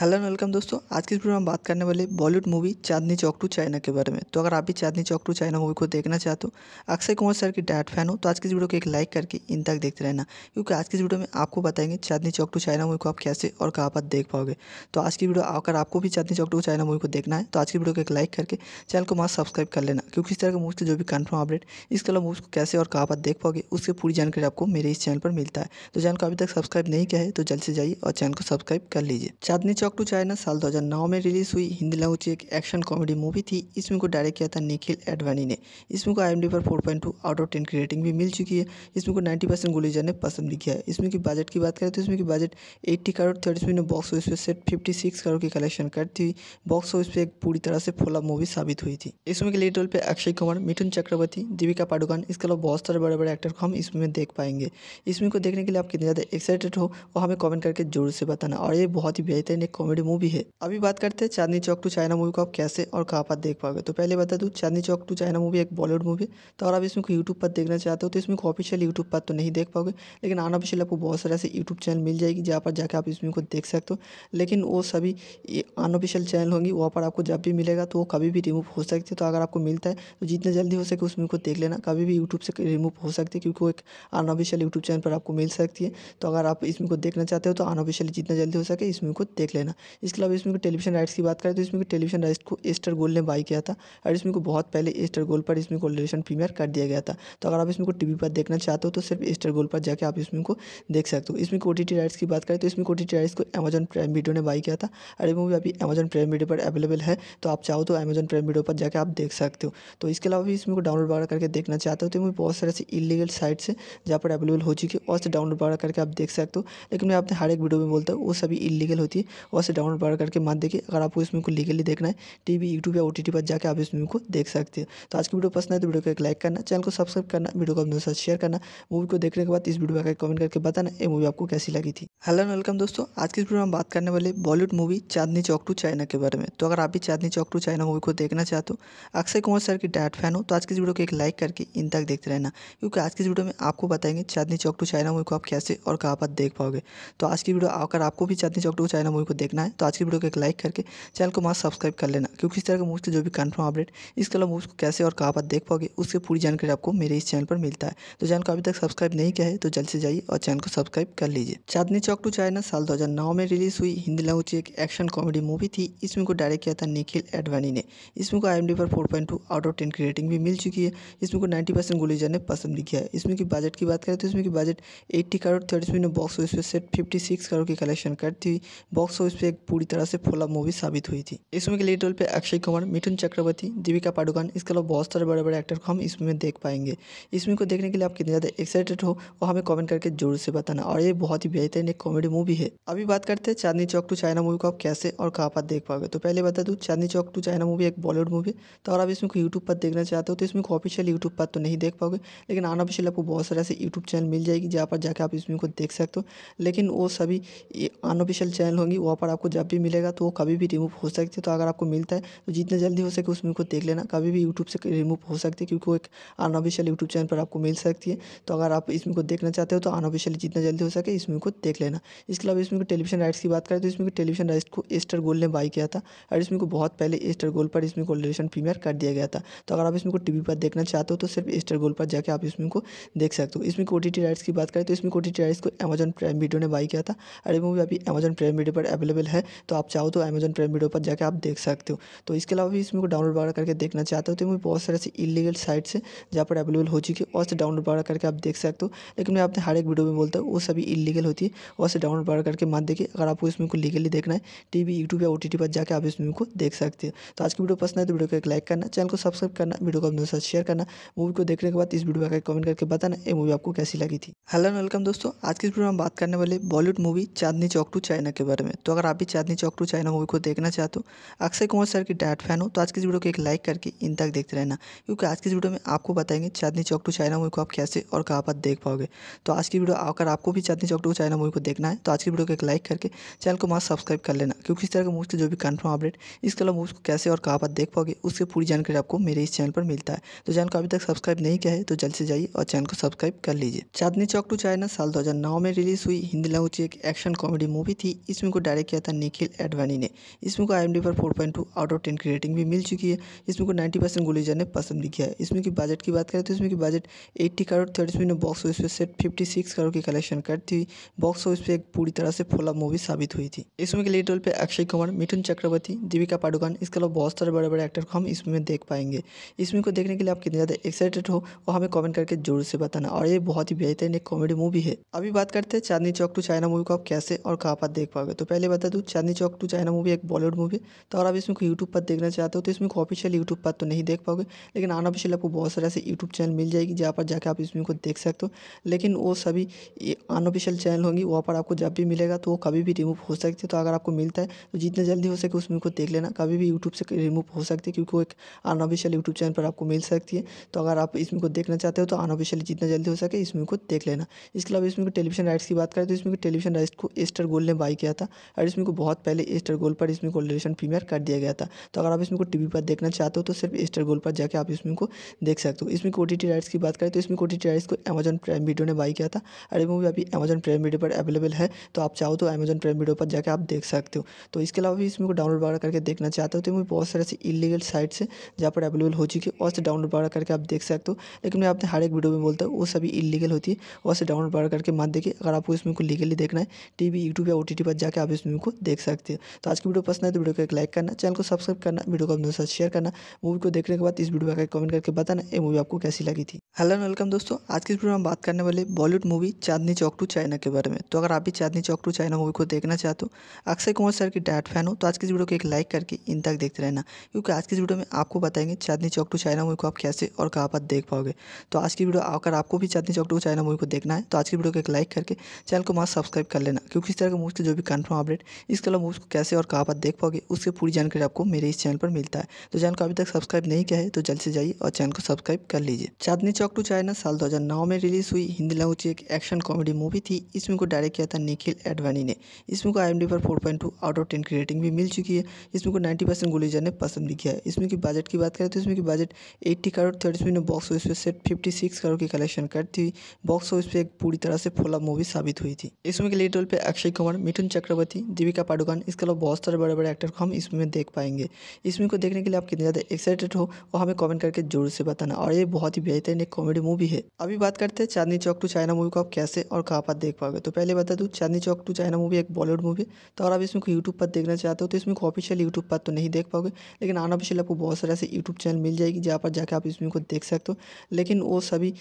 Hello and welcome दोस्तों आज की इस वीडियो में हम बात करने वाले Bollywood movie Chandni Chowk to China के बारे में तो अगर आप भी Chandni Chowk to China movie को देखना चाहते हो अक्षय कुमार सर की डायट फैन हो तो आज की इस वीडियो को एक लाइक करके इन तक देखते रहना क्योंकि आज की इस वीडियो में आपको बताएंगे Chandni Chowk to China movie को आप कैसे और कहाँ पर देख पाओगे तो आज की वीडियो अगर आपको भी Chandni Chowk to China movie को देखना है तो आज की वीडियो को एक लाइक करके चैनल को मास्क सब्सक्राइब कर लेना क्योंकि इस तरह के मूवी से जो भी कन्फर्म अपडेट इसके अलावा मूवी को कैसे और कहाँ पर देख पाओगे उसकी पूरी जानकारी आपको मेरे इस चैनल पर मिलता है तो चैनल को अभी तक सब्सक्राइब नहीं किया है तो जल्द से जाइए और चैनल को सब्सक्राइब कर लीजिए Chandni Chowk talk to China साल 2009 में रिलीज़ हुई हिंदी लैंग्वेज एक एक्शन कॉमेडी मूवी थी इसमें को डायरेक्ट किया था निखिल एडवाणी ने इसमें को आई पर 4.2 आउट ऑफ टेन की रेटिंग भी मिल चुकी है इसमें को 90 परसेंट गुलीजर ने पसंद भी किया है इसमें की बजट की बात करें तो इसमें की बजट एट्टी करोड़ थर्टी इसमें बॉक्स ऑफिस पर सेट फिफ्टी करोड़ की कलेक्शन करती हुई बॉक्स ऑफिस पर एक पूरी तरह से फोला मूवी साबित हुई थी इसमें के लीड रोल पर अक्षय कुमार मिथुन चक्रवर्ती दीपिका पाडुकान इसके अलावा बहुत सारे बड़े बड़े एक्टर को हम इसमें देख पाएंगे इसमें को देखने के लिए आप कितने ज़्यादा एक्साइटेड हो वो हमें कॉमेंट करके जरूर से बताना और ये बहुत ही बेहतरीन एक कॉमेडी मूवी है अभी बात करते हैं Chandni Chowk to China movie को आप कैसे और कहाँ पर देख पाओगे तो पहले बता दूँ Chandni Chowk to China movie एक बॉलीवुड मूवी है तो अगर आप इसमें यूट्यूब पर देखना चाहते हो तो इसमें ऑफिशियल यूट्यूब पर तो नहीं देख पाओगे लेकिन अनऑफिशियल आपको बहुत सारे ऐसे यूट्यूब चैनल मिल जाएगी जहाँ पर जाकर आप इस मूवी को देख सकते हो लेकिन वो सभी अनऑफिशियल चैनल होंगी वहाँ पर आपको जब भी मिलेगा तो वो कभी भी रिमूव हो सकती है तो अगर आपको मिलता है तो जितना जल्दी हो सके उस मूवी को देख लेना कभी भी यूट्यूब से रिमूव हो सकती है क्योंकि वो एक अनऑफिशियल यूट्यूब चैनल पर आपको मिल सकती है तो अगर आप इसमें को देखना चाहते हो तो अनऑफिशियल जितना जल्दी हो सके इसमें को देख लेना है ना इसके अलावा इसमें टेलीविजन राइट्स की बात करें तो इसमें टेलीविजन राइट्स को एस्टर गोल ने बाई किया था और इसमें को बहुत पहले एस्टर गोल पर इसमें को प्रीमियर कर दिया गया था तो अगर आप इसमें को टीवी पर देखना चाहते हो तो सिर्फ एस्टर गोल पर जाकर आप इसमें को देख सकते हो इसमें ओ राइट्स की बात करें तो इसमें ओ राइट्स को अमेजन प्राइम वीडियो ने बाई किया था और मूवी अभी अमेजन प्राइम वीडियो पर अवेलेबल है तो आप चाहो तो अमेजन प्राइम वीडियो पर जाकर आप देख सकते हो तो इसके अलावा भी इसमें को डाउनलोड वगैरह करके देखना चाहते हो तो मूवी बहुत सारे ऐसे इलीगल साइट्स है जहाँ पर अवेलेबल हो चुकी है और से डाउनलोड वगैरह करके आप देख सकते हो लेकिन मैं आपने हर एक वीडियो में बोलता हूँ वो सभी इलीगल होती है और इसे डाउनलोड बार करके मत देखिए अगर आपको इस मूवी को लीगली देखना है टी वी यूट्यूब या ओ टी टी पर जाकर आप इस मूवी को देख सकते हैं तो आज की वीडियो पसंद है तो वीडियो को एक लाइक करना चैनल को सब्सक्राइब करना वीडियो को अपने साथ शेयर करना मूवी को देखने के बाद इस वीडियो का कमेंट करके बताना ये मूवी आपको कैसी लगी थी हेलो वेलकम दोस्तों आज की इस वीडियो में बात करने वाले Bollywood movie Chandni Chowk to China के बारे में तो अगर आप भी Chandni Chowk to China movie को देखना चाहते हो अक्षय कुमार सर की डायट फैन हो तो आज की इस वीडियो को एक लाइक करके इन तक देखते रहना क्योंकि आज की इस वीडियो में आपको बताएंगे Chandni Chowk to China movie को आप कैसे और कहाँ पर देख पाओगे तो आज की वीडियो अगर आपको भी Chandni Chowk to China movie को देखना है तो आज की वीडियो को एक लाइक करके चैनल को मास्क सब्सक्राइब कर लेना क्योंकि इस तरह के मूव्स के जो भी कन्फर्म अपडेट इसके अलावा मूव्स को कैसे और कहाँ पर देख पाओगे उसकी पूरी जानकारी आपको मेरे इस चैनल पर मिलता है तो चैनल को अभी तक सब्सक्राइब नहीं किया है तो जल्द से जाइए और चैनल को सब्सक्राइब कर लीजिए चांदनी चौक टू चाइना साल दो में रिलीज हुई हिंदी लैंग्वेज की एक एक्शन कॉमेडी मूवी थी इसमें को डायरेक्ट किया था निखिल एडवाणी ने इसमें को आई पर फोर आउट ऑफ टेन की रेटिंग भी मिल चुकी है इसमें को नाइन्टी परसेंट ने पसंद भी किया है इसमें की बजट की बात करें तो इसमें की बजट एट्टी करोड़ थर्टी इसमें बॉक्स ऑफिस पर सेट फिफ्टी करोड़ की कलेक्शन करती हुई बॉक्स ऑफिस हाउस पे एक पूरी तरह से फोला मूवी साबित हुई थी इसमें के लीड रोल पे अक्षय कुमार मिथुन चक्रवर्ती दीपिका पाडुकान इसके अलावा बहुत सारे बड़े बड़े एक्टर को हम इसमें देख पाएंगे इस मूवी को देखने के लिए आप कितने ज़्यादा एक्साइटेड हो वो हमें कॉमेंट करके जरूर से बताना और ये बहुत ही बेहतरीन एक कॉमेडी मूवी है अभी बात करते हैं Chandni Chowk to China movie को आप कैसे और कहाँ पर देख पाओगे तो पहले बता दू Chandni Chowk to China movie एक बॉलीवुड मूवी तो और आप इसमें यूट्यूब पर देखना चाहते हो तो इसमें ऑफिशियल यूट्यूब पर तो नहीं देख पाओगे लेकिन आना ऑफिशियल आपको बहुत सारे ऐसे यूट्यूब चैनल मिल जाएगी जहाँ पर जाकर आप इसमें को देख सकते हो लेकिन वो सभी अनऑफिशियल चैनल होंगी वो पर आपको जब भी मिलेगा तो वो कभी भी रिमूव हो सकती है तो अगर आपको मिलता है तो जितना जल्दी हो सके उस मूवी को देख लेना कभी भी यूट्यूब से रिमूव हो सकती है क्योंकि वो एक अनऑफिशियल यूट्यूब चैनल पर आपको मिल सकती है तो अगर आप इस को देखना चाहते हो तो अनऑफिशियली जितना जल्दी हो सके इस मूवी को देख लेना इसके अलावा इसमें टेलीविजन राइट्स की बात करें तो इसमें टेलीविजन राइट्स को एस्टर गोल ने बाई किया था और इसमें को बहुत पहले एस्टर गोल पर इसमें कोलेशन प्रीमियर कर दिया गया था तो अगर आप इसमें को टीवी पर देखना चाहते हो तो सिर्फ एस्टर गोल पर जाकर आप इसमें को देख सकते हो इसमें को राइट्स की बात करें तो इसमें को राइट्स को अमेजन प्राइम वीडियो ने बाई किया था और ये मूवी अभी अमेजन प्राइम वीडियो पर अवेलेबल अवेलेबल है तो आप चाहो तो अमेज़न प्राइम वीडियो पर जाकर आप देख सकते हो तो इसके अलावा भी इसमें डाउनलोड वगैरह करके देखना चाहते हो तो मैं बहुत सारे ऐसे इलीगल साइट्स है जहाँ पर अवेलेबल हो चुकी है और से डाउनलोड वगैरह करके आप देख सकते हो लेकिन मैं आपने हर एक वीडियो में बोलता हूँ वो सभी इलीगल होती है और डाउनलोड वगैरह करके मान देखिए अगर आपको इसमें को लीगली देखना है टी वी यूट्यूब या ओ पर जाकर आप इसमें को देख सकते हो तो आज की वीडियो पसंद है तो वीडियो को एक लाइक करना चैनल को सब्सक्राइब करना वीडियो को अपने साथ शेयर करना मूवी को देखने के बाद इस वीडियो का कमेंट करके बताना ये मूवी आपको कैसी लगी थी हेलो वेलकम दोस्तों आज की वीडियो में बात करने वाले Bollywood movie Chandni Chowk to China के बारे में तो अगर आप भी Chandni Chowk to China movie को देखना चाहते हो अक्षय कुमार सर की डैट फैन हो तो आज की इस वीडियो को एक लाइक करके इन तक देखते रहना क्योंकि आज की इस वीडियो में आपको बताएंगे Chandni Chowk to China movie को आप कैसे और कहाँ पर देख पाओगे तो आज की वीडियो अगर आपको भी Chandni Chowk to China movie को देखना है तो आज की वीडियो को एक लाइक करके चैनल को मास्क सब्सक्राइब कर लेना क्योंकि इस तरह के मूवी के जो भी कन्फर्म अपडेट इसके अलावा मूवी को कैसे और कहाँ पर देख पाओगे उसकी पूरी जानकारी आपको मेरे इस चैनल पर मिलता है तो चैनल को अभी तक सब्सक्राइब नहीं किया है तो जल्द से जाइए और चैनल को सब्सक्राइब कर लीजिए चांदनी चौक टू चाइना साल दो में रिलीज हुई हिंदी लैंग्वेज एक एक्शन कॉमेडी मूवी थी इसमें को डायरेक्ट किया था निखिल एडवानी ने इसमें को आई पर four point two out of ten की रेटिंग भी मिल चुकी है इसमें को नाइन्टी परसेंट गुलीजर ने पसंद भी किया है इसमें की बजट की बात करें तो इसमें की बजट एट्टी करोड़ थर्टी इसमें बॉक्स ऑफिस पर सेट फिफ्टी करोड़ की कलेक्शन करती हुई बॉक्स ऑफिस पर एक पूरी तरह से फोला मूवी साबित हुई थी इसमें के लीड रोल पर अक्षय कुमार मिथुन चक्रवर्ती दीपिका पाडुकान इसके अलावा बहुत सारे बड़े बड़े एक्टर को हम इसमें देख पाएंगे इसमें को देखने के लिए आप कितने ज़्यादा एक्साइटेड हो वो हमें कॉमेंट करके जरूर से बताना और ये बहुत ही बेहतरीन एक कॉमेडी मूवी है अभी बात करते हैं Chandni Chowk to China movie को आप कैसे और कहाँ पर देख पाओगे तो पहले बता दूँ Chandni Chowk to China movie एक बॉलीवुड मूवी तो अगर आप इसमें को यूट्यूब पर देखना चाहते हो तो इसमें को ऑफिशियल यूट्यूब पर तो नहीं देख पाओगे लेकिन अनऑफिशियल आपको बहुत सारे ऐसे यूट्यूब चैनल मिल जाएगी जहाँ पर जाकर आप इसमें को देख सकते हो लेकिन वो सभी अनऑफिशियल चैनल होंगी वहाँ पर आपको जब भी मिलेगा तो वो कभी भी रिमूव हो सकती है तो अगर आपको मिलता है तो जितना जल्दी हो सके उसमें को देख लेना कभी भी यूट्यूब से रिमूव हो सकती है क्योंकि वो एक अनऑफिशियल यूट्यूब चैनल पर आपको मिल सकती है तो अगर आप इसमें को देखना चाहते हो तो अनऑफिशियल जितना जल्दी हो सके इसमें को देख लेना इसके अलावा इसमें टेलीविजन राइट्स की बात करें तो इसमें टेलीविजन राइट्स को एस्टर गोल्ड ने बाई किया था और इसमें को बहुत पहले ईस्टर गोल पर इसमें को रिलेशन प्रीमियर कर दिया गया था तो अगर आप इसमें को टी पर देखना चाहते हो तो सिर्फ ईस्टर गोल पर जाकर आप इसमें को देख सकते हो इसमें को टी राइट्स की बात करें तो इसमें को टी राइट्स को अमेजन प्राइम वीडियो ने बाई किया था और मूवी अभी अमेजन प्राइम वीडियो पर अवेलेबल है तो आप चाहो तो अमेजन प्राइम वीडियो पर जाकर आप देख सकते हो तो इसके अलावा भी इसमें को डाउनलोड वगैरह करके देखना चाहते हो तो मूवी बहुत सारे ऐसी इलीगल साइट्स से जहाँ पर अवेलेबल हो चुकी है और से डाउनलोड वगैरह करके आप देख सकते हो लेकिन मैं आपने हर एक वीडियो में बोलता हूँ वो सभी इलीगल होती है और से डाउनलोड वगैरह करके मत देखिए अगर आपको इसमें को लीगली देखना है टी वी यूट्यूब या ओ पर जाकर आप इसमें मूवी को देख सकते हो तो आज की वीडियो पसंद है तो वीडियो को एक लाइक करना चैनल को सब्सक्राइब करना वीडियो को अपने साथ शेयर करना मूवी को देखने के बाद इस वीडियो का कमेंट करके बताना ये मूवी आपको कैसी लगी थी हेलो वेलकम दोस्तों आज की वीडियो में हम बात करने वाले Bollywood movie Chandni Chowk to China के बारे में तो अगर आप भी Chandni Chowk to China movie को देखना चाहते हो अक्षय कुमार सर की डायट फैन हो तो आज की इस वीडियो को एक लाइक करके इन तक देखते रहना क्योंकि आज की वीडियो में आपको बताएंगे Chandni Chowk to China movie को आप कैसे और कहाँ पर देख पाओगे तो आज की वीडियो अगर आपको भी Chandni Chowk to China movie को देखना है तो आज की वीडियो को एक लाइक करके चैनल को मास्क सब्सक्राइब कर लेना क्योंकि इस तरह के मूवी से जो भी कन्फर्म अपडेट रिलेटेड इसके अलावा उसको कैसे और कहाँ पर देख पाओगे उसकी पूरी जानकारी आपको मेरे इस चैनल पर मिलता है तो चैनल को अभी तक सब्सक्राइब नहीं किया है तो जल्द से जाइए और चैनल को सब्सक्राइब कर लीजिए चांदनी चौक टू चाइना साल 2009 में रिलीज हुई हिंदी लैंग्वेज एक एक्शन कॉमेडी मूवी थी इसमें को डायरेक्ट किया था निखिल एडवाणी ने इसमें को आई पर फोर आउट ऑफ टेन की रेटिंग भी मिल चुकी है इसमें को नाइन्टी परसेंट गुलीजा ने पसंद भी किया है इसमें की बजट की बात करें तो इसमें की बजट एट्टी करोड़ थर्ड इसमें बॉक्स ऑफिस पर सेट फिफ्टी सिक्स करोड़ की कलेक्शन करती हुई बॉक्स ऑफिस पर एक पूरी तरह से फोला मूवी साबित हुई थी इसमें के लीड रोल पर अक्षय कुमार मिथुन चक्रवर्ती दीपिका पाडुकान इसके अलावा बहुत सारे बड़े बड़े एक्टर को हम इसमें देख पाएंगे इसमें को देखने के लिए आप कितने ज़्यादा एक्साइटेड हो वो हमें कमेंट करके जरूर से बताना और ये बहुत ही बेहतरीन एक कॉमेडी मूवी है अभी बात करते हैं Chandni Chowk to China movie को आप कैसे और कहाँ पर देख पाओगे तो पहले बता दूँ Chandni Chowk to China movie एक बॉलीवुड मूवी तो और आप इसमें को यूट्यूब पर देखना चाहते हो तो इसमें को ऑफिशियल यूट्यूब पर तो नहीं देख पाओगे लेकिन अनऑफिशियल आपको बहुत सारे ऐसे यूट्यूब चैनल मिल जाएगी जहाँ पर जाकर आप इसमें को देख सकते हो लेकिन वो सभी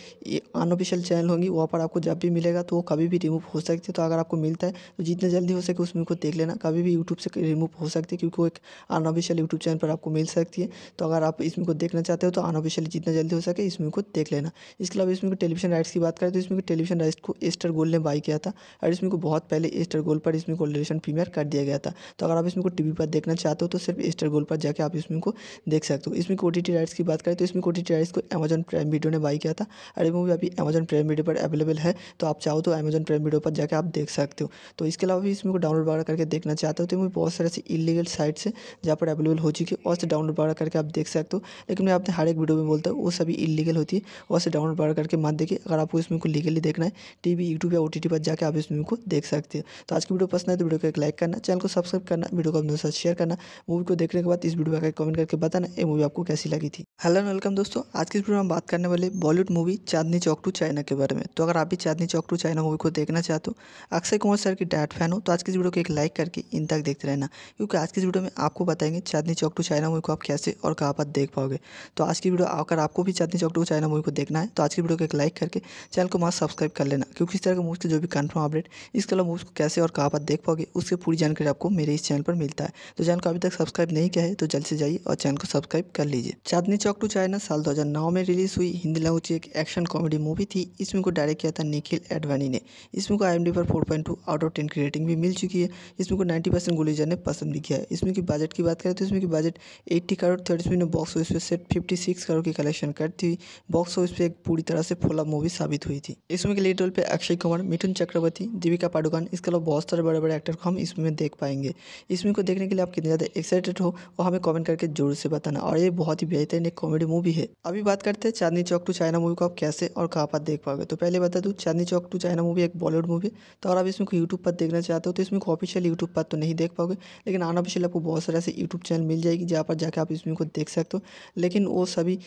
अनऑफिशियल चैनल होंगी वहाँ पर आपको जब भी मिलेगा तो वो कभी भी रिमूव हो सकती है तो अगर आपको मिलता है तो जितना जल्दी हो सके उसमें को देख लेना कभी भी यूट्यूब से रिमूव हो सकती है क्योंकि वो एक अनऑफिशियल यूट्यूब चैनल पर आपको मिल सकती है तो अगर आप इसमें को देखना चाहते हो तो अनऑफिशियली जितना जल्दी हो सके इसमें को देख लेना इसके अलावा इसमें को टेलीविजन राइट्स की बात करें तो इसमें टेलीविजन राइट्स को एस्टर गोल ने बाई किया था और इसमें को बहुत पहले एस्टर गोल पर इसमें को रिलेशन प्रीमियर कर दिया गया था तो अगर आप इसमें को टीवी पर देखना चाहते हो तो सिर्फ एस्टर गोल पर जाकर आप इसमें को देख सकते हो इसमें को राइट्स की बात करें तो इसमें को राइट्स को अमेजन प्राइम वीडियो ने बाई किया था और ये मूवी अभी अमेजन प्राइम वीडियो पर अवेलेबल है तो आप चाहो तो अमेजन प्राइम वीडियो पर जाकर आप देख सकते हो तो इसके अलावा भी इसमें को डाउनलोड वगैरह करके देखना चाहते हो तो मैं बहुत सारे ऐसी इलीगल साइट्स है जहाँ पर अवेलेबल हो चुकी है और से डाउनलोड बार करके आप देख सकते हो लेकिन मैं आपने हर एक वीडियो में बोलता हूँ वो सभी इलीगल होती है और से डाउनलोड बार करके मत देखिए अगर आपको इसमें को लीगली देखना है टी वी यूट्यूब या ओ टी टी पर जाकर आप इसमें को देख सकते हो तो आज की वीडियो पसंद है तो वीडियो को एक लाइक करना चैनल को सब्सक्राइब करना वीडियो को अपने साथ शेयर करना मूवी को देखने के बाद इस वीडियो का कमेंट करके बताना ये मूवी आपको कैसी लगी थी हेलो वेलकम दोस्तों आज की इस वीडियो में हम बात करने वाले Bollywood movie Chandni Chowk to China के बारे में तो अगर आप भी Chandni Chowk to China movie को देखना चाहते हो अक्षय कुमार सर की डायट फैन हो तो आज की इस वीडियो को एक लाइक करके इन तक देखते रहना क्योंकि आज की वीडियो में आपको बताएंगे Chandni Chowk to China movie को आप कैसे और कहाँ पर देख पाओगे तो आज की वीडियो अगर आपको भी Chandni Chowk to China movie को देखना है तो आज की वीडियो को एक लाइक करके चैनल को मास्क सब्सक्राइब कर लेना क्योंकि इस तरह के मूवी के जो भी कन्फर्म अपडेट इसके अलावा मूवी को कैसे और कहाँ पर देख पाओगे उसकी पूरी जानकारी आपको मेरे इस चैनल पर मिलता है तो चैनल को अभी तक सब्सक्राइब नहीं किया है तो जल्द से जाइए और चैनल को सब्सक्राइब कर लीजिए चांदनी चौक टू चाइना साल दो में रिलीज हुई हिंदी लैंग्वेज की एक एक्शन कॉमेडी मूवी थी इसमें को डायरेक्ट किया था निखिल एडवानी ने इसमें को आई पर four point two out of ten की रेटिंग भी मिल चुकी है इसमें को नाइन्टी परसेंट गोली जाने पसंद भी किया है इसमें की बजट की बात करें तो इसमें की बजट एट्टी करोड़ थर्ड इसमें बॉक्स ऑफिस पे सेट फिफ्टी सिक्स करोड़ की कलेक्शन करती हुई बॉक्स ऑफिस पर एक पूरी तरह से फोला मूवी साबित हुई थी इसमें के लीड रोल पे अक्षय कुमार मिथुन चक्रवर्ती दीपिका पाडुकान इसके अलावा बहुत सारे बड़े बड़े एक्टर को हम इसमें देख पाएंगे इसमें को देखने के लिए आप कितने ज़्यादा एक्साइटेड हो वो हमें कमेंट करके जरूर से बताना और ये बहुत ही बेहतरीन एक कॉमेडी मूवी है अभी बात करते हैं Chandni Chowk to China movie को आप कैसे और कहाँ पर देख पाओगे तो पहले बता दूँ Chandni Chowk to China movie एक बॉलीवुड मूवी तो और आप इसमें यूट्यूब पर देखना चाहते हो तो इसमें कॉपी ऑफिशियल यूट्यूब पर तो नहीं देख पाओगे लेकिन अन ऑफिशियल आपको बहुत सारे ऐसे यूट्यूब चैनल मिल जाएगी जहाँ पर जाकर आप इस वीडियो को देख सकते हो लेकिन वो सभी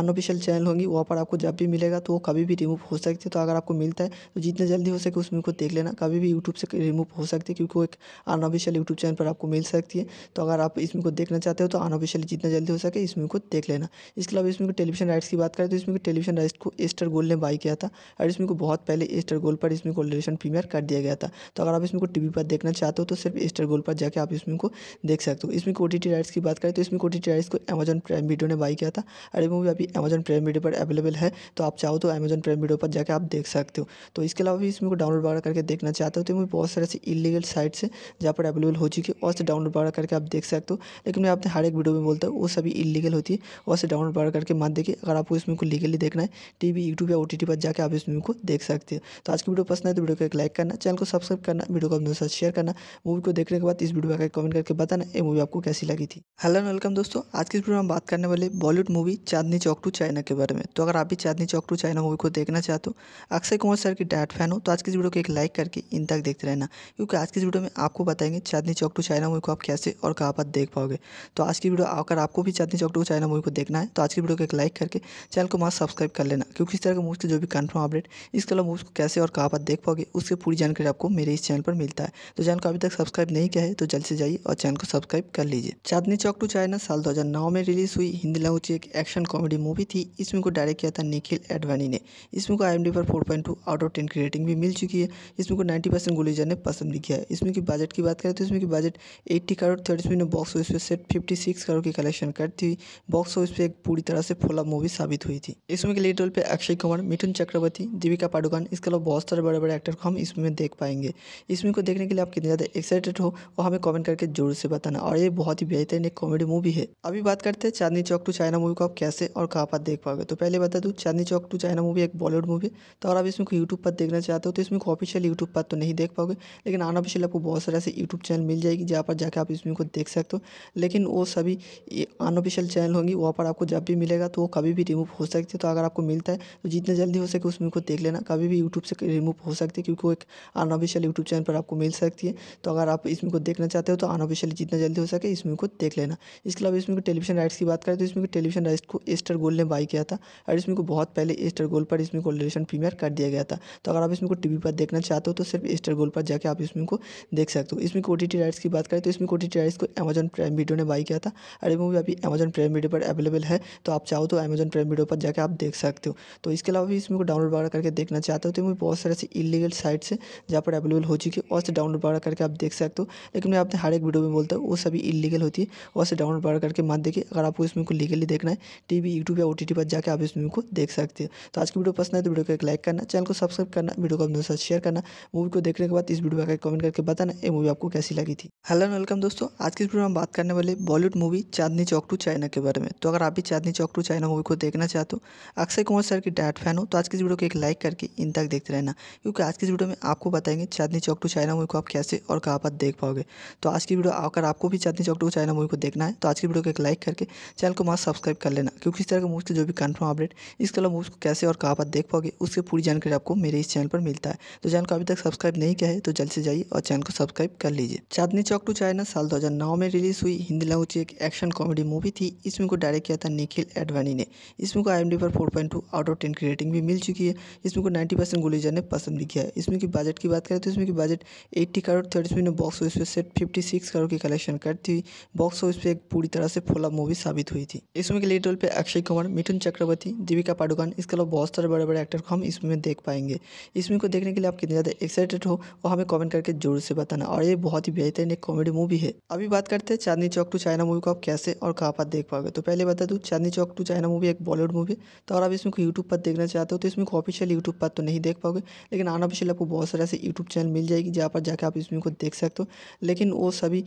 अनऑफिशियल चैनल होंगी वहाँ पर आपको जब भी मिलेगा तो वो कभी भी रिमूव हो सकती है तो अगर आपको मिलता है तो जितना जल्दी हो सके उस वीडियो को देख लेना कभी भी यूट्यूब से रिमूव हो सकती है क्योंकि वो एक अनऑफिशियल यूट्यूब चैनल पर आपको मिल सकती है तो अगर आप इसमें को देखना चाहते हो तो अनऑफिशियल जितना जल्दी हो सके इस वीडियो को देख लेना इसके अलावा इसमें टेलीविजन राइट्स की बात करें तो इसमें टेलीविजन राइट्स को एस्टर गोल ने बाई किया था और इसमें को बहुत पहले एस्टर गोल पर इसमें को रिलेशन प्रीमियर कर दिया गया था तो अगर आप इसमें को टीवी पर देखना देखना चाहते हो तो सिर्फ स्टार गोल्ड पर जाकर आप इसमें को देख सकते हो इसमें कोटी राइट्स की बात करें तो इसमें कोटी राइट्स को अमेजन प्राइम वीडियो ने बाई किया था और ये मूवी अभी अमेजन प्राइम वीडियो पर अवेलेबल है तो आप चाहो तो अमेजन प्राइम वीडियो पर जाकर आप देख सकते हो तो इसके अलावा भी इसमें को डाउनलोड वगैरह करके देखना चाहते हो तो मूवी बहुत सारे ऐसी इलीगल साइट्स है जहाँ पर अवेलेबल हो चुकी है और से डाउनलोड वगैरह करके आप देख सकते हो लेकिन मैं आपने हर एक वीडियो में बोलता हूँ वो सभी इलीगल होती है और से डाउनलोड वगैरह करके मत देखिए अगर आपको इसमें को लीगली देखना है टी वी यूट्यूब या ओ पर जाकर आप इसमें को देख सकते हो तो आज की वीडियो पसंद है तो वीडियो को एक लाइक करना चैनल को सब्सक्राइब करना वीडियो को अपने साथ शेयर करना मूवी को देखने के बाद इस वीडियो का कमेंट करके बताना ये मूवी आपको कैसी लगी थी हेलो वेलकम दोस्तों आज की इस वीडियो में हम बात करने वाले Bollywood movie Chandni Chowk to China के बारे में तो अगर आप भी Chandni Chowk to China movie को देखना चाहते हो अक्षय कुमार सर की डायट फैन हो तो आज की इस वीडियो को एक लाइक करके इन तक देखते रहना क्योंकि आज की इस वीडियो में आपको बताएंगे Chandni Chowk to China movie को आप कैसे और कहाँ पर देख पाओगे तो आज की वीडियो अगर आपको भी Chandni Chowk to China movie को देखना है तो आज की वीडियो को एक लाइक करके चैनल को मास्क सब्सक्राइब कर लेना क्योंकि इस तरह के मूवी के जो भी कन्फर्म अपडेट इसके अलावा मूवी को कैसे और कहाँ पर देख पाओगे उसकी पूरी जानकारी आपको मेरे इस चैनल पर मिलता है तो चैनल को अभी तक सब्सक्राइब नहीं किया है तो जल्द से जाइए और चैनल को सब्सक्राइब कर लीजिए चांदनी चौक टू चाइना साल 2009 में रिलीज हुई हिंदी लैंग्वेज की एक एक्शन कॉमेडी मूवी थी इसमें को डायरेक्ट किया था निखिल एडवानी ने इसमें को आई पर फोर आउट ऑफ टेन की रेटिंग भी मिल चुकी है इसमें को नाइन्टी परसेंट ने पसंद भी किया है इसमें की बजट की बात करें तो इसमें की बजट एट्टी करोड़ थर्ड इसमें बॉक्स ऑफिस पर सेट फिफ्टी करोड़ की कलेक्शन करती हुई बॉक्स ऑफिस पर एक पूरी तरह से फोला मूवी साबित हुई थी इसमें के लीड रोल पर अक्षय कुमार मिथुन चक्रवर्ती दीपिका पाडुकान इसके अलावा बहुत सारे बड़े बड़े एक्टर को हम इसमें देख पाएंगे इसमें को देखने के लिए आपकी कितने ज़्यादा एक्साइटेड हो वो हमें कमेंट करके जरूर से बताना और ये बहुत ही बेहतरीन एक कॉमेडी मूवी है अभी बात करते हैं Chandni Chowk to China movie को आप कैसे और कहाँ पर देख पाओगे तो पहले बता दूँ Chandni Chowk to China movie एक बॉलीवुड मूवी तो अगर आप इसमें को यूट्यूब पर देखना चाहते हो तो इसमें ऑफिशियल यूट्यूब पर तो नहीं देख पाओगे लेकिन आना अनऑफिशियल आपको बहुत सारे ऐसे यूट्यूब चैनल मिल जाएगी जहाँ पर जाकर आप इसमें को देख सकते हो लेकिन वो सभी अनऑफिशियल चैनल होंगी वहाँ पर आपको जब भी मिलेगा तो वो कभी भी रिमूव हो सकती है तो अगर आपको मिलता है तो जितना जल्दी हो सके उसमें को देख लेना कभी भी यूट्यूब से रिमूव हो सकती है क्योंकि वो एक अनऑफिशियल यूट्यूब चैनल पर आपको मिल सकती है है तो अगर आप इसमें को देखना चाहते हो तो अनऑफिशियली जितना जल्दी हो सके इसमें को देख लेना इसके अलावा इसमें को टेलीविजन राइट्स की बात करें तो इसमें मूवी टेलीविजन राइट्स को एस्टर गोल ने बाई किया था और इसमें को बहुत पहले एस्टर गोल पर इसमें को रिलेशन प्रीमियर कर दिया गया था तो अगर आप इसमें को टीवी पर देखना चाहते हो तो सिर्फ एस्टर गोल पर जाकर आप इसमें को देख सकते हो इसमें को टी राइट्स की बात करें तो इसमें को टी राइट्स को अमेजन प्राइम वीडियो ने बाई किया था और ये मूवी अभी अमेजन प्राइम वीडियो पर अवेलेबल है तो आप चाहो तो अमेजन प्राइम वीडियो पर जाकर आप देख सकते हो तो इसके अलावा भी इसमें को डाउनलोड वगैरह करके देखना चाहते हो तो मूवी बहुत सारे ऐसे इलीगल साइट्स हैं जहाँ पर अवेलेबल हो चुकी है और से डाउनलोड करके आप देख सकते हो लेकिन मैं आपने हर एक वीडियो में बोलता हूँ वो सभी इलीगल होती है और से डाउनलोड करके मत देखिए अगर आपको इस मूवी को लीगली देखना है टीवी यूट्यूब या ओ पर जाकर आप इस मूवी को देख सकते हो तो आज की वीडियो पसंद है तो वीडियो को एक लाइक करना चैनल को सब्सक्राइब करना वीडियो को अपने साथ शेयर करना मूवी को देखने के बाद इस वीडियो का कमेंट करके बताना ये मूवी आपको कैसी लगी थी हेलो वेलकम दोस्तों आज की वीडियो में बात करने वाले Bollywood movie Chandni Chowk to China के बारे में तो अगर आप भी Chandni Chowk to China movie को देखना चाहते हो अक्षय कुमार सर की डायट फैन हो तो आज की वीडियो को एक लाइक करके इन तक देखते रहना क्योंकि आज की वीडियो में आपको बताएंगे Chandni Chowk to China movie को आप कैसे से और कहाँ पर देख पाओगे तो आज की वीडियो अगर आपको भी Chandni Chowk to China movie को देखना है तो आज की वीडियो को एक लाइक करके चैनल को मास्क सब्सक्राइब कर लेना क्योंकि इस तरह के मूवी के जो भी कन्फर्म अपडेट इस कलर मूवी को कैसे और कहाँ पर देख पाओगे उसकी पूरी जानकारी आपको मेरे इस चैनल पर मिलता है तो चैनल को अभी तक सब्सक्राइब नहीं किया है तो जल्द से जाइए और चैनल को सब्सक्राइब कर लीजिए चांदनी चौक टू चाइना साल 2009 में रिलीज हुई हिंदी लैंग्वेज की एक एक्शन कॉमेडी मूवी थी इसमें को डायरेक्ट किया था निखिल एडवाणी ने इसमें को आई पर 4.2 आउट ऑफ टेन की रेटिंग भी मिल चुकी है इसमें को 90 परसेंट गुलीजर ने पसंद भी किया है इसमें की बजट की बात करें तो इसमें की बजट एट्टी करोड़ थर्टी में बॉक्स ऑफिस पे सेट सिक्स करोड़ की कलेक्शन करती हुई बॉक्स ऑफिस पे एक पूरी तरह से फोला मूवी साबित हुई थी इसमें के लीड रोल पे अक्षय कुमार मिथुन चक्रवर्ती दीपिका पाडुकोण इसके अलावा बहुत सारे बड़े बड़े एक्टर को हम इसमें देख पाएंगे इसमें को देखने के लिए आप कितने ज़्यादा एक्साइटेड हो वो हमें कॉमेंट करके जरूर से बताना और ये बहुत ही बेहतरीन एक कॉमेडी मूवी है अभी बात करते हैं Chandni Chowk to China movie को आप कैसे और कहाँ पर देख पाओगे तो पहले बता दूँ Chandni Chowk to China movie एक बॉलीवुड मूवी तो और आप इसमें यूट्यूब पर देखना चाहते हो तो इसमें ऑफिशियल यूट्यूब पर तो नहीं देख पाओगे लेकिन अनऑफिशियल आपको बहुत सारे ऐसे यूट्यूब चैनल मिल जाएगी जहाँ पर जाकर आप इसमें को देख सकते हो लेकिन वो सभी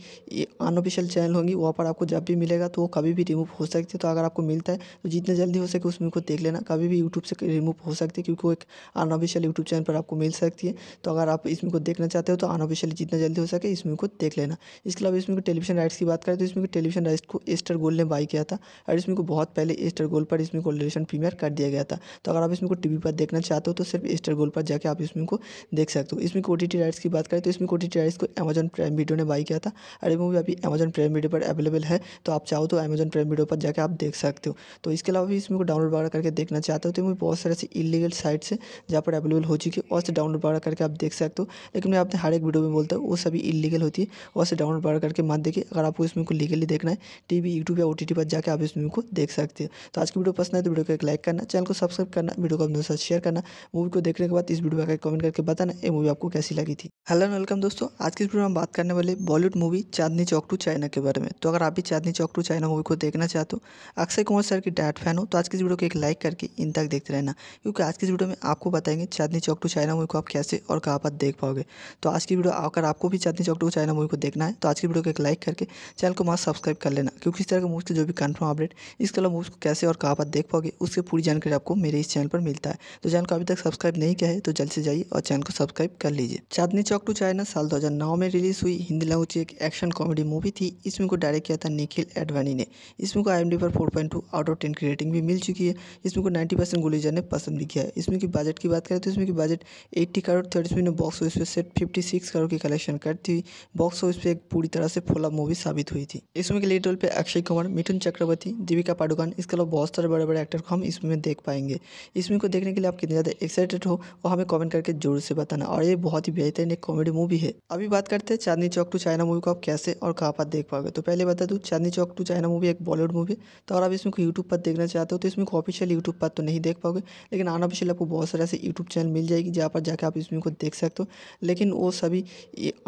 अनऑफिशियल चैनल होंगी वहाँ पर आपको जब भी मिलेगा तो वो कभी भी रिमूव हो सकती है तो अगर आपको मिलता है तो जितना जल्दी हो सके उसमें को देख लेना कभी भी यूट्यूब से रिमूव हो सकती है क्योंकि वो एक अनऑफिशियल यूट्यूब चैनल पर आपको मिल सकती है तो अगर आप इसमें को देखना चाहते हो तो अनऑफिशियल जितना जल्दी हो सके इसमें को देख लेना इसके अलावा इसमें को टेलीविजन राइट्स की बात करें तो इसमें टेलीविजन राइट्स को एस्टर गोल ने बाई किया था और इसमें को बहुत पहले एस्टर गोल पर इसमें को रिलेशन प्रीमियर कर दिया गया था तो अगर आप इसमें को टीवी पर देखना चाहते हो तो सिर्फ एस्टर गोल पर जाकर आप इसमें को देख सकते हो इसमें को राइट्स की बात करें तो इसमें को थर्टी को अमेजन प्राइम वीडियो ने बाई किया था और ये मूवी अभी अमेजन प्राइम वीडियो पर अवेलेबल है तो आप चाहो तो अमेजन प्राइम वीडियो पर जाकर आप देख सकते हो तो इसके अलावा भी इसमें को डाउनलोड वगैरह करके देखना चाहते हो तो मूवी बहुत सारे इलीगल साइट्स है जहाँ पर अवेलेबल हो चुकी है और से डाउनलोड वगैरह करके आप देख सकते हो लेकिन मैं आपने हर एक वीडियो में बोलता हूँ वो सभी इलीगल होती है और से डाउनलोड वगैरह करके मत देखिए अगर आपको इसमें को लीगली देखना है टी वी यूट्यूब या ओ पर जाकर आप इसमें को देख सकते हो तो आज की वीडियो पसंद है तो वीडियो को एक लाइक करना चैनल को सब्सक्राइब करना वीडियो को अपने साथ शेयर करना मूवी को देखने के बाद इस वीडियो का कमेंट करके बताना ये मूवी आपको कैसी लगी थी हेलो वेलकम दोस्तों दोस्तों आज के इस वीडियो में बात करने वाले Bollywood movie Chandni Chowk to China के बारे में तो अगर आप भी Chandni Chowk to China movie को देखना चाहते हो अक्षय कुमार सर की डायट फैन हो तो आज की इस वीडियो को एक लाइक करके इन तक देखते रहना क्योंकि आज की इस वीडियो में आपको बताएंगे Chandni Chowk to China movie को आप कैसे और कहाँ पर देख पाओगे तो आज की वीडियो अगर आपको भी Chandni Chowk to China movie को देखना है तो आज की वीडियो को एक लाइक करके चैनल को मास्क सब्सक्राइब कर लेना क्योंकि इस तरह के मूवी से जो भी कन्फर्म अपडेट इसके अलावा मूवी को कैसे और कहाँ पर देख पाओगे उसकी पूरी जानकारी आपको मेरे इस चैनल पर मिलता है तो चैनल को अभी तक सब्सक्राइब नहीं किया है तो जल्द से जाइए और चैनल को सब्सक्राइब कर लीजिए चांदनी चौक टू चाइना साल साल 2009 में रिलीज़ हुई हिंदी लॉन्च एक एक्शन कॉमेडी मूवी थी इसमें को डायरेक्ट किया था निखिल एडवाणी ने इसमें को आई पर 4.2 आउट ऑफ टेन की रेटिंग भी मिल चुकी है इसमें को 90 परसेंट गुलेजर ने पसंद भी किया है इसमें की बजट की बात करें तो इसमें की बजट एट्टी करोड़ थर्ड इसमें बॉक्स ऑफिस पर सेट फिफ्टी करोड़ की कलेक्शन करती हुई बॉक्स ऑफिस पर एक पूरी तरह से फोला मूवी साबित हुई थी इसमें के लीड रोल पर अक्षय कुमार मिथुन चक्रवर्ती दीपिका पाडुकान इसके अलावा बहुत सारे बड़े बड़े एक्टर को हम इसमें देख पाएंगे इस मूवी को देखने के लिए आप कितने ज़्यादा एक्साइटेड हो वो हमें कमेंट करके जरूर से बताना और ये बहुत ही बेहतरीन एक कॉमेडी मूवी है अभी बात करते हैं Chandni Chowk to China movie को आप कैसे और कहाँ पर देख पाओगे तो पहले बता दूँ Chandni Chowk to China movie एक बॉलीवुड मूवी तो अगर आप इसमें यूट्यूब पर देखना चाहते हो तो इसमें ऑफिशियल यूट्यूब पर तो नहीं देख पाओगे लेकिन अनऑफिशियल आपको बहुत सारे ऐसे यूट्यूब चैनल मिल जाएगी जहाँ पर जाकर आप इसमें को देख सकते हो लेकिन वो सभी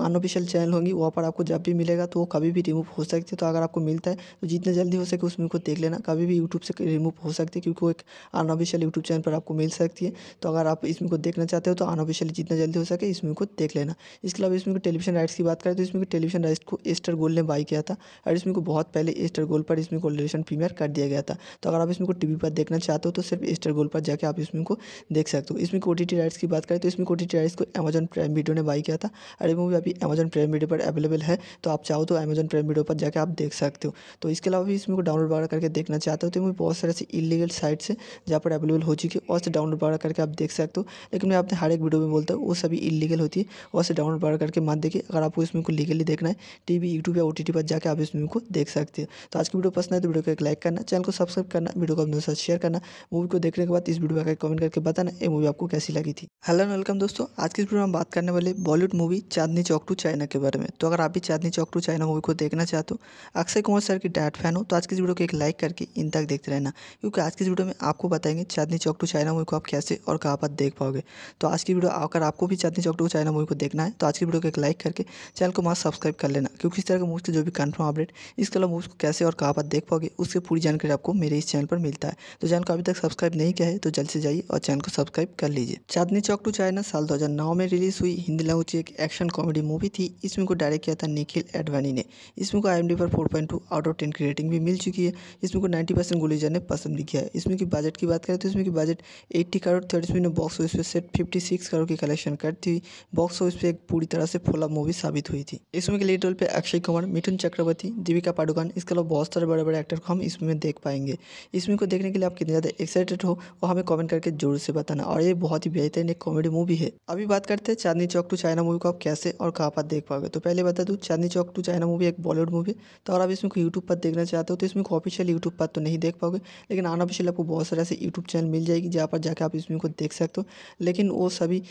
अनऑफिशियल चैनल होंगी वहाँ पर आपको जब भी मिलेगा तो वो कभी भी रिमूव हो सकती है तो अगर आपको मिलता है तो जितना जल्दी हो सके उसमें को देख लेना कभी भी यूट्यूब से रिमूव हो सकती है क्योंकि वो एक अनऑफिशियल यूट्यूब चैनल पर आपको मिल सकती है तो अगर आप इसमें को देखना चाहते हो तो अनऑफिशियल जितना जल्दी हो सके इसमें को देख लेना इसके अलावा इसमें को टेलीविजन राइट्स की बात करें तो इसमें को टेलीविजन राइट्स को एस्टर गोल ने बाई किया था और इसमें को बहुत पहले एस्टर गोल पर इसमें को रिलेशन प्रीमियर कर दिया गया था तो अगर आप इसमें को टीवी पर देखना चाहते हो तो सिर्फ एस्टर गोल पर जाकर आप इसमें को देख सकते हो इसमें को टी राइट्स की बात करें तो इसमें को राइट्स को अमेजन प्राइम वीडियो ने बाई किया था और ये मूवी अभी अमेजन प्राइम वीडियो पर अवेलेबल है तो आप चाहो तो अमेजन प्राइम वीडियो पर जाकर आप देख सकते हो तो इसके अलावा भी इसमें को डाउनलोड वगैरह करके देखना चाहते हो तो मूवी बहुत सारे ऐसी इलीगल साइट्स है जहाँ पर अवेलेबल हो चुकी है और से डाउनलोड वगैरह करके आप देख सकते हो लेकिन मैं आपने हर एक वीडियो में बोलता हूँ वो सभी इलीगल होती है और से डाउनलोड वगैरह करके मत देखिए अगर आपको इस मूवी को लीगली देखना है टीवी यूट्यूब या ओटीटी पर जाकर आप इस मूवी को देख सकते हो तो आज की वीडियो पसंद है तो वीडियो को एक लाइक करना चैनल को सब्सक्राइब करना वीडियो को अपने साथ शेयर करना मूवी को देखने के बाद इस वीडियो का कमेंट करके बताना ये मूवी आपको कैसी लगी थी हेलो वेलकम दोस्तों आज की वीडियो में बात करने वाले Bollywood movie Chandni Chowk to China के बारे में तो अगर आप भी Chandni Chowk to China movie को देखना चाहते हो अक्षय कुमार सर की डायट फैन हो तो आज की वीडियो को एक लाइक करके इन तक देखते रहना क्योंकि आज की वीडियो में आपको बताएंगे Chandni Chowk to China movie को आप कैसे और कहाँ पर देख पाओगे तो आज की वीडियो अगर आपको भी Chandni Chowk to China movie को देखना है तो आज की वीडियो को एक लाइक करके चैनल को मास्क सब्सक्राइब कर लेना क्योंकि इस तरह के मूव्स जो भी कन्फर्म अपडेट इसके अलावा मूव्स को कैसे और कहाँ पर देख पाओगे उसकी पूरी जानकारी आपको मेरे इस चैनल पर मिलता है तो चैनल को अभी तक सब्सक्राइब नहीं किया है तो जल्द से जाइए और चैनल को सब्सक्राइब कर लीजिए चांदनी चौक टू चाइना साल नौ में रिलीज हुई हिंदी लैंग्वेज एक एक्शन कॉमेडी मूवी थी इसमें को डायरेक्ट किया था निखिल एडवाणी ने इसमें को आई पर four point two out of ten की रेटिंग भी मिल चुकी है इसमें को नाइन्टी परसेंट गुलीजर ने पसंद भी किया है इसमें की बजट की बात करें तो इसमें की बजट एट्टी करोड़ थर्टी बॉक्स ऑफिस पर सेट फिफ्टी सिक्स करोड़ की कलेक्शन करती हुई बॉक्स ऑफिस पर एक पूरी तरह से फोला मूवी साबित हुई थी इसमें के लीड रोल पे अक्षय कुमार मिथुन चक्रवर्ती दीपिका पाडुकान इसके अलावा बहुत सारे बड़े बड़े एक्टर को हम इसमें देख पाएंगे इसमें को देखने के लिए आप कितने ज़्यादा एक्साइटेड हो वो हमें कमेंट करके जरूर से बताना और ये बहुत ही बेहतरीन एक कॉमेडी मूवी है अभी बात करते हैं Chandni Chowk to China movie को आप कैसे और कहाँ पर देख पाओगे तो पहले बता दू Chandni Chowk to China movie एक बॉलीवुड मूवी तो अगर आप इसमें को यूट्यूब पर देखना चाहते हो तो इसमें को ऑफिशियल यूट्यूब पर तो नहीं देख पाओगे लेकिन अनऑफिशियल आपको बहुत सारे ऐसे यूट्यूब चैनल मिल जाएगी जहाँ पर जाकर आप इसमें को देख सकते हो लेकिन वो सभी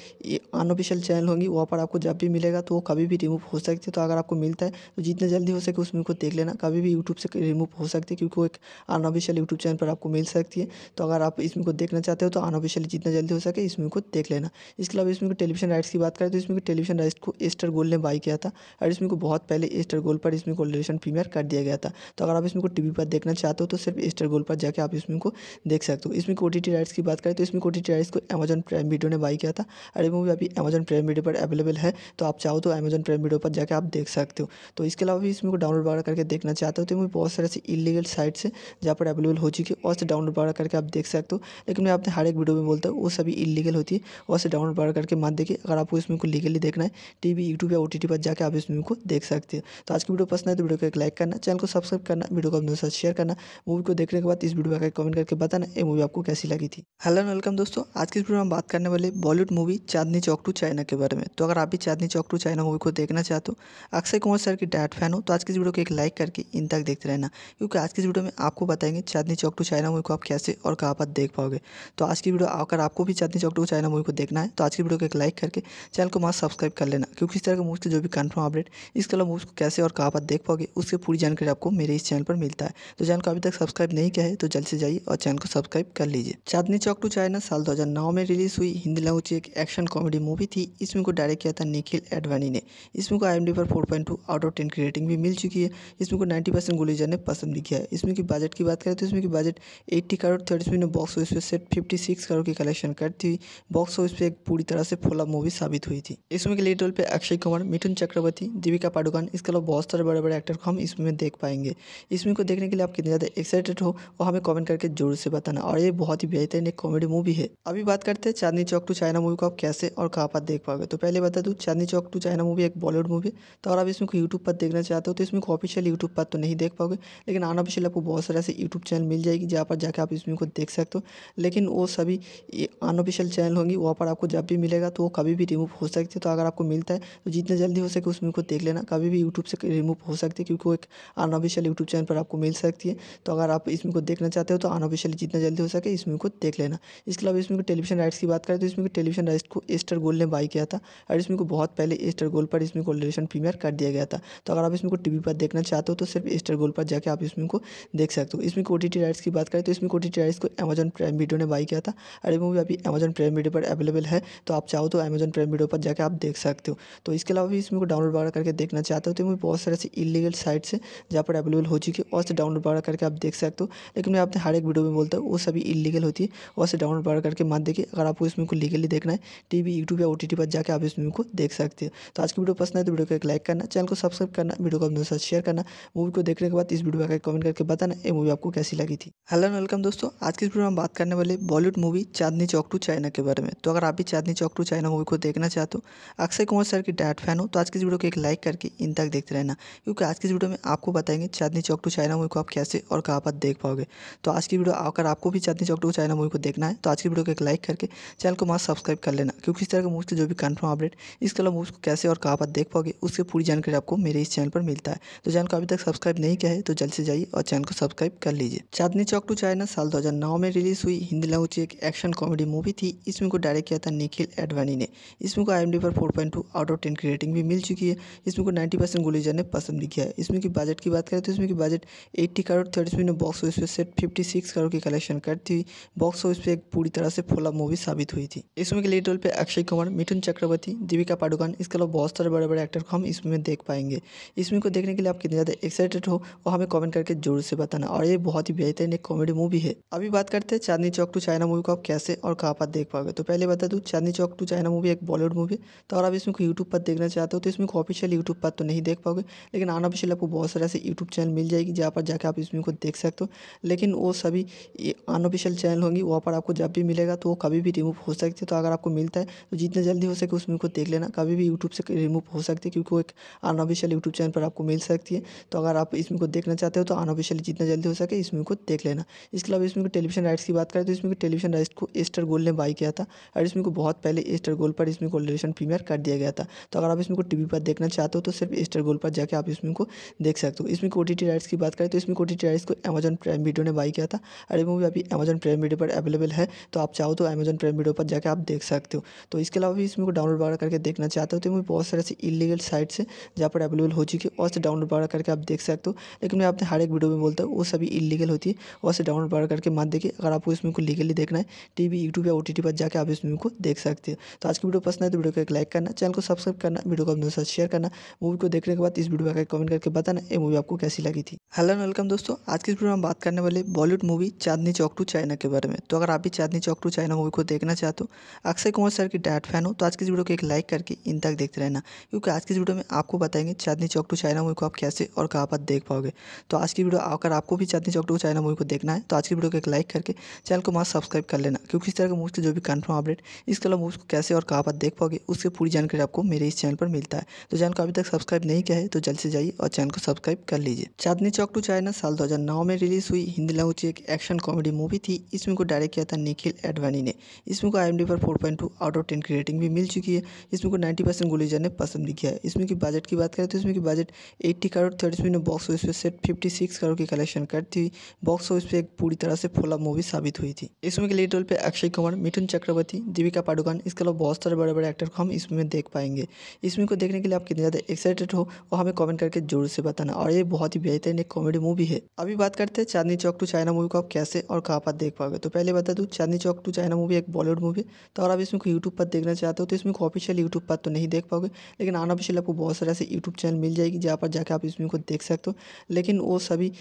अनऑफिशियल चैनल होंगी वहाँ पर आपको जब भी मिलेगा तो वो कभी भी रिमूव हो सकती है तो अगर आपको मिलता है तो जितना जल्दी हो सके उसमें को देख लेना कभी भी यूट्यूब से रिमूव हो सकती है क्योंकि वो एक अनऑफिशियल यूट्यूब चैनल पर आपको मिल सकती है तो अगर आप इसमें को देखना चाहते हो तो अनऑफिशियली जितना जल्दी हो सके इसमें को देख लेना इसके अलावा इसमें टेलीविजन राइट्स की बात करें तो इसमें टेलीविजन राइट्स को एस्टर गोल ने बाई किया था और इसमें को बहुत पहले एस्टर गोल पर इसमें कोलेशन प्रीमियर कर दिया गया था तो अगर आप इसमें को टीवी पर देखना चाहते हो तो सिर्फ एस्टर गोल पर जाकर आप इसमें को देख सकते हो इसमें ओ टी राइट्स की बात करें तो इसमें ओ टी राइट्स को अमेजन प्राइम वीडियो ने बाई किया था और वो अभी अमेजन प्राइम वीडियो पर अवेलेबल है तो तो आप चाहो तो अमेज़न प्राइम वीडियो पर जाकर आप देख सकते हो तो इसके अलावा भी इसमें को डाउनलोड वगैरह करके देखना चाहते हो तो मैं बहुत सारे ऐसे इलीगल साइट्स हैं जहाँ पर अवेलेबल हो चुकी है और से डाउनलोड वगैरह करके आप देख सकते हो लेकिन मैं आपने हर एक वीडियो में बोलता हूँ वो सभी इलीगल होती है और से डाउनलोड वगैरह करके मान देखिए अगर आपको इसमें को लीगली देखना है टी वी यूट्यूब या ओ टी टी पर जाकर आप इसमें को देख सकते हो तो आज की वीडियो पसंद है तो वीडियो को एक लाइक करना चैनल को सब्सक्राइब करना वीडियो को अपने साथ शेयर करना मूवी को देखने के बाद इस वीडियो का कमेंट करके बताना ये मूवी आपको कैसी लगी थी हेलो वेलकम दोस्तों आज की इस वीडियो में बात करने वाले Bollywood movie Chandni Chowk to China के बारे में तो अगर आप भी Chandni Chowk to China movie को देखना चाहते हो अक्षय कुमार सर की डायट फैन हो तो आज की इस वीडियो को एक लाइक करके इन तक देखते रहना क्योंकि आज की इस वीडियो में आपको बताएंगे Chandni Chowk to China movie को आप कैसे और कहाँ पर देख पाओगे तो आज की वीडियो अगर आपको भी Chandni Chowk to China movie को देखना है तो आज की वीडियो को एक लाइक करके चैनल को मास्क सब्सक्राइब कर लेना क्योंकि इस तरह के मूव से जो भी कन्फर्म अपडेट इसके अलावा मूवी को कैसे और कहाँ पर देख पाओगे उसकी पूरी जानकारी आपको मेरे इस चैनल पर मिलता है तो चैनल को अभी तक सब्सक्राइब नहीं किया है तो जल्द से जाइए और चैनल को सब्सक्राइब कर लीजिए चांदनी चौक टू चाइना साल दो में रिलीज हुई हिंदी लैंग्वेज एक एक्शन कॉमेडी मूवी थी इसमें को डायरेक्ट किया था निखिल एडवानी ने इस मूवी को आई पर four point two out of ten की रेटिंग भी मिल चुकी है इसमें को नाइन्टी परसेंट गुलीजर ने पसंद भी किया है इसमें की बजट की बात करें तो इसमें की बजट एट्टी करोड़ थर्ड इसमें ने बॉक्स ऑफिस पर सेट फिफ्टी सिक्स करोड़ की कलेक्शन करती हुई बॉक्स ऑफिस पर एक पूरी तरह से फोला मूवी साबित हुई थी इसमें मूवी के लीड रोल पर अक्षय कुमार मिथुन चक्रवर्ती दीपिका पाडुकान इसके अलावा बहुत सारे बड़े बड़े एक्टर को हम इसमें देख पाएंगे इसमें को देखने के लिए आप कितने ज़्यादा एक्साइटेड हो वो हमें कॉमेंट करके जरूर से बताना और ये बहुत ही बेहतरीन एक कॉमेडी मूवी है अभी बात करते हैं Chandni Chowk to China movie को आप कैसे और कहाँ पर देख पाओगे तो पहले बता दूँ Chandni Chowk to China movie एक बॉलीवुड मूवी तो अगर आप इसमें को यूट्यूब पर देखना चाहते हो तो इसमें को ऑफिशियल यूट्यूब पर तो नहीं देख पाओगे लेकिन अनऑफिशियल आपको बहुत सारे ऐसे यूट्यूब चैनल मिल जाएगी जहाँ पर जाकर आप इसमें को देख सकते हो लेकिन वो सभी अनऑफिशियल चैनल होंगी वहाँ पर आपको जब भी मिलेगा तो वो कभी भी रिमूव हो सकती है तो अगर आपको मिलता है तो जितना जल्दी हो सके उसमें को देख लेना कभी भी यूट्यूब से रिमूव हो सकती है क्योंकि वो एक अनऑफिशियल यूट्यूब चैनल पर आपको मिल सकती है तो अगर आप इसमें को देखना चाहते हो तो अनऑफिशियल जितना जल्दी हो सके इसमें को देख लेना इसके अलावा इसमें टेलीविजन राइट्स की बात करें तो इसमें टेलीविजन राइट्स को एस्टर गोल्ड ने बाई किया था और इसमें को बहुत पहले एस्टर गोल पर इसमें को डिलीशन प्रीमियर कर दिया गया था तो अगर आप इसमें को टीवी पर देखना चाहते हो तो सिर्फ एस्टर गोल पर जाकर आप इसमें को देख सकते हो इसमें ओ टी राइट्स की बात करें तो इसमें ओ टी राइट्स को अमेजन प्राइम वीडियो ने बाई किया था और ये मूवी अभी अमेजन प्राइम वीडियो पर अवेलेबल है तो आप चाहो तो अमेजन प्राइम वीडियो पर जाकर आप देख सकते हो तो इसके अलावा भी इसमें को डाउनलोड वगैरह करके देखना चाहते हो तो मूवी बहुत सारे ऐसे इलीगल साइट्स है जहाँ पर अवेलेबल हो चुकी है और से डाउनलोड वगैरह करके आप देख सकते हो लेकिन मैं आपने हर एक वीडियो में बोलता हूँ वो सभी इलीगल होती है और से डाउनलोड वगैरह करके मत देखिए अगर आपको इसमें को लीगली देखना है टी वी यूट्यूब या ओ टी पर जाकर आप इसमें को देख सकते हो सकती है तो आज की वीडियो पसंद है तो वीडियो को एक लाइक करना चैनल को सब्सक्राइब करना वीडियो को अपने साथ शेयर करना मूवी को देखने के बाद इस वीडियो का कमेंट करके बताना ये मूवी आपको कैसी लगी थी हेलो वेलकम दोस्तों आज की वीडियो में बात करने वाले Bollywood movie Chandni Chowk to China के बारे में तो अगर आप भी Chandni Chowk to China movie को देखना चाहते हो अक्षय कुमार सर की डायट फैन हो तो आज की वीडियो को एक लाइक करके इन तक देखते रहना क्योंकि आज की वीडियो में आपको बताएंगे Chandni Chowk to China movie को आप कैसे और कहाँ पर देख पाओगे तो आज की वीडियो अगर आपको भी Chandni Chowk to China movie को देखना है तो आज की वीडियो को एक लाइक करके चैनल को मास्क सब्सक्राइब कर लेना क्योंकि इस तरह के मूवी से जो भी कन्फर्म अपडेट इसके अलावा हम उसको कैसे और कहाँ पर देख पाओगे उसकी पूरी जानकारी आपको मेरे इस चैनल पर मिलता है तो चैनल को अभी तक सब्सक्राइब नहीं किया है तो जल्द से जाइए और चैनल को सब्सक्राइब कर लीजिए चांदनी चौक टू चाइना साल दो में रिलीज हुई हिंदी लैंग्वेज की एक एक्शन कॉमेडी मूवी थी इसमें को डायरेक्ट किया था निखिल एडवानी ने इसमें को आई पर फोर आउट ऑफ टेन की रेटिंग भी मिल चुकी है इसमें को नाइन्टी परसेंट ने पसंद भी किया है इसमें की बजट की बात करें तो इसमें की बजट एट्टी करोड़ थर्ड इसमें बॉक्स ऑफिस पर सेट फिफ्टी सिक्स करोड़ की कलेक्शन करती हुई बॉक्स ऑफिस पर एक पूरी तरह से फोला मूवी साबित हुई थी इसमें के लिए रोल पर अक्षय कुमार मिथुन चक्रवर्ती दीपिका पाडुकोण वन इसके अलावा बहुत सारे बड़े बड़े एक्टर को हम इसमें देख पाएंगे इस मूवी को देखने के लिए आप कितने ज़्यादा एक्साइटेड हो वो हमें कमेंट करके जरूर से बताना और ये बहुत ही बेहतरीन एक कॉमेडी मूवी है अभी बात करते हैं Chandni Chowk to China movie को आप कैसे और कहाँ पर देख पाओगे तो पहले बता दूँ Chandni Chowk to China movie एक बॉलीवुड मूवी तो और आप इसमें यूट्यूब पर देखना चाहते हो तो इसमें ऑफिशियल यूट्यूब पर तो नहीं देख पाओगे लेकिन अनऑफिशियल आपको बहुत सारे ऐसे यूट्यूब चैनल मिल जाएगी जहाँ पर जाकर आप इस मूवी को देख सकते हो लेकिन वो सभी अनऑफिशियल चैनल होंगी वहाँ पर आपको जब भी मिलेगा तो वो कभी भी रिमूव हो सकती है तो अगर आपको मिलता है तो जितना जल्दी हो सके उसमें को देख लेना कभी कभी भी यूट्यूब से रिमूव हो सकती है क्योंकि वो एक अनऑफिशियल यूट्यूब चैनल पर आपको मिल सकती है तो अगर आप इसमें को देखना चाहते हो तो अनऑफिशियली जितना जल्दी हो सके इसमें को देख लेना इसके अलावा इसमें टेलीविजन राइट्स की बात करें तो इसमें टेलीविजन राइट्स को एस्टर गोल ने बाई किया था और इसमें को बहुत पहले एस्टर गोल पर इसमें को रिलेशन प्रीमियर कर दिया गया था तो अगर आप इसमें को टीवी पर देखना चाहते हो तो सिर्फ एस्टर गोल पर जाकर आप इसमें को देख सकते हो इसमें को टी राइट्स की बात करें तो इसमें को राइट्स को अमेजन प्राइम वीडियो ने बाई किया था और ये मूवी अभी अमेजन प्राइम वीडियो पर अवेलेबल है तो आप चाहो तो अमेजन प्राइम वीडियो पर जाकर आप देख सकते हो तो इसके अलावा भी इसमें को डाउनलोड वगैरह करके देखना चाहते चाहते हो तो बहुत सारे ऐसे इलीगल साइट्स हैं जहाँ पर अवेलेबल हो चुकी है और से डाउनलोड बढ़ा करके आप देख सकते हो लेकिन मैं आपने हर एक वीडियो में बोलता हूँ वो सभी इलीगल होती है और से डाउनलोड बढ़ा करके मत देखिए अगर आपको इसमें को लीगली देखना है टी वी यूट्यूब या ओ पर जाकर आप इस मूवी को देख सकते हो तो आज की वीडियो पसंद है तो वीडियो को एक लाइक करना चैनल को सब्सक्राइब करना वीडियो को अपने साथ शेयर करना मूवी को देखने के बाद इस वीडियो में कमेंट करके बताना ये मूवी आपको कैसी लगी थी हेलो एंड वेलकम दोस्तों आज की वीडियो में बात करने वाले Bollywood movie Chandni Chowk to China के बारे में तो अगर आप भी Chandni Chowk to China movie को देखना चाहते हो अक्षय कुमार सर की डायट फैन हो तो आज की वीडियो को एक लाइक करके दिन तक देखते रहना क्योंकि आज की वीडियो में आपको बताएंगे Chandni Chowk to China movie को आप कैसे और कहाँ पर देख पाओगे तो आज की वीडियो अगर आपको भी Chandni Chowk to China movie को देखना है तो आज की वीडियो को एक लाइक करके चैनल को मास्क सब्सक्राइब कर लेना क्योंकि इस तरह के मूवी के जो भी कन्फर्म अपडेट इस कलर मूवी को कैसे और कहाँ पर देख पाओगे उसकी पूरी जानकारी आपको मेरे इस चैनल पर मिलता है तो चैनल को अभी तक सब्सक्राइब नहीं किया है तो जल्द से जाइए और चैनल को सब्सक्राइब कर लीजिए चांदनी चौक टू चाइना साल दो में रिलीज हुई हिंदी लैंग्वेज एक एक्शन कॉमेडी मूवी थी इसमें को डायरेक्ट किया था निखिल एडवाणी ने इसमें को आई पर four point two out of ten की रेटिंग भी मिल चुकी है इसमें को नाइन्टी परसेंट गुलीजर ने पसंद भी किया है इसमें की बजट की बात करें तो इसमें की बजट एट्टी करोड़ था इसमें ने बॉक्स ऑफिस पे सेट फिफ्टी सिक्स करोड़ की कलेक्शन करती हुई बॉक्स ऑफिस पे एक पूरी तरह से फोला मूवी साबित हुई थी इसमें के लीड रोल पे अक्षय कुमार मिथुन चक्रवर्ती दीपिका पाडुकान इसके अलावा बहुत सारे बड़े बड़े एक्टर को हम इसमें देख पाएंगे इसमें को देखने के लिए आप कितने ज़्यादा एक्साइटेड हो वो हमें कॉमेंट करके जरूर से बताना और ये बहुत ही बेहतरीन एक कॉमेडी मूवी है अभी बात करते हैं Chandni Chowk to China movie को आप कैसे और कहाँ पर देख पाओगे तो पहले बता दू Chandni Chowk to China movie एक बॉलीवुड मूवी तो और आप इसमें यूट्यूब पर देखना चाहते हो तो इसमें ऑफिशियल यूट्यूब पर तो नहीं देख पाओगे लेकिन आना पिछले आपको बहुत सारे ऐसे यूट्यूब चैनल मिल जाएगी जहाँ पर जाकर आप इस वीडियो को देख सकते हो लेकिन वो सभी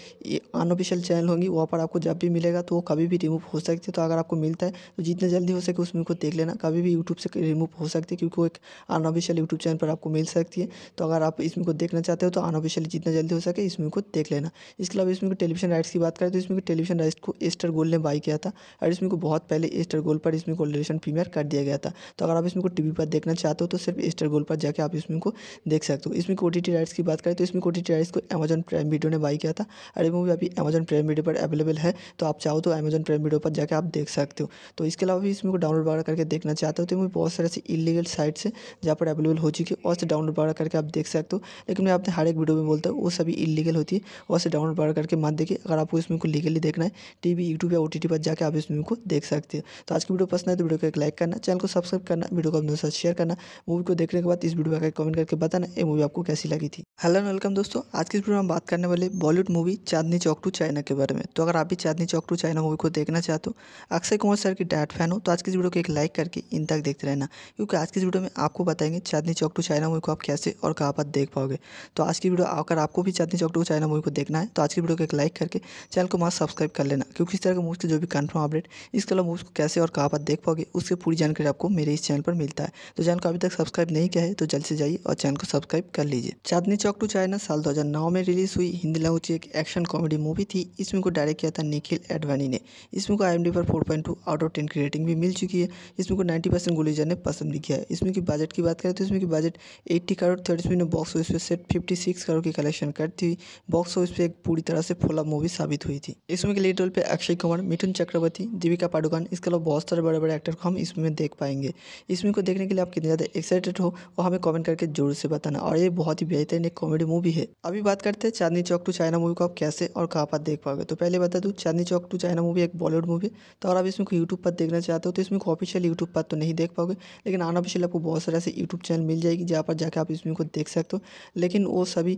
अनऑफिशियल चैनल होंगी वहाँ पर आपको जब भी मिलेगा तो वो कभी भी रिमूव हो सकती है तो अगर आपको मिलता है तो जितना जल्दी हो सके उस वीडियो को देख लेना कभी भी यूट्यूब से रिमूव हो सकती है क्योंकि वो एक अनऑफिशियल यूट्यूब चैनल पर आपको मिल सकती है तो अगर आप इसमें को देखना चाहते हो तो अनऑफिशियल जितना जल्दी हो सके इसमें को देख लेना इसके अलावा इसमें टेलीविजन राइट्स की बात करें तो इसमें टेलीविजन राइट्स को एस्टर गोल ने बाई किया था और इसमें को बहुत पहले एस्टर गोल पर इसमें को रिलेशन प्रीमियर कर दिया गया था तो अगर आप इसमें को टीवी पर देखना चाहते हो तो सिर्फ स्टार गोल्ड पर जाकर आप इसमें को देख सकते हो इसमें कोटी राइट्स की बात करें तो इसमें कोटी राइट्स को अमेजन प्राइम वीडियो ने बाई किया था और मूवी अभी अमेजन प्राइम वीडियो पर अवेलेबल है तो आप चाहो तो अमेजन प्राइम वीडियो पर जाकर आप देख सकते हो तो इसके अलावा भी इसमें को डाउनलोड वगैरह करके देखना चाहते हो तो मूवी बहुत सारे ऐसे इलीगल साइट्स हैं जहाँ पर अवेलेबल हो चुकी है और से डाउनलोड वगैरह करके आप देख सकते हो लेकिन मैं आपने हर एक वीडियो में बोलता हूँ वो सभी इलीगल होती है और से डाउनलोड वगैरह करके मत देखिए अगर आपको इसमें को लीगली देखना है वी यूट्यूब या ओ पर जाकर आप इस मूवी को देख सकते हो तो आज की वीडियो पसंद है तो वीडियो को एक लाइक करना चैनल को सब्सक्राइब करना वीडियो को अपने साथ शेयर करना मूवी को देखने के बाद इस वीडियो का कमेंट करके बताना ये मूवी आपको कैसी लगी थी हेलो वेलकम दोस्तों आज की इस वीडियो में हम बात करने वाले Bollywood movie Chandni Chowk to China के बारे में तो अगर आप भी Chandni Chowk to China movie को देखना चाहते हो अक्षय कुमार सर की डायट फैन हो तो आज की इस वीडियो को एक लाइक करके इन तक देखते रहना क्योंकि आज की इस वीडियो में आपको बताएंगे Chandni Chowk to China movie को आप कैसे और कहाँ पर देख पाओगे तो आज की वीडियो अगर आपको भी Chandni Chowk to China movie को देखना है तो आज की वीडियो को एक लाइक करके चैनल को मास्क सब्सक्राइब कर लेना क्योंकि इस तरह के मूवी के जो भी कन्फर्म अपडेट इसके अलावा मूवी को कैसे और कहाँ पर देख पाओगे उसकी पूरी जानकारी आपको मेरे इस चैनल पर मिलता है तो चैनल को अभी तक सब्सक्राइब सब्सक्राइब नहीं किया है तो जल्द से जाइए और चैनल को सब्सक्राइब कर लीजिए चांदनी चौक टू चाइना साल 2009 में रिलीज हुई हिंदी लैंग्वेज एक एक्शन कॉमेडी मूवी थी इस मूवी को डायरेक्ट किया था निखिल एडवाणी ने इस मूवी को आई पर four point two out of ten की रेटिंग भी मिल चुकी है इसमें को नाइन्टी परसेंट ने पसंद भी किया है इसमें की बजट की बात करें तो इसमें की बजट एट्टी करोड़ थर्ड इसमें बॉक्स ऑफिस पर सेट फिफ्टी सिक्स करोड़ की कलेक्शन करती हुई बॉक्स ऑफिस पर एक पूरी तरह से फोला मूवी साबित हुई थी इसमें लीड रोल पर अक्षय कुमार मिथुन चक्रवर्ती दीपिका पाडुकान इसके अलावा बहुत सारे बड़े बड़े एक्टर को हम इसमें देख पाएंगे इसमें को देखने के लिए आप कितने ज़्यादा एक्साइट रिलेटेड हो वो हमें कमेंट करके जरूर से बताना और ये बहुत ही बेहतरीन एक कॉमेडी मूवी है अभी बात करते हैं Chandni Chowk to China movie को आप कैसे और कहाँ पर देख पाओगे तो पहले बता दूँ Chandni Chowk to China movie एक बॉलीवुड मूवी तो अगर आप इसमें यूट्यूब पर देखना चाहते हो तो इसमें ऑफिशियल यूट्यूब पर तो नहीं देख पाओगे लेकिन आना ऑफिशियल आपको बहुत सारे ऐसे यूट्यूब चैनल मिल जाएगी जहाँ पर जाकर आप इसमें को देख सकते हो लेकिन वो सभी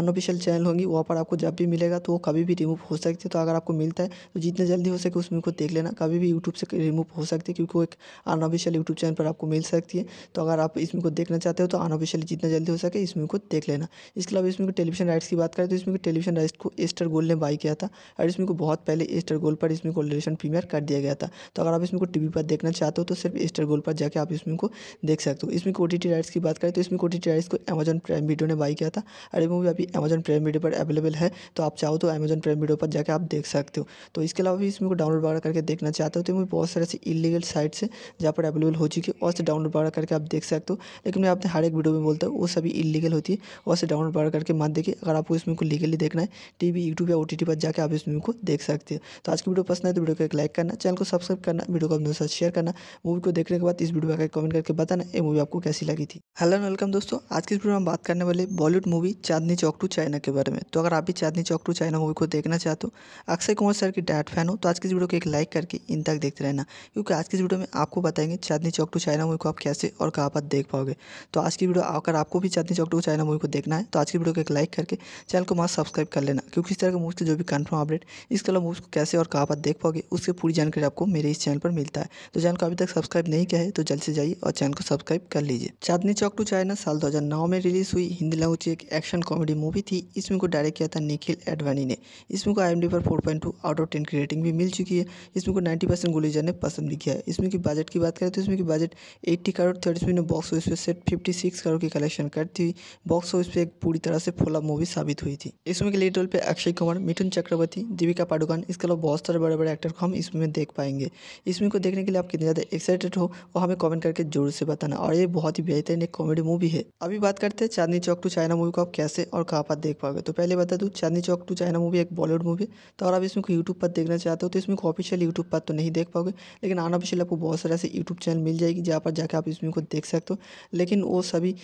अनऑफिशियल चैनल होंगी वहाँ पर आपको जब भी मिलेगा तो वो कभी भी रिमूव हो सकती है तो अगर आपको मिलता है तो जितना जल्दी हो सके उस मूवी को देख लेना कभी भी यूट्यूब से रिमूव हो सकती है क्योंकि वो एक अनऑफिशियल यूट्यूब चैनल पर आपको मिल सकती है तो अगर आप इसमें को देखना चाहते हो तो अनऑफिशियली जितना जल्दी हो सके इसमें को देख लेना इसके अलावा इसमें को टेलीविजन राइट्स की बात करें तो इसमें को टेलीविजन राइट्स को एस्टर गोल ने बाई किया था और इसमें को बहुत पहले एस्टर गोल पर इसमें को प्रीमियर कर दिया गया था तो अगर आप इसमें को टी पर देखना चाहते हो तो सिर्फ एस्टर गोल पर जाकर आप इसमें को देख सकते हो इसमें को टी राइट्स की बात करें तो इसमें को टी राइट्स को अमेजन प्राइम वीडियो ने बाई किया था और ये मूवी अभी अमेजन प्राइम वीडियो पर अवेलेबल है तो आप चाहो तो अमेजन प्राइम वीडियो पर जाकर आप देख सकते हो तो इसके अलावा भी इसमें को डाउनलोड वगैरह करके देखना चाहते हो तो बहुत सारे ऐसी इलीगल साइट्स है जहाँ पर अवेलेबल हो चुकी है और से डाउनलोड वगैरह करके आप देख सकते सकते हो लेकिन मैं आपने हर एक वीडियो में बोलता हूँ वो सभी इलीगल होती है वैसे डाउनलोड बार करके मत देखिए अगर आपको इसमें को लीगली देखना है टीवी यूट्यूब या ओ पर जाकर आप मूवी को देख सकते हो तो आज की वीडियो पसंद है तो वीडियो को एक लाइक करना चैनल को सब्सक्राइब करना वीडियो को अपने साथ शेयर करना मूवी को देखने के बाद इस वीडियो का कमेंट करके बताना ये मूवी आपको कैसी लगी थी हेलो वेलकम दोस्तों आज की वीडियो में बात करने वाले Bollywood movie Chandni Chowk to China के बारे में तो अगर आप भी Chandni Chowk to China movie को देखना चाहते हो अक्षय कुमार सर की डायट फैन हो तो आज की इस वीडियो को एक लाइक करके इन तक देखते रहना क्योंकि आज की इस वीडियो में आपको बताएंगे Chandni Chowk to China movie को आप कैसे और कहाँ पर देख पाओगे तो आज की वीडियो अगर आपको भी चाहती चौक टू चाइना मूवी को देखना है तो आज की वीडियो को एक लाइक करके चैनल को मास्क सब्सक्राइब कर लेना क्योंकि इस तरह के मूवी के जो भी कन्फर्म अपडेट इसके अलावा मूवी को कैसे और कहाँ पर देख पाओगे उसकी पूरी जानकारी आपको मेरे इस चैनल पर मिलता है तो चैनल को अभी तक सब्सक्राइब नहीं किया है तो जल्द से जाइए और चैनल को सब्सक्राइब कर लीजिए चांदनी चौक टू चाइना साल दो में रिलीज हुई हिंदी लैंग्वेज की एक एक्शन कॉमेडी मूवी थी इसमें को डायरेक्ट किया था निखिल एडवाणी ने इसमें को आई पर four point two out of ten की रेटिंग भी मिल चुकी है इसमें को नाइन्टी परसेंट गुलीजा ने पसंद भी किया है इसमें की बजट की बात करें तो इसमें की बजट एट्टी करोड़ थर्ड इसमें बॉक्स ऑफिस पे सिर्फ 56 करोड़ की कलेक्शन करती हुई बॉक्स ऑफिस पे एक पूरी तरह से फोला मूवी साबित हुई थी इसमें के लीड रोल पे अक्षय कुमार मिथुन चक्रवर्ती दीपिका पाडुकान इसके अलावा बहुत सारे बड़े बड़े एक्टर को हम इसमें देख पाएंगे इसमें को देखने के लिए आप कितने ज़्यादा एक्साइटेड हो वो हमें कॉमेंट करके जरूर से बताना और ये बहुत ही बेहतरीन एक कॉमेडी मूवी है अभी बात करते हैं Chandni Chowk to China movie को आप कैसे और कहाँ पर देख पाओगे तो पहले बता दूँ Chandni Chowk to China movie एक बॉलीवुड मूवी तो अगर आप इसमें यूट्यूब पर देखना चाहते हो तो इसमें ऑफिशियल यूट्यूब पर तो नहीं देख पाओगे लेकिन अनऑफिशियल आपको बहुत सारे ऐसे यूट्यूब चैनल मिल जाएगी जहाँ पर जाकर आप इसमें को देख सकते तो लेकिन वो सभी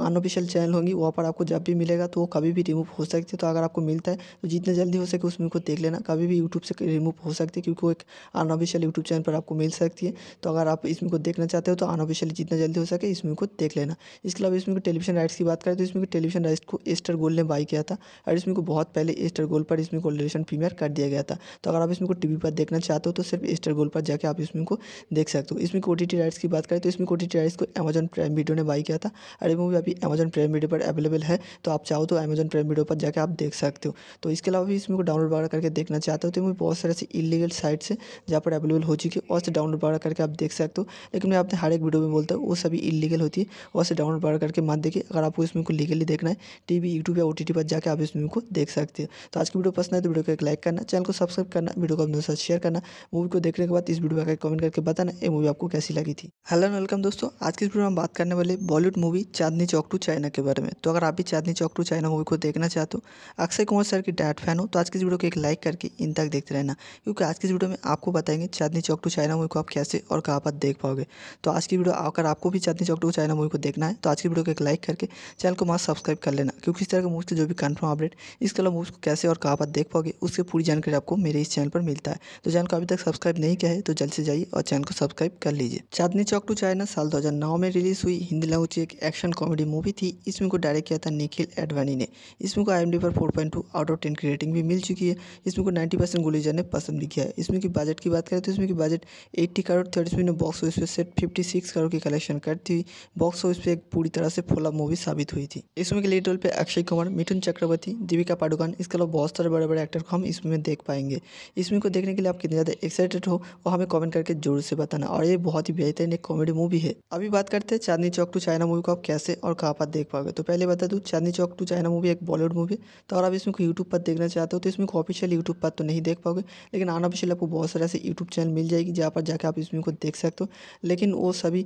अनऑफिशियल चैनल होंगी वहाँ पर आपको जब भी मिलेगा तो वो कभी भी रिमूव हो सकती है तो अगर आपको मिलता है तो जितना जल्दी हो सके उसमें को देख लेना कभी भी यूट्यूब से रिमूव हो सकती है क्योंकि वो एक अनऑफिशियल यूट्यूब चैनल पर आपको मिल सकती है तो अगर आप इसमें को देखना चाहते हो तो अनऑफिशियल जितना जल्दी हो सके इसमें को देख लेना इसके अलावा इसमें टेलीविजन राइट्स की बात करें तो इसमें टेलीविजन राइट्स को एस्टर गोल ने बाई किया था और इसमें को बहुत पहले एस्टर गोल पर इसमें को रिलेशन प्रीमियर कर दिया गया था तो अगर आप इसमें को टीवी पर देखना चाहते हो तो सिर्फ एस्टर गोल पर जाकर आप इसमें को देख सकते हो इसमें को ओ राइट्स की बात करें तो इसमें को राइट्स को एम अमेजन प्राइम वीडियो ने बाई किया था और ये मूवी अभी अमेजन प्राइम वीडियो पर अवेलेबल है तो आप चाहो तो अमेजन प्राइम वीडियो पर जाकर आप देख सकते हो तो इसके अलावा भी इस मूवी को डाउनलोड वगैरह करके देखना चाहते हो तो मूवी बहुत सारे ऐसी इलीगल साइट्स है जहाँ पर अवेलेबल हो चुकी है और से डाउनलोड वगैरह करके आप देख सकते हो लेकिन मैं आपने हर एक वीडियो में बोलता हूँ वो सभी इलीगल होती है और से डाउनलोड वगैरह करके मत देखिए अगर आपको इस मूवी को लीगली देखना है टी वी यूट्यूब या ओ पर जाकर आप इस मूवी को देख सकते हो तो आज की वीडियो पसंद है तो वीडियो को एक लाइक करना चैनल को सब्सक्राइब करना वीडियो को अपने साथ शेयर करना मूवी को देखने के बाद इस वीडियो का कमेंट करके बताना ये मूवी आपको कैसी लगी थी हेलो वेलकम दोस्तों आज की वीडियो में हम बात करने वाले Bollywood movie Chandni Chowk to China के बारे में तो अगर आप भी Chandni Chowk to China movie को देखना चाहते हो अक्षय कुमार सर की डायट फैन हो तो आज की इस वीडियो को एक लाइक करके इन तक देखते रहना क्योंकि आज की इस वीडियो में आपको बताएंगे Chandni Chowk to China movie को आप कैसे और कहाँ पर देख पाओगे तो आज की वीडियो अगर आपको भी Chandni Chowk to China movie को देखना है तो आज की वीडियो को एक लाइक करके चैनल को मास्क सब्सक्राइब कर लेना क्योंकि इस तरह के मूवी से जो भी कन्फर्म अपडेट इसके अलावा मूवी को कैसे और कहाँ पर देख पाओगे उसकी पूरी जानकारी आपको मेरे इस चैनल पर मिलता है तो चैनल को अभी तक सब्सक्राइब नहीं किया है तो जल्द से जाइए और चैनल को सब्सक्राइब कर लीजिए चांदनी चौक टू चाइना साल दो में में रिलीज़ हुई हिंद लॉन्च एक एक्शन कॉमेडी मूवी थी इसमें को डायरेक्ट किया था निखिल एडवाणी ने इसमें को आई पर 4.2 point two out of ten की रेटिंग भी मिल चुकी है इसमें को 90 परसेंट गुलेजा ने पसंद भी किया है इसमें की बजट की बात करें तो इसमें की बजट एट्टी करोड़ थर्ड इसमें बॉक्स ऑफिस पर सेट फिफ्टी करोड़ की कलेक्शन करती हुई बॉक्स ऑफिस पर एक पूरी तरह से फोला मूवी साबित हुई थी इसमें के लीड रोल पर अक्षय कुमार मिथुन चक्रवर्ती दीपिका पाडुकान इसके अलावा बहुत सारे बड़े बड़े एक्टर को हम इसमें देख पाएंगे इसमें को देखने के लिए आप कितने ज़्यादा एक्साइटेड हो वो हमें कॉमेंट करके जरूर से बताना और ये बहुत ही बेहतरीन एक कॉमेडी मूवी है अभी बात करें करते हैं Chandni Chowk to China movie को आप कैसे और कहाँ पर देख पाओगे तो पहले बता दूँ Chandni Chowk to China movie एक बॉलीवुड मूवी है तो अगर आप इसमें को यूट्यूब पर देखना चाहते हो तो इसमें ऑफिशियल यूट्यूब पर तो नहीं देख पाओगे लेकिन आना ऑफिशियल आपको बहुत सारे ऐसे यूट्यूब चैनल मिल जाएगी जहाँ पर जाकर आप इसमें को देख सकते हो लेकिन वो सभी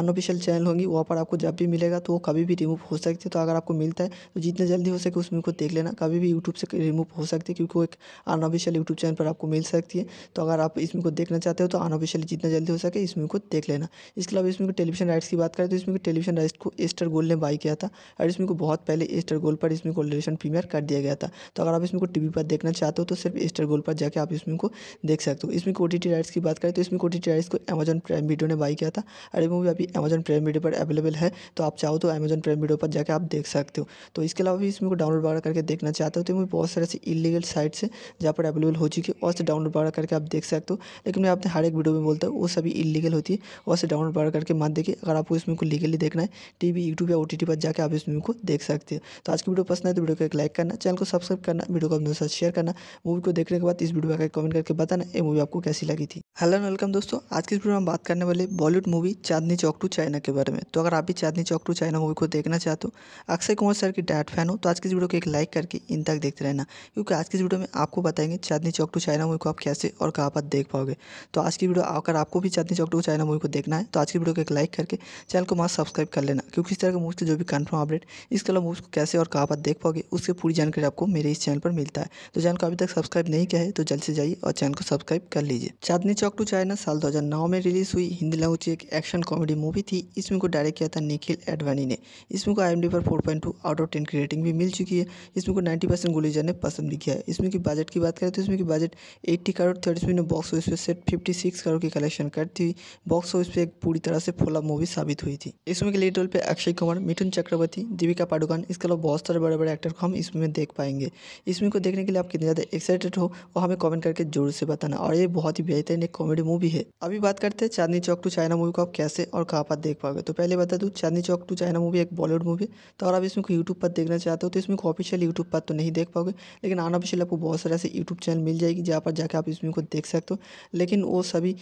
अनऑफिशियल चैनल होंगी वहाँ पर आपको जब भी मिलेगा तो वो कभी भी रिमूव हो सकती है तो अगर आपको मिलता है तो जितना जल्दी हो सके उसमें को देख लेना कभी भी यूट्यूब से रिमूव हो सकती है क्योंकि वो एक अनऑफिशियल यूट्यूब चैनल पर आपको मिल सकती है तो अगर आप इसमें को देखना चाहते हो तो अनऑफिशियल जितना जल्दी हो सके इसमें को देख लेना इसके अलावा इसमें को टेलीविजन राइट्स की बात करें तो इसमें टेलीविजन राइट्स को एस्टर गोल्ड ने बाई किया था और इसमें को बहुत पहले एस्टर गोल पर इसमें को प्रीमियर कर दिया गया था तो अगर आप इसमें को टीवी पर देखना चाहते हो तो सिर्फ एस्टर गोल पर जाकर आप इसमें को देख सकते हो इसमें ओ टी राइट्स की बात करें तो इसमें ओ टी राइट्स को अमेजन प्राइम वीडियो ने बाई किया था और मूवी अभी अमेजन प्राइम वीडियो पर अवेलेबल है तो आप चाहो तो अमेजन प्राइम वीडियो पर जाकर आप देख सकते हो तो इसके अलावा भी इसमें को डाउनलोड वगैरह करके देखना चाहते हो तो मूवी बहुत सारे इलीगल साइट्स से जहाँ पर अवेलेबल हो चुकी है और से डाउनलोड वगैरह करके आप देख सकते हो लेकिन मैं आपने हर एक वीडियो में बोलता हूँ वो सभी इलीगल होती है और से डाउनलोड वगैरह करके मान देखिए अगर आपको इस मूवी को लीगली देखना है टीवी यूट्यूब या ओ पर जाकर आप इस मूवी को देख सकते हो तो आज की वीडियो पसंद है तो वीडियो को एक लाइक करना चैनल को सब्सक्राइब करना वीडियो को अपने साथ शेयर करना मूवी को देखने के बाद इस वीडियो का कमेंट करके बताना ये मूवी आपको कैसी लगी थी हेलो वेलकम दोस्तों आज की वीडियो में बात करने वाले Bollywood movie Chandni Chowk to China के बारे में तो अगर आप भी Chandni Chowk to China movie को देखना चाहते हो अक्षय कुमार सर की डायट फैन हो तो आज की इस वीडियो को एक लाइक करके इन तक देखते रहना क्योंकि आज की इस वीडियो में आपको बताएंगे Chandni Chowk to China movie को आप कैसे और कहाँ पर देख पाओगे तो आज की वीडियो अगर आपको भी Chandni Chowk to China movie को देखना है तो आज की वीडियो को एक लाइक करके करके चैनल को मस्त सब्सक्राइब कर लेना क्योंकि इस तरह के मूव्स के जो भी कन्फर्म अपडेट इसके अलावा मूव्स को कैसे और कहाँ पर देख पाओगे उसकी पूरी जानकारी आपको मेरे इस चैनल पर मिलता है तो चैनल को अभी तक सब्सक्राइब नहीं किया है तो जल्द से जाइए और चैनल को सब्सक्राइब कर लीजिए चांदनी चौक टू चाइना साल दो में रिलीज हुई हिंदी लैंग्वेज एक एक्शन कॉमेडी मूवी थी इसमें को डायरेक्ट किया था निखिल एडवानी ने इसमें को आई पर फोर आउट ऑफ टेन की रेटिंग भी मिल चुकी है इसमें को नाइन्टी परसेंट गुलीजा ने पसंद भी किया है इसमें की बजट की बात करें तो इसमें की बजट एट्टी करोड़ थर्ड इसमें बॉक्स ऑफिस पर सेट फिफ्टी सिक्स करोड़ की कलेक्शन करती हुई बॉक्स ऑफिस पर एक पूरी तरह से फुला मूवी मूवी साबित हुई थी इस मूवी के लीड रोल पे अक्षय कुमार मिथुन चक्रवर्ती दीपिका पाडुकान इसके अलावा बहुत सारे बड़े बड़े एक्टर को हम इसमें देख पाएंगे इस मूवी को देखने के लिए आप कितने ज़्यादा एक्साइटेड हो वो हमें कॉमेंट करके जरूर से बताना और ये बहुत ही बेहतरीन एक कॉमेडी मूवी है अभी बात करते हैं Chandni Chowk to China movie को आप कैसे और कहाँ पर देख पाओगे तो पहले बता दूँ Chandni Chowk to China movie एक बॉलीवुड मूवी तो अगर आप इसमें को यूट्यूब पर देखना चाहते हो तो इसमें को ऑफिशियल यूट्यूब पर तो नहीं देख पाओगे लेकिन अनऑफिशियल आपको बहुत सारे ऐसे यूट्यूब चैनल मिल जाएगी जहाँ पर जाकर आप इसमें को देख सकते हो लेकिन वो सभी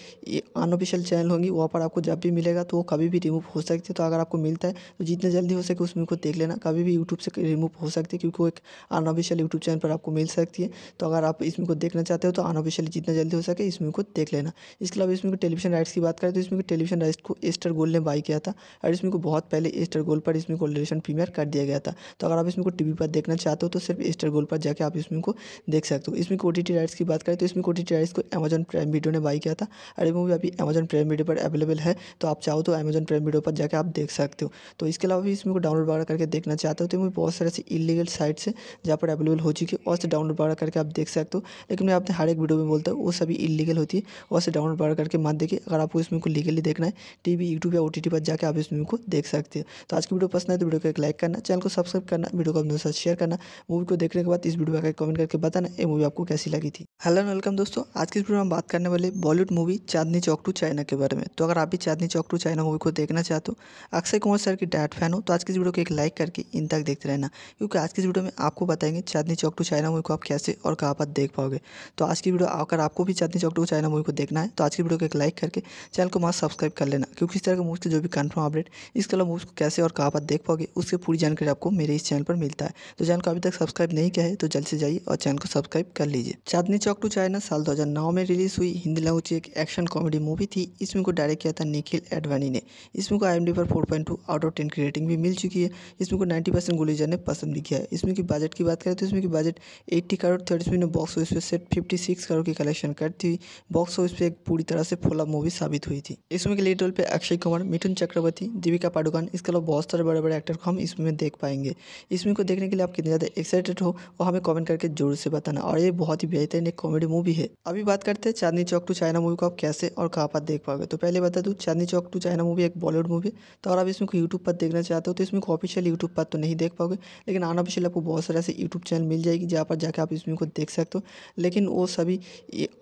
अनऑफिशियल चैनल होंगी वहाँ पर आपको जब भी मिलेगा तो वो कभी भी रिमूव हो सकती है तो अगर आपको मिलता है तो जितना जल्दी हो सके उस मूवी को देख लेना कभी भी यूट्यूब से रिमूव हो सकती है क्योंकि वो एक अनऑफिशियल यूट्यूब चैनल पर आपको मिल सकती है तो अगर आप इस को देखना चाहते हो तो अनऑफिशियल जितना जल्दी हो सके इस मूवी को देख लेना इसके अलावा इसमें टेलीविजन राइट्स की बात करें तो इसमें टेलीविजन राइट्स को एस्टर गोल्ड ने बाई किया था और इसमें को बहुत पहले एस्टर गोल्ड पर इसमें को रिलेशन प्रीमियर कर दिया गया था तो अगर आप इसमें को टीवी पर देखना चाहते हो तो सिर्फ एस्टर गोल्ड पर जाकर आप इसमें को देख सकते हो इसमें ओ टी राइट्स की बात करें तो इसमें ओ टी राइट्स को अमेजन प्राइम वीडियो ने बाई किया था और मूवी अभी अमेजन प्राइम वीडियो पर अवेलेबल है तो आप चाहो तो अमेजन अमेज़न प्राइम वीडियो पर जाकर आप देख सकते हो तो इसके अलावा भी इसमें डाउनलोड वगैरह करके देखना चाहते हो तो इसमें बहुत सारे ऐसे इलीगल साइट्स हैं जहाँ पर अवेलेबल हो चुकी है और से डाउनलोड वगैरह करके आप देख सकते हो लेकिन मैं आपने हर एक वीडियो में बोलता हूँ वो सभी इलीगल होती है और से डाउनलोड वगैरह करके मत देखिए अगर आपको इसमें को लीगली देखना है टी वी यूट्यूब या ओ पर जाकर आप इसमें को देख सकते हो तो आज की वीडियो पसंद है तो वीडियो को एक लाइक करना चैनल को सब्सक्राइब करना वीडियो को अपने साथ शेयर करना मूवी को देखने के बाद इस वीडियो का कमेंट करके बताना ये मूवी आपको कैसी लगी थी हेलो वेलकम दोस्तों आज की इस वीडियो में बात करने वाले Bollywood movie Chandni Chowk to China के बारे में तो अगर आप भी Chandni Chowk to China movie को देखना चाहते हो तो। अक्षय कुमार सर की डायट फैन हो तो आज की इस वीडियो को एक लाइक करके इन तक देखते रहना क्योंकि आज की इस वीडियो में आपको बताएंगे Chandni Chowk to China movie को आप कैसे और कहाँ पर देख पाओगे तो आज की वीडियो अगर आपको भी Chandni Chowk to China movie को देखना है तो आज की वीडियो को एक लाइक करके चैनल को मास्क सब्सक्राइब कर लेना क्योंकि इस तरह के मूवी के जो भी कन्फर्म अपडेट इसके अलावा मूवी को कैसे और कहाँ पर देख पाओगे उसकी पूरी जानकारी आपको मेरे इस चैनल पर मिलता है तो चैनल को अभी तक सब्सक्राइब नहीं किया है तो जल्द से जाइए और चैनल को सब्सक्राइब कर लीजिए चांदनी चौक टू चाइना साल दो में रिलीज हुई हिंदी लैंग्वेज की एक एक्शन कॉमेडी मूवी थी इसमें को डायरेक्ट किया था निखिल एडवाणी ने इसमें को आई पर four point two out of ten की रेटिंग भी मिल चुकी है इसमें को नाइन्टी परसेंट गुलीजा ने पसंद भी किया है इसमें की बजट की बात करें तो इसमें की बजट एट्टी करोड़ थर्ड इसमें बॉक्स ऑफिस पर सेट फिफ्टी सिक्स करोड़ की कलेक्शन करती हुई बॉक्स ऑफिस पर एक पूरी तरह से फोला मूवी साबित हुई थी इसमें के लीड रोल पर अक्षय कुमार मिथुन चक्रवर्ती दीपिका पाडुकान इसके अलावा बहुत सारे बड़े बड़े एक्टर को हम इसमें देख पाएंगे इसमें को देखने के लिए आप कितने ज़्यादा एक्साइटेड हो वो हमें कॉमेंट करके जरूर से बताना और ये बहुत ही बेहतरीन एक कॉमेडी मूवी है अभी बात करते हैं Chandni Chowk to China movie को आप कैसे और कहाँ पर देख पाओगे तो पहले बता दूँ Chandni Chowk to China movie movie एक बॉलीवुड मूवी तो अगर आप इसमें यूट्यूब पर देखना चाहते हो तो इसमें ऑफिशियल यूट्यूब पर तो नहीं देख पाओगे लेकिन अनऑफिशियल आपको बहुत सारे ऐसे यूट्यूब चैनल मिल जाएगी जहाँ पर जाकर आप इसमें को देख सकते हो लेकिन वो सभी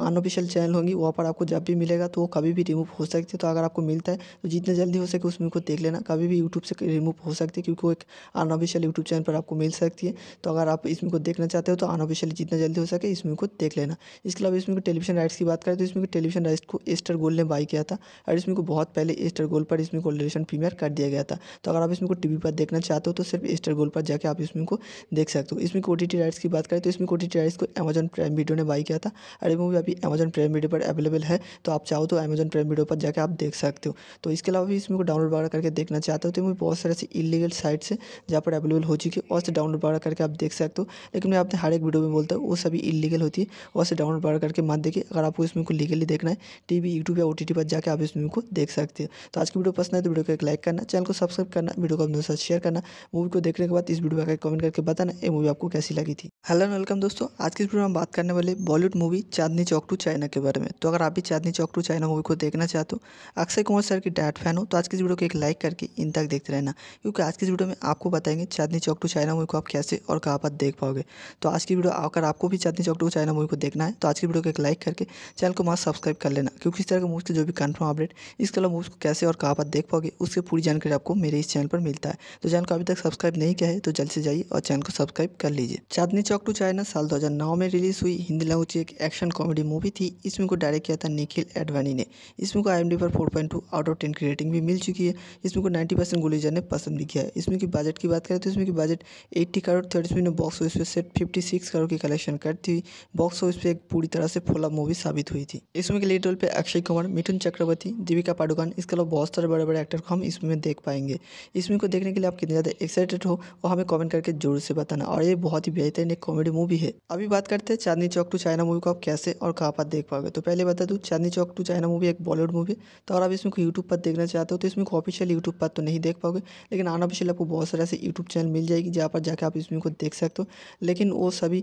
अनऑफिशियल चैनल होंगी वहाँ पर आपको जब भी मिलेगा तो वो कभी भी रिमूव हो सकती है तो अगर आपको मिलता है तो जितना जल्दी हो सके उसमें को देख लेना कभी भी यूट्यूब से रिमूव हो सकती है क्योंकि वो एक अनऑफिशियल यूट्यूब चैनल पर आपको मिल सकती है तो अगर आप इसमें को देखना चाहते हो तो अनऑफिशियल जितना जल्दी हो सके इसमें को देख लेना इसके अलावा इसमें टेलीविजन राइट्स की बात करें तो इसमें टेलीविजन राइट्स को एस्टर गोल ने बाई किया था और इसमें को बहुत पहले एस्टर गोल पर इसमें को रिलेशन प्रीमियर कर दिया गया था तो अगर आप इसमें को टी पर देखना चाहते हो तो सिर्फ स्टार गोल्ड पर जाकर आप इसमें को देख सकते हो इसमें ओ टी राइट्स की बात करें तो इसमें को टी राइट्स को अमेजन प्राइम वीडियो ने बाई किया था और मूवी अभी अमेजन प्राइम वीडियो पर अवेलेबल है तो आप चाहो तो अमेजन प्राइम वीडियो पर जाकर आप देख सकते हो तो इसके अलावा भी इसमें को डाउनलोड वगैरह करके देखना चाहते हो तो मूवी बहुत सारे इलीगल साइट्स है जहाँ पर अवेलेबल हो चुकी है और से डाउनलोड वगैरह करके आप देख सकते हो लेकिन मैं आपने हर एक वीडियो में बोलता हूँ वो सभी इलीगल होती है और से डाउनलोड वगैरह करके मत देखिए अगर आपको इसमें को लीगली देखना है टी वी यूट्यूब या ओ पर जाकर आप इसमें को देख सकते हो तो आज वीडियो पसंद है तो वीडियो को एक लाइक करना चैनल को सब्सक्राइब करना वीडियो को अपने साथ शेयर करना मूवी को देखने के बाद इस वीडियो का कमेंट करके बताना ये मूवी आपको कैसी लगी थी हेलो वेलकम दोस्तों आज की इस वीडियो में बात करने वाले Bollywood movie Chandni Chowk to China के बारे में तो अगर आप भी Chandni Chowk to China movie को देखना चाहते हो अक्षय कुमार सर की डायट फैन हो तो आज की इस वीडियो को एक लाइक करके इन तक देखते रहना क्योंकि आज की इस वीडियो में आपको बताएंगे Chandni Chowk to China movie को आप कैसे और कहाँ पर देख पाओगे तो आज की वीडियो अगर आपको भी Chandni Chowk to China movie को देखना है तो आज की वीडियो को एक लाइक करके चैनल को मास्क सब्सक्राइब कर लेना क्योंकि इस तरह के मूवी के जो भी कन्फर्म अपडेट इसके अलावा मूवी को कैसे और आप देख पाओगे उसकी पूरी जानकारी आपको मेरे इस चैनल पर मिलता है तो चैनल को अभी तक सब्सक्राइब नहीं किया है तो जल्द से जाइए और चैनल को सब्सक्राइब कर लीजिए चांदनी चौक टू चाइना साल 2009 में रिलीज हुई हिंदी लैंग्वेज की एक एक्शन कॉमेडी मूवी थी इसमें को डायरेक्ट किया था निखिल एडवाणी ने इसमें को आई पर फोर आउट ऑफ टेन की रेटिंग भी मिल चुकी है इसमें को नाइन्टी परसेंट ने पसंद भी किया है इसमें की बजट की बात करें तो इसमें की बजट एट्टी करोड़ थर्ड इसमें बॉक्स ऑफिस पर सेट फिफ्टी सिक्स करोड़ की कलेक्शन करती हुई बॉक्स ऑफिस पर एक पूरी तरह से फोला मूवी साबित हुई थी इसमें के लीड रोल पर अक्षय कुमार मिथुन चक्रवर्ती दीपिका पाडुकान इसके अलावा बहुत सारे बड़े बड़े एक्टर को हम इसमें देख पाएंगे इस मूवी को देखने के लिए आप कितने ज़्यादा एक्साइटेड हो वो हमें कमेंट करके जरूर से बताना और ये बहुत ही बेहतरीन एक कॉमेडी मूवी है अभी बात करते हैं Chandni Chowk to China movie को आप कैसे और कहाँ पर देख पाओगे तो पहले बता दूँ Chandni Chowk to China movie एक बॉलीवुड मूवी तो अगर आप इसमें को यूट्यूब पर देखना चाहते हो तो इसमें को ऑफिशियल यूट्यूब पर तो नहीं देख पाओगे लेकिन अनऑफिशियल आपको बहुत सारे ऐसे यूट्यूब चैनल मिल जाएगी जहाँ पर जाकर आप इस मूवी को देख सकते हो लेकिन वो सभी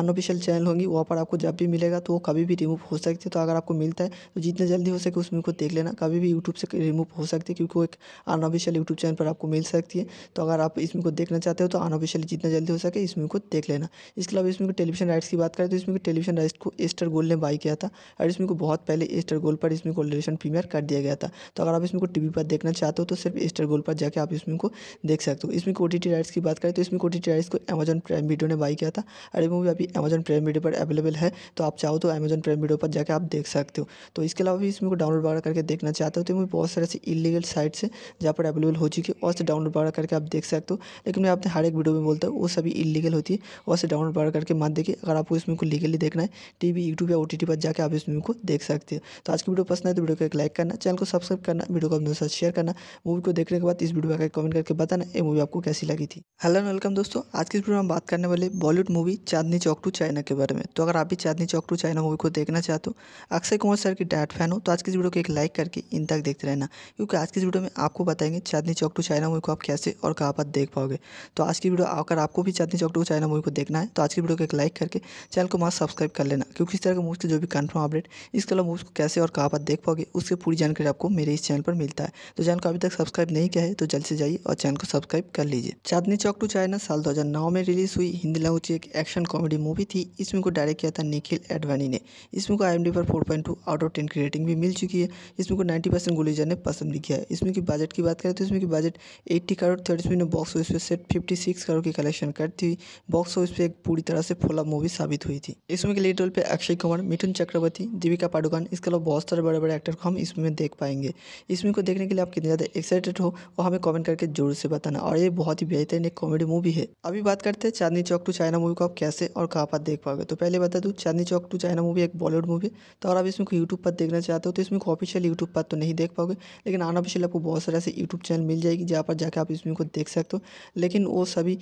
अनऑफिशियल चैनल होंगी वहाँ पर आपको जब भी मिलेगा तो वो कभी भी रिमूव हो सकती है तो अगर आपको मिलता है तो जितना जल्दी हो सके उसमें को देख लेना कभी भी यूट्यूब से रिमूव हो सकती है क्योंकि वो एक अनऑफिशियल यूट्यूब चैनल पर आपको मिल सकती है तो अगर आप इसमें को देखना चाहते हो तो अनऑफिशियली जितना जल्दी हो सके इसमें को देख लेना इसके अलावा इसमें टेलीविजन राइट्स की बात करें तो इसमें टेलीविजन राइट्स को एस्टर गोल ने बाई किया था और इसमें को बहुत पहले एस्टर गोल पर इसमें को प्रीमियर कर दिया गया था तो अगर आप इसमें को टीवी पर देखना चाहते हो तो सिर्फ एस्टर गोल पर जाकर आप इसमें को देख सकते हो इसमें ओ राइट्स की बात करें तो इसमें ओ राइट्स को अमेजन प्राइम वीडियो ने बाई किया था और ये मूवी अभी अमेजन प्राइम वीडियो पर अवेलेबल है तो आप चाहो तो अमेजन प्राइम वीडियो पर जाकर आप देख सकते हो तो इसके अलावा भी इसमें को डाउनलोड वगैरह करके देखना चाहते हो तो मूवी बहुत सारे ऐसे इलीगल साइट है जहाँ पर अवेलेबल हो चुकी है और से डाउनलोड बढ़ा करके आप देख सकते हो लेकिन मैं आपने हर एक वीडियो में बोलता हूँ वो सभी इलीगल होती है और से डाउनलोड बढ़ा करके मत देखिए अगर आपको इस मूवी को लीगली देखना है टी वी यूट्यूब या ओ टी टी पर जाकर आप इस मूवी को देख सकते हो तो आज की वीडियो पसंद है तो वीडियो को एक लाइक करना चैनल को सब्सक्राइब करना वीडियो को अपने साथ शेयर करना मूवी को देखने के बाद इस वीडियो का कमेंट करके बताना ये मूवी आपको कैसी लगी थी हेलो वेलकम दोस्तों आज की इस वीडियो में हम बात करने वाले Bollywood movie Chandni Chowk to China के बारे में तो अगर आप भी Chandni Chowk to China movie को देखना चाहते हो अक्षय कुमार सर की डायट फैन हो तो आज की इस वीडियो को एक लाइक करके इन तक देखते रहना चाइना क्योंकि आज की इस वीडियो में आपको बताएंगे Chandni Chowk to China movie को आप कैसे और कहाँ पर देख पाओगे तो आज की वीडियो अगर आपको भी Chandni Chowk to China movie को देखना है तो आज की वीडियो को एक लाइक करके चैनल को मास्क सब्सक्राइब कर लेना क्योंकि इस तरह के मूवीज़ से जो भी कन्फर्म अपडेट इस अलावा मूवीज़ को कैसे और कहाँ पर देख पाओगे उसकी पूरी जानकारी आपको मेरे इस चैनल पर मिलता है तो चैनल को अभी तक सब्सक्राइब नहीं किया है तो जल्द से जाइए और चैनल को सब्सक्राइब कर लीजिए चांदनी चौक टू चाइना साल दो में रिलीज हुई हिंदी लैंग्वेज एक एक्शन कॉमेडी मूवी थी इसमें को डायरेक्ट किया था निखिल एडवाणी ने इसमें को आई पर four point two out of ten की रेटिंग भी मिल चुकी है इसमें को नाइन्टी परसेंट गुलीजर मैंने पसंद किया है इसमें की बजट की बात करें तो इसमें की budget eighty crore thirty minute box office पे सेट फिफ्टी सिक्स करोड़ की कलेक्शन करती हुई बॉक्स ऑफिस पे एक पूरी तरह से फोला मूवी साबित हुई थी इसमें के लीड रोल पे अक्षय कुमार मिथुन चक्रवर्ती दीपिका पाडुकान इसके अलावा बहुत सारे बड़े बड़े एक्टर को हम इसमें देख पाएंगे इसमें को देखने के लिए आप कितने ज़्यादा एक्साइटेड हो वो हमें कॉमेंट करके जरूर से बताना और ये बहुत ही बेहतरीन एक कॉमेडी मूवी है अभी बात करते हैं Chandni Chowk to China movie को आप कैसे और कहाँ पर देख पाओगे तो पहले बता दूँ Chandni Chowk to China movie एक बॉलीवुड मूवी तो अगर आप इसमें को यूट्यूब पर देखना चाहते हो तो इसमें को ऑफिशियल यूट्यूब पर तो नहीं देख पाओगे लेकिन अनऑफिशियल आपको बहुत सारे ऐसे यूट्यूब चैनल मिल जाएगी जहाँ पर जाकर आप इस वीडियो को देख सकते हो लेकिन वो सभी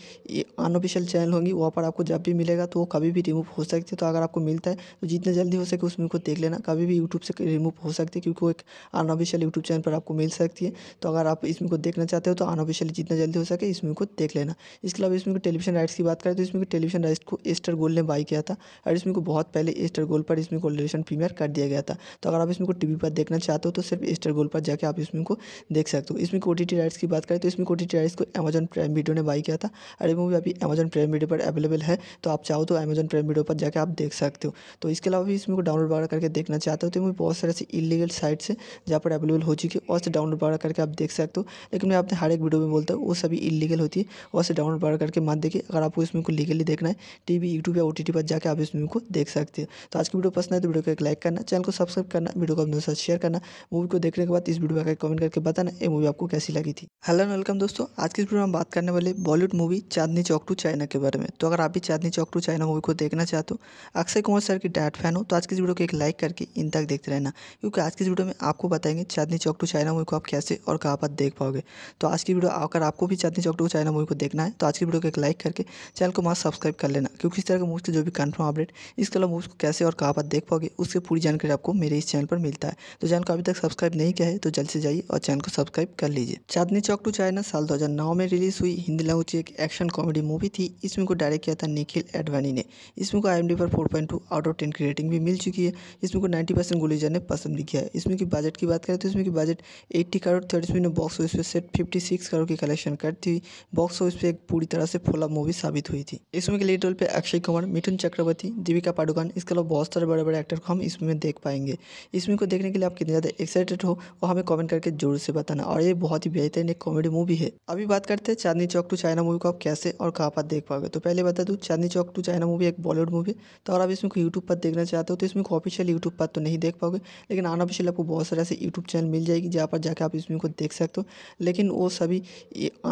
अनऑफिशियल चैनल होंगी वहाँ पर आपको जब भी मिलेगा तो वो कभी भी रिमूव हो सकती है तो अगर आपको मिलता है तो जितना जल्दी हो सके उस वीडियो को देख लेना कभी भी यूट्यूब से रिमूव हो सकती है क्योंकि वो एक अनऑफिशियल यूट्यूब चैनल पर आपको मिल सकती है तो अगर आप इस को देखना चाहते हो तो अनऑफिशियल जितना जल्दी हो सके इस मूवी को देख लेना इसके अलावा इसमें टेलीविजन राइट्स की बात करें तो इसमें टेलीविजन राइट्स को एस्टर गोल ने बाई किया था और इसमें को बहुत पहले एस्टर गोल पर इसमें को रिलेशन प्रीमियर कर दिया गया था तो अगर आप इसमें को टीवी पर देखना चाहते हो तो सिर्फ एस्टर गोल पर जाके आप इसमें को देख सकते हो इसमें टी राइट्स की बात करें तो इसमें कोटिटी राइट्स को अमेजन प्राइम वीडियो ने बाई किया था और ये मूवी अभी अमेजन प्राइम वीडियो पर अवेलेबल है तो आप चाहो तो अमेजन प्राइम वीडियो पर जाकर आप देख सकते हो तो इसके अलावा भी इसमें को डाउनलोड वगैरह करके देखना चाहते हो तो मूवी बहुत सारे इलीगल साइट्स है जहाँ पर अवेलेबल हो चुकी है और से डाउनलोड वगैरह करके आप देख सकते हो लेकिन मैं आपने हर एक वीडियो में बोलता हूँ वो सभी इलीगल होती है और से डाउनलोड वगैरह करके मत देखिए अगर आपको इसमें को लीगली देखना है टी वी यूट्यूब या ओ टी टी पर जाकर आप इस मूवी को देख सकते हो तो आज की वीडियो पसंद है तो वीडियो को एक लाइक करना चैनल को सब्सक्राइब करना वीडियो को अपने साथ शेयर करना मूवी को देखने के बाद इस वीडियो आकर कमेंट करके बताना ये मूवी आपको कैसी लगी थी हेलो वेलकम दोस्तों आज की वीडियो में बात करने वाले Bollywood movie Chandni Chowk to China के बारे में तो अगर आप भी Chandni Chowk to China movie को देखना चाहते हो अक्षय कुमार सर की डायट फैन हो तो आज की वीडियो को एक लाइक करके इन तक देखते रहना क्योंकि आज की वीडियो में आपको बताएंगे Chandni Chowk to China movie को आप कैसे और कहाँ पर देख पाओगे तो आज की वीडियो अगर आपको भी Chandni Chowk to China movie को देखना है तो आज की वीडियो को एक लाइक करके चैनल को मास्क सब्सक्राइब कर लेना क्योंकि इस तरह के मूवी के जो भी कन्फर्म अपडेट इसके अलावा मूवी को कैसे और कहाँ पर देख पाओगे उसकी पूरी जानकारी आपको मेरे इस चैनल पर मिलता है तो चैनल को अभी तक सब्सक्राइब नहीं किया है तो जल्द से जाइए और चैनल को सब्सक्राइब कर लीजिए चांदनी चौक टू चाइना साल 2009 में रिलीज हुई हिंदी लैंग्वेज की एक एक्शन कॉमेडी मूवी थी इसमें को डायरेक्ट किया था निखिल एडवाणी ने इसमें को आई पर four two out of ten की रेटिंग भी मिल चुकी है इसमें को नाइन्टी परसेंट ने पसंद भी किया है इसमें की बजट की बात करें तो इसमें की बजट एट्टी करोड़ थर्ड इसमें बॉक्स ऑफिस पर सेट फिफ्टी करोड़ की कलेक्शन करती हुई बॉक्स ऑफिस पर एक पूरी तरह से फोला मूवी साबित हुई थी इसमें के लीड रोल पर अक्षय कुमार मिथुन चक्रवर्ती दीपिका पाडुकान इसके अलावा बहुत सारे बड़े बड़े एक्टर को हम इसमें देख पाएंगे इसमें को देखने के लिए आप कितने ज़्यादा एक्साइटेड हो और हमें कमेंट करके जरूर से बताना और ये बहुत ही बेहतरीन एक कॉमेडी मूवी है अभी बात करते हैं Chandni Chowk to China movie को आप कैसे और कहाँ पर देख पाओगे तो पहले बता दूँ Chandni Chowk to China movie एक बॉलीवुड मूवी तो अगर आप इसमें यूट्यूब पर देखना चाहते हो तो इसमें ऑफिशियल यूट्यूब पर तो नहीं देख पाओगे लेकिन अनऑफिशियल आपको बहुत सारे ऐसे यूट्यूब चैनल मिल जाएगी जहाँ पर जाकर आप इसमें को देख सकते हो लेकिन वो सभी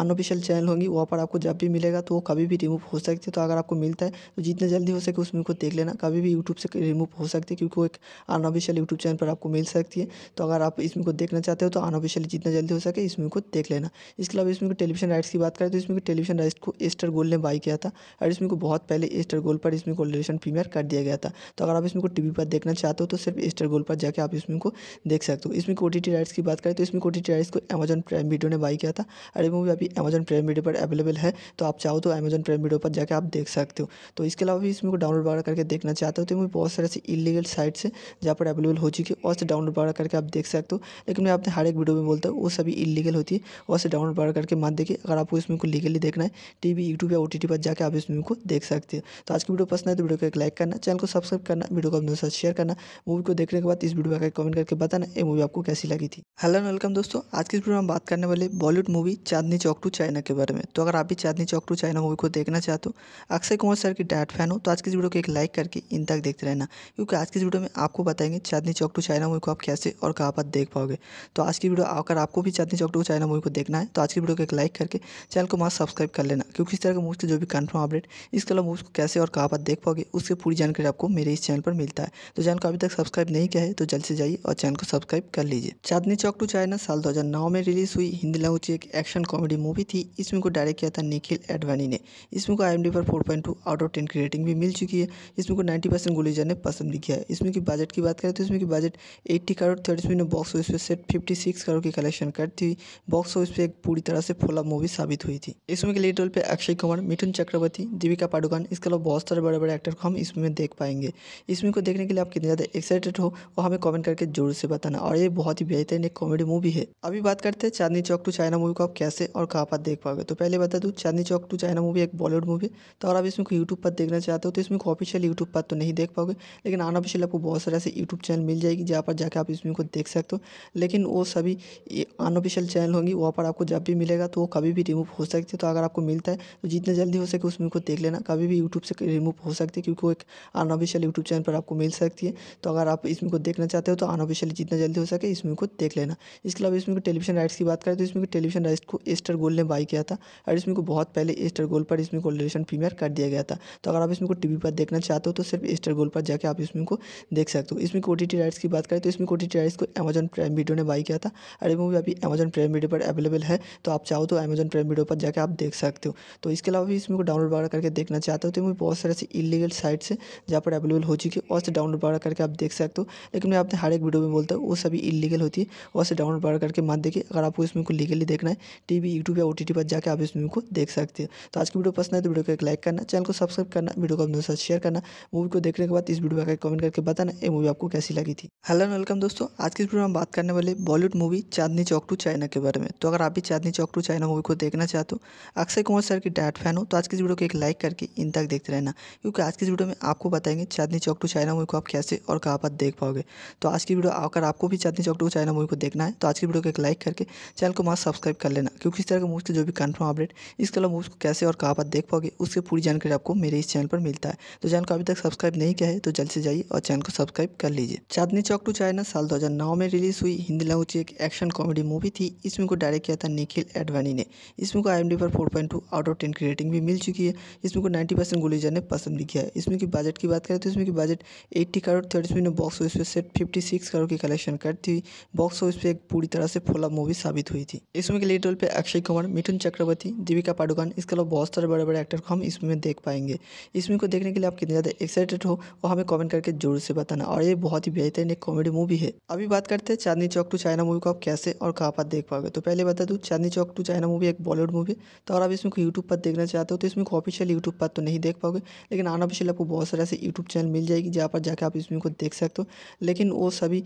अनऑफिशियल चैनल होंगी वहाँ पर आपको जब भी मिलेगा तो वो कभी भी रिमूव हो सकती है तो अगर आपको मिलता है तो जितना जल्दी हो सके उसमें को देख लेना कभी भी यूट्यूब से रिमूव हो सकती है क्योंकि वो एक अनऑफिशियल यूट्यूब चैनल पर आपको मिल सकती है तो अगर आप इसमें को देख देखना चाहते हो तो अनऑफिशियली जितना जल्दी हो सके इस मूवी को देख लेना इसके अलावा इस मूवी को टेलीविजन राइट्स की बात करें तो इस मूवी के टेलीविजन राइट्स को एस्टर गोल ने बाई किया था और इस मूवी को बहुत पहले एस्टर गोल पर इस मूवी को रिलेशन प्रीमियर कर दिया गया था तो अगर आप इस मूवी को टीवी पर देखना चाहते हो तो सिर्फ एस्टर गोल पर जाकर आप इस मूवी को देख सकते हो इसमें को ओ राइट्स की बात करें तो इसमें को ओ राइट्स को अमेजन प्राइम वीडियो ने बाई किया था और ये मूवी अभी अमेजन प्राइम वीडियो पर अवेलेबल है तो आप चाहो तो अमेजन प्राइम वीडियो पर जाकर आप देख सकते हो तो इसके अलावा भी इसमें को डाउनलोड वगैरह करके देखना चाहते हो तो मूवी बहुत सारे ऐसे इलीगल साइट्स है जहाँ पर अवेलेबल हो चुकी है और से डाउनलोड वगैरह करके आप देख सकते हो लेकिन लेकिन मैं आपने हर एक वीडियो में बोलता हूँ वो सभी इलीगल होती है और डाउनलोड बार करके मत देखिए अगर आपको इस मूवी को लीगली देखना है टीवी यूट्यूब या ओ पर जाकर आप इस मूवी को देख सकते हो तो आज की वीडियो पसंद है तो वीडियो को एक लाइक करना चैनल को सब्सक्राइब करना वीडियो को अपने साथ शेयर करना मूवी को देखने के बाद इस वीडियो का कमेंट करके बताना ये मूवी आपको कैसी लगी थी हेलो वेलकम दोस्तों आज की वीडियो में बात करने वाले Bollywood movie Chandni Chowk to China के बारे में तो अगर आप भी Chandni Chowk to China movie को देखना चाहते हो अक्षय कुमार सर की डायट फैन हो तो आज की वीडियो को एक लाइक करके इन तक देखते रहना क्योंकि आज की वीडियो में आपको बताएंगे Chandni Chowk to China movie को आप कैसे और कहाँ पर देख पाओगे तो आज की वीडियो अगर आपको भी Chandni Chowk to China movie को देखना है तो आज की वीडियो को एक लाइक करके चैनल को मास्क सब्सक्राइब कर लेना क्योंकि इस तरह के मूवी से जो भी कन्फर्म अपडेट इसके अलावा मूवी को कैसे और कहाँ पर देख पाओगे उसकी पूरी जानकारी आपको मेरे इस चैनल पर मिलता है तो चैनल को अभी तक सब्सक्राइब नहीं किया है तो जल्द से जाइए और चैनल को सब्सक्राइब कर लीजिए चांदनी चौक टू चाइना साल दो में रिलीज हुई हिंदी लैंग्वेज एक एक्शन कॉमेडी मूवी थी इसमें को डायरेक्ट किया था निखिल एडवाणी ने इसमें को आई पर four point two out of ten की रेटिंग भी मिल चुकी है इसमें को नाइन्टी परसेंट गुलीजर ने पसंद भी किया है इसमें की बजट की बात करें तो इसमें की budget eighty crore thirty million box office पर सेट फिफ्टी सिक्स करोड़ की कलेक्शन करती हुई बॉक्स ऑफिस पे एक पूरी तरह से फोला मूवी साबित हुई थी इस मूवी के लीड रोल पे अक्षय कुमार मिथुन चक्रवर्ती दीपिका पाडुकान इसके अलावा बहुत सारे बड़े बड़े एक्टर को हम इसमें देख पाएंगे इस मूवी को देखने के लिए आप कितने ज़्यादा एक्साइटेड हो वो हमें कॉमेंट करके जरूर से बताना और ये बहुत ही बेहतरीन एक कॉमेडी मूवी है अभी बात करते हैं Chandni Chowk to China movie को आप कैसे और कहाँ पर देख पाओगे तो पहले बता दू Chandni Chowk to China movie एक बॉलीवुड मूवी तो अगर आप इसमें यूट्यूब पर देखना चाहते हो तो इसमें ऑफिशियल यूट्यूब पर तो नहीं देख पाओगे लेकिन अनऑफिशियल आपको बहुत सारे ऐसे यूट्यूब चैनल मिल जाएगी जहाँ पर जाकर आप इसमें को देख सकते हो लेकिन लेकिन वो सभी अनऑफिशियल चैनल होंगी वहाँ पर आपको जब भी मिलेगा तो वो कभी भी रिमूव हो सकती है तो अगर आपको मिलता है तो जितना जल्दी हो सके उसमें को देख लेना कभी भी यूट्यूब से रिमूव हो सकती है क्योंकि वो एक अनऑफिशियल यूट्यूब चैनल पर आपको मिल सकती है तो अगर आप इसमें को देखना चाहते हो तो अनऑफिशियली जितना जल्दी हो सके इसमें को देख लेना इसके अलावा इसमें टेलीविजन राइट्स की बात करें तो इसमें टेलीविजन राइट्स को एस्टर गोल ने बाई किया था और इसमें को बहुत पहले एस्टर गोल पर इसमें कोलेशन प्रीमियर कर दिया गया था तो अगर आप इसमें को टीवी पर देखना चाहते हो तो सिर्फ एस्टर गोल पर जाकर आप इसमें को देख सकते हो इसमें को राइट्स की बात करें तो इसमें को राइट्स को अमेजन प्राइम वीडियो ने मैंने बाई किया था और ये मूवी अभी अमेजन प्राइम वीडियो पर अवेलेबल है तो आप चाहो तो अमेजन प्राइम वीडियो पर जाकर आप देख सकते हो तो इसके अलावा भी इसमें को डाउनलोड वगैरह करके देखना चाहते हो तो मूवी बहुत सारे ऐसी इलीगल साइट्स है जहाँ पर अवेलेबल हो चुकी है और से डाउनलोड वगैरह करके आप देख सकते हो लेकिन मैं आपने हर एक वीडियो में बोलता हूँ वो सभी इलीगल होती है और से डाउनलोड वगैरह करके मान देखिए अगर आपको इसमें को लीगली देखना है टी वी यूट्यूब या ओ टी टी पर जाकर आप इस मूवी को देख सकते हो तो आज की वीडियो पसंद है तो वीडियो को एक लाइक करना चैनल को सब्सक्राइब करना वीडियो को अपने साथ शेयर करना मूवी को देखने के बाद इस वीडियो का कमेंट करके बताना ये मूवी आपको कैसी लगी थी हेलो वेलकम दोस्तों आज की इस वीडियो में हम बात करने वाले पहले Bollywood movie Chandni Chowk to China के बारे में तो अगर आप भी Chandni Chowk to China movie को देखना चाहते हो अक्षय कुमार सर की डायट फैन हो तो आज की वीडियो को एक लाइक करके इन तक देखते रहना क्योंकि आज की वीडियो में आपको बताएंगे Chandni Chowk to China movie को आप कैसे और कहाँ पर देख पाओगे तो आज की वीडियो अगर आपको भी Chandni Chowk to China movie को देखना है तो आज की वीडियो को एक लाइक करके चैनल को मास्क सब्सक्राइब कर लेना क्योंकि इस तरह के मूवी के जो भी कन्फर्म अपडेट इसके अलावा मूवीज़ को कैसे और कहाँ पर देख पाओगे उसकी पूरी जानकारी आपको मेरे इस चैनल पर मिलता है तो चैनल को अभी तक सब्सक्राइब नहीं किया है तो जल्द से जाइए और चैनल को सब्सक्राइब कर लीजिए चांदनी चौक टू चाइना साल दो में रिलीज़ हुई हिंदी दिलाऊची एक एक्शन कॉमेडी मूवी थी इसमें को डायरेक्ट किया था निखिल एडवानी ने इसमें को आई पर four point two out of ten की रेटिंग भी मिल चुकी है इसमें को नाइन्टी परसेंट गुलेजा ने पसंद भी किया है इसमें की बजट की बात करें तो इसमें की बजट एट्टी करोड़ थर्ड इसमें बॉक्स ऑफिस पर सेट फिफ्टी सिक्स करोड़ की कलेक्शन करती हुई बॉक्स ऑफिस पर एक पूरी तरह से फोला मूवी साबित हुई थी इसमें के लीड रोल पर अक्षय कुमार मिथुन चक्रवर्ती दीपिका पाडुकान इसके अलावा बहुत सारे बड़े बड़े एक्टर को हम इसमें देख पाएंगे इसमें को देखने के लिए आप कितने ज़्यादा एक्साइटेड हो वो हमें कॉमेंट करके जोर से बताना और ये बहुत ही बेहतरीन एक कॉमेडी मूवी है अभी बात करते हैं Chandni Chowk Chowk to China movie को आप कैसे और कहाँ पर देख पाओगे तो पहले बता दूँ तो Chandni Chowk to China movie एक बॉलीवुड मूवी तो अगर आप इसमें यूट्यूब पर देखना चाहते हो तो इसमें ऑफिशियल यूट्यूब पर तो नहीं देख पाओगे लेकिन आना ऑफिशियल आपको बहुत सारे ऐसे यूट्यूब चैनल मिल जाएगी जहाँ पर जाकर आप इसमें को देख सकते हो लेकिन वो सभी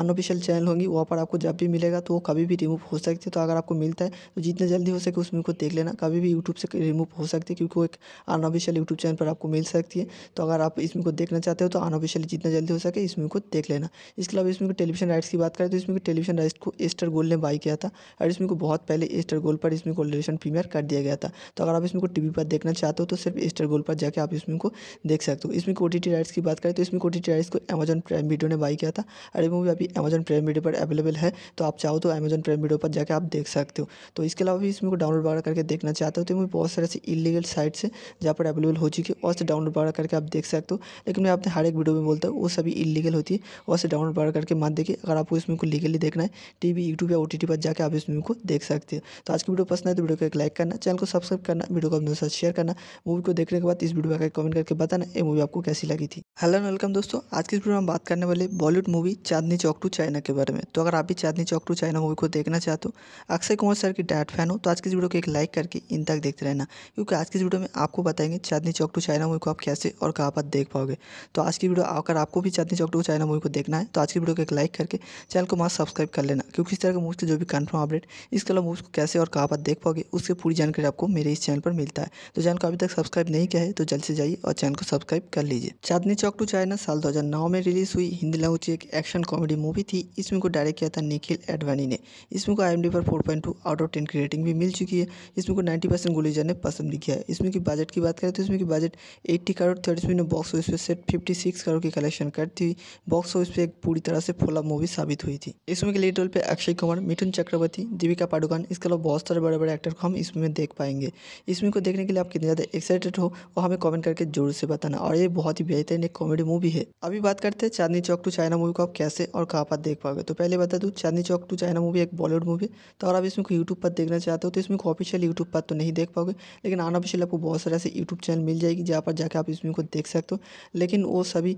अनऑफिशियल चैनल होंगी वहाँ पर आपको जब भी मिलेगा तो वो कभी भी रिमूव हो सकती है तो अगर आपको मिलता है तो जितना जल्दी हो सके उसमें को देख लेना कभी भी यूट्यूब से रिमूव हो सकती है क्योंकि वो एक अनऑफिशियल यूट्यूब चैनल पर आपको मिल सकती है तो अगर आप इसमें को देखना चाहते हो तो अनऑफिशियल जितना जल्दी हो सके इसमें को देख लेना इसके अलावा इसमें टेलीविजन राइट्स की बात करें तो इसमें को टेलीविजन राइट को एस्टर गोल ने बाई किया था और इसमें को बहुत पहले एस्टर गोल्ड पर इसमें को टेलीविजन प्रीमियर कर दिया गया था तो अगर आप इसमें को टीवी पर देखना चाहते हो तो सिर्फ एस्टर गोल पर जाकर आप इसमें को देख सकते हो इसमें को टी राइट्स की बात करें तो इसमें को टी राइट्स को अमेजन प्राइम वीडियो ने बाई किया था और ये मूवी अभी अमेजन प्राइम वीडियो पर अवेलेबल है तो आप चाहो तो अमेजन प्राइम वीडियो पर जाकर आप देख सकते हो तो इसके अलावा भी इसमें को डाउनलोड वगैरह करके देखना चाहते हो तो मूवी बहुत सारे ऐसे इलीगल साइट्स है जहाँ पर अवेलेबल हो चुकी है और से डाउनलोड वगैरह करके आप देख सकते हो लेकिन मैं आपने हर एक वीडियो में बोलता हूँ वो सभी इलीगल होती है और से डाउनलोड वगैरह करके मत देखिए अगर आपको इसमें लीगली देखना है टीवी यूट्यूब या ओ पर जाकर आप इस मूवी को देख सकते हो तो आज की वीडियो पसंद है तो वीडियो को एक लाइक करना चैनल को सब्सक्राइब करना वीडियो को अपने साथ शेयर करना मूवी को देखने के बाद इस वीडियो का कमेंट करके बताना ये मूवी आपको कैसी लगी थी हेलो एंड वेलकम दोस्तों आज की इस वीडियो में बात करने वाले Bollywood movie Chandni Chowk to China के बारे में तो अगर आप भी Chandni Chowk to China movie को देखना चाहते हो अक्षय कुमार सर की डायट फैन हो तो आज की इस वीडियो को एक लाइक करके इन तक देखते रहना क्योंकि आज की वीडियो में आपको बताएंगे Chandni Chowk to China movie को आप कैसे और कहाँ पर देख पाओगे तो आज की वीडियो अगर आपको भी Chandni Chowk to China movie को देखना है तो आज की वीडियो को एक लाइक करके चैनल को मस्त सब्सक्राइब कर लेना क्योंकि इस तरह के मूव्स के जो भी कन्फर्म अपडेट इसके अलावा मूव्स को कैसे और कहाँ पर देख पाओगे उसकी पूरी जानकारी आपको मेरे इस चैनल पर मिलता है तो चैनल को अभी तक सब्सक्राइब नहीं किया है तो जल्द से जाइए और चैनल को सब्सक्राइब कर लीजिए चांदनी चौक टू चाइना साल दो में रिलीज हुई हिंदी लैंग्वेज की एक एक्शन कॉमेडी मूवी थी इसमें को डायरेक्ट किया था निखिल एडवानी ने इसमें को आई पर फोर आउट ऑफ टेन की रेटिंग भी मिल चुकी है इसमें को नाइन्टी परसेंट गुलीजा ने पसंद भी किया है इसमें की बजट की बात करें तो इसमें की बजट एट्टी करोड़ थर्ड इसमें बॉक्स ऑफिस पर सेट फिफ्टी करोड़ की कलेक्शन करती हुई बॉक्स ऑफिस पर एक पूरी तरह से फोला मूवी साबित हुई थी थी इस मूवी के लीड रोल पे अक्षय कुमार मिथुन चक्रवर्ती दीपिका पाडुकान इसके अलावा बहुत सारे बड़े बड़े एक्टर को हम इस मूवी में देख पाएंगे इस मूवी को देखने के लिए आप कितने ज़्यादा एक्साइटेड हो वो हमें कमेंट करके जरूर से बताना और ये बहुत ही बेहतरीन एक कॉमेडी मूवी है अभी बात करते हैं Chandni Chowk to China movie को आप कैसे और कहाँ पर देख पाओगे तो पहले बता दूँ Chandni Chowk to China movie एक बॉलीवुड मूवी तो अगर आप इसमें को यूट्यूब पर देखना चाहते हो तो इसमें को ऑफिशियल यूट्यूब पर तो नहीं देख पाओगे लेकिन अनऑफिशियल आपको बहुत सारे ऐसे यूट्यूब चैनल मिल जाएगी जहाँ पर जाकर आप इस को देख सकते हो लेकिन वो सभी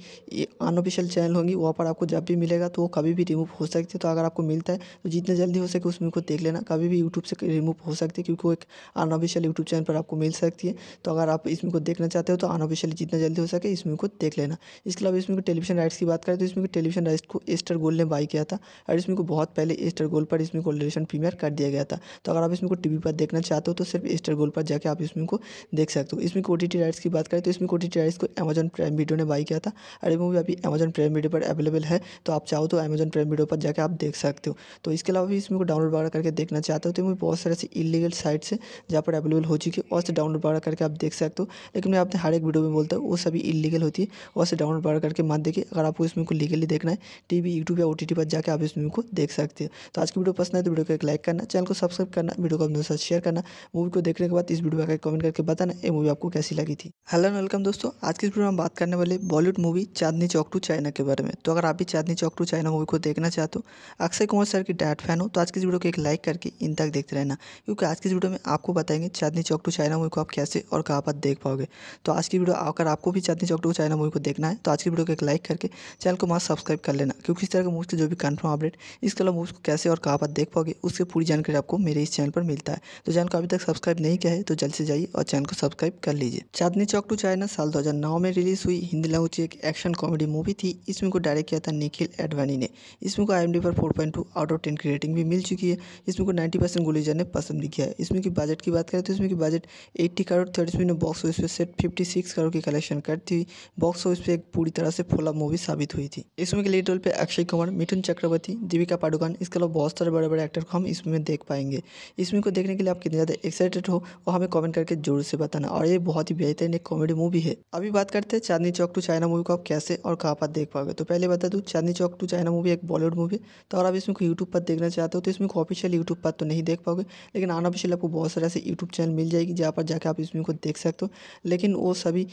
अनऑफिशियल चैनल होंगी वहाँ पर आपको जब भी मिलेगा तो वो कभी भी रिमूव हो सकता सकते तो अगर आपको मिलता है तो जितना जल्दी हो सके उस मूवी को देख लेना कभी भी यूट्यूब से रिमूव हो सकती है क्योंकि वो एक अनऑफिशियल यूट्यूब चैनल पर आपको मिल सकती है तो अगर आप इसमें को देखना चाहते हो तो अनऑफिशियल जितना जल्दी हो सके इस को देख लेना इसके अलावा इसमें टेलीविजन राइट्स की बात करें तो इसमें टेलीविजन राइट्स को एस्टर गोल ने बाई किया था और इसमें को बहुत पहले एस्टर गोल पर इसमें को रिलेशन प्रीमियर कर दिया गया था तो अगर आप इसमें को टीवी पर देखना चाहते हो तो सिर्फ एस्टर गोल पर जाकर आप इसमें को देख सकते हो इसमें को टी राइट्स की बात करें तो इसमें को टी राइट्स को अमेजन प्राइम वीडियो ने बाई किया था और ये मूवी अभी अमेजन प्राइम वीडियो पर अवेलेबल है तो आप चाहो तो अमेजन प्राइम वीडियो पर जाकर आप देख सकते हो तो इसके अलावा भी इसमें को डाउनलोड वगैरह करके देखना चाहते हो तो मैं बहुत सारे ऐसे इलीगल साइट्स है जहाँ पर अवेलेबल हो चुकी है और से डाउनलोड वगैरह करके आप देख सकते हो लेकिन मैं आपने हर एक वीडियो में बोलता हूँ वो सभी इलीगल होती है और से डाउनलोड वगैरह करके मत देखिए अगर आपको इसमें को लीगली देखना है टी वी यूट्यूब या ओ पर जाकर आप इसमें को देख सकते हो तो आज की वीडियो पसंद है तो वीडियो को एक लाइक करना चैनल को सब्सक्राइब करना वीडियो को अपने साथ शेयर करना मूवी को देखने के बाद इस वीडियो का कमेंट करके बताना ये मूवी आपको कैसी लगी थी हेलो एंड वेलकम दोस्तों आज की वीडियो में हम बात करने वाले Bollywood movie Chandni Chowk to China के बारे में तो अगर आप भी Chandni Chowk to China movie को देखना चाहते हो हो अक्षय कुमार सर की डायट फैन हो तो आज की इस वीडियो को एक लाइक करके इन तक देखते रहना क्योंकि आज की इस वीडियो में आपको बताएंगे Chandni Chowk to China movie को आप कैसे और कहाँ पर देख पाओगे तो आज की वीडियो अगर आपको भी Chandni Chowk to China movie को देखना है तो आज की वीडियो को एक लाइक करके चैनल को मास्क सब्सक्राइब कर लेना क्योंकि इस तरह के मूवी के जो भी कन्फर्म अपडेट इसके अलावा मूवी को कैसे और कहाँ पर देख पाओगे उसकी पूरी जानकारी आपको मेरे इस चैनल पर मिलता है तो चैनल को अभी तक सब्सक्राइब नहीं किया है तो जल्द से जाइए और चैनल को सब्सक्राइब कर लीजिए चांदनी चौक टू चाइना साल दो में रिलीज हुई हिंदी लैंग्वेज एक एक्शन कॉमेडी मूवी थी इसमें को डायरेक्ट किया था निखिल एडवाणी ने इसमें को आई पर four point two out of ten की रेटिंग भी मिल चुकी है इसमें को नाइन्टी परसेंट गोली जाने पसंद भी किया है इसमें की बजट की बात करें तो इसमें की budget eighty crore third million box office पे सेट फिफ्टी सिक्स करोड़ की कलेक्शन करती हुई बॉक्स ऑफिस पे एक पूरी तरह से फोला मूवी साबित हुई थी इसमें के लीड रोल पे अक्षय कुमार मिथुन चक्रवर्ती दीपिका पाडुकान इसके अलावा बहुत सारे बड़े बड़े एक्टर को हम इसमें देख पाएंगे इसमें को देखने के लिए आप कितने ज़्यादा एक्साइटेड हो वो हमें कॉमेंट करके जरूर से बताना और ये बहुत ही बेहतरीन एक कॉमेडी मूवी है अभी बात करते हैं Chandni Chowk to China movie को आप कैसे और कहाँ पर देख पाओगे तो पहले बता दूँ Chandni Chowk to China movie एक बॉलीवुड मूवी होगी तो अगर आप इसमें कोई यूट्यूब पर देखना चाहते हो तो इसमें ऑफिशियल यूट्यूब पर तो नहीं देख पाओगे लेकिन अनऑफिशियल आपको बहुत सारे ऐसे यूट्यूब चैनल मिल जाएगी जहाँ पर जाकर आप इसमें को देख सकते हो लेकिन वो सभी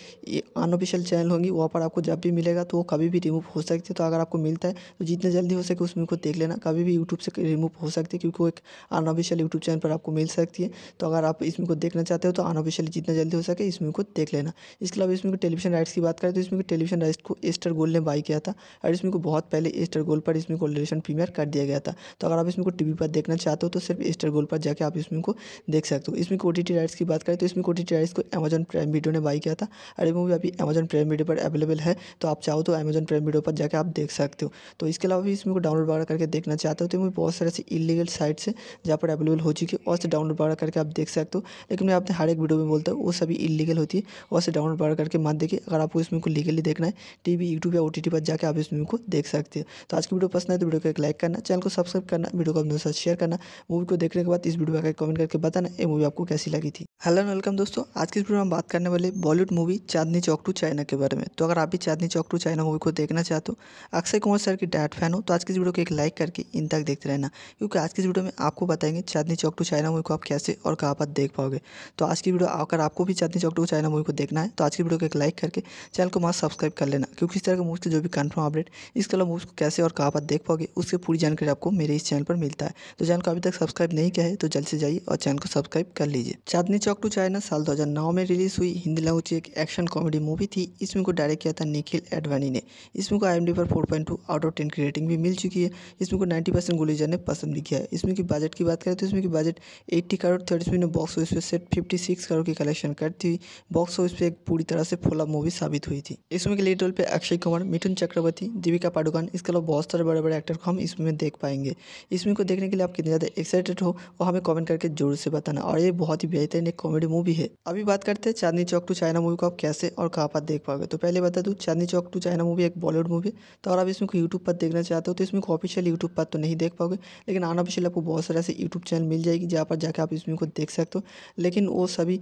अनऑफिशियल चैनल होंगी वहाँ पर आपको जब भी मिलेगा तो वो कभी भी रिमूव हो सकती है तो अगर आपको मिलता है तो जितना जल्दी हो सके उसमें को देख लेना कभी भी यूट्यूब से रिमूव हो सकती है क्योंकि वो एक अनऑफिशियल यूट्यूब चैनल पर आपको मिल सकती है तो अगर आप इसमें को देखना चाहते हो तो अनऑफिशियल जितना जल्दी हो सके इसमें को देख लेना इसके अलावा इसमें टेलीविजन राइट्स की बात करें तो इसमें टेलीविजन राइट्स को एस्टर गोल ने बाई किया था और इसमें को बहुत पहले एस्टर गोल पर इसमें को पोजीशन प्रीमियर कर दिया गया था तो अगर आप इसमें को टीवी पर देखना चाहते हो तो सिर्फ स्टार गोल्ड पर जाकर आप इसमें को देख सकते हो इसमें ओ टी राइट्स की बात करें तो इसमें ओ टी राइट्स को अमेजन प्राइम वीडियो ने बाई किया था अरे मूवी अभी अमेजन प्राइम वीडियो पर अवेलेबल है तो आप चाहो तो अमेजन प्राइम वीडियो पर जाकर आप देख सकते हो तो इसके अलावा भी इसमें को डाउनलोड वगैरह करके देखना चाहते हो तो मूवी बहुत सारे ऐसे इलीगल साइट्स है जहाँ पर अवेलेबल हो चुकी है और से डाउनलोड वगैरह करके आप देख सकते हो लेकिन मैं आपने हर एक वीडियो में बोलता हूँ वो सभी इलीगल होती है और से डाउनलोड वगैरह करके मत देखिए अगर आपको इसमें को लीगली देखना है टीवी यूट्यूब या ओ पर जाकर आप इसमें को देख सकते हो तो आज की वीडियो पसंद है तो वीडियो को एक लाइक करना चैनल को सब्सक्राइब करना वीडियो को अपने साथ शेयर करना मूवी को देखने के बाद इस वीडियो का कमेंट करके बताना ये मूवी आपको कैसी लगी थी हेलो वेलकम दोस्तों आज की वीडियो में हम बात करने वाले Bollywood movie Chandni Chowk to China के बारे में तो अगर आप भी Chandni Chowk to China movie को देखना चाहते हो अक्षय कुमार सर की डायट फैन हो तो आज की इस वीडियो को एक लाइक करके इन तक देखते रहना क्योंकि आज की इस वीडियो में आपको बताएंगे Chandni Chowk to China movie को आप कैसे और कहाँ पर देख पाओगे तो आज की वीडियो अगर आपको भी Chandni Chowk to China movie को देखना है तो आज की वीडियो को एक लाइक करके चैनल को मास्क सब्सक्राइब कर लेना क्योंकि इस तरह के मूवी के जो भी कन्फर्म अपडेट इसके अलावा मूवी को कैसे और कहाँ पर देख पाओगे होंगे उसकी पूरी जानकारी आपको मेरे इस चैनल पर मिलता है तो चैनल को अभी तक सब्सक्राइब नहीं किया है तो जल्द से जाइए और चैनल को सब्सक्राइब कर लीजिए चांदनी चौक टू चाइना साल 2009 में रिलीज हुई हिंदी लैंग्वेज एक एक्शन कॉमेडी मूवी थी इसमें को डायरेक्ट किया था निखिल एडवाणी ने इसमें को आई पर फोर आउट ऑफ टेन की रेटिंग भी मिल चुकी है इसमें को नाइन्टी परसेंट ने पसंद भी किया है इसमें की बजट की बात करें तो इसमें की budget eighty crore thirty minute box office पर सेट फिफ्टी करोड़ की कलेक्शन करती हुई बॉक्स ऑफिस पर एक पूरी तरह से फोला मूवी साबित हुई थी इसमें के लीड रोल पर अक्षय कुमार मिथुन चक्रवर्ती दीपिका पाडुकान इसके अलावा बहुत सारे बड़े बड़े एक्टर को हम इसमें देख पाएंगे इसमें को देखने के लिए आप कितने ज़्यादा एक्साइटेड हो वो हमें कमेंट करके जरूर से बताना और ये बहुत ही बेहतरीन एक कॉमेडी मूवी है अभी बात करते हैं Chandni Chowk to China movie को आप कैसे और कहाँ पर देख पाओगे तो पहले बता दूँ Chandni Chowk to China movie एक बॉलीवुड मूवी तो और आप इसमें को यूट्यूब पर देखना चाहते हो तो इसमें को ऑफिशियल यूट्यूब पर तो नहीं देख पाओगे लेकिन अनऑफिशियल आपको बहुत सारे ऐसे यूट्यूब चैनल मिल जाएगी जहाँ पर जाकर आप इसमें को देख सकते हो लेकिन वो सभी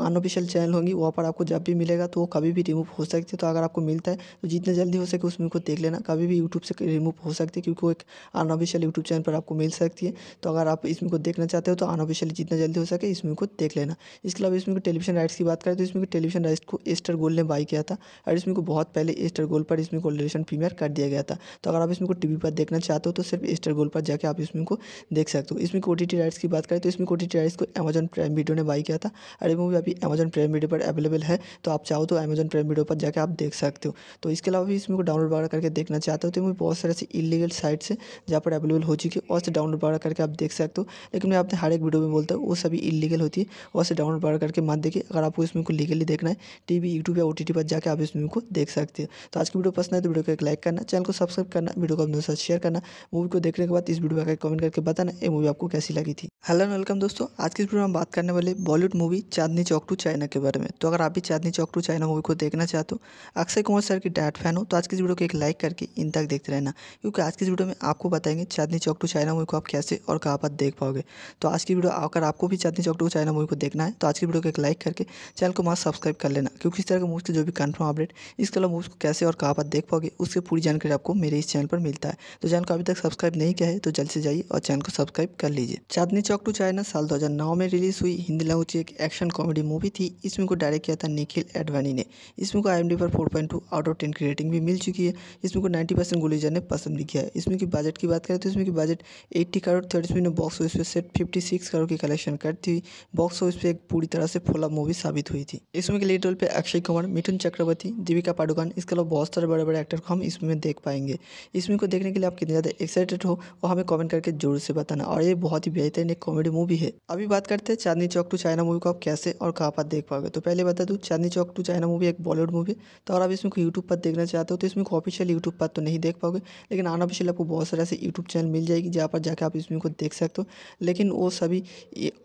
अनऑफिशियल चैनल होंगी वहाँ पर आपको जब भी मिलेगा तो वो कभी भी रिमूव हो सकती है तो अगर आपको मिलता है तो जितना जल्दी हो सके उसमें को देख लेना कभी भी यूट्यूब से रिमूव हो सकती है क्योंकि वो एक अनऑफिशियल यूट्यूब चैनल पर आपको मिल सकती है तो अगर आप इसमें को देखना चाहते हो तो अनऑफिशियली जितना जल्दी हो सके इसमें को देख लेना इसके अलावा इसमें को टेलीविजन राइट्स की बात करें तो इसमें टेलीविजन राइट्स को एस्टर गोल ने बाई किया था और इसमें को बहुत पहले एस्टर गोल पर इसमें को रिलेशन प्रीमियर कर दिया गया था तो अगर आप इसमें को टीवी पर देखना चाहते हो तो सिर्फ एस्टर गोल पर जाकर आप इसमें को देख सकते हो इसमें को टी राइट्स की बात करें तो इसमें को टी राइट्स को अमेजन प्राइम वीडियो ने बाई किया था और ये मूवी अभी अमेजन प्राइम वीडियो पर अवेलेबल है तो आप चाहो तो अमेजन प्राइम वीडियो पर जाकर आप देख सकते हो तो इसके अलावा भी इसमें को डाउनलोड वगैरह करके देखना चाहते हो तो मूवी बहुत सारे ऐसे इलीगल साइट से जहाँ पर अवेलेबल हो चुकी है और से डाउनलोड बार करके आप देख सकते हो लेकिन मैं आपने हर एक वीडियो में बोलता हूँ वो सभी इलीगल होती है और से डाउनलोड बार करके मत देखिए अगर आपको इसमें को लीगली देखना है टी वी यूट्यूब या ओ पर जाकर आप इसमें को देख सकते हो तो आज की वीडियो पसंद है तो वीडियो को एक लाइक करना चैनल को सब्सक्राइब करना वीडियो को अपने साथ शेयर करना मूवी को देखने के बाद इस वीडियो का कमेंट करके बताना ये मूवी आपको कैसी लगी थी हेलो वेलकम दोस्तों आज की वीडियो में बात करने वाले Bollywood movie Chandni Chowk to China के बारे में तो अगर आप भी Chandni Chowk to China movie को देखना चाहते हो अक्षय कुमार सर की डायट फैन हो तो आज की वीडियो को एक लाइक करके इन तक देखते रहना क्योंकि आज आज की वीडियो में आपको बताएंगे Chandni Chowk to China movie को आप कैसे और कहाँ पर देख पाओगे तो आज की वीडियो अगर आपको भी Chandni Chowk to China movie को देखना है तो आज की वीडियो को एक लाइक करके चैनल को मास्क सब्सक्राइब कर लेना क्योंकि इस तरह के मूवी के जो भी कन्फर्म अपडेट इसके अलावा मूवी को कैसे और कहाँ पर देख पाओगे उसकी पूरी जानकारी आपको मेरे इस चैनल पर मिलता है तो चैनल को अभी तक सब्सक्राइब नहीं किया है तो जल्द से जाइए और चैनल को सब्सक्राइब कर लीजिए चांदनी चौक टू चाइना साल दो में रिलीज हुई हिंदी लैंग्वेज की एक एक्शन कॉमेडी मूवी थी इसमें को डायरेक्ट किया था निखिल एडवाणी ने इसमें को आई पर फोर आउट ऑफ टेन की रेटिंग भी मिल चुकी है इसमें को नाइन्टी गुलीजर ने पसंद भी किया है इसमें की बजट की बात करें तो इसमें की बजट एट्टी करोड़ था इसमें बॉक्स ऑफिस पे सेट फिफ्टी सिक्स करोड़ की कलेक्शन करती हुई बॉक्स ऑफिस पे एक पूरी तरह से फोला मूवी साबित हुई थी इसमें के लीड रोल पे अक्षय कुमार मिथुन चक्रवर्ती दीपिका पाडुकान इसके अलावा बहुत सारे बड़े बड़े एक्टर को हम इसमें देख पाएंगे इसमें को देखने के लिए आप कितने ज़्यादा एक्साइटेड हो वो हमें कॉमेंट करके जरूर से बताना और ये बहुत ही बेहतरीन एक कॉमेडी मूवी है अभी बात करते हैं Chandni Chowk to China movie को आप कैसे और कहाँ पर देख पाओगे तो पहले बता दूँ Chandni Chowk to China movie एक बॉलीवुड मूवी है तो अगर आप इसमें यूट्यूब पर देखना चाहते हो तो इसमें ऑफिशियल यूट्यूब पर तो नहीं देख पाओगे लेकिन आना ऑफिशियल आपको बहुत सारे ऐसे यूट्यूब चैनल मिल जाएगी जहाँ पर जाकर आप इस वीडियो को देख सकते हो लेकिन वो सभी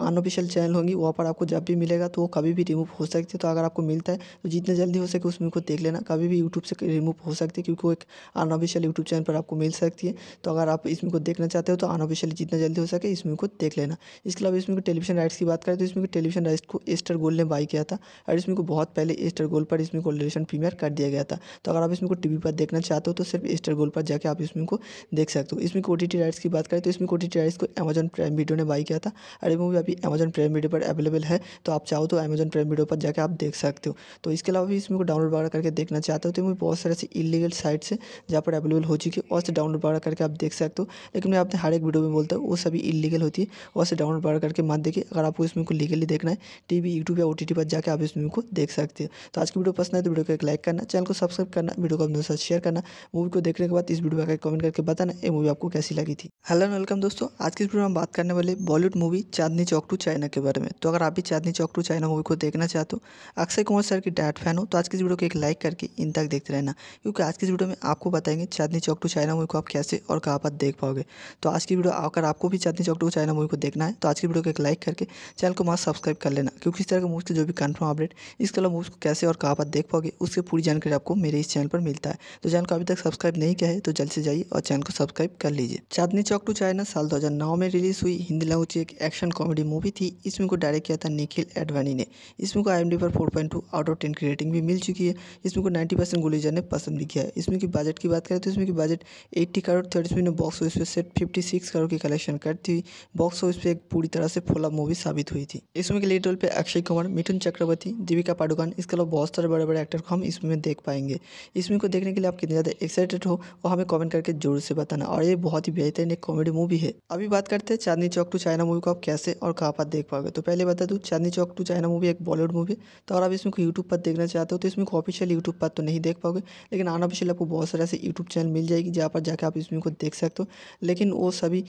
अनऑफिशियल चैनल होंगी वहाँ पर आपको जब भी मिलेगा तो वो कभी भी रिमूव हो सकती है तो अगर आपको मिलता है तो जितना जल्दी हो सके उस वीडियो को देख लेना कभी भी यूट्यूब से रिमूव हो सकती है क्योंकि वो एक अनऑफिशियल यूट्यूब चैनल पर आपको मिल सकती है तो अगर आप इस को देखना चाहते हो तो अनऑफिशियल जितना जल्दी हो सके इस को देख लेना इसके अलावा इसमें टेलीविजन राइट्स की बात करें तो इसमें टेलीविजन राइट्स को एस्टर गोल ने बाई किया था और इसमें को बहुत पहले एस्टर गोल पर इसमें को रिलेशन प्रीमियर कर दिया गया था तो अगर आप इसमें को टीवी पर देखना चाहते हो तो सिर्फ एस्टर गोल पर जाकर आप इसमें को देख सकते हो इसमें टी राइट्स की बात करें तो इसमें टी राइट्स को अमेजन प्राइम वीडियो ने बाई किया था और मूवी अभी अमेजन प्राइम वीडियो पर अवेलेबल है तो आप चाहो तो अमेजन प्राइम वीडियो पर जाकर आप देख सकते हो तो इसके अलावा भी इसमें को डाउनलोड वगैरह करके देखना चाहते हो तो मूवी बहुत सारे ऐसी इलीगल साइट्स है जहाँ पर अवेलेबल हो चुकी है और से डाउनलोड वगैरह करके आप देख सकते हो लेकिन मैं आपने हर एक वीडियो में बोलता हूँ वो सभी इलीगल होती है और से डाउनलोड वगैरह करके मत देखिए अगर आपको इसमें को लीगली देखना है टी वी यूट्यूब या ओ पर जाकर आप इसमें को देख सकते हो तो आज की वीडियो पसंद है तो वीडियो को एक लाइक करना चैनल को सब्सक्राइब करना वीडियो को अपने साथ शेयर करना मूवी को देखने के बाद इस वीडियो का कमेंट करके बताना ये मूवी आपको कैसी लगी थी हेलो एंड वेलकम दोस्तों आज की इस वीडियो में बात करने वाले Bollywood movie Chandni Chowk to China के बारे में तो अगर आप भी Chandni Chowk to China movie को देखना चाहते हो अक्षय कुमार सर की डायट फैन हो तो आज की इस वीडियो को एक लाइक करके इन तक देखते रहना क्योंकि आज की इस वीडियो में आपको बताएंगे Chandni Chowk to China movie को आप कैसे और कहाँ पर देख पाओगे तो आज की वीडियो अगर आपको भी Chandni Chowk to China movie को देखना है तो आज की वीडियो को एक लाइक करके चैनल को मास्क सब्सक्राइब कर लेना क्योंकि इस तरह के मूवी से जो भी कन्फर्म अपडेट इसके अलावा मूवी को कैसे और कहाँ पर देख पाओगे उसकी पूरी जानकारी आपको मेरे इस चैनल पर मिलता है तो चैनल को अभी तक सब्सक्राइब नहीं किया है तो जल्द से जाइए और और चैनल को सब्सक्राइब कर लीजिए चांदनी चौक टू चाइना साल 2009 में रिलीज हुई हिंदी लैंग्वेज की एक एक्शन कॉमेडी मूवी थी इसमें को डायरेक्ट किया था निखिल एडवाणी ने इसमें को आई पर 4.2 आउट ऑफ टेन की रेटिंग भी मिल चुकी है इसमें को नाइन्टी परसेंट गुलीजर ने पसंद भी किया है इसमें की बजट की बात करें तो इसमें की बजट एट्टी करोड़ थर्टी इसमें बॉक्स ऑफिस पर सेट फिफ्टी करोड़ की कलेक्शन करती हुई बॉक्स ऑफिस पर एक पूरी तरह से फोला मूवी साबित हुई थी इसमें के लीड रोल पर अक्षय कुमार मिथुन चक्रवर्ती दीपिका पाडुकान इसके अलावा बहुत सारे बड़े बड़े एक्टर को हम इसमें देख पाएंगे इसमें को देखने के लिए आप कितने ज़्यादा एक्साइटेड हो वो हमें कॉमेंट करके जो ज़रूर से बताना और ये बहुत ही बेहतरीन एक कॉमेडी मूवी है अभी बात करते हैं Chandni Chowk to China movie को आप कैसे और कहाँ पर देख पाओगे तो पहले बता दूँ Chandni Chowk to China movie एक बॉलीवुड मूवी तो अगर आप इसमें यूट्यूब पर देखना चाहते हो तो इसमें ऑफिशियल यूट्यूब पर तो नहीं देख पाओगे लेकिन अनऑफिशियल आपको बहुत सारे ऐसे यूट्यूब चैनल मिल जाएगी जहाँ पर जाकर आप इस मूवी को देख सकते हो लेकिन वो सभी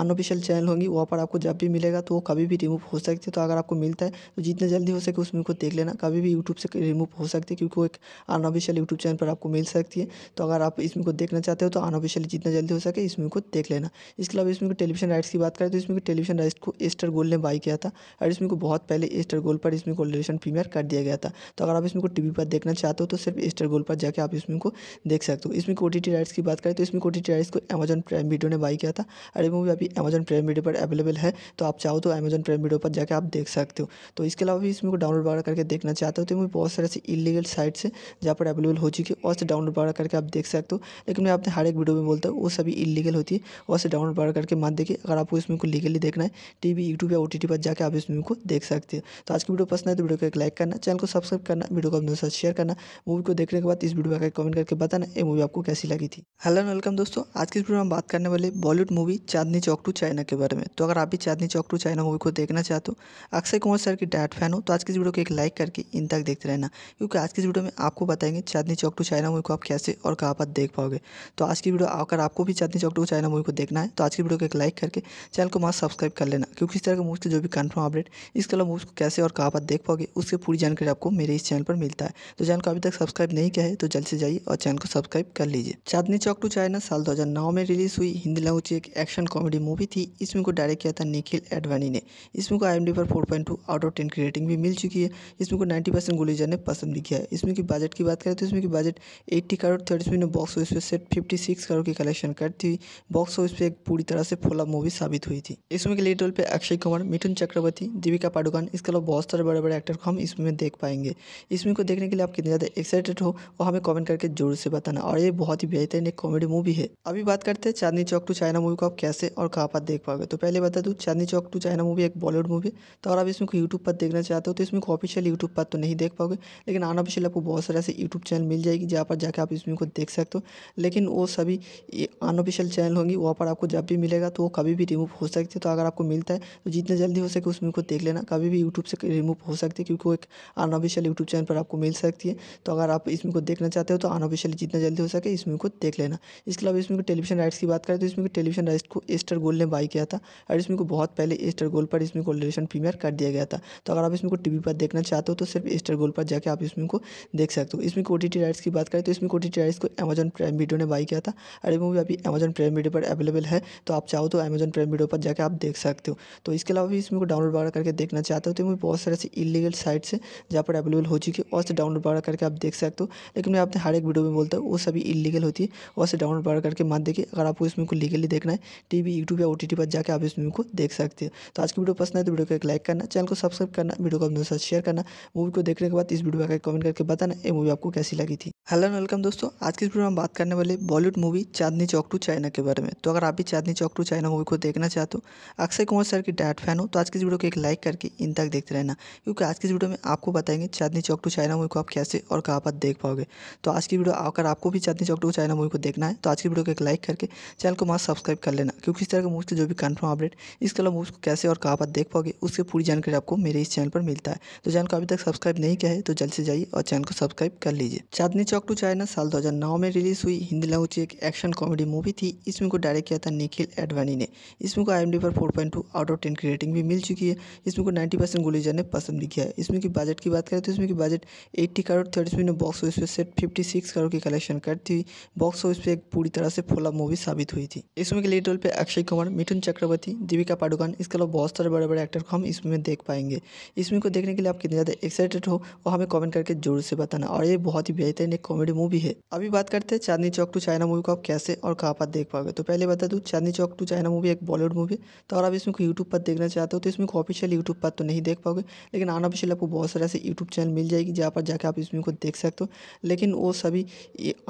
अनऑफिशियल चैनल होंगी वहाँ पर आपको जब भी मिलेगा तो वो कभी भी रिमूव हो सकती है तो अगर आपको मिलता है तो जितना जल्दी हो सके उस मूवी को देख लेना कभी भी यूट्यूब से रिमूव हो सकती है क्योंकि वो एक अनऑफिशियल यूट्यूब चैनल पर आपको मिल सकती है तो अगर आप इसमें को देखना चाहते हो तो अनऑफिशियल ऑफिशियली जितना जल्दी हो सके इस मूवी को देख लेना इसके अलावा इसमें टेलीविजन राइट्स की बात करें तो इसमें टेलीविजन राइट्स को एस्टर गोल ने बाई किया था और इसमें को बहुत पहले एस्टर गोल पर इसमें को प्रीमियर कर दिया गया था तो अगर आप इसमें को टीवी पर देखना चाहते हो तो सिर्फ एस्टर गोल पर जाकर आप इसमें को देख सकते हो इसमें को राइट्स की बात करें तो इसमें को राइट्स को अमेजन प्राइम वीडियो ने बाई किया था और ये मूवी अभी अमेजन प्राइम वीडियो पर अवेलेबल है तो आप चाहो तो अमेजन प्राइम वीडियो पर जाकर आप देख सकते हो तो इसके अलावा भी इसमें को डाउनलोड वगैरह करके देखना चाहते हो तो मूवी बहुत सारे ऐसे इलीगल साइट्स है जहाँ पर अवेलेबल हो चुकी है और से डाउनलोड वगैरह करके आप देख सकते हो लेकिन मैं आपने हर एक वीडियो में बोलता हूँ वो सभी इलीगल होती है और से डाउनलोड बार करके मत देखिए अगर आपको इस मूवी को लीगली देखना है टीवी यूट्यूब या ओटीटी पर जाकर आप इस मूवी को देख सकते हो तो आज की वीडियो पसंद है तो वीडियो को एक लाइक करना चैनल को सब्सक्राइब करना वीडियो को अपने साथ शेयर करना मूवी को देखने के बाद इस वीडियो का कमेंट करके बताना ये मूवी आपको कैसी लगी थी हेलो वेलकम दोस्तों आज की वीडियो में बात करने वाले Bollywood movie Chandni Chowk to China के बारे में तो अगर आप भी Chandni Chowk to China movie को देखना चाहते हो अक्षय कुमार सर की डायट फैन हो तो आज की इस वीडियो को एक लाइक करके इन तक देखते रहना क्योंकि आज की इस वीडियो में आपको बताएंगे Chandni Chowk to China movie को आप कैसे और कहाँ पर देख पाओगे तो आज की वीडियो अगर आपको भी Chandni Chowk to China movie को देखना है तो आज की वीडियो को एक लाइक करके चैनल को मास्क सब्सक्राइब कर लेना क्योंकि इस तरह के मूवी के जो भी कन्फर्म अपडेट इसके अलावा मूवी को कैसे और कहाँ पर देख पाओगे उसकी पूरी जानकारी आपको मेरे इस चैनल पर मिलता है तो चैनल को अभी तक सब्सक्राइब नहीं किया है तो जल्द से जाइए और चैनल को सब्सक्राइब कर लीजिए चांदनी चौक टू चाइना साल दो में रिलीज हुई हिंदी लैंग्वेज एक एक्शन कॉमेडी मूवी थी इसमें को डायरेक्ट किया था निखिल एडवाणी ने इसमें को आई पर फोर आउट ऑफ टेन की रेटिंग भी मिल चुकी है इसमें को नाइन्टी परसेंट गुलीजा ने पसंद भी किया है इसमें की बजट की बात करें तो इसमें की बजट एट्टी करोड़ थर्टी इसमें बॉक्स ऑफिस पर सेट फिफ्टी सिक्स सिक्स की कलेक्शन करती हुई बॉक्स ऑफिस पे एक पूरी तरह से फ्लॉप मूवी साबित हुई थी इसमें के लीड रोल पे अक्षय कुमार मिथुन चक्रवर्ती दीपिका पाडुकान इसके अलावा बहुत सारे बड़े बड़े एक्टर को हम इसमें देख पाएंगे इसमें को देखने के लिए आप कितने ज़्यादा एक्साइटेड हो वो हमें कॉमेंट करके जरूर से बताना और ये बहुत ही बेहतरीन एक कॉमेडी मूवी है अभी बात करते हैं Chandni Chowk to China movie को आप कैसे और कहाँ पर देख पाओगे तो पहले बता दूँ Chandni Chowk to China movie एक बॉलीवुड मूवी तो अगर आप इसमें को यूट्यूब पर देखना चाहते हो तो इसमें को ऑफिशियल यूट्यूब पर तो नहीं देख पाओगे लेकिन अनऑफिशियल आपको बहुत सारे ऐसे यूट्यूब चैनल मिल जाएगी जहाँ पर जाकर आप इसमें को देख सकते हो लेकिन वो सभी भी अनऑफिशियल चैनल होंगी वहाँ पर आपको जब भी मिलेगा तो वो कभी भी रिमूव हो सकती है तो अगर आपको मिलता है तो जितना जल्दी हो सके उसमें को देख लेना कभी भी यूट्यूब से रिमूव हो सकती है क्योंकि वो एक अनऑफिशियल यूट्यूब चैनल पर आपको मिल सकती है तो अगर आप इसमें को देखना चाहते हो तो अनऑफिशियल जितना जल्दी हो सके इसमें को देख लेना इसके अलावा इसमें को टेलीविजन राइट्स की बात करें तो इसमें टेलीविजन राइट्स को एस्टर गोल्ड ने बाई किया था और इसमें को बहुत पहले एस्टर गोल्ड पर इसमें को रिलेशन प्रीमियर कर दिया गया था तो अगर आप इसमें को टीवी पर देखना चाहते हो तो सिर्फ एस्टर गोल्ड पर जाकर आप इसमें को देख सकते हो इसमें को राइट्स की बात करें तो इसमें को राइट्स को अमेजन प्राइम वीडियो ने बाई किया था और ये मूवी अभी अमेजन प्राइम वीडियो पर अवेलेबल है तो आप चाहो तो अमेजन प्राइम वीडियो पर जाकर आप देख सकते हो तो इसके अलावा भी इसमें को डाउनलोड वगैरह करके देखना चाहते हो तो मूवी बहुत सारे ऐसे इलीगल साइट्स है जहाँ पर अवेलेबल हो चुकी है और से डाउनलोड वगैरह करके आप देख सकते हो लेकिन मैं आपने हर एक वीडियो में बोलता हूँ वो सभी इलीगल होती है और से डाउनलोड वगैरह करके मत देखिए अगर आपको इसमें को लीगली देखना है टी वी यूट्यूब या ओ पर जाकर आप इस मूवी को देख सकते हो तो आज की वीडियो पसंद है तो वीडियो को एक लाइक करना चैनल को सब्सक्राइब करना वीडियो को अपने साथ शेयर करना मूवी को देखने के बाद इस वीडियो का कमेंट करके बताना ये मूवी आपको कैसी लगी थी हेलो वेलकम दोस्तों आज की इस वीडियो में हम बात करने वाले Bollywood movie movie Chandni Chowk to China के बारे में तो अगर आप भी Chandni Chowk to China movie को देखना चाहते हो अक्षय कुमार सर की डायट फैन हो तो आज की इस वीडियो को एक लाइक करके इन तक देखते रहना क्योंकि आज की इस वीडियो में आपको बताएंगे Chandni Chowk to China movie को आप कैसे और कहाँ पर देख पाओगे तो आज की वीडियो अगर आपको भी Chandni Chowk to China movie को देखना है तो आज की वीडियो को एक लाइक करके चैनल को मस्त सब्सक्राइब कर लेना क्योंकि इस तरह के मूवी के जो भी कन्फर्म अपडेट इस अलावा मूवी को कैसे और कहाँ पर देख पाओगे उसकी पूरी जानकारी आपको मेरे इस चैनल पर मिलता है तो चैनल को अभी तक सब्सक्राइब नहीं किया है तो जल्द से जाइए और चैनल को सब्सक्राइब कर लीजिए चांदनी चौक टू चाइना साल दो में रिलीज हुई हिंदी लैंग्वेज की एक एक्शन कॉमेडी मूवी थी इसमें को डायरेक्ट किया था निखिल एडवाणी ने इसमें को आई पर four point two out of ten की रेटिंग भी मिल चुकी है इसमें को नाइन्टी परसेंट गुलीजा ने पसंद भी किया है इसमें की बजट की बात करें तो इसमें की बजट एट्टी करोड़ थर्ड इसमें बॉक्स ऑफिस पर सेट फिफ्टी सिक्स करोड़ की कलेक्शन करती हुई बॉक्स ऑफिस पर एक पूरी तरह से फोला मूवी साबित हुई थी इसमें के लीड रोल पर अक्षय कुमार मिथुन चक्रवर्ती दीपिका पाडुकान इसके अलावा बहुत सारे बड़े बड़े एक्टर को हम इसमें देख पाएंगे इस मूवी को देखने के लिए आप कितने ज़्यादा एक्साइटेड हो वो हमें कॉमेंट करके जरूर से बताना और ये बहुत ही बेहतरीन एक कॉमेडी मूवी है अभी बात करते हैं Chandni Chowk to China movie को चौक कैसे और कहाँ पर देख पाओगे तो पहले बता दूँ Chandni Chowk to China movie एक बॉलीवुड मूवी तो अगर आप इसमें यूट्यूब पर देखना चाहते हो तो इसमें ऑफिशियल यूट्यूब पर तो नहीं देख पाओगे लेकिन अनऑफिशियल आपको बहुत सारे ऐसे यूट्यूब चैनल मिल जाएगी जहाँ पर जाकर आप इसमें को देख सकते हो लेकिन वो सभी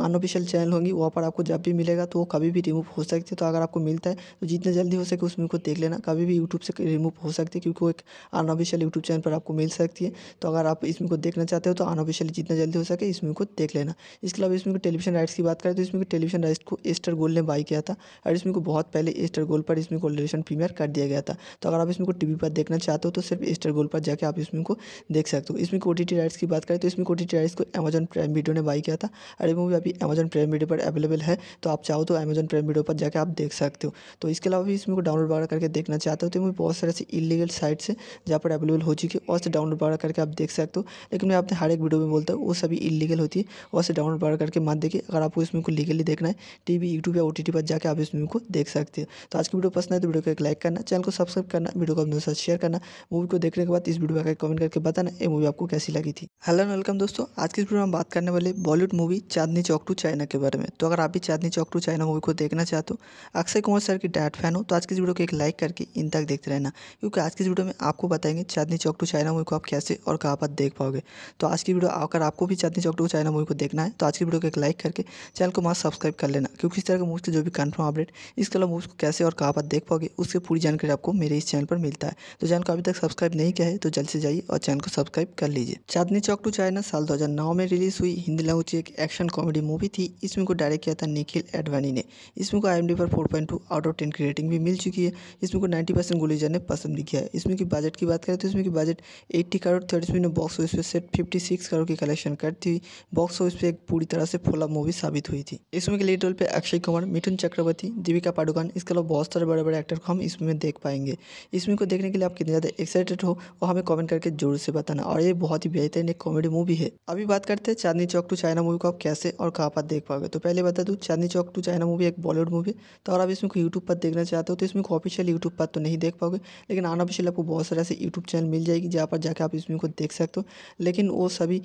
अनऑफिशियल चैनल होंगी वहाँ पर आपको जब भी मिलेगा तो वो कभी भी रिमूव हो सकती है तो अगर आपको मिलता है तो जितना जल्दी हो सके उसमें को देख लेना कभी भी यूट्यूब से रिमूव हो सकती है क्योंकि वो एक अनऑफिशियल यूट्यूब चैनल पर आपको मिल सकती है तो अगर आप इसमें को देखना चाहते हो तो अनऑफिशियल जितना जल्दी हो सके इसमें को देख लेना इसके अलावा इसमें टेलीविजन राइट्स की बात करें तो इसमें टेलीविजन राइट्स टेस्ट को एस्टर गोल ने बाई किया था और इसमें को बहुत पहले एस्टर गोल पर इसमें को रिलेशन प्रीमियर कर दिया गया था तो अगर आप इसमें को टीवी पर देखना चाहते हो तो सिर्फ एस्टर गोल पर जाकर आप इसमें को देख सकते हो इसमें को टी राइट्स की बात करें तो इसमें को टी राइट्स को अमेजन प्राइम वीडियो ने बाई किया था और ये मूवी अभी अमेजन प्राइम वीडियो पर अवेलेबल है तो आप चाहो तो अमेजन प्राइम वीडियो पर जाकर आप देख सकते हो तो इसके अलावा भी इसमें को डाउनलोड वगैरह करके देखना चाहते हो तो मूवी बहुत सारे ऐसी इलीगल साइट्स है जहाँ पर अवेलेबल हो चुकी है और से डाउनलोड वगैरह करके आप देख सकते हो लेकिन मैं आपने हर एक वीडियो में बोलता हूँ वो सभी इलीगल होती है और से डाउनलोड वगैरह करके मत देखिए अगर आपको इसमें को लीगली देखना है टी वी यूट्यूब या ओ पर जाकर आप इस मूवी को देख सकते हो तो आज की वीडियो पसंद है तो वीडियो को एक लाइक करना चैनल को सब्सक्राइब करना वीडियो को अपने साथ शेयर करना मूवी को देखने के बाद इस वीडियो का कमेंट करके बताना ये मूवी आपको कैसी लगी थी हेलो वेलकम दोस्तों आज की वीडियो में बात करने वाले Bollywood movie Chandni Chowk to China के बारे में तो अगर आप भी Chandni Chowk to China movie को देखना चाहते हो अक्षय कुमार सर की डायट फैन हो तो आज की वीडियो को एक लाइक करके इन तक देखते रहना क्योंकि आज की वीडियो में आपको बताएंगे Chandni Chowk to China movie को आप कैसे और कहाँ पर देख पाओगे तो आज की वीडियो अगर आपको भी Chandni Chowk to China movie को देखना है तो आज की वीडियो को एक लाइक करके चैनल को मास्क सब्सक्राइब कर लेना क्योंकि इस तरह के मूव्स के जो भी कन्फर्म अपडेट इसके अलावा मूव्स को कैसे और कहाँ पर देख पाओगे उसकी पूरी जानकारी आपको मेरे इस चैनल पर मिलता है तो चैनल को अभी तक सब्सक्राइब नहीं किया है तो जल्द से जाइए और चैनल को सब्सक्राइब कर लीजिए चांदनी चौक टू चाइना साल 2009 में रिलीज हुई हिंदी लैंग्वेज एक एक्शन कॉमेडी मूवी थी इसमें को डायरेक्ट किया था निखिल एडवानी ने इसमें को आई पर four point two out of ten की रेटिंग भी मिल चुकी है इसमें को नाइन्टी परसेंट गुलेजर ने पसंद भी किया है इसमें की बजट की बात करें तो इसमें की बजट एट्टी करोड़ थर्ड इसमें बॉक्स ऑफिस पर सेट फिफ्टी सिक्स करोड़ की कलेक्शन करती हुई बॉक्स ऑफिस पर एक पूरी तरह से फोला मूवी साबित हुई थी इसमें के लिए लीड रोल पे अक्षय कुमार मिथुन चक्रवर्ती दीपिका पाडुकान इसके अलावा बहुत सारे बड़े बड़े एक्टर को हम इसमें देख पाएंगे इसमें को देखने के लिए आप कितने ज़्यादा एक्साइटेड हो वो हमें कमेंट करके जरूर से बताना और ये बहुत ही बेहतरीन एक कॉमेडी मूवी है अभी बात करते हैं Chandni Chowk to China movie को आप कैसे और कहाँ पर देख पाओगे तो पहले बता दूँ Chandni Chowk to China movie एक बॉलीवुड मूवी तो अगर आप इसमें को यूट्यूब पर देखना चाहते हो तो इसमें को ऑफिशियल यूट्यूब पर तो नहीं देख पाओगे लेकिन अनऑफिशियल आपको बहुत सारे ऐसे यूट्यूब चैनल मिल जाएगी जहाँ पर जाकर आप इसमें को देख सकते हो लेकिन वो सभी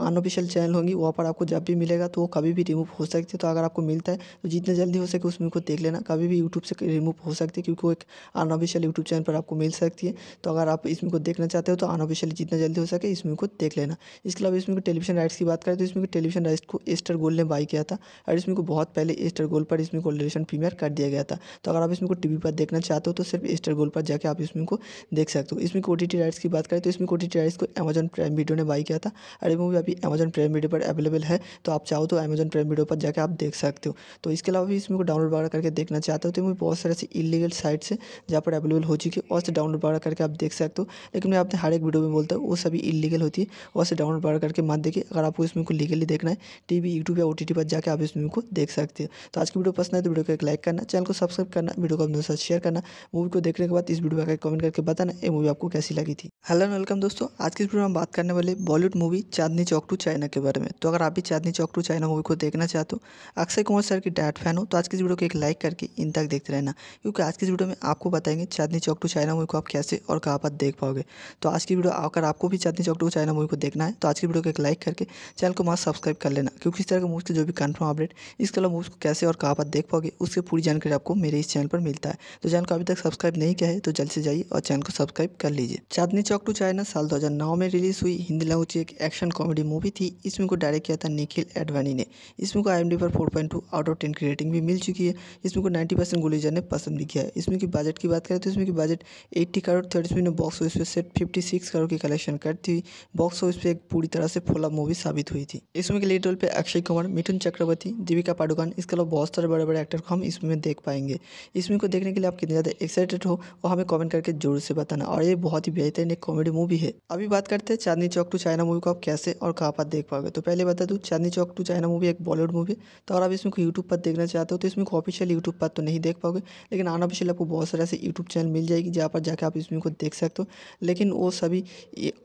अनऑफिशियल चैनल होंगी वहाँ पर आपको जब भी मिलेगा तो वो कभी भी रिमूव हो सकती है तो अगर आपको मिलता है तो जितना जल्दी हो सके उस मूवी को देख लेना कभी भी यूट्यूब से रिमूव हो सकती है क्योंकि वो एक अनऑफिशियल यूट्यूब चैनल पर आपको मिल सकती है तो अगर आप इस को देखना चाहते हो तो अनऑफिशियल जितना जल्दी हो सके इस मूवी को देख लेना इसके अलावा इसमें टेलीविजन राइट्स की बात करें तो इसमें टेलीविजन राइट्स को एस्टर गोल ने बाई किया था और इसमें को बहुत पहले एस्टर गोल पर इसमें को प्रीमियर कर दिया गया था तो अगर आप इसमें को टीवी पर देखना चाहते हो तो सिर्फ एस्टर गोल पर जाकर आप इसमें को देख सकते हो इसमें टी राइट्स की बात करें तो इसमें ओ राइट्स को अमेजन प्राइम वीडियो ने बाई किया था और ये मूवी अभी अमेजन प्राइम वीडियो पर अवेलेबल है तो आप चाहो तो अमेजन प्राइम वीडियो पर जाकर आप देख सकते सकते हो तो इसके अलावा भी इसमें डाउनलोड वगैरह करके देखना चाहते हो तो मैं बहुत सारे ऐसे इलीगल साइट्स है जहाँ पर अवेलेबल हो चुकी है और से डाउनलोड वगैरह करके आप देख सकते हो लेकिन मैं आपने हर एक वीडियो में बोलता हूँ वो सभी इलीगल होती है और से डाउनलोड वगैरह करके मत देखिए अगर आपको इसमें को लीगली देखना है टी वी यूट्यूब या ओ टी टी पर जाकर आप इसमें को देख सकते हो तो आज की वीडियो पसंद है तो वीडियो को एक लाइक करना चैनल को सब्सक्राइब करना वीडियो को अपने साथ शेयर करना मूवी को देखने के बाद इस वीडियो का कमेंट करके बताना ये मूवी आपको कैसी लगी थी हेलो वेलकम दोस्तों आज की वीडियो में बात करने वाले Bollywood movie Chandni Chowk to China के बारे में तो अगर आप भी Chandni Chowk to China movie को देखना चाहते हो अक्सर अक्षय कुमार सर की डायट फैन हो तो आज की वीडियो को एक लाइक करके इन तक देखते रहना क्योंकि आज की वीडियो में आपको बताएंगे Chandni Chowk to China movie को आप कैसे और कहाँ पर देख पाओगे तो आज की वीडियो अगर आपको भी Chandni Chowk to China movie को देखना है तो आज की वीडियो को एक लाइक करके चैनल को मस्त सब्सक्राइब कर लेना क्योंकि इस तरह के मूवीज़ के जो भी कन्फर्म अपडेट इस कल मूव को कैसे और कहाँ पर देख पाओगे उसकी पूरी जानकारी आपको मेरे इस चैनल पर मिलता है तो चैनल को अभी तक सब्सक्राइब नहीं किया है तो जल्द से जाइए और चैनल को सब्सक्राइब कर लीजिए चांदनी चौक टू चाइना साल दो में रिलीज हुई हिंदी लैंग्वेज की एक एक्शन कॉमेडी मूवी थी इसमें को डायरेक्ट किया था निखिल एडवाणी ने इसमें को आई पर four point two out of ten की रेटिंग भी मिल चुकी है इसमें को नाइन्टी परसेंट गुलीजा ने पसंद भी किया है इसमें की बजट की बात करें तो इसमें की बजट एट्टी करोड़ थर्ड स्पिन बॉक्स ऑफिस पर सेट फिफ्टी सिक्स करोड़ की कलेक्शन करती हुई बॉक्स ऑफिस पर एक पूरी तरह से फोला मूवी साबित हुई थी इसमें के लीड रोल पर अक्षय कुमार मिथुन चक्रवर्ती दीपिका पाडुकान इसके अलावा बहुत सारे बड़े बड़े एक्टर को हम इसमें देख पाएंगे इसमें को देखने के लिए आप कितने ज़्यादा एक्साइटेड हो वो हमें कमेंट करके जोर से बताना और ये बहुत ही बेहतरीन एक कॉमेडी मूवी है अभी बात करते हैं Chandni Chowk to China movie को आप कैसे और कहाँ पर देख पाओगे तो पहले बता दूँ Chandni Chowk to China movie एक बॉलीवुड मूवी तो और आप इसमें को यूट्यूब पर देखना चाहते हो तो इसमें को ऑफिशियल यूट्यूब पर तो नहीं देख पाओगे लेकिन अनऑफिशियल आपको बहुत सारे ऐसे यूट्यूब चैनल मिल जाएगी जहाँ पर जाकर आप इसमें को देख सकते हो लेकिन वो सभी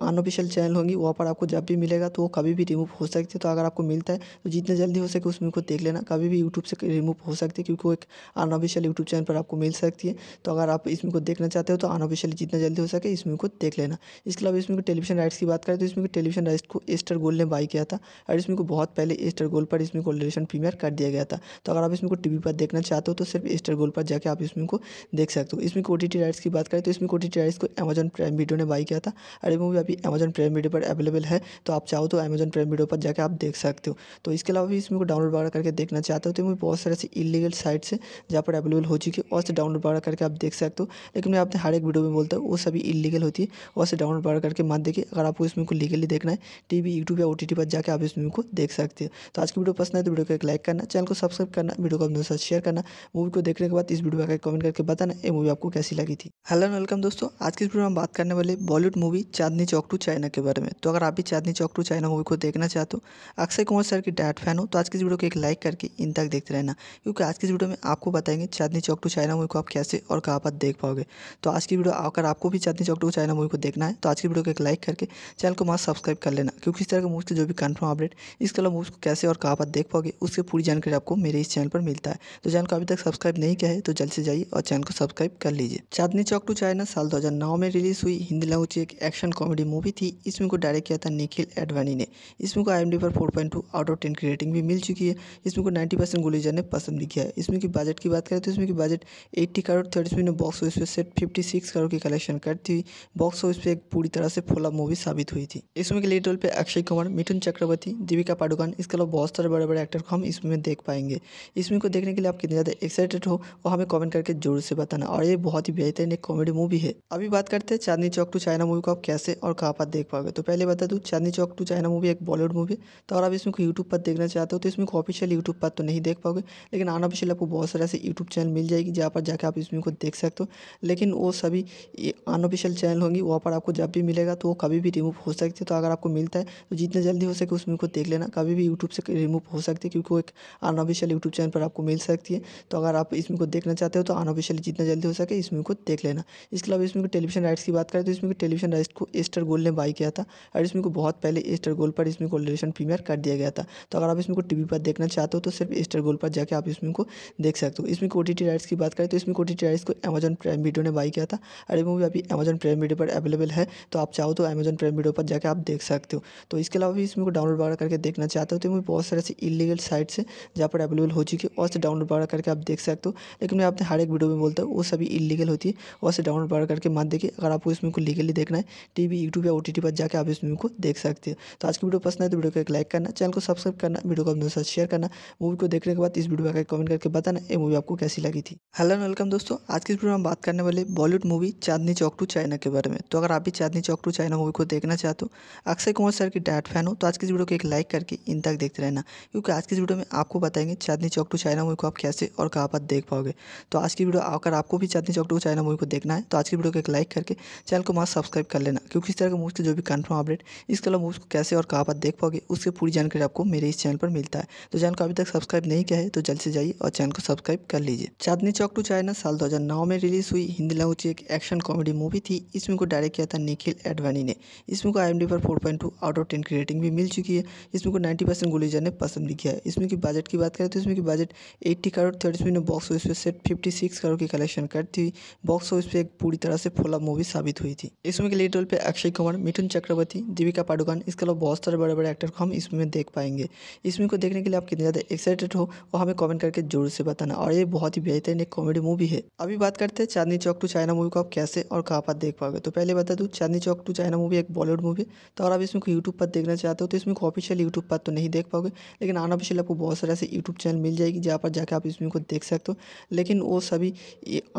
अनऑफिशियल चैनल होंगी वहाँ पर आपको जब भी मिलेगा तो वो कभी भी रिमूव हो सकती है तो अगर आपको मिलता है तो जितना जल्दी हो सके उसमें को देख लेना कभी भी यूट्यूब से रिमूव हो सकती है क्योंकि वो एक अनऑफिशियल यूट्यूब चैनल पर आपको मिल सकती है तो अगर आप इसमें को देखना चाहते हो तो अनऑफिशियल जितना जल्दी हो सके इसमें को देख लेना इसके अलावा इसमें टेलीविजन राइट्स की बात करें तो इसमें टेलीविजन राइट्स को एस्टर गोल ने बाई किया था और इसमें को बहुत पहले एस्टर गोल पर इसमें को रिलेशन प्रीमियर कर दिया गया था तो अगर आप इसमें को टी पर देखना चाहते हो तो सिर्फ स्टार गोल्ड पर जाकर आप इसमें को देख सकते हो इसमें ओ टी राइट्स की बात करें तो इसमें ओ टी राइट्स को अमेजन प्राइम वीडियो ने बाई किया था और ये मूवी अभी अमेजन प्राइम वीडियो पर अवेलेबल है तो आप चाहो तो अमेजन प्राइम वीडियो पर जाकर आप देख सकते हो तो इसके अलावा भी इसमें को डाउनलोड वगैरह करके देखना चाहते हो तो मूवी बहुत सारे ऐसे इलीगल साइट्स है जहाँ पर अवेलेबल हो चुकी है और से डाउनलोड वगैरह करके आप देख सकते हो लेकिन मैं आपने हर एक वीडियो में बोलता हूँ वो सभी इलीगल होती है और से डाउनलोड वगैरह करके मत देखिए अगर आपको इसमें को लीगली देखना है टी वी यूट्यूब या ओ पर जाकर आप इसमें को देख सकते हो तो आज की वीडियो पसंद है तो वीडियो को एक लाइक करना चैनल को सब्सक्राइब करना वीडियो को अपने साथ शेयर करना मूवी को देखने के बाद इस वीडियो में कमेंट करके बताना ये मूवी आपको कैसी लगी थी हेलो वेलकम दोस्तों आज की इस वीडियो में हम बात करने वाले Bollywood movie Chandni Chowk to China के बारे में तो अगर आप भी Chandni Chowk to China movie को देखना चाहते हो अक्षय कुमार सर की डायट फैन हो तो आज की इस वीडियो को एक लाइक करके इन तक देखते रहना क्योंकि आज की इस वीडियो में आपको बताएंगे Chandni Chowk to China movie को आप कैसे और कहाँ पर देख पाओगे तो आज की वीडियो अगर आपको भी Chandni Chowk to China movie को देखना है तो आज की वीडियो को एक लाइक करके चैनल को मास्क सब्सक्राइब कर लेना क्योंकि इस तरह के मूवी के जो भी कन्फर्म अपडेट इसके अलावा मूवी को कैसे और कहाँ पर देख पाओगे उसके पूरी जानकारी जानकारी आपको मेरे इस चैनल पर मिलता है तो चैनल को अभी तक सब्सक्राइब नहीं किया है तो जल्द से जाइए और चैनल को सब्सक्राइब कर लीजिए चांदनी चौक टू चाइना साल 2009 में रिलीज हुई हिंदी लैंग्वेज की एक एक्शन कॉमेडी मूवी थी इसमें को डायरेक्ट किया था निखिल एडवाणी ने इसमें को आई पर फोर आउट ऑफ टेन की रेटिंग भी मिल चुकी है इसमें को नाइन्टी परसेंट ने पसंद भी किया है इसमें की बजट की बात करें तो इसमें की बजट एट्टी करोड़ था इसमें बॉक्स ऑफिस पर सेट फिफ्टी करोड़ की कलेक्शन करती हुई बॉक्स ऑफिस पर एक पूरी तरह से फोला मूवी साबित हुई थी इसमें के लीड रोल पर अक्षय कुमार मिथुन चक्रवर्ती दीपिका पाडुकान इसके अलावा बहुत सारे बड़े बड़े एक्टर को हम इसमें देख पाएंगे इस मूवी को देखने के लिए आप कितने ज़्यादा एक्साइटेड हो वो हमें कमेंट करके जरूर से बताना और ये बहुत ही बेहतरीन एक कॉमेडी मूवी है अभी बात करते हैं Chandni Chowk to China movie को आप कैसे और कहाँ पर देख पाओगे तो पहले बता दूँ Chandni Chowk to China movie एक बॉलीवुड मूवी तो अगर आप इसमें को यूट्यूब पर देखना चाहते हो तो इसमें को ऑफिशियल यूट्यूब पर तो नहीं देख पाओगे लेकिन अनऑफिशियल आपको बहुत सारे ऐसे यूट्यूब चैनल मिल जाएगी जहाँ पर जाकर आप इस मूवी को देख सकते हो लेकिन वो सभी अनऑफिशियल चैनल होंगी वहाँ पर आपको जब भी मिलेगा तो वो कभी भी रिमूव हो सकती है तो अगर आपको मिलता है तो जितना जल्दी हो सके उसमें को देख लेना कभी भी यूट्यूब से रिमूव हो सकती है क्योंकि वो एक आन ऑफिशियल यूट्यूब चैनल पर आपको मिल सकती है तो अगर आप इसमें को देखना चाहते हो तो अनऑफिशियली ऑफिशियल जितना जल्दी हो सके इसमें को देख लेना इसके अलावा इसमें टेलीविजन राइट्स की बात करें तो इसमें टेलीविजन राइट्स को एस्टर गोल ने बाई किया था और इसमें को बहुत पहले एस्टर गोल पर इसमें को रिलेशन प्रीमियर कर दिया गया था तो अगर आप इसमें को टी पर देखना चाहते हो तो सिर्फ एस्टर गोल पर जाकर आप इसमें को देख सकते हो इसमें को टी राइट्स की बात करें तो इसमें को टी राइट्स को अमेजन प्राइम वीडियो ने बाई किया था और मूवी अभी अमेजन प्राइम वीडियो पर अवेलेबल है तो आप चाहो तो अमेजन प्राइम वीडियो पर जाकर आप देख सकते हो तो इसके अलावा भी इसमें को डाउनलोड वगैरह करके देखना चाहते हो तो मूवी बहुत सारे ऐसे इलीगल साइट्स से जहाँ पर अवेलेबल हो चुकी है और से डाउनलोड वगैरह करके आप देख सकते हो लेकिन मैं आपने हर एक वीडियो में बोलता हूँ वो सभी इलीगल होती है और से डाउनलोड वगैरह करके मत देखिए अगर आपको इस मूवी को लीगली देखना है वी यूट्यूब या ओ पर जाकर आप इस मूवी को देख सकते हो तो आज की वीडियो पसंद है तो वीडियो को एक लाइक करना चैनल को सब्सक्राइब करना वीडियो को अपने साथ शेयर करना मूवी को देखने के बाद इस वीडियो का कमेंट करके बताना ये मूवी आपको कैसी लगी थी हेलो वेलकम दोस्तों आज की वीडियो में हम बात करने वाले Bollywood movie Chandni Chowk to China के बारे में तो अगर आप भी Chandni Chowk to China movie को देखना चाहते हो अक्षय कुमार सर की डायट फैन हो तो आज की वीडियो को एक लाइक करके इन तक देखते रहना क्योंकि आज की वीडियो में आपको आपको बताएंगे Chandni Chowk to China movie को आप कैसे और कहाँ पर देख पाओगे तो आज की वीडियो अगर आपको भी Chandni Chowk to China movie को देखना है तो आज की वीडियो को एक लाइक करके चैनल को मास्क सब्सक्राइब कर लेना क्योंकि इस तरह के मूवी के जो भी कन्फर्म अपडेट इस कलर मूवी को कैसे और कहाँ पर देख पाओगे उसकी पूरी जानकारी आपको मेरे इस चैनल पर मिलता है तो चैनल को अभी तक सब्सक्राइब नहीं किया है तो जल्द से जाइए और चैनल को सब्सक्राइब कर लीजिए चांदनी चौक टू चाइना साल दो में रिलीज हुई हिंदी लैंग्वेज एक एक्शन कॉमेडी मूवी थी इसमें को डायरेक्ट किया था निखिल एडवाणी ने इसमें को आई पर फोर आउट ऑफ टेन की रेटिंग भी मिल चुकी है इसमें को नाइन्टी परसेंट गुलेजर ने पसंद भी किया है इसमें की बजट बजट की बात करें तो इसमें बजट एट्टी करोड़ चालीस मिलियन बॉक्स ऑफिस पे सेट फिफ्टी सिक्स करोड़ की कलेक्शन करती हुई बॉक्स ऑफिस पे एक पूरी तरह से फोला मूवी साबित हुई थी इसमें के लीड रोल पे अक्षय कुमार मिथुन चक्रवर्ती दीपिका पाडुकान इसके अलावा बहुत सारे बड़े बड़े एक्टर को हम इसमें देख पाएंगे इसमें को देखने के लिए आप कितने ज़्यादा एक्साइटेड हो वो हमें कॉमेंट करके जरूर से बताना और ये बहुत ही बेहतरीन एक कॉमेडी मूवी है अभी बात करते हैं Chandni Chowk to China movie को आप कैसे और कहाँ पर देख पाओगे तो पहले बता दूँ Chandni Chowk to China movie एक बॉलीवुड मूवी तो अगर आप इसमें यूट्यूब पर देखना चाहते हो तो इसमें ऑफिशियल यूट्यूब पर तो नहीं देख पाओगे लेकिन अनऑफिशियल आपको बहुत सारे से यूट्यूब चैनल मिल जाएगी जहाँ पर जाके आप इस वीडियो को देख सकते हो लेकिन वो सभी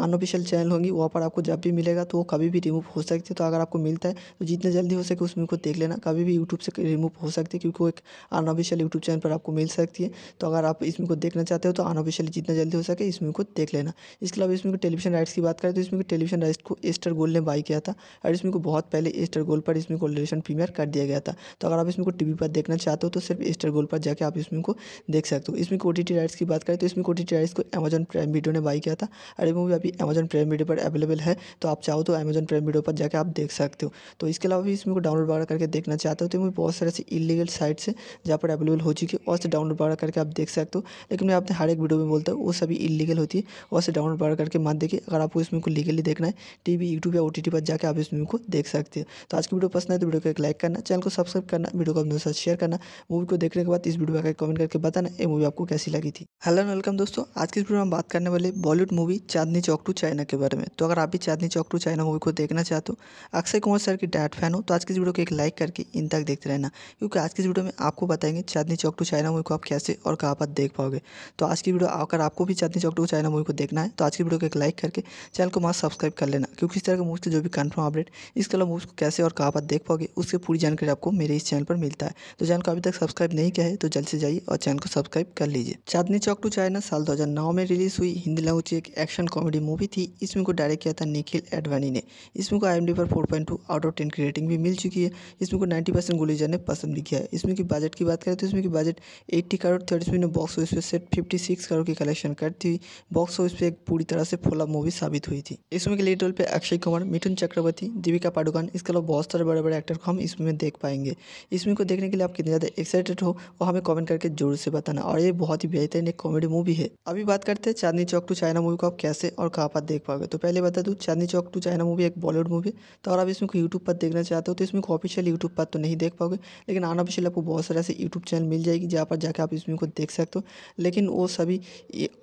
अनऑफिशियल चैनल होंगी वहाँ पर आपको जब भी मिलेगा तो वो कभी भी रिमूव हो सकती है तो अगर आपको मिलता है तो जितना जल्दी हो सके उस वीडियो को देख लेना कभी भी यूट्यूब से रिमूव हो सकती है क्योंकि वो एक अनऑफिशियल यूट्यूब चैनल पर आपको मिल सकती है तो अगर आप इस वीडियो को देखना चाहते हो तो अनऑफिशियल जितना जल्दी हो सके इस वीडियो को देख लेना इसके अलावा इसमें टेलीविजन राइट्स की बात करें तो इसमें टेलीविजन राइट्स को एस्टर गोल ने बाई किया था और इसमें को बहुत पहले एस्टर गोल पर इसमें गोल्ड एडिशन प्रीमियर कर दिया गया था तो अगर आप इसमें को टीवी पर देखना चाहते हो तो सिर्फ एस्टर गोल पर जाकर आप इसमें को देख सकते है तो इसमें ओ टी राइट्स की बात करें तो इसमें ओ टी राइट्स को अमेजन प्राइम वीडियो ने बाई किया था और मूवी अभी अमेजन प्राइम वीडियो पर अवेलेबल है तो आप चाहो तो अमेजन प्राइम वीडियो पर जाकर आप देख सकते हो तो इसके अलावा भी इसमें को डाउनलोड वगैरह करके देखना चाहते हो तो मूवी बहुत सारे ऐसे इलीगल साइट्स है जहाँ पर अवेलेबल हो चुकी है और से डाउनलोड वगैरह करके आप देख सकते हो लेकिन मैं आपने हर एक वीडियो में बोलता हूँ वो सभी इलीगल होती है और से डाउनलोड वगैरह करके मान देखिए अगर आपको इसमें को लीगली देखना है टी वी यूट्यूब या ओ टी पर जाकर आप इस मूवी को देख सकते हो तो आज की वीडियो पसंद है तो वीडियो को एक लाइक करना चैनल को सब्सक्राइब करना वीडियो को अपने साथ शेयर करना मूवी को देखने के बाद इस वीडियो का कमेंट करके बताना मूवी आपको कैसी लगी थी हेलो एंड वेलकम दोस्तों आज की वीडियो में बात करने वाले Bollywood movie Chandni Chowk to China के बारे में तो अगर आप भी Chandni Chowk to China movie को देखना चाहते हो अक्षय कुमार सर की डायट फैन हो तो आज की इस वीडियो को एक लाइक करके इन तक देखते रहना क्योंकि आज की इस वीडियो में आपको बताएंगे Chandni Chowk to China movie को आप कैसे और कहाँ पर देख पाओगे तो आज की वीडियो अगर आपको भी Chandni Chowk to China movie को देखना है तो आज की वीडियो को एक लाइक करके चैनल को मास्क सब्सक्राइब कर लेना क्योंकि इस तरह के मूवी से जो भी कन्फर्म अपडेट इसके अलावा मूवी को कैसे और कहाँ पर देख पाओगे उसकी पूरी जानकारी आपको मेरे इस चैनल पर मिलता है तो चैनल को अभी तक सब्सक्राइब नहीं किया है तो जल्द से जाइए और चैनल को सब्सक्राइब सब्सक्राइब कर लीजिए चांदनी चौक टू चाइना साल 2009 में रिलीज हुई हिंदी लैंग्वेज एक एक्शन कॉमेडी मूवी थी इसमें को डायरेक्ट किया था निखिल एडवाणी ने इसमें को आई पर 4.2 आउट ऑफ टेन की रेटिंग भी मिल चुकी है इसमें को नाइन्टी परसेंट गुलीजा ने पसंद भी किया है इसमें की बजट की बात करें तो इसमें की बजट एट्टी करोड़ था इसमें ने बॉक्स ऑफिस पर सेट फिफ्टी सिक्स करोड़ की कलेक्शन करती हुई बॉक्स ऑफिस पर एक पूरी तरह से फोला मूवी साबित हुई थी इसमें के लीड रोल पर अक्षय कुमार मिथुन चक्रवर्ती दीपिका पाडुकान इसके अलावा बहुत सारे बड़े बड़े एक्टर को हम इसमें देख पाएंगे इसमें को देखने के लिए आप कितने ज़्यादा एक्साइटेड हो वो हमें कमेंट करके जरूर से बताना और ये बहुत ही बेहतरीन एक कॉमेडी मूवी है अभी बात करते हैं Chandni Chowk to China movie को आप कैसे और कहाँ पर देख पाओगे तो पहले बता दूँ Chandni Chowk to China movie एक बॉलीवुड मूवी तो अगर आप इसमें यूट्यूब पर देखना चाहते हो तो इसमें ऑफिशियल यूट्यूब पर तो नहीं देख पाओगे लेकिन आना ऑफिशियल आपको बहुत सारे ऐसे यूट्यूब चैनल मिल जाएगी जहाँ पर जाकर आप इस मूवी को देख सकते हो लेकिन वो सभी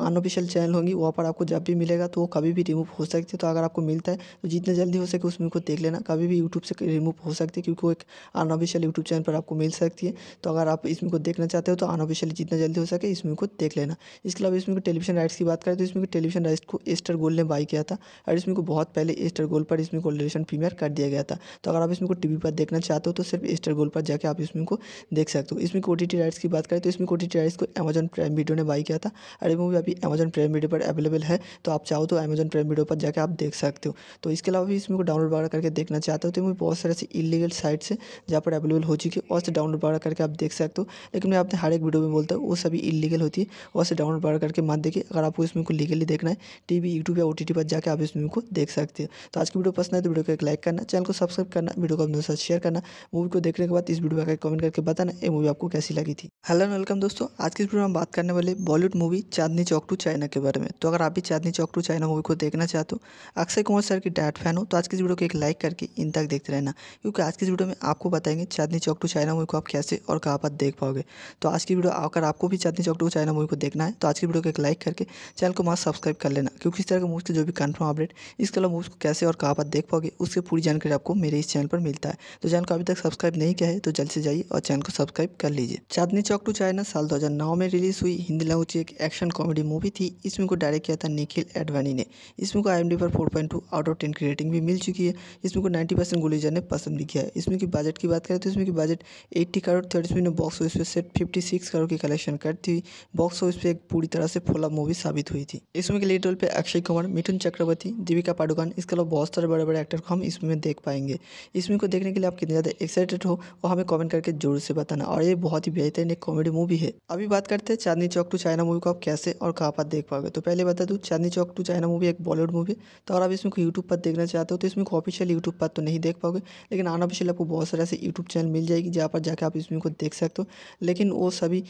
अनऑफिशियल चैनल होंगी वहाँ पर आपको जब भी मिलेगा तो वो कभी भी रिमूव हो सकती है तो अगर आपको मिलता है तो जितना जल्दी हो सके उस मूवी को देख लेना कभी भी यूट्यूब से रिमूव हो सकती है क्योंकि वो एक अनऑफिशियल यूट्यूब चैनल पर आपको मिल सकती है तो अगर आप इसमें को देखना चाहते हो तो अनऑफिशियल जितना जल्दी जल्दी हो सके इस मूवी को देख लेना इसके अलावा इसमें टेलीविजन राइट्स की बात करें तो इसमें टेलीविजन राइट्स को एस्टर गोल ने बाई किया था और इसमें को बहुत पहले एस्टर गोल पर इसमें को प्रीमियर कर दिया गया था तो अगर आप इसमें को टीवी पर देखना चाहते हो तो सिर्फ एस्टर गोल पर जाकर आप इसमें को देख सकते हो इसमें ओ टी राइट्स की बात करें तो इसमें ओ टी राइट्स को अमेजन प्राइम वीडियो ने बाई किया था और ये मूवी अभी अमेजन प्राइम वीडियो पर अवेलेबल है तो आप चाहो तो अमेजन प्राइम वीडियो पर जाकर आप देख सकते हो तो इसके अलावा भी इसमें को डाउनलोड वगैरह करके देखना चाहते हो तो मूवी बहुत सारे ऐसे इलीगल साइट्स है जहाँ पर अवेलेबल हो चुकी है और से डाउनलोड वगैरह करके आप देख सकते हो लेकिन मैं आपने हर एक वीडियो में बोलता हूँ उस सभी इलीगल होती है वहाँ से डाउनलोड बार करके मत देखिए अगर आपको इसमें को लीगली देखना है टीवी यूट्यूब या ओ पर जाकर आप इस मूवी को देख सकते हो तो आज की वीडियो पसंद है तो वीडियो को एक लाइक करना चैनल को सब्सक्राइब करना वीडियो को अपने साथ शेयर करना मूवी को देखने के बाद इस वीडियो का कमेंट करके बताना ये मूवी आपको कैसी लगी थी हेलो एंड वेलकम दोस्तों आज की इस वीडियो में बात करने वाले Bollywood movie Chandni Chowk to China के बारे में तो अगर आप भी Chandni Chowk to China movie को देखना चाहते हो अक्षय कुमार सर की डायट फैन हो तो आज की इस वीडियो को एक लाइक करके इन तक देखते रहना क्योंकि आज की इस वीडियो में आपको बताएंगे Chandni Chowk to China movie को आप कैसे और कहाँ पर देख पाओगे तो आज की वीडियो आकर आपको भी चाहते हैं चौकटू को चाइना मूवी को देखना है तो आज की वीडियो को एक लाइक करके चैनल को मास्क सब्सक्राइब कर लेना क्योंकि इस तरह के मूवी से जो भी कन्फर्म अपडेट इसके अलावा मूवी को कैसे और कहाँ पर देख पाओगे उसके पूरी जानकारी आपको मेरे इस चैनल पर मिलता है तो चैनल को अभी तक सब्सक्राइब नहीं किया है तो जल्द से जाइए और चैनल को सब्सक्राइब कर लीजिए चांदनी चौक टू चाइना साल दो में रिलीज हुई हिंदी लैंग्वेज की एक एक्शन कॉमेडी मूवी थी इसमें को डायरेक्ट किया था निखिल एडवानी ने इसमें को आई पर फोर आउट ऑफ टेन की रेटिंग भी मिल चुकी है इसमें को नाइन्टी परसेंट गुलीजा ने पसंद भी किया है इसमें की बजट की बात करें तो इसमें की budget eighty crore thirty minute box office पर सेट फिफ्टी सिक्स करोड़ की कलेक्शन कट थी बॉक्स ऑफिस पे एक पूरी तरह से फ्लॉप मूवी साबित हुई थी इसमें के लीड रोल पे अक्षय कुमार मिथुन चक्रवर्ती दीपिका पाडुकान इसके अलावा बहुत सारे बड़े बड़े एक्टर को हम इसमें देख पाएंगे इसमें को देखने के लिए आप कितने ज़्यादा एक्साइटेड हो वो हमें कॉमेंट करके जरूर से बताना और ये बहुत ही बेहतरीन एक कॉमेडी मूवी है अभी बात करते हैं Chandni Chowk to China movie को आप कैसे और कहाँ पर देख पाओगे तो पहले बता दूँ Chandni Chowk to China movie एक बॉलीवुड मूवी तो अगर आप इसमें को यूट्यूब पर देखना चाहते हो तो इसमें को ऑफिशियल यूट्यूब पर तो नहीं देख पाओगे लेकिन अनऑफिशियल आपको बहुत सारे ऐसे यूट्यूब चैनल मिल जाएगी जहाँ पर जाकर आप इसमें को देख सकते हो लेकिन वो सभी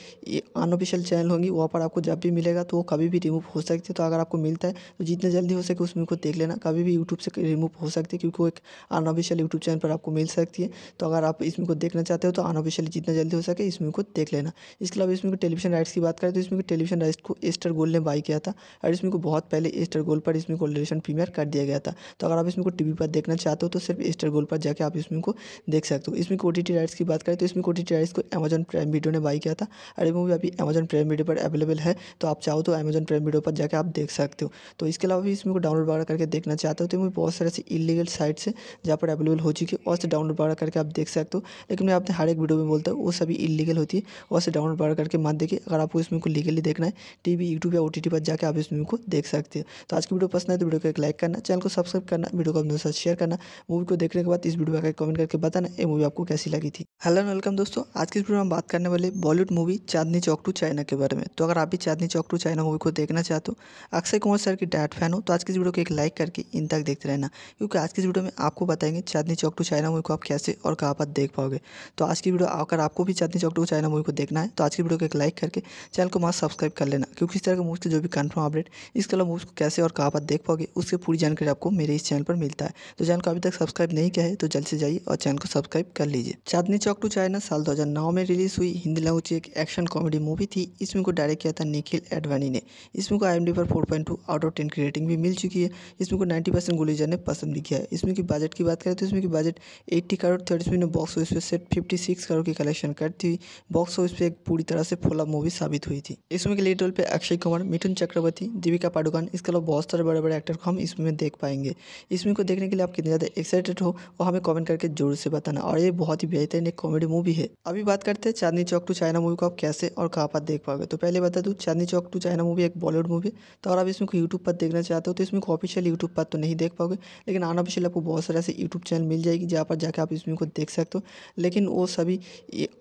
अनऑफिशियल चैनल होंगी वहाँ पर आपको जब भी मिलेगा तो वो कभी भी रिमूव हो सकती है तो अगर आपको मिलता है तो जितना जल्दी हो सके उसमें को देख लेना कभी भी यूट्यूब से रिमूव हो सकती है क्योंकि वो एक अनऑफिशियल यूट्यूब चैनल पर आपको मिल सकती है तो अगर आप इसमें को देखना चाहते हो तो अनऑफिशियली जितना जल्दी हो सके इसमें को देख लेना इसके अलावा इसमें टेलीविजन राइट्स की बात करें तो इसमें टेलीविजन राइट्स को एस्टर गोल ने बाई किया था और इसमें को बहुत पहले एस्टर गोल पर इसमें को रिलेशन प्रीमियर कर दिया गया था तो अगर आप इसमें को टीवी पर देखना चाहते हो तो सिर्फ एस्टर गोल पर जाकर आप इसमें को देख सकते हो इसमें को राइट्स की बात करें तो इसमें को राइट्स को अमेजन प्राइम वीडियो ने बाई किया था और मूवी आप भी अमेजन प्राइम वीडियो पर अवेलेबल है तो आप चाहो तो अमेजन प्राइम वीडियो पर जाकर आप देख सकते हो तो इसके अलावा भी इसमें डाउनलोड वगैरह करके देखना चाहते हो तो मैं बहुत सारे ऐसी इलीगल साइट्स हैं जहाँ पर अवेलेबल हो चुकी है और डाउनलोड वगैरह करके आप देख सकते हो लेकिन मैं आपने हर एक वीडियो में बोलता हूँ वो सभी इलीगल होती है और से डाउनलोड वगैरह करके मत देखिए अगर आपको इसमें को लीगली देखना है टी वी यूट्यूब या ओ पर जाकर आप इसमें को देख सकते हो तो आज की वीडियो पसंद है तो वीडियो को एक लाइक करना चैनल को सब्सक्राइब करना वीडियो को अपने साथ शेयर करना मूवी को देखने के बाद इस वीडियो का कमेंट करके बताना ये मूवी आपको कैसी लगी थी हेलो वेलकम दोस्तों आज की वीडियो में हम बात करने वाले Bollywood movie Chandni Chowk Chowk to China के बारे में तो अगर आप भी Chandni Chowk to China movie को देखना चाहते हो अक्षय कुमार सर की डायट फैन हो तो आज की इस वीडियो को एक लाइक करके इन तक देखते रहना क्योंकि आज की इस वीडियो में आपको बताएंगे Chandni Chowk to China movie को आप कैसे और कहाँ पर देख पाओगे तो आज की वीडियो अगर आपको भी Chandni Chowk to China movie को देखना है तो आज की वीडियो को एक लाइक करके चैनल को मास्क सब्सक्राइब कर लेना क्योंकि इस तरह के मूव से जो भी कन्फर्म अपडेट इसके अलावा मूवीज़ को कैसे और कहाँ पर देख पाओगे उसकी पूरी जानकारी आपको मेरे इस चैनल पर मिलता है तो चैनल को अभी तक सब्सक्राइब नहीं किया है तो जल्द से जाइए और चैनल को सब्सक्राइब कर लीजिए चांदनी चौक टू चाइना साल दो में रिलीज हुई हिंदी लैंग्वेज एक एक्शन कॉमेडी मूवी थी इसमें को डायरेक्ट किया था निखिल एडवाणी ने इसमें को आई पर four point two out of ten की रेटिंग भी मिल चुकी है इसमें को नाइन्टी परसेंट ने पसंद भी किया है इसमें की बजट की बात करें तो इसमें की बजट एट्टी करोड़ थर्ड इसमें बॉक्स ऑफिस पर सेट फिफ्टी करोड़ की कलेक्शन करती हुई बॉक्स ऑफिस पर एक पूरी तरह से फोला मूवी साबित हुई थी इसमें के लीड रोल पर अक्षय कुमार मिथुन चक्रवर्ती दीपिका पाडुकान इसके अलावा बहुत सारे बड़े बड़े एक्टर को हम इसमें देख पाएंगे इसमें को देखने के लिए आप कितने ज़्यादा एक्साइटेड हो वो हमें कमेंट करके जरूर से बताना और ये बहुत ही बेहतरीन एक कॉमेडी मूवी है अभी बात करते हैं Chandni Chowk to China movie को आप कैसे और कहाँ पर देख पाओगे तो पहले बता दूँ Chandni Chowk to China movie एक बॉलीवुड मूवी तो अगर आप इसमें कोई यूट्यूब पर देखना चाहते हो तो इसमें को ऑफिशियल यूट्यूब पर तो नहीं देख पाओगे लेकिन अनऑफिशियल आपको बहुत सारे ऐसे यूट्यूब चैनल मिल जाएगी जहाँ पर जाकर आप इसमें को देख सकते हो लेकिन वो सभी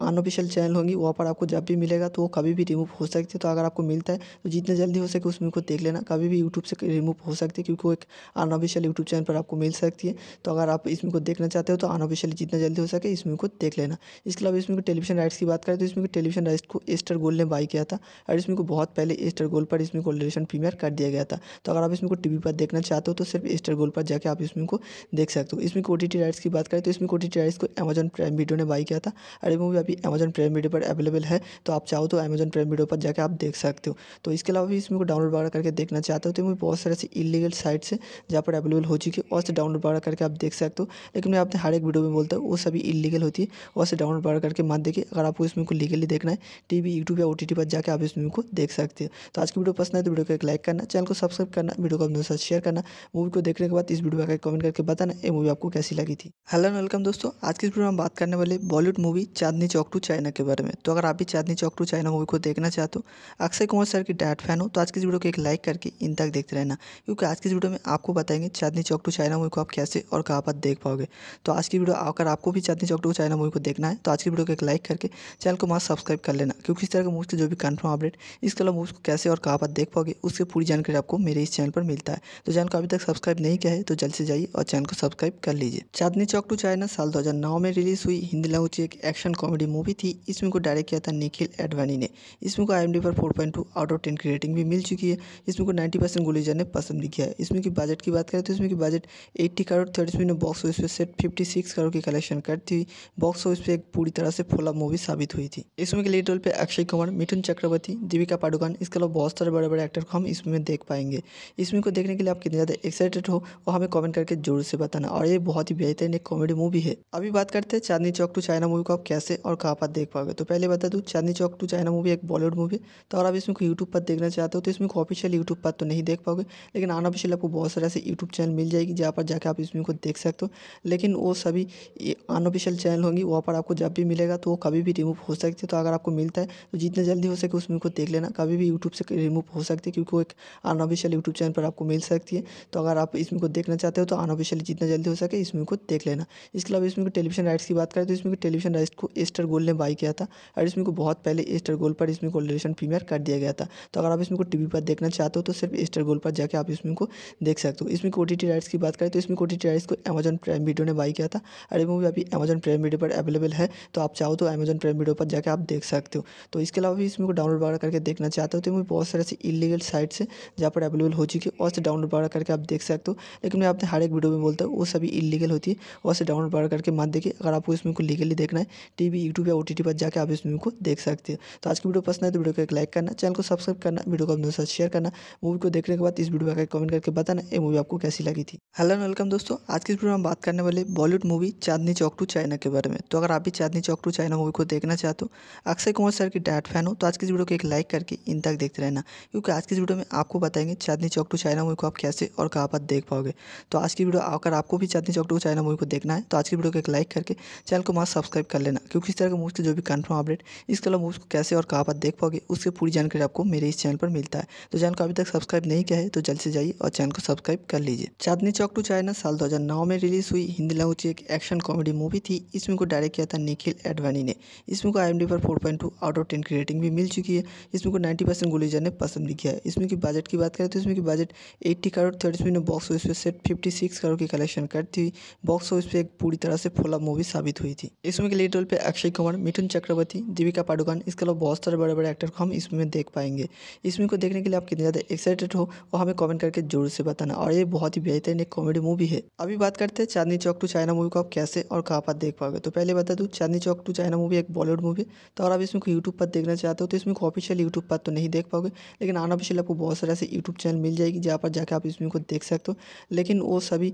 अनऑफिशियल चैनल होंगी वहाँ पर आपको जब भी मिलेगा तो वो कभी भी रिमूव हो सकती है तो अगर आपको मिलता है तो जितना जल्दी हो सके उसमें को देख लेना कभी भी यूट्यूब से रिमूव हो सकती है क्योंकि वो एक अनऑफिशियल यूट्यूब चैनल पर आपको मिल सकती है तो अगर आप इसमें को देखना चाहते हो तो अनऑफिशियल जितना जल्दी हो सके इसमें को देख लेना इसके अलावा इसमें टेलीविजन राइट्स की बात करें तो इसमें टेलीविजन राइट्स को एस्टर गोल ने बाई किया था और इसमें को बहुत पहले एस्टर गोल पर इसमें को ऑलरेशन प्रीमियर कर दिया गया था तो अगर आप इसमें को टीवी पर देखना चाहते हो तो सिर्फ एस्टर गोल पर जाकर आप इसमें को देख सकते हो इसमें को टी राइट्स की बात करें तो इसमें को टी राइट्स को अमेजन प्राइम वीडियो ने बाई किया था और ये मूवी अभी अमेजन प्राइम वीडियो पर अवेलेबल है तो आप चाहो तो अमेजन प्राइम वीडियो पर जाकर आप देख सकते हो तो इसके अलावा भी इसमें को डाउनलोड वगैरह करके देखना चाहते हो तो मूवी बहुत सारे ऐसे इलीगल साइट्स हैं जहाँ पर अवेलेबल हो चुकी है और से डाउनलोड वगैरह करके आप देख सकते हो लेकिन मैं आपने हर एक वीडियो में बोलता हूँ वो सभी इलीगल होती है और से डाउनलोड वगैरह करके मत देखिए अगर आपको इसमें को लीगली देखना है टी वी यूट्यूब यूट्यूब या ओ पर जाकर आप इस मूवी को देख सकते हो तो आज की वीडियो पसंद है तो वीडियो को एक लाइक करना चैनल को सब्सक्राइब करना वीडियो को अपने साथ शेयर करना मूवी को देखने के बाद इस वीडियो का कमेंट करके बताना ये मूवी आपको कैसी लगी थी हेलो वेलकम दोस्तों आज की वीडियो में हम बात करने वाले Bollywood movie Chandni Chowk to China के बारे में तो अगर आप भी Chandni Chowk to China movie को देखना चाहते हो अक्षय कुमार सर की डायट फैन हो तो आज की वीडियो को एक लाइक करके इन तक देखते रहना क्योंकि आज की वीडियो में आपको बताएंगे Chandni Chowk to China movie को आप कैसे और कहाँ पर देख पाओगे तो आज की वीडियो अगर आपको भी Chandni Chowk to China movie को देखना है तो आज की वीडियो को एक लाइक करके चैनल को मास्क सब्सक्राइब कर लेना क्योंकि इस तरह तरह के मूव्स के जो भी कन्फर्म अपडेट इसके अलावा मूव्स को कैसे और कहाँ पर देख पाओगे उसकी पूरी जानकारी आपको मेरे इस चैनल पर मिलता है तो चैनल को अभी तक सब्सक्राइब नहीं किया है तो जल्द से जाइए और चैनल को सब्सक्राइब कर लीजिए चांदनी चौक टू चाइना साल दो में रिलीज हुई हिंदी लैंग्वेज एक एक्शन कॉमेडी मूवी थी इसमें को डायरेक्ट किया था निखिल एडवानी ने इसमें को आई पर फोर आउट ऑफ टेन की रेटिंग भी मिल चुकी है इसमें को नाइन्टी परसेंट गुलीजा ने पसंद भी किया है इसमें की बजट की बात करें तो इसमें की बजट एट्टी करोड़ थर्टी इसमें बॉक्स ऑफिस पर सेट फिफ्टी सिक्स करोड़ की कलेक्शन करती हुई बॉक्स ऑफिस पर एक पूरी तरह से फोला मूवी साबित हुई थी इसमें के लीड रोल पर अक्षय अक्षय कुमार मिथुन चक्रवर्ती दीपिका पाडुकान इसके अलावा बहुत सारे बड़े बड़े एक्टर को हम इसमें देख पाएंगे इसमें को देखने के लिए आप कितने ज़्यादा एक्साइटेड हो वो हमें कमेंट करके जरूर से बताना और ये बहुत ही बेहतरीन एक कॉमेडी मूवी है अभी बात करते हैं Chandni Chowk to China movie को आप कैसे और कहाँ पर देख पाओगे तो पहले बता दूँ Chandni Chowk to China movie एक बॉलीवुड मूवी तो और आप इसमें को यूट्यूब पर देखना चाहते हो तो इसमें को ऑफिशियल यूट्यूब पर तो नहीं देख पाओगे लेकिन अनऑफिशियल आपको बहुत सारे ऐसे यूट्यूब चैनल मिल जाएगी जहाँ पर जाकर आप इसमें को देख सकते हो लेकिन वो सभी अनऑफिशियल चैनल होंगी वहाँ पर आपको जब भी मिलेगा तो वो कभी भी रिमूव हो सकती है तो अगर आपको मिलता है तो जितना जल्दी हो सके उस मूवी को देख लेना कभी भी यूट्यूब से रिमूव हो सकती है क्योंकि वो एक अनऑफिशियल यूट्यूब चैनल पर आपको मिल सकती है तो अगर आप इस को देखना चाहते हो तो अनऑफिशियली जितना जल्दी हो सके इस मूवी को देख लेना इसके अलावा इसमें टेलीविजन राइट्स की बात करें तो इसमें टेलीविजन राइट्स को एस्टर गोल ने बाई किया था और इसमें को बहुत पहले एस्टर गोल पर इसमें को रिलेशन प्रीमियर कर दिया गया था तो अगर आप इसमें को टीवी पर देखना चाहते हो तो सिर्फ एस्टर गोल पर जाकर आप इसमें को देख सकते हो इसमें कोटी टी राइट्स की बात करें तो इसमें कोटी टी राइट्स को अमेजन प्राइम वीडियो ने बाई किया था और ये मूवी अभी अमेजन प्राइम वीडियो पर अवेलेबल है तो आप चाहो तो अमेजन प्राइम वीडियो पर जाकर आप देख सकते हो तो इसके अलावा भी इसमें को डाउनलोड वगैरह करके देखना चाहते हो तो मैं बहुत सारे ऐसी इलीगल साइट्स हैं जहाँ पर अवेलेबल हो चुकी है और से डाउनलोड वगैरह करके आप देख सकते हो लेकिन मैं आपने हर एक वीडियो में बोलता हूँ वो सभी इलीगल होती है और से डाउनलोड वगैरह करके मत देखिए अगर आपको इसमें को लीगली देखना है टी वी यूट्यूब या ओ पर जाकर आप इसमें को देख सकते हो तो आज की वीडियो पसंद है तो वीडियो को एक लाइक करना चैनल को सब्सक्राइब करना वीडियो को अपने साथ शेयर करना मूवी को देखने के बाद इस वीडियो का कमेंट करके बताना ये मूवी आपको कैसी लगी थी हेलो वेलकम दोस्तों आज की इस वीडियो में बात करने वाले Bollywood movie Chandni Chowk to China के बारे में तो अगर आप भी Chandni Chowk to China movie को देखना चाहते हो अक्षय कुमार सर की डायट फैन हो तो आज की इस वीडियो को एक लाइक करके इन तक देखते रहना क्योंकि आज की इस वीडियो में आपको बताएंगे Chandni Chowk to China movie को आप कैसे और कहाँ पर देख पाओगे तो आज की वीडियो अगर आपको भी Chandni Chowk to China movie को देखना है तो आज की वीडियो को एक लाइक करके चैनल को मास्क सब्सक्राइब कर लेना क्योंकि इस तरह के मूवी के जो भी कन्फर्म अपडेट इसके अलावा मूवी को कैसे और कहाँ पर देख पाओगे उसकी पूरी जानकारी आपको मेरे इस चैनल पर मिलता है तो चैनल को अभी तक सब्सक्राइब नहीं किया है तो जल्द से जाइए और चैनल को सब्सक्राइब कर लीजिए चांदनी चौक टू चाइना साल दो में रिलीज हुई हिंदी लैंग्वेज की एक एक्शन कॉमेडी मूवी थी इसमें को डायरेक्ट किया था निखिल एडवाणी ने इसमें को आई पर four point two out of ten percent की रेटिंग भी मिल चुकी है इसमें को नाइन्टी परसेंट गुलीजा ने पसंद भी किया है इसमें की बजट की बात करें तो इसमें की बजट एट्टी करोड़ था इसमें बॉक्स ऑफिस पर सेट फिफ्टी सिक्स करोड़ की कलेक्शन करती हुई बॉक्स ऑफिस पर एक पूरी तरह से फोला मूवी साबित हुई थी इसमें के लीड रोल पर अक्षय कुमार मिथुन चक्रवर्ती दीपिका पाडुकान इसके अलावा बहुत सारे बड़े बड़े एक्टर को हम इसमें देख पाएंगे इस मूवी को देखने के लिए आप कितने ज़्यादा एक्साइटेड हो वो हमें कॉमेंट करके जरूर से बताना और ये बहुत ही बेहतरीन एक कॉमेडी मूवी है अभी बात करते हैं Chandni Chowk to China movie को आप कैसे और कहाँ पर देख पाओगे तो पहले बता दूँ Chandni Chowk to China movie एक बॉलीवुड मूवी तो और आप इसमें यूट्यूब पर देखना चाहते हो तो इसमें को ऑफिशियल यूट्यूब पर तो नहीं देख पाओगे लेकिन अनऑफिशियल आपको बहुत सारे ऐसे यूट्यूब चैनल मिल जाएगी जहाँ पर जाकर आप इसमें को देख सकते हो लेकिन वो सभी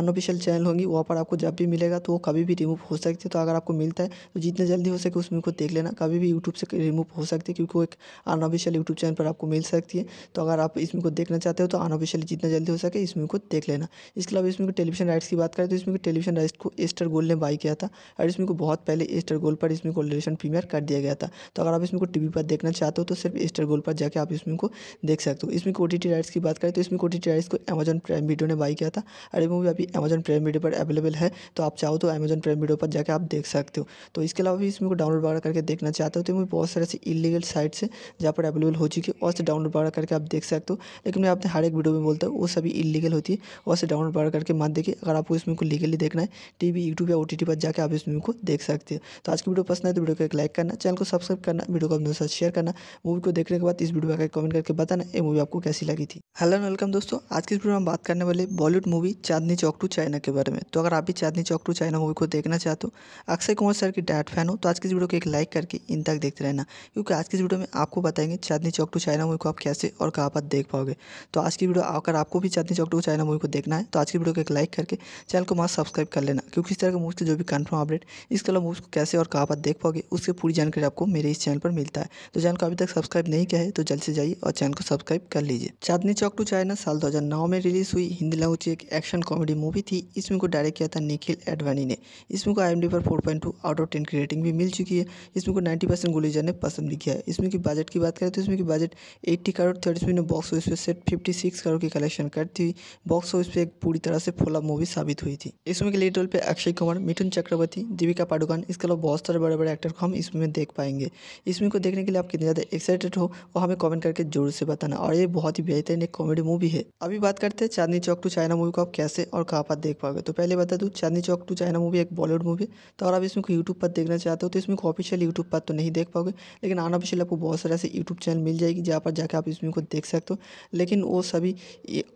अनऑफिशियल चैनल होंगी वहाँ पर आपको जब भी मिलेगा तो वो कभी भी रिमूव हो सकती है तो अगर आपको मिलता है तो जितना जल्दी हो सके उसमें को देख लेना कभी भी यूट्यूब से रिमूव हो सकती है क्योंकि वो एक अनऑफिशियल यूट्यूब चैनल पर आपको मिल सकती है तो अगर आप इसमें को देखना चाहते हो तो अनऑफिशियल जितना जल्दी हो सके इसमें को देख लेना इसके अलावा इसमें टेलीविजन राइट्स की बात करें तो इसमें टेलीविजन राइट्स को एस्टर गोल्ड ने बाई किया था और इसमें को बहुत पहले एस्टर गोल्ड पर इसमें को रिलेशन प्रीमियर कर दिया गया था तो तो अगर आप इसमें को टी पर देखना चाहते हो तो सिर्फ स्टार गोल पर जाकर आप इसमें को देख सकते हो इसमें ओ टी राइट्स की बात करें तो इसमें ओ टी राइट्स को अमेजन प्राइम वीडियो ने बाई किया था अरे वो मूवी अभी अमेजन प्राइम वीडियो पर अवेलेबल है तो आप चाहो तो अमेजन प्राइम वीडियो पर जाकर आप देख सकते हो तो इसके अलावा भी इसमें को डाउनलोड वगैरह करके देखना चाहते हो तो मूवी बहुत सारे ऐसी इलीगल साइट्स हैं जहाँ पर अवेलेबल हो चुकी है और से डाउनलोड वगैरह करके आप देख सकते हो लेकिन मैं आपने हर एक वीडियो में बोलता हूँ वो सभी इलीगल होती है और से डाउनलोड वगैरह करके मत देखिए अगर आपको इसमें को लीगली देखना है टी वी यूट्यूब या ओ पर जाकर आप इसमें को देख सकते हो तो आज की वीडियो पसंद है तो वीडियो को एक लाइक करना चैनल को सब्सक्राइब करना वीडियो को अपने साथ शेयर करना मूवी को देखने के बाद इस वीडियो का कमेंट करके बताना ये मूवी आपको कैसी लगी थी हेलो वेलकम दोस्तों आज की इस वीडियो में बात करने वाले Bollywood movie Chandni Chowk to China के बारे में तो अगर आप भी Chandni Chowk to China movie को देखना चाहते हो अक्षय कुमार सर की डायट फैन हो तो आज की इस वीडियो को एक लाइक करके इन तक देखते रहना क्योंकि आज की इस वीडियो में आपको बताएंगे Chandni Chowk to China movie को आप कैसे और कहाँ पर देख पाओगे तो आज की वीडियो अगर आपको भी Chandni Chowk to China movie को देखना है तो आज की वीडियो को एक लाइक करके चैनल को मास्क सब्सक्राइब कर लेना क्योंकि इस तरह के मूवी के जो भी कन्फर्म अपडेट इसके अलावा मूवी को कैसे और कहाँ पर देख पाओगे उसकी पूरी जानकारी आपको मेरे इस चैनल पर मिलता है तो चैनल को अभी तक सब्सक्राइब नहीं किया है तो जल्द से जाइए और चैनल को सब्सक्राइब कर लीजिए चांदनी चौक टू चाइना साल 2009 में रिलीज हुई हिंदी लैंग्वेज की एक एक्शन कॉमेडी मूवी थी इसमें को डायरेक्ट किया था निखिल एडवाणी ने इसमें को आई पर four point two out of ten की रेटिंग भी मिल चुकी है इसमें को नाइन्टी परसेंट गुलीजर ने पसंद भी किया है इसमें की बजट की बात करें तो इसमें की बजट एट्टी करोड़ थर्टी इसमें बॉक्स ऑफिस पर सेट फिफ्टी सिक्स करोड़ की कलेक्शन करती हुई बॉक्स ऑफिस पर एक पूरी तरह से फोला मूवी साबित हुई थी इसमें के लीड रोल पर अक्षय कुमार मिथुन चक्रवर्ती दीपिका पाडुकान इसके अलावा बहुत सारे बड़े बड़े एक्टर को हम इसमें देख पाएंगे इस मूवी को देखने के लिए आप कितने ज़्यादा एक्साइटेड हो वो हमें कमेंट करके जरूर से बताना और ये बहुत ही बेहतरीन एक कॉमेडी मूवी है अभी बात करते हैं Chandni Chowk to China movie को आप कैसे और कहाँ पर देख पाओगे तो पहले बता दूँ Chandni Chowk to China movie एक बॉलीवुड मूवी तो अगर आप इसमें यूट्यूब पर देखना चाहते हो तो इसमें ऑफिशियल यूट्यूब पर तो नहीं देख पाओगे लेकिन अनऑफिशियल आपको बहुत सारे ऐसे यूट्यूब चैनल मिल जाएगी जहाँ पर जाकर आप इस मूवी को देख सकते हो लेकिन वो सभी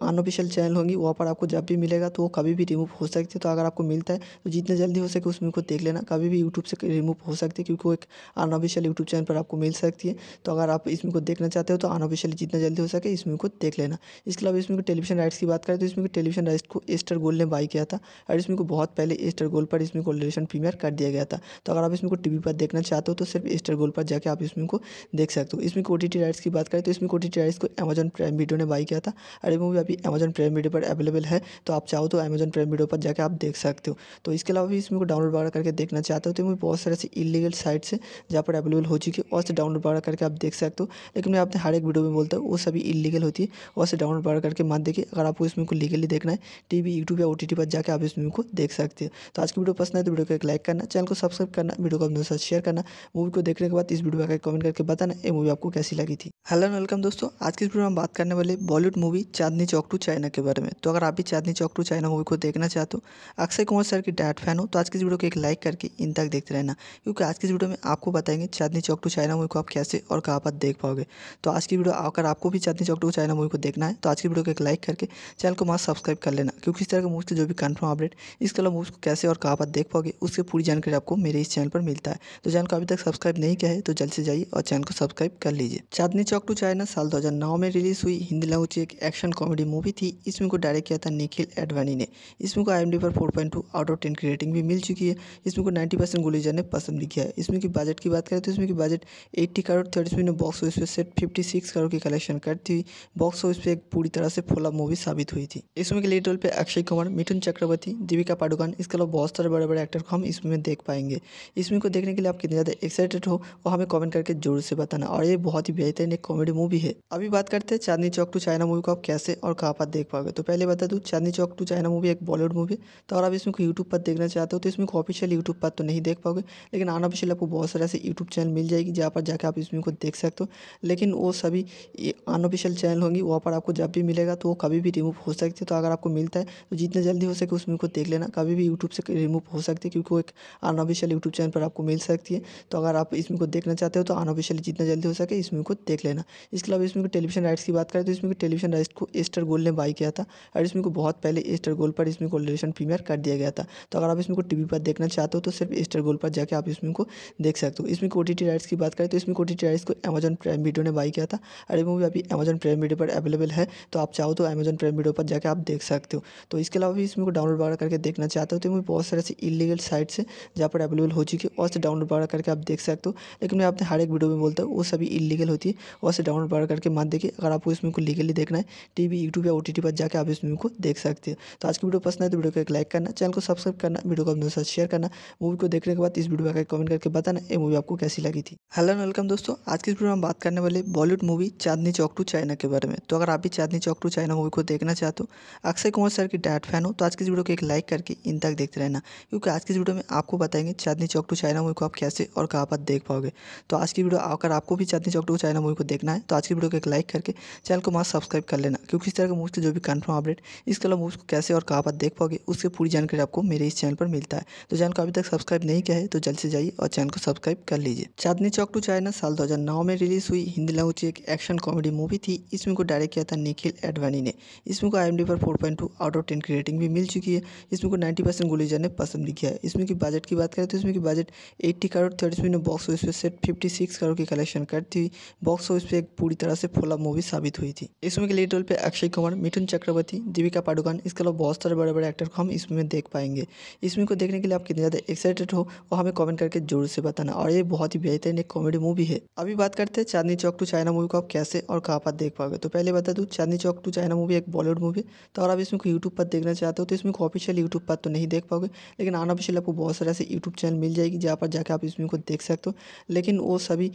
अनऑफिशियल चैनल होंगी वहाँ पर आपको जब भी मिलेगा तो वो कभी भी रिमूव हो सकती है तो अगर आपको मिलता है तो जितना जल्दी हो सके उसमें को देख लेना कभी भी यूट्यूब से रिमूव हो सकती है क्योंकि वो एक अनऑफिशियल यूट्यूब चैनल पर आपको मिल सकती है तो अगर आप इसमें को देखना चाहते हो तो अनऑफिशियली जितना जल्दी हो सके इसमें को देख लेना इसके अलावा इसमें टेलीविजन राइट्स की बात करें तो इसमें टेलीविजन राइट्स को एस्टर गोल ने बाई किया था और इसमें को बहुत पहले एस्टर गोल पर इसमें को रिलेशन प्रीमियर कर दिया गया था तो अगर आप इसमें को टीवी पर देखना चाहते हो तो सिर्फ एस्टर गोल पर जाकर आप इसमें को देख सकते हो इसमें को राइट्स की बात करें तो इसमें को राइट्स को अमेजन प्राइम वीडियो ने बाई किया था और मूवी अभी अमेजन प्राइम वीडियो पर अवेलेबल है तो आप चाहो तो अमेजन प्राइम वीडियो पर जाकर आप देख सकते हो तो इसके अलावा भी इसमें को डाउनलोड वगैरह करके देखना चाहते हो तो मूवी बहुत सारे ऐसे इलीगल साइट्स है जहाँ पर अवेलेबल इलीगल हो चुकी है और से डाउनलोड बढ़ा करके आप देख सकते हो लेकिन मैं आपने हर एक वीडियो में बोलता हूँ वो सभी इलीगल होती है और से डाउनलोड बढ़ा करके मत देखिए अगर आपको इस मूवी को लीगली देखना है टी वी यूट्यूब या ओ टी टी पर जाकर आप इस मूवी को देख सकते हो तो आज की वीडियो पसंद है तो वीडियो को एक लाइक करना चैनल को सब्सक्राइब करना वीडियो को अपने साथ शेयर करना मूवी को देखने के बाद इस वीडियो का कमेंट करके बताना ये मूवी आपको कैसी लगी थी हेलो वेलकम दोस्तों आज की वीडियो में बात करने वाले Bollywood movie Chandni Chowk to China के बारे में तो अगर आप भी Chandni Chowk to China movie को देखना चाहते हो अक्षय कुमार सर की डायट फैन हो तो आज की वीडियो को एक लाइक करके इन तक देखते रहना क्योंकि आज की वीडियो में आपको बताएंगे Chandni Chandni Chowk to China movie को आप कैसे और कहाँ पर देख पाओगे तो आज की वीडियो अगर आपको भी Chandni Chowk to China movie को देखना है तो आज की वीडियो को एक लाइक करके चैनल को मास्क सब्सक्राइब कर लेना क्योंकि इस तरह के मूवी से जो भी कन्फर्म अपडेट इसके अलावा मूवी को कैसे और कहाँ पर देख पाओगे उसकी पूरी जानकारी आपको मेरे इस चैनल पर मिलता है तो चैनल को अभी तक सब्सक्राइब नहीं किया है तो जल्द से जाइए और चैनल को सब्सक्राइब कर लीजिए चांदनी चौक टू चाइना साल दो में रिलीज हुई हिंदी लैंग्वेज की एक एक्शन कॉमेडी मूवी थी इसमें को डायरेक्ट किया था निखिल एडवाणी ने इसमें को आई पर फोर आउट ऑफ टेन की रेटिंग भी मिल चुकी है इसमें को नाइन्टी परसेंट गुलेजर ने पसंद भी किया है इसमें की बजट की बात करें तो इसमें फिल्म की बजट एट्टी करोड़ थर्टी में box office set fifty six crore की कलेक्शन करती हुई बॉक्स ऑफिस पे एक पूरी तरह से फोला मूवी साबित हुई थी इसमें के लीड रोल पे अक्षय कुमार मिथुन चक्रवर्ती दीपिका पाडुकान इसके अलावा बहुत सारे बड़े बड़े एक्टर को हम इसमें देख पाएंगे इसमें को देखने के लिए आप कितने ज़्यादा एक्साइटेड हो वो हमें कॉमेंट करके जरूर से बताना और ये बहुत ही बेहतरीन एक कॉमेडी मूवी है अभी बात करते हैं Chandni Chowk to China movie को आप कैसे और कहाँ पर देख पाओगे तो पहले बता दूँ Chandni Chowk to China movie एक बॉलीवुड मूवी तो और आप इसमें यूट्यूब पर देखना चाहते हो तो इसमें ऑफिशियल यूट्यूब पर तो नहीं देख पाओगे लेकिन अनऑफिशियल आपको बहुत सारे ऐसे यूट्यूब चैनल मिल जाएगी जहाँ पर जाकर आप इसमें को देख सकते हो लेकिन वो सभी अनऑफिशियल चैनल होंगी वहाँ पर आपको जब भी मिलेगा तो वो कभी भी रिमूव हो सकती है तो अगर आपको मिलता है तो जितना जल्दी हो सके उसमें को देख लेना कभी भी यूट्यूब से रिमूव हो सकती है क्योंकि वो एक अनऑफिशियल यूट्यूब चैनल पर आपको मिल सकती है तो अगर आप इसमें को देखना चाहते हो तो अनऑफिशियली जितना जल्दी हो सके इसमें को देख लेना इसके अलावा इसमें टेलीविजन राइट्स की बात करें तो इसमें टेलीविजन राइट्स को एस्टर गोल ने बाई किया था और इसमें को बहुत पहले एस्टर गोल पर इसमें को रिलेशन प्रीमियर कर दिया गया था तो अगर आप इसमें को टीवी पर देखना चाहते हो तो सिर्फ एस्टर गोल पर जाकर आप इसमें को देख सकते हो इसमें को ओ टी कोटी राइट्स की बात करें तो इसमें कोटी राइट्स को अमेजन प्राइम वीडियो ने बाई किया था और ये मूवी अभी अमेजन प्राइम वीडियो पर अवेलेबल है तो आप चाहो तो अमेजन प्राइम वीडियो पर जाकर आप देख सकते हो तो इसके अलावा भी इसमें डाउनलोड वगैरह करके देखना चाहते हो तो मूवी बहुत सारे ऐसे इलीगल साइट्स है जहाँ पर अवेलेबल हो चुकी है और से डाउनलोड वगैरह करके आप देख सकते हो लेकिन मैं आपने हर एक वीडियो में बोलता हूँ वो सभी इलीगल होती है और से डाउनलोड वगैरह करके मान देखिए अगर आपको इसमें को लीगली देखना है टी वी यूट्यूब या ओ पर जाकर आप मूवी को देख सकते हो तो आज की वीडियो पसंद है तो वीडियो को एक लाइक करना चैनल को सब्सक्राइब करना वीडियो को अपने साथ शेयर करना मूवी को देखने के बाद इस वीडियो का कमेंट करके बताना ये मूवी आपको कैसी लगे लगी थी हेलो वेलकम दोस्तों आज की इस वीडियो में हम बात करने वाले Bollywood movie Chandni Chowk to China के बारे में तो अगर आप भी Chandni Chowk to China movie को देखना चाहते हो अक्षय कुमार सर की डायट फैन हो तो आज की इस वीडियो को एक लाइक करके इन तक देखते रहना क्योंकि आज की इस वीडियो में आपको बताएंगे Chandni Chowk to China movie को आप कैसे और कहाँ पर देख पाओगे तो आज की वीडियो अगर आपको भी Chandni Chowk to China movie को देखना है तो आज की वीडियो को एक लाइक करके चैनल को मास्क सब्सक्राइब कर लेना क्योंकि इस तरह के मूवी से जो भी कन्फर्म अपडेट इसके अलावा मूवी को कैसे और कहाँ पर देख पाओगे उसकी पूरी जानकारी आपको मेरे इस चैनल पर मिलता है तो चैनल को अभी तक सब्सक्राइब नहीं किया है तो जल्द से जाइए और चैनल को सब्सक्राइब कर लीजिए चांदनी चौक टू चाइना साल 2009 में रिलीज़ हुई हिंदी लैंग्वेज की एक एक्शन कॉमेडी मूवी थी इसमें को डायरेक्ट किया था निखिल एडवाणी ने इसमें को आई पर 4.2 आउट ऑफ टेन की रेटिंग भी मिल चुकी है इसमें को 90 परसेंट गोली ने पसंद भी किया है इसमें की बजट की बात करें तो इसमें की बजट एट्टी करोड़ थर्टी इसमें बॉक्स ऑफिस पर सेट फिफ्टी करोड़ की कलेक्शन करती हुई बॉक्स ऑफिस पर एक पूरी तरह से फोला मूवी साबित हुई थी इसमें के लीड रोल पर अक्षय कुमार मिथुन चक्रवर्ती दीपिका पाडुकान इसके अलावा बहुत सारे बड़े बड़े एक्टर को हम इस में देख पाएंगे इसमें को देखने के लिए आप कितने ज़्यादा एक्साइटेड हो वो हमें कॉमेंट करके जरूर से बताना और ये बहुत ही भी एक कॉमेडी मूवी है अभी बात करते हैं Chandni Chowk to China movie को आप कैसे और कहाँ पर देख पाओगे तो पहले बता दूँ Chandni Chowk to China movie एक बॉलीवुड मूवी है तो अगर आप इसमें यूट्यूब पर देखना चाहते हो तो इसमें ऑफिशियल यूट्यूब पर तो नहीं देख पाओगे लेकिन आना ऑफिशियल आपको बहुत सारे ऐसे यूट्यूब चैनल मिल जाएगी जहाँ पर जाकर आप इस मूवी को देख सकते हो लेकिन वो सभी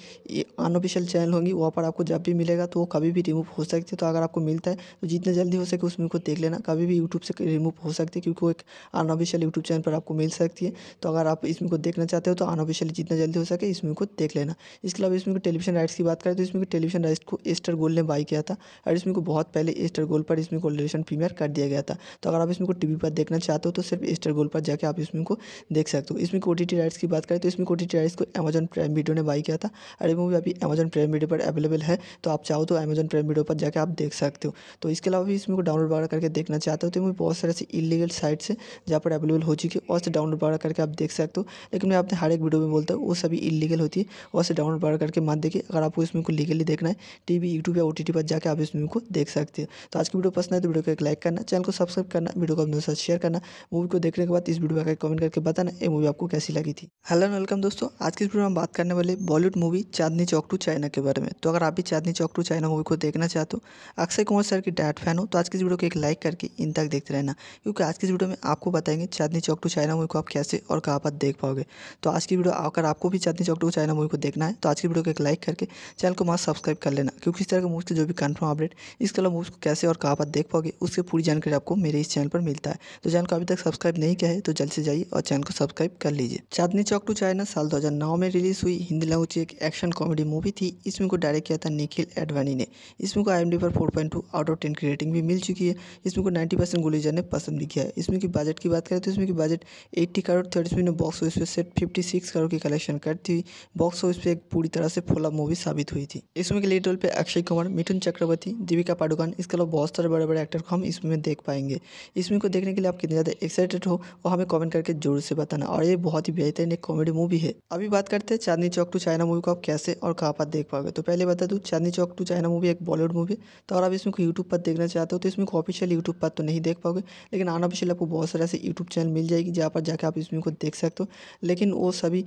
अनऑफिशियल चैनल होंगी वहाँ पर आपको जब भी मिलेगा तो वो कभी भी रिमूव हो सकती है तो अगर आपको मिलता है तो जितना जल्दी हो सके उस मूवी को देख लेना कभी भी यूट्यूब से रिमूव हो सकती है क्योंकि वो एक अनऑफिशियल यूट्यूब चैनल पर आपको मिल सकती है तो अगर आप इसमें को देखना चाहते हो तो अनऑफिशियल जितना जल्दी हो सके इसमें को देख लेना इसके अलावा इसमें टेलीविजन राइट्स की बात करें तो इसमें टेलीविजन राइट्स को एस्टर गोल ने बाई किया था और इसमें को बहुत पहले एस्टर गोल पर इसमें को रिलेशन प्रीमियर कर दिया गया था तो अगर आप इसमें को टीवी पर देखना चाहते हो तो सिर्फ एस्टर गोल पर जाकर आप इसमें को देख सकते हो इसमें ओ टी राइट्स की बात करें तो इसमें ओ टी राइट्स को अमेजन प्राइम वीडियो ने बाई किया था और मूवी अभी अमेजन प्राइम वीडियो पर अवेलेबल है तो आप चाहो तो अमेजन प्राइम वीडियो पर जाकर आप देख सकते हो तो इसके अलावा भी इसमें को डाउनलोड वगैरह करके देखना चाहते हो तो मूवी बहुत सारे इलीगल साइट्स है जहाँ पर अवेलेबल हो चुकी है और से डाउनलोड वगैरह करके आप देख सकते हो लेकिन मैं आपने हर एक वीडियो में बोलता हूँ वो सभी इलीगल हो होती है उसे डाउनलोड बार करके मत देखिए अगर आपको इस मूवी को लीगली देखना है टी वी यूट्यूब या ओ टी टी पर जाकर आप इस मूवी को देख सकते हैं तो आज की वीडियो पसंद है तो वीडियो को एक लाइक करना चैनल को सब्सक्राइब करना वीडियो को अपने साथ शेयर करना मूवी को देखने के बाद इस वीडियो का कमेंट करके बताना ये मूवी आपको कैसी लगी थी हेलो वेलकम दोस्तों आज की इस वीडियो में बात करने वाले Bollywood movie Chandni Chowk to China के बारे में तो अगर आप भी Chandni Chowk to China movie को देखना चाहते हो अक्षय कुमार सर की डायट फैन हो तो आज की इस वीडियो को एक लाइक करके इन तक देखते रहना क्योंकि आज की इस वीडियो में आपको बताएंगे Chandni Chowk to China movie को आप कैसे और कहाँ पर देख पाओगे तो आज की वीडियो अगर आपको भी Chandni Chowk to China movie को देखना है तो आज की वीडियो को एक लाइक करके चैनल को मास्क सब्सक्राइब कर लेना क्योंकि इस तरह के मूवी के जो भी कन्फर्म अपडेट इसके अलावा मूवी को कैसे और कहाँ पर देख पाओगे उसकी पूरी जानकारी आपको मेरे इस चैनल पर मिलता है तो चैनल को अभी तक सब्सक्राइब नहीं किया है तो जल्द से जाइए और चैनल को सब्सक्राइब कर लीजिए चांदनी चौक टू चाइना साल दो में रिलीज हुई हिंदी लैंग्वेज एक एक्शन कॉमेडी मूवी थी इसमें को डायरेक्ट किया था निखिल एडवाणी ने इसमें को आई पर four point two out of ten की रेटिंग भी मिल चुकी है इसमें को नाइन्टी परसेंट गुलेजर ने पसंद भी किया है इसमें की बजट की बात करें तो इसमें की budget eighty crore thirty minute box office पर सेट फिफ्टी सिक्स करोड़ की कलेक्शन करती हुई बॉक्स ऑफिस पे एक पूरी तरह से फ्लॉप मूवी साबित हुई थी इस मूवी के लीड रोल पे अक्षय कुमार मिथुन चक्रवर्ती दीपिका पाडुकान इसके अलावा बहुत सारे बड़े बड़े एक्टर को हम इसमें देख पाएंगे इस मूवी को देखने के लिए आप कितने ज़्यादा एक्साइटेड हो वो हमें कॉमेंट करके जरूर से बताना और ये बहुत ही बेहतरीन एक कॉमेडी मूवी है अभी बात करते हैं Chandni Chowk to China movie को आप कैसे और कहाँ पर देख पाओगे तो पहले बता दूँ Chandni Chowk to China movie एक बॉलीवुड मूवी तो अगर आप इसमें को यूट्यूब पर देखना चाहते हो तो इसमें को ऑफिशियल यूट्यूब पर तो नहीं देख पाओगे लेकिन अनऑफिशियल आपको बहुत सारे ऐसे यूट्यूब चैनल मिल जाएगी जहाँ पर जाकर आप इसमें को देख सकते हो लेकिन वो सभी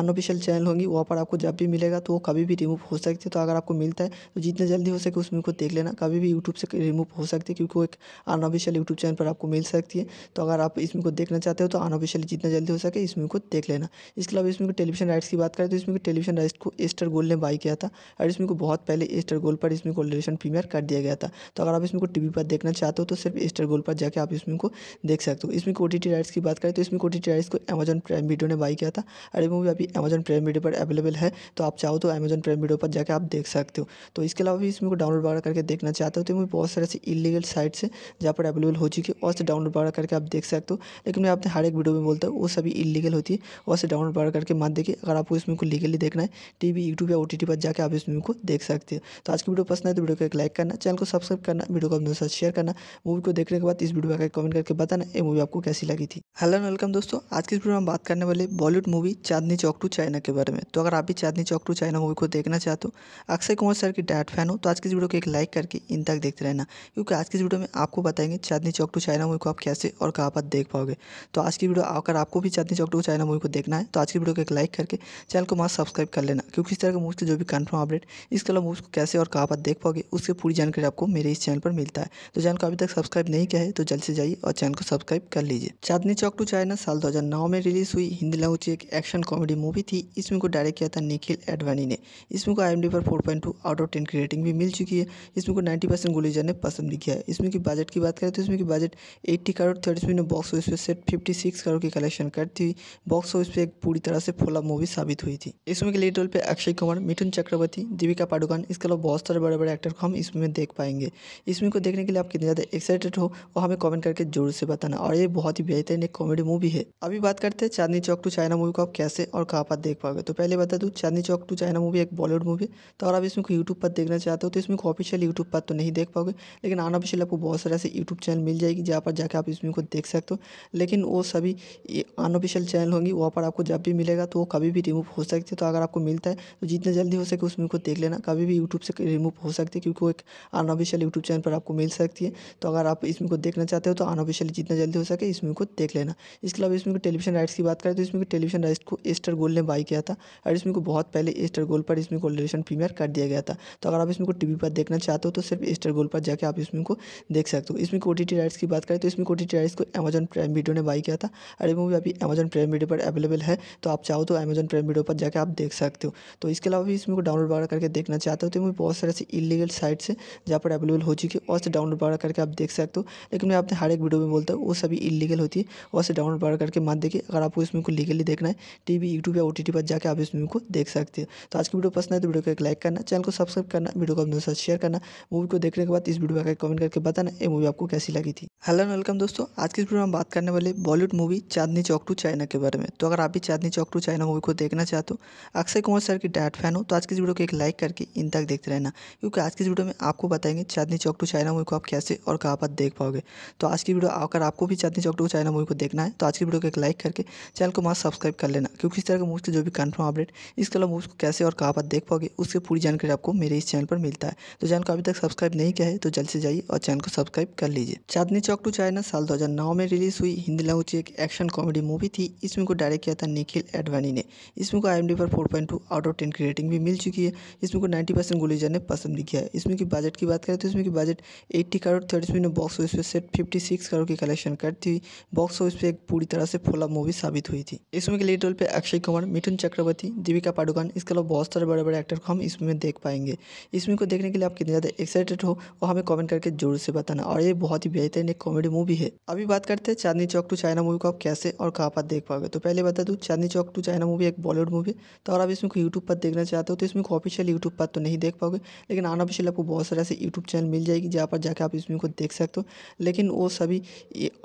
अनऑफिशियल चैनल चैनल होंगी वहाँ पर आपको जब भी मिलेगा तो वो कभी भी रिमूव हो सकती है तो अगर आपको मिलता है तो जितना जल्दी हो सके उसमें को देख लेना कभी भी यूट्यूब से रिमूव हो सकती है क्योंकि वो एक अनऑफिशियल यूट्यूब चैनल पर आपको मिल सकती है तो अगर आप इसमें को देखना चाहते हो तो अनऑफिशियल जितना जल्दी हो सके इसमें को देख लेना इसके अलावा इसमें टेलीविजन राइट्स की बात करें तो इसमें टेलीविजन राइट्स को एस्टर गोल ने बाई किया था और इसमें को बहुत पहले एस्टर गोल पर इसमें को प्रीमियर कर दिया गया था तो अगर आप इसमें को टीवी पर देखना चाहते हो तो सिर्फ एस्टर गोल पर जाकर आप इसमें को देख सकते हो इसमें को राइट्स की बात करें तो इसमें को राइट्स को अमेजन प्राइम वीडियो ने बाई किया था और ये मूवी अभी अमेजन प्राइम वीडियो पर अवेलेबल है तो आप चाहो तो अमेजन प्राइम वीडियो पर जाकर आप देख सकते हो तो इसके अलावा भी इसमें डाउनलोड वगैरह करके देखना चाहते हो तो मैं बहुत सारे ऐसे इलीगल साइट्स हैं जहाँ पर अवेलेबल हो चुकी है और से डाउनलोड वगैरह करके आप देख सकते हो लेकिन मैं आपने हर एक वीडियो में बोलता हूँ वो सभी इलीगल होती है और से डाउनलोड वगैरह करके मत देखिए अगर आपको इसमें को लीगली देखना है टी वी यूट्यूब या ओ टी टी पर जाकर आप इस मूवी को देख सकते हो तो आज की वीडियो पसंद है तो वीडियो को एक लाइक करना चैनल को सब्सक्राइब करना वीडियो को अपने साथ शेयर करना मूवी को देखने के बाद इस वीडियो का कमेंट करके बताना ये मूवी आपको कैसी लगी थी हेलो वेलकम दोस्तों आज की वीडियो में हम बात करने वाले Bollywood movie Chandni Chowk to China के बारे में तो अगर आप भी Chandni Chowk to China movie को देखना चाहते हो अक्षय कुमार सर की डायट फैन हो तो आज की इस वीडियो को एक लाइक करके इन तक देखते रहना क्योंकि आज की इस वीडियो में आपको बताएंगे Chandni Chowk to China movie को आप कैसे और कहाँ पर देख पाओगे तो आज की वीडियो अगर आपको भी Chandni Chowk to China movie को देखना है तो आज की वीडियो को एक लाइक करके चैनल को मस्त सब्सक्राइब कर लेना क्योंकि इस तरह के मूव के जो भी कन्फर्म अपडेट इस अलावा मूव को कैसे और कहाँ पर देख पाओगे उसकी पूरी जानकारी आपको मेरे इस चैनल पर मिलता है तो चैनल को अभी तक सब्सक्राइब नहीं किया है तो जल्द से जाइए और चैनल को सब्सक्राइब कर लीजिए चांदनी चौक टू चाइना साल दो में रिलीज हुई हिंदी लैंग्वेज एक एक्शन कॉमेडी मूवी थी इसमें को डायरेक्ट किया था निखिल एडवाणी ने इसमें को आई पर four point two out of ten की रेटिंग भी मिल चुकी है इसमें को नाइन्टी परसेंट गुलेजर ने पसंद भी किया है इसमें की बजट की बात करें तो इसमें की बजट एट्टी करोड़ थर्ड फिल्म बॉक्स ऑफिस पर सेट फिफ्टी सिक्स करोड़ की कलेक्शन करती हुई बॉक्स ऑफिस पर एक पूरी तरह से फोला मूवी साबित हुई थी इसमें के लीड रोल पर अक्षय कुमार मिथुन चक्रवर्ती दीपिका पाडुकान इसके अलावा बहुत सारे बड़े बड़े एक्टर को हम इसमें देख पाएंगे इसमें को देखने के लिए आप कितने ज़्यादा एक्साइटेड हो वो हमें कॉमेंट करके जरूर से बताना और ये बहुत ही बेहतरीन एक कॉमेडी मूवी है अभी बात करते हैं Chandni Chowk to China movie को आप कैसे और कहाँ पर देख पाओगे है तो पहले बता दूँ Chandni Chowk to China movie एक बॉलीवुड मूवी तो अगर आप इसमें यूट्यूब पर देखना चाहते हो तो इसमें ऑफिशियल यूट्यूब पर तो नहीं देख पाओगे लेकिन अनऑफिशियल आपको बहुत सारे ऐसे यूट्यूब चैनल मिल जाएगी जहाँ पर जाकर आप इसमें को देख सकते हो लेकिन वो सभी अनऑफिशियल चैनल होंगी वहाँ पर आपको जब भी मिलेगा तो वो कभी भी रिमूव हो सकती है तो अगर आपको मिलता है तो जितना जल्दी हो सके उसमें को देख लेना कभी भी यूट्यूब से रिमूव हो सकती है क्योंकि वो एक अनऑफिशियल यूट्यूब चैनल पर आपको मिल सकती है तो अगर आप इसमें को देखना चाहते हो तो अनऑफिशियल जितना जल्दी हो सके इसमें को देख लेना इसके अलावा इसमें टेलीविजन राइट्स की बात करें तो इसमें टेलीविजन राइट्स को एस्टर गोल ने बाई किया था और इसमें को बहुत पहले एस्टर गोल पर इसमें को प्रीमियर कर दिया गया था तो अगर आप इसमें को टीवी पर देखना चाहते हो तो सिर्फ एस्टर गोल पर जाकर आप इसमें को देख सकते हो इसमें को ओ राइट्स की बात करें तो इसमें को राइट्स को अमेजन प्राइम वीडियो ने बाई किया था और ये मूवी अभी अमेजन प्राइम वीडियो पर अवेलेबल है तो आप चाहो तो अमेजन प्राइम वीडियो पर जाकर आप देख सकते हो तो इसके अलावा भी इसमें को डाउनलोड वगैरह करके देखना चाहते हो तो मूवी बहुत सारे ऐसे इलीगल साइट्स है जहाँ पर अवेलेबल हो चुकी है और से डाउनलोड वगैरह करके आप देख सकते हो लेकिन मैं आपने हर एक वीडियो में बोलता हूँ वो सभी इलीगल होती है और से डाउनलोड वगैरह करके मत देखिए अगर आपको इसमें को लीगली देखना है टी यूट्यूब या ओ पर जाकर आप इस मूवी को देख सकते हो तो आज की वीडियो पसंद है तो वीडियो को एक लाइक करना चैनल को सब्सक्राइब करना वीडियो को अपने साथ शेयर करना मूवी को देखने के बाद इस वीडियो का कमेंट करके बताना ये मूवी आपको कैसी लगी थी हेलो वेलकम दोस्तों आज की इस वीडियो में हम बात करने वाले Bollywood movie Chandni Chowk to China के बारे में तो अगर आप भी Chandni Chowk to China movie को देखना चाहते हो अक्षय कुमार सर की डायट फैन हो तो आज की इस वीडियो को एक लाइक करके इन तक देखते रहना क्योंकि आज की इस वीडियो में आपको बताएंगे Chandni Chowk to China movie को आप कैसे और कहाँ पर देख पाओगे तो आज की वीडियो अगर आपको भी Chandni Chowk to China movie को देखना है तो आज की वीडियो को एक लाइक करके चैनल को मास्क सब्सक्राइब कर लेना क्योंकि इस तरह के मूवी जो भी कन्फर्म अपडेट इसके अलावा मूव्स को कैसे और कहाँ पर देख पाओगे उसके पूरी जानकारी आपको मेरे इस चैनल पर मिलता है तो चैनल को अभी तक सब्सक्राइब नहीं किया है तो जल्द से जाइए और चैनल को सब्सक्राइब कर लीजिए चांदनी चौक टू चाइना साल दो में रिलीज हुई हिंदी लैंग्वेज की एक एक्शन कॉमेडी मूवी थी इसमें को डायरेक्ट किया था निखिल एडवाणी ने इसमें को आई पर फोर आउट ऑफ टेन की रेटिंग भी मिल चुकी है इसमें को नाइन्टी परसेंट ने पसंद भी किया है इसमें की बजट की बात करें तो इसमें की बजट एट्टी करोड़ थर्ड इसमें बॉक्स ऑफिस पर सेट फिफ्टी करोड़ की कलेक्शन करती हुई बॉक्स ऑफिस पर एक पूरी तरह से फोला मूवी साबित हुई थी इसमें के लीड रोल पर अक्षय कुमार मिथुन चक्र चक्रवर्ती दीपिका पाडुकान इसके अलावा बहुत सारे बड़े बड़े एक्टर को हम इसमें देख पाएंगे इस मूवी को देखने के लिए आप कितने ज़्यादा एक्साइटेड हो वो हमें कमेंट करके जरूर से बताना और ये बहुत ही बेहतरीन एक कॉमेडी मूवी है अभी बात करते हैं Chandni Chowk to China movie को आप कैसे और कहाँ पर देख पाओगे तो पहले बता दूँ Chandni Chowk to China movie एक बॉलीवुड मूवी तो अगर आप इसमें को यूट्यूब पर देखना चाहते हो तो इसमें को ऑफिशियल यूट्यूब पर तो नहीं देख पाओगे लेकिन अनऑफिशियल आपको बहुत सारे ऐसे यूट्यूब चैनल मिल जाएगी जहाँ पर जाकर आप इस मूवी को देख सकते हो लेकिन वो सभी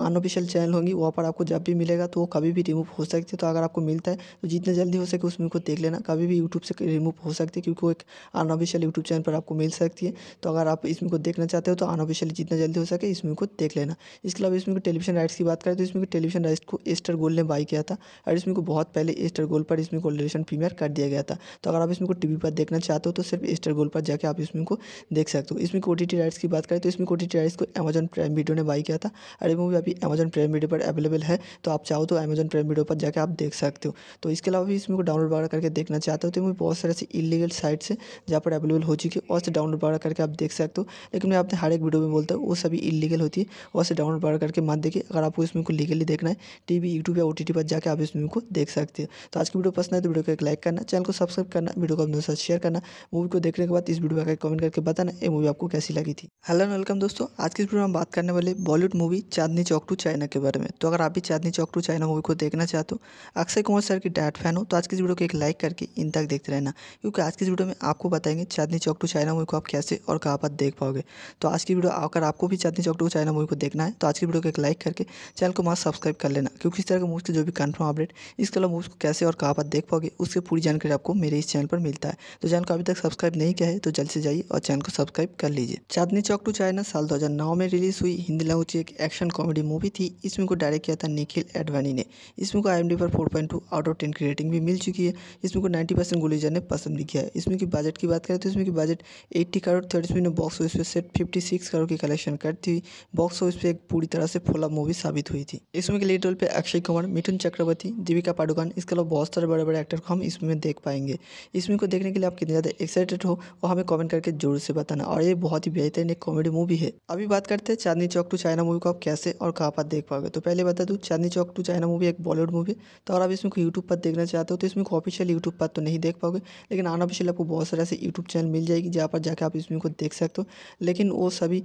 अनऑफिशियल चैनल होंगी वहाँ पर आपको जब भी मिलेगा तो वो कभी भी रिमूव हो सकती है तो अगर आपको मिलता है तो जितना जल्दी हो सके सके उस मीम को देख लेना कभी भी यूट्यूब से रिमूव हो सकती है क्योंकि वो एक अनऑफिशियल यूट्यूब चैनल पर आपको मिल सकती है तो अगर आप इस मीम को देखना चाहते हो तो अनऑफिशियली जितना जल्दी हो सके इस मीम को देख लेना इसके अलावा इसमें टेलीविजन राइट्स की बात करें तो इसमें टेलीविजन राइट्स को एस्टर गोल ने बाई किया था और इसमें को बहुत पहले एस्टर गोल पर इसमें को रिलेशन प्रीमियर कर दिया गया था तो अगर आप इसमें को टीवी पर देखना चाहते हो तो सिर्फ एस्टर गोल पर जाकर आप इसमें को देख सकते हो इसमें ओ टी राइट्स की बात करें तो इसमें ओ टी राइट्स को अमेजन प्राइम वीडियो ने बाई किया था और मूवी अभी अमेजन प्राइम वीडियो पर अवेलेबल है तो आप चाहो तो अमेजन प्राइम वीडियो पर जाकर आप देख सकते हो तो इसके अलावा भी इसमें डाउनलोड वगैरह करके देखना चाहते हो तो मैं बहुत सारे ऐसे इलीगल साइट्स हैं जहाँ पर अवेलेबल हो चुकी है और से डाउनलोड वगैरह करके आप देख सकते हो लेकिन मैं आपने हर एक वीडियो में बोलता हूँ वो सभी इलीगल होती है और से डाउनलोड वगैरह करके मत देखिए अगर आपको इस मूवी को लीगली देखना है टी वी यूट्यूब या ओ पर जाकर आप इस मूवी को देख सकते हो तो आज की वीडियो पसंद है तो वीडियो को एक लाइक करना चैनल को सब्सक्राइब करना वीडियो को अपने साथ शेयर करना मूवी को देखने के बाद इस वीडियो का कमेंट करके बताना ये मूवी आपको कैसी लगी थी हेलो वेलकम दोस्तों आज की वीडियो में बात करने वाले Bollywood movie Chandni Chowk to China के बारे में तो अगर आप भी Chandni Chowk to China movie को देखना चाहते हो अक्षय कुमार सर की डायट फैन हो तो आज की इस वीडियो को एक लाइक करके इन तक देखते रहना क्योंकि आज की इस वीडियो में आपको बताएंगे Chandni Chowk to China movie को आप कैसे और कहाँ पर देख पाओगे तो आज की वीडियो अगर आपको भी Chandni Chowk to China movie को देखना है तो आज की वीडियो को एक लाइक करके चैनल को मास्क सब्सक्राइब कर लेना क्योंकि इस तरह के मूवी से जो भी कन्फर्म अपडेट इस अलावा मूवी को कैसे और कहाँ पर देख पाओगे उसकी पूरी जानकारी आपको मेरे इस चैनल पर मिलता है तो चैनल को अभी तक सब्सक्राइब नहीं किया है तो जल्द से जाइए और चैनल को सब्सक्राइब कर लीजिए चांदनी चौक टू चाइना साल नौ में रिलीज हुई हिंदी लैंग्वेज एक एक्शन कॉमेडी मूवी थी इसमें को डायरेक्ट किया था निखिल एडवाणी ने इसमें को आई पर फोर आउट ऑफ टेन की रेटिंग भी मिल चुकी है इसमें को नाइन्टी परसेंट गोली जाने पसंद भी किया है इसमें की बजट की बात करें तो इसमें की बजट एट्टी करोड़ थर्ड इसमें बॉक्स ऑफिस पर सेट फिफ्टी सिक्स करोड़ की कलेक्शन करती हुई बॉक्स ऑफिस पर एक पूरी तरह से फोला मूवी साबित हुई थी इसमें के लीड रोल पर अक्षय कुमार मिथुन चक्रवर्ती दीपिका पाडुकान इसके अलावा बहुत सारे बड़े बड़े एक्टर को हम इसमें देख पाएंगे इसमें को देखने के लिए आप कितने ज़्यादा एक्साइटेड हो वो हमें कॉमेंट करके जरूर से बताना और ये बहुत ही बेहतरीन एक कॉमेडी मूवी है अभी बात करते हैं Chandni Chowk to China movie को आप कैसे और कहाँ पर देख पाओगे तो पहले बता दूँ Chandni Chowk to China movie एक बॉलीवुड मूवी तो अगर आप इसमें यूट्यूब पर देखना चाहते हो तो स्विमिंग को ऑफिशियल यूट्यूब पर तो नहीं देख पाओगे लेकिन अनऑफिशियल आपको बहुत सारे ऐसे यूट्यूब चैनल मिल जाएगी जहाँ पर जाकर आप इसमें को देख सकते हो लेकिन वो सभी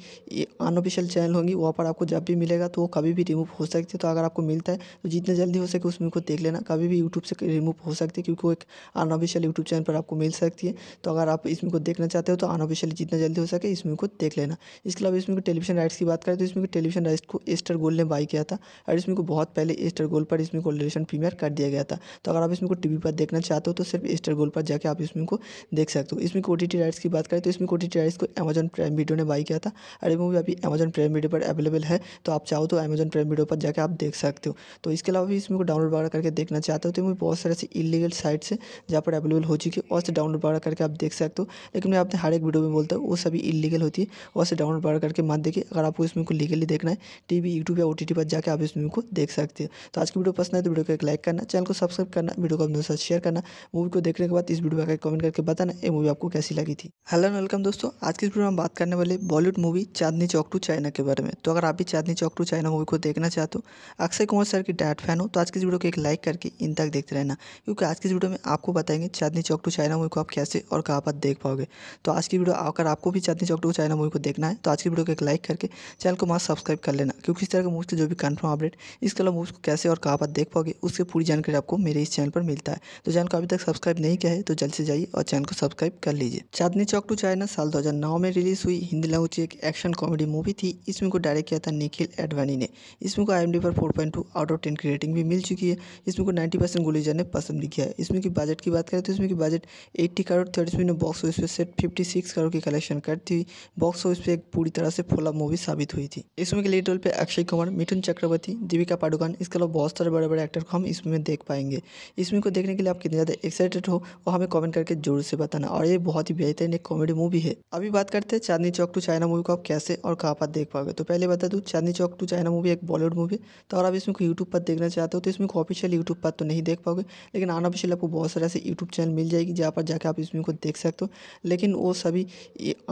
अनऑफिशियल चैनल होंगी वहाँ पर आपको जब भी मिलेगा तो वो कभी भी रिमूव हो सकती है तो अगर आपको मिलता है तो जितना जल्दी हो सके उसमें को देख लेना कभी भी यूट्यूब से रिमूव हो सकती है क्योंकि वो एक अनऑफिशियल यूट्यूब चैनल पर आपको मिल सकती है तो अगर आप इसमें को देखना चाहते हो तो अनऑफिशियल जितना जल्दी हो सके इसमें को देख लेना इसके अलावा इसमें को टेलीविजन राइट्स की बात करें तो इसमें टेलीविजन राइट्स को एस्टर गोल्ड ने बाई किया था और इसमें को बहुत पहले एस्टर गोल्ड पर इसमें को रिलेशन प्रीमियर कर दिया गया था तो अगर आप इसमें को टी वी पर देखना चाहते हो तो सिर्फ स्टार गोल्ड पर जाकर आप इसमें को देख सकते हो इसमें कोटी राइट्स की बात करें तो इसमें कोटी राइट्स को अमेजन प्राइम वीडियो ने बाई किया था और ये मूवी अभी अमेजन प्राइम वीडियो पर अवेलेबल है तो आप चाहो तो अमेजन प्राइम वीडियो पर जाकर आप देख सकते हो तो इसके अलावा भी इसमें को डाउनलोड वगैरह करके देखना चाहते हो तो मूवी बहुत सारे ऐसी इलीगल साइट्स है जहाँ पर अवेलेबल हो चुकी है और से डाउनलोड वगैरह करके आप देख सकते हो लेकिन मैं आपने हर एक वीडियो में बोलता हूँ वो सभी इलीगल होती है और से डाउनलोड वगैरह करके मत देखिए अगर आपको इसमें को लीगली देखना है टीवी यूट्यूब या ओ पर जाकर आप इस मूवी को देख सकते हो तो आज की वीडियो पसंद है तो वीडियो को एक लाइक करना चैनल को सब्सक्राइब करना वीडियो को अपने साथ शेयर करना मूवी को देखने के बाद इस वीडियो में कमेंट करके बताना ये मूवी आपको कैसी लगी थी हेलो वेलकम दोस्तों आज की इस वीडियो में हम बात करने वाले Bollywood movie Chandni Chowk to China के बारे में तो अगर आप भी Chandni Chowk to China movie को देखना चाहते हो अक्षय कुमार सर की डायट फैन हो तो आज की इस वीडियो को एक लाइक करके इन तक देखते रहना क्योंकि आज की इस वीडियो में आपको बताएंगे Chandni Chowk to China movie को आप कैसे और कहाँ पर देख पाओगे तो आज की वीडियो अगर आपको भी Chandni Chowk to China movie को देखना है तो आज की वीडियो को एक लाइक करके चैनल को मास्क सब्सक्राइब कर लेना क्योंकि इस तरह के मूवी के जो भी कन्फर्म अपडेट इसके अलावा मूवी को कैसे और कहाँ पर देख पाओगे उसकी पूरी जानकारी आपको मेरे इस चैनल पर मिलता है है तो चैनल को अभी तक सब्सक्राइब नहीं किया है तो जल्द से जाइए और चैनल को सब्सक्राइब कर लीजिए चांदनी चौक टू चाइना साल 2009 में रिलीज हुई हिंदी लैंग्वेज एक एक्शन कॉमेडी मूवी थी इसमें को डायरेक्ट किया था निखिल एडवानी ने इसमें को आई पर फोर आउट ऑफ टेन की रेटिंग भी मिल चुकी है इसमें को नाइन्टी परसेंट गुलीजा ने पसंद भी किया है इसमें की बजट की बात करें तो इसमें की बजट एट्टी करोड़ था इसमें बॉक्स ऑफिस पर सेट फिफ्टी करोड़ की कलेक्शन करती हुई बॉक्स ऑफिस पर एक पूरी तरह से फोला मूवी साबित हुई थी इसमें के लीड रोल पर अक्षय कुमार मिथुन चक्रवर्ती दीपिका पाडुकान इसके अलावा बहुत सारे बड़े बड़े एक्टर को हम इसमें देख पाएंगे इसमें को देख देखने के लिए आप कितने ज़्यादा एक्साइटेड हो वो हमें कमेंट करके जरूर से बताना और ये बहुत ही बेहतरीन एक कॉमेडी मूवी है अभी बात करते हैं Chandni Chowk to China movie को आप कैसे और कहाँ पर देख पाओगे तो पहले बता दूँ Chandni Chowk to China movie एक बॉलीवुड मूवी तो और आप इसमें यूट्यूब पर देखना चाहते हो तो इसमें ऑफिशियल यूट्यूब पर तो नहीं देख पाओगे लेकिन आना ऑफिशियल आपको बहुत सारे ऐसे यूट्यूब चैनल मिल जाएगी जहाँ पर जाकर आप इसमें को देख सकते हो लेकिन वो सभी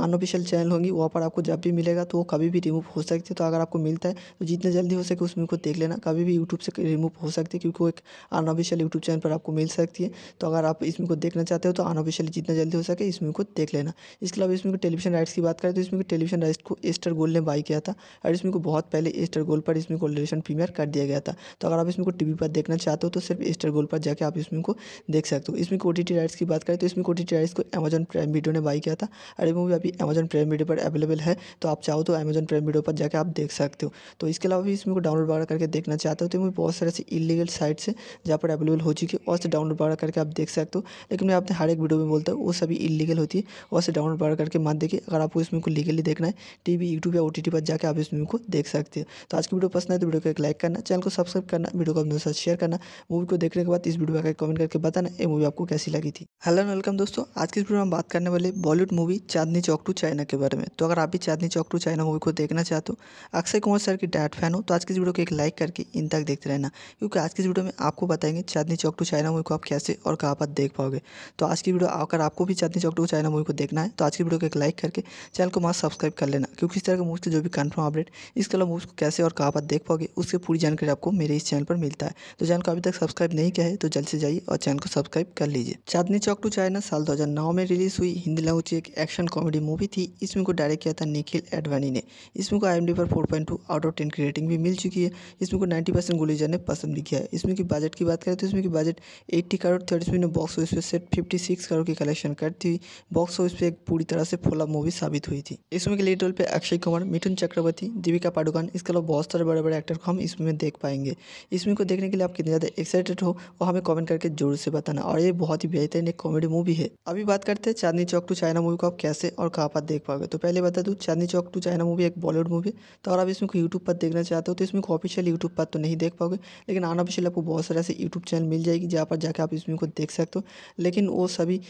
अनऑफिशियल चैनल होंगी वहाँ पर आपको जब भी मिलेगा तो वो कभी भी रिमूव हो सकती है तो अगर आपको मिलता है तो जितना जल्दी हो सके उसमें को देख लेना कभी भी यूट्यूब से रिमूव हो सकती है क्योंकि वो एक अनऑफिशियल यूट्यूब चैनल पर आपको मिल सकती है तो अगर आप इसमें को देखना चाहते हो तो अनऑफिशियली जितना जल्दी हो सके इसमें को देख लेना इसके अलावा इसमें टेलीविजन राइट्स की बात करें तो इसमें टेलीविजन राइट्स को एस्टर गोल ने बाई किया था और इसमें को बहुत पहले एस्टर गोल पर इसमें को प्रीमियर कर दिया गया था तो अगर आप इसमें को टीवी पर देखना चाहते हो तो सिर्फ एस्टर गोल पर जाकर आप इसमें को देख सकते हो इसमें को टी राइट्स की बात करें तो इसमें को टी राइट्स को अमेजन प्राइम वीडियो ने बाई किया था और ये मूवी अभी अमेजन प्राइम वीडियो पर अवेलेबल है तो आप चाहो तो अमेजन प्राइम वीडियो पर जाकर आप देख सकते हो तो इसके अलावा भी इसमें को डाउनलोड वगैरह करके देखना चाहते हो तो मूवी बहुत सारे ऐसी इलीगल साइट्स है जहाँ पर अवेलेबल हो चुकी है और से डाउनलोड बढ़ा करके आप देख सकते हो लेकिन मैं आपने हर एक वीडियो में बोलता हूँ वो सभी इलीगल होती है वहाँ से डाउनलोड बढ़ा करके मत देखिए अगर आपको इसमें को लीगली देखना है टीवी यूट्यूब या ओ पर जाकर आप इसमें को देख सकते हो तो आज की वीडियो पसंद है तो वीडियो को एक लाइक करना चैनल को सब्सक्राइब करना वीडियो को अपने साथ शेयर करना मूवी को देखने के बाद इस वीडियो का कमेंट करके बताना ये मूवी आपको कैसी लगी थी हेलो वेलकम दोस्तों आज की इस वीडियो में बात करने वाले Bollywood movie Chandni Chowk to China के बारे में तो अगर आप भी Chandni Chowk to China movie को देखना चाहते हो अक्षय कुमार सर की डायट फैन हो तो आज की इस वीडियो को एक लाइक करके इन तक देखते रहना क्योंकि आज की इस वीडियो में आपको बताएंगे Chandni Chowk to China movie को आप कैसे और कहाँ पर देख पाओगे तो आज की वीडियो अगर आपको भी Chandni Chowk to China movie को देखना है तो आज की वीडियो को एक लाइक करके चैनल को मास्क सब्सक्राइब कर लेना क्योंकि इस तरह के मूवी से जो भी कन्फर्म अपडेट इसके अलावा मूवी को कैसे और कहाँ पर देख पाओगे उसकी पूरी जानकारी आपको मेरे इस चैनल पर मिलता है तो चैनल को अभी तक सब्सक्राइब नहीं किया है तो जल्द से जाइए और चैनल को सब्सक्राइब कर लीजिए चांदनी चौक टू चाइना साल दो में रिलीज हुई हिंदी लैंग्वेज की एक एक्शन कॉमेडी मूवी थी इसमें को डायरेक्ट किया था निखिल एडवानी ने इसमें को आई पर four point two out of ten की रेटिंग भी मिल चुकी है इसमें को नाइन्टी परसेंट गुलीजा ने पसंद भी किया है इसमें की बजट की बात करें तो इसमें की budget eighty crore thirty film ने बॉक्स ऑफिस पर सेट फिफ्टी सिक्स करोड़ की कलेक्शन करती हुई बॉक्स ऑफिस पर एक पूरी तरह से फ्लॉप मूवी साबित हुई थी इस मूवी के लीड रोल पर अक्षय कुमार मिथुन चक्रवर्ती दीपिका पाडुकान इसके अलावा बहुत सारे बड़े बड़े एक्टर को हम इसमें देख पाएंगे इस मूवी को देखने के लिए आप कितने ज़्यादा एक्साइटेड हो वो हमें कॉमेंट करके जरूर से बताना और ये बहुत ही बेहतरीन एक कॉमेडी मूवी है अभी बात करते हैं Chandni Chowk to China movie को आप कैसे और कहाँ पर देख पाओगे तो पहले बता दूँ Chandni Chowk to China movie एक बॉलीवुड मूवी तो अगर आप इसमें को यूट्यूब पर देखना चाहते हो तो इसमें ऑफिशियल यूट्यूब पर तो नहीं देख पाओगे लेकिन अनऑफिशियल आपको बहुत सारे ऐसे यूट्यूब चैनल मिल जाएगी जहाँ पर जाके आप इस वीडियो को देख सकते हो लेकिन वो सभी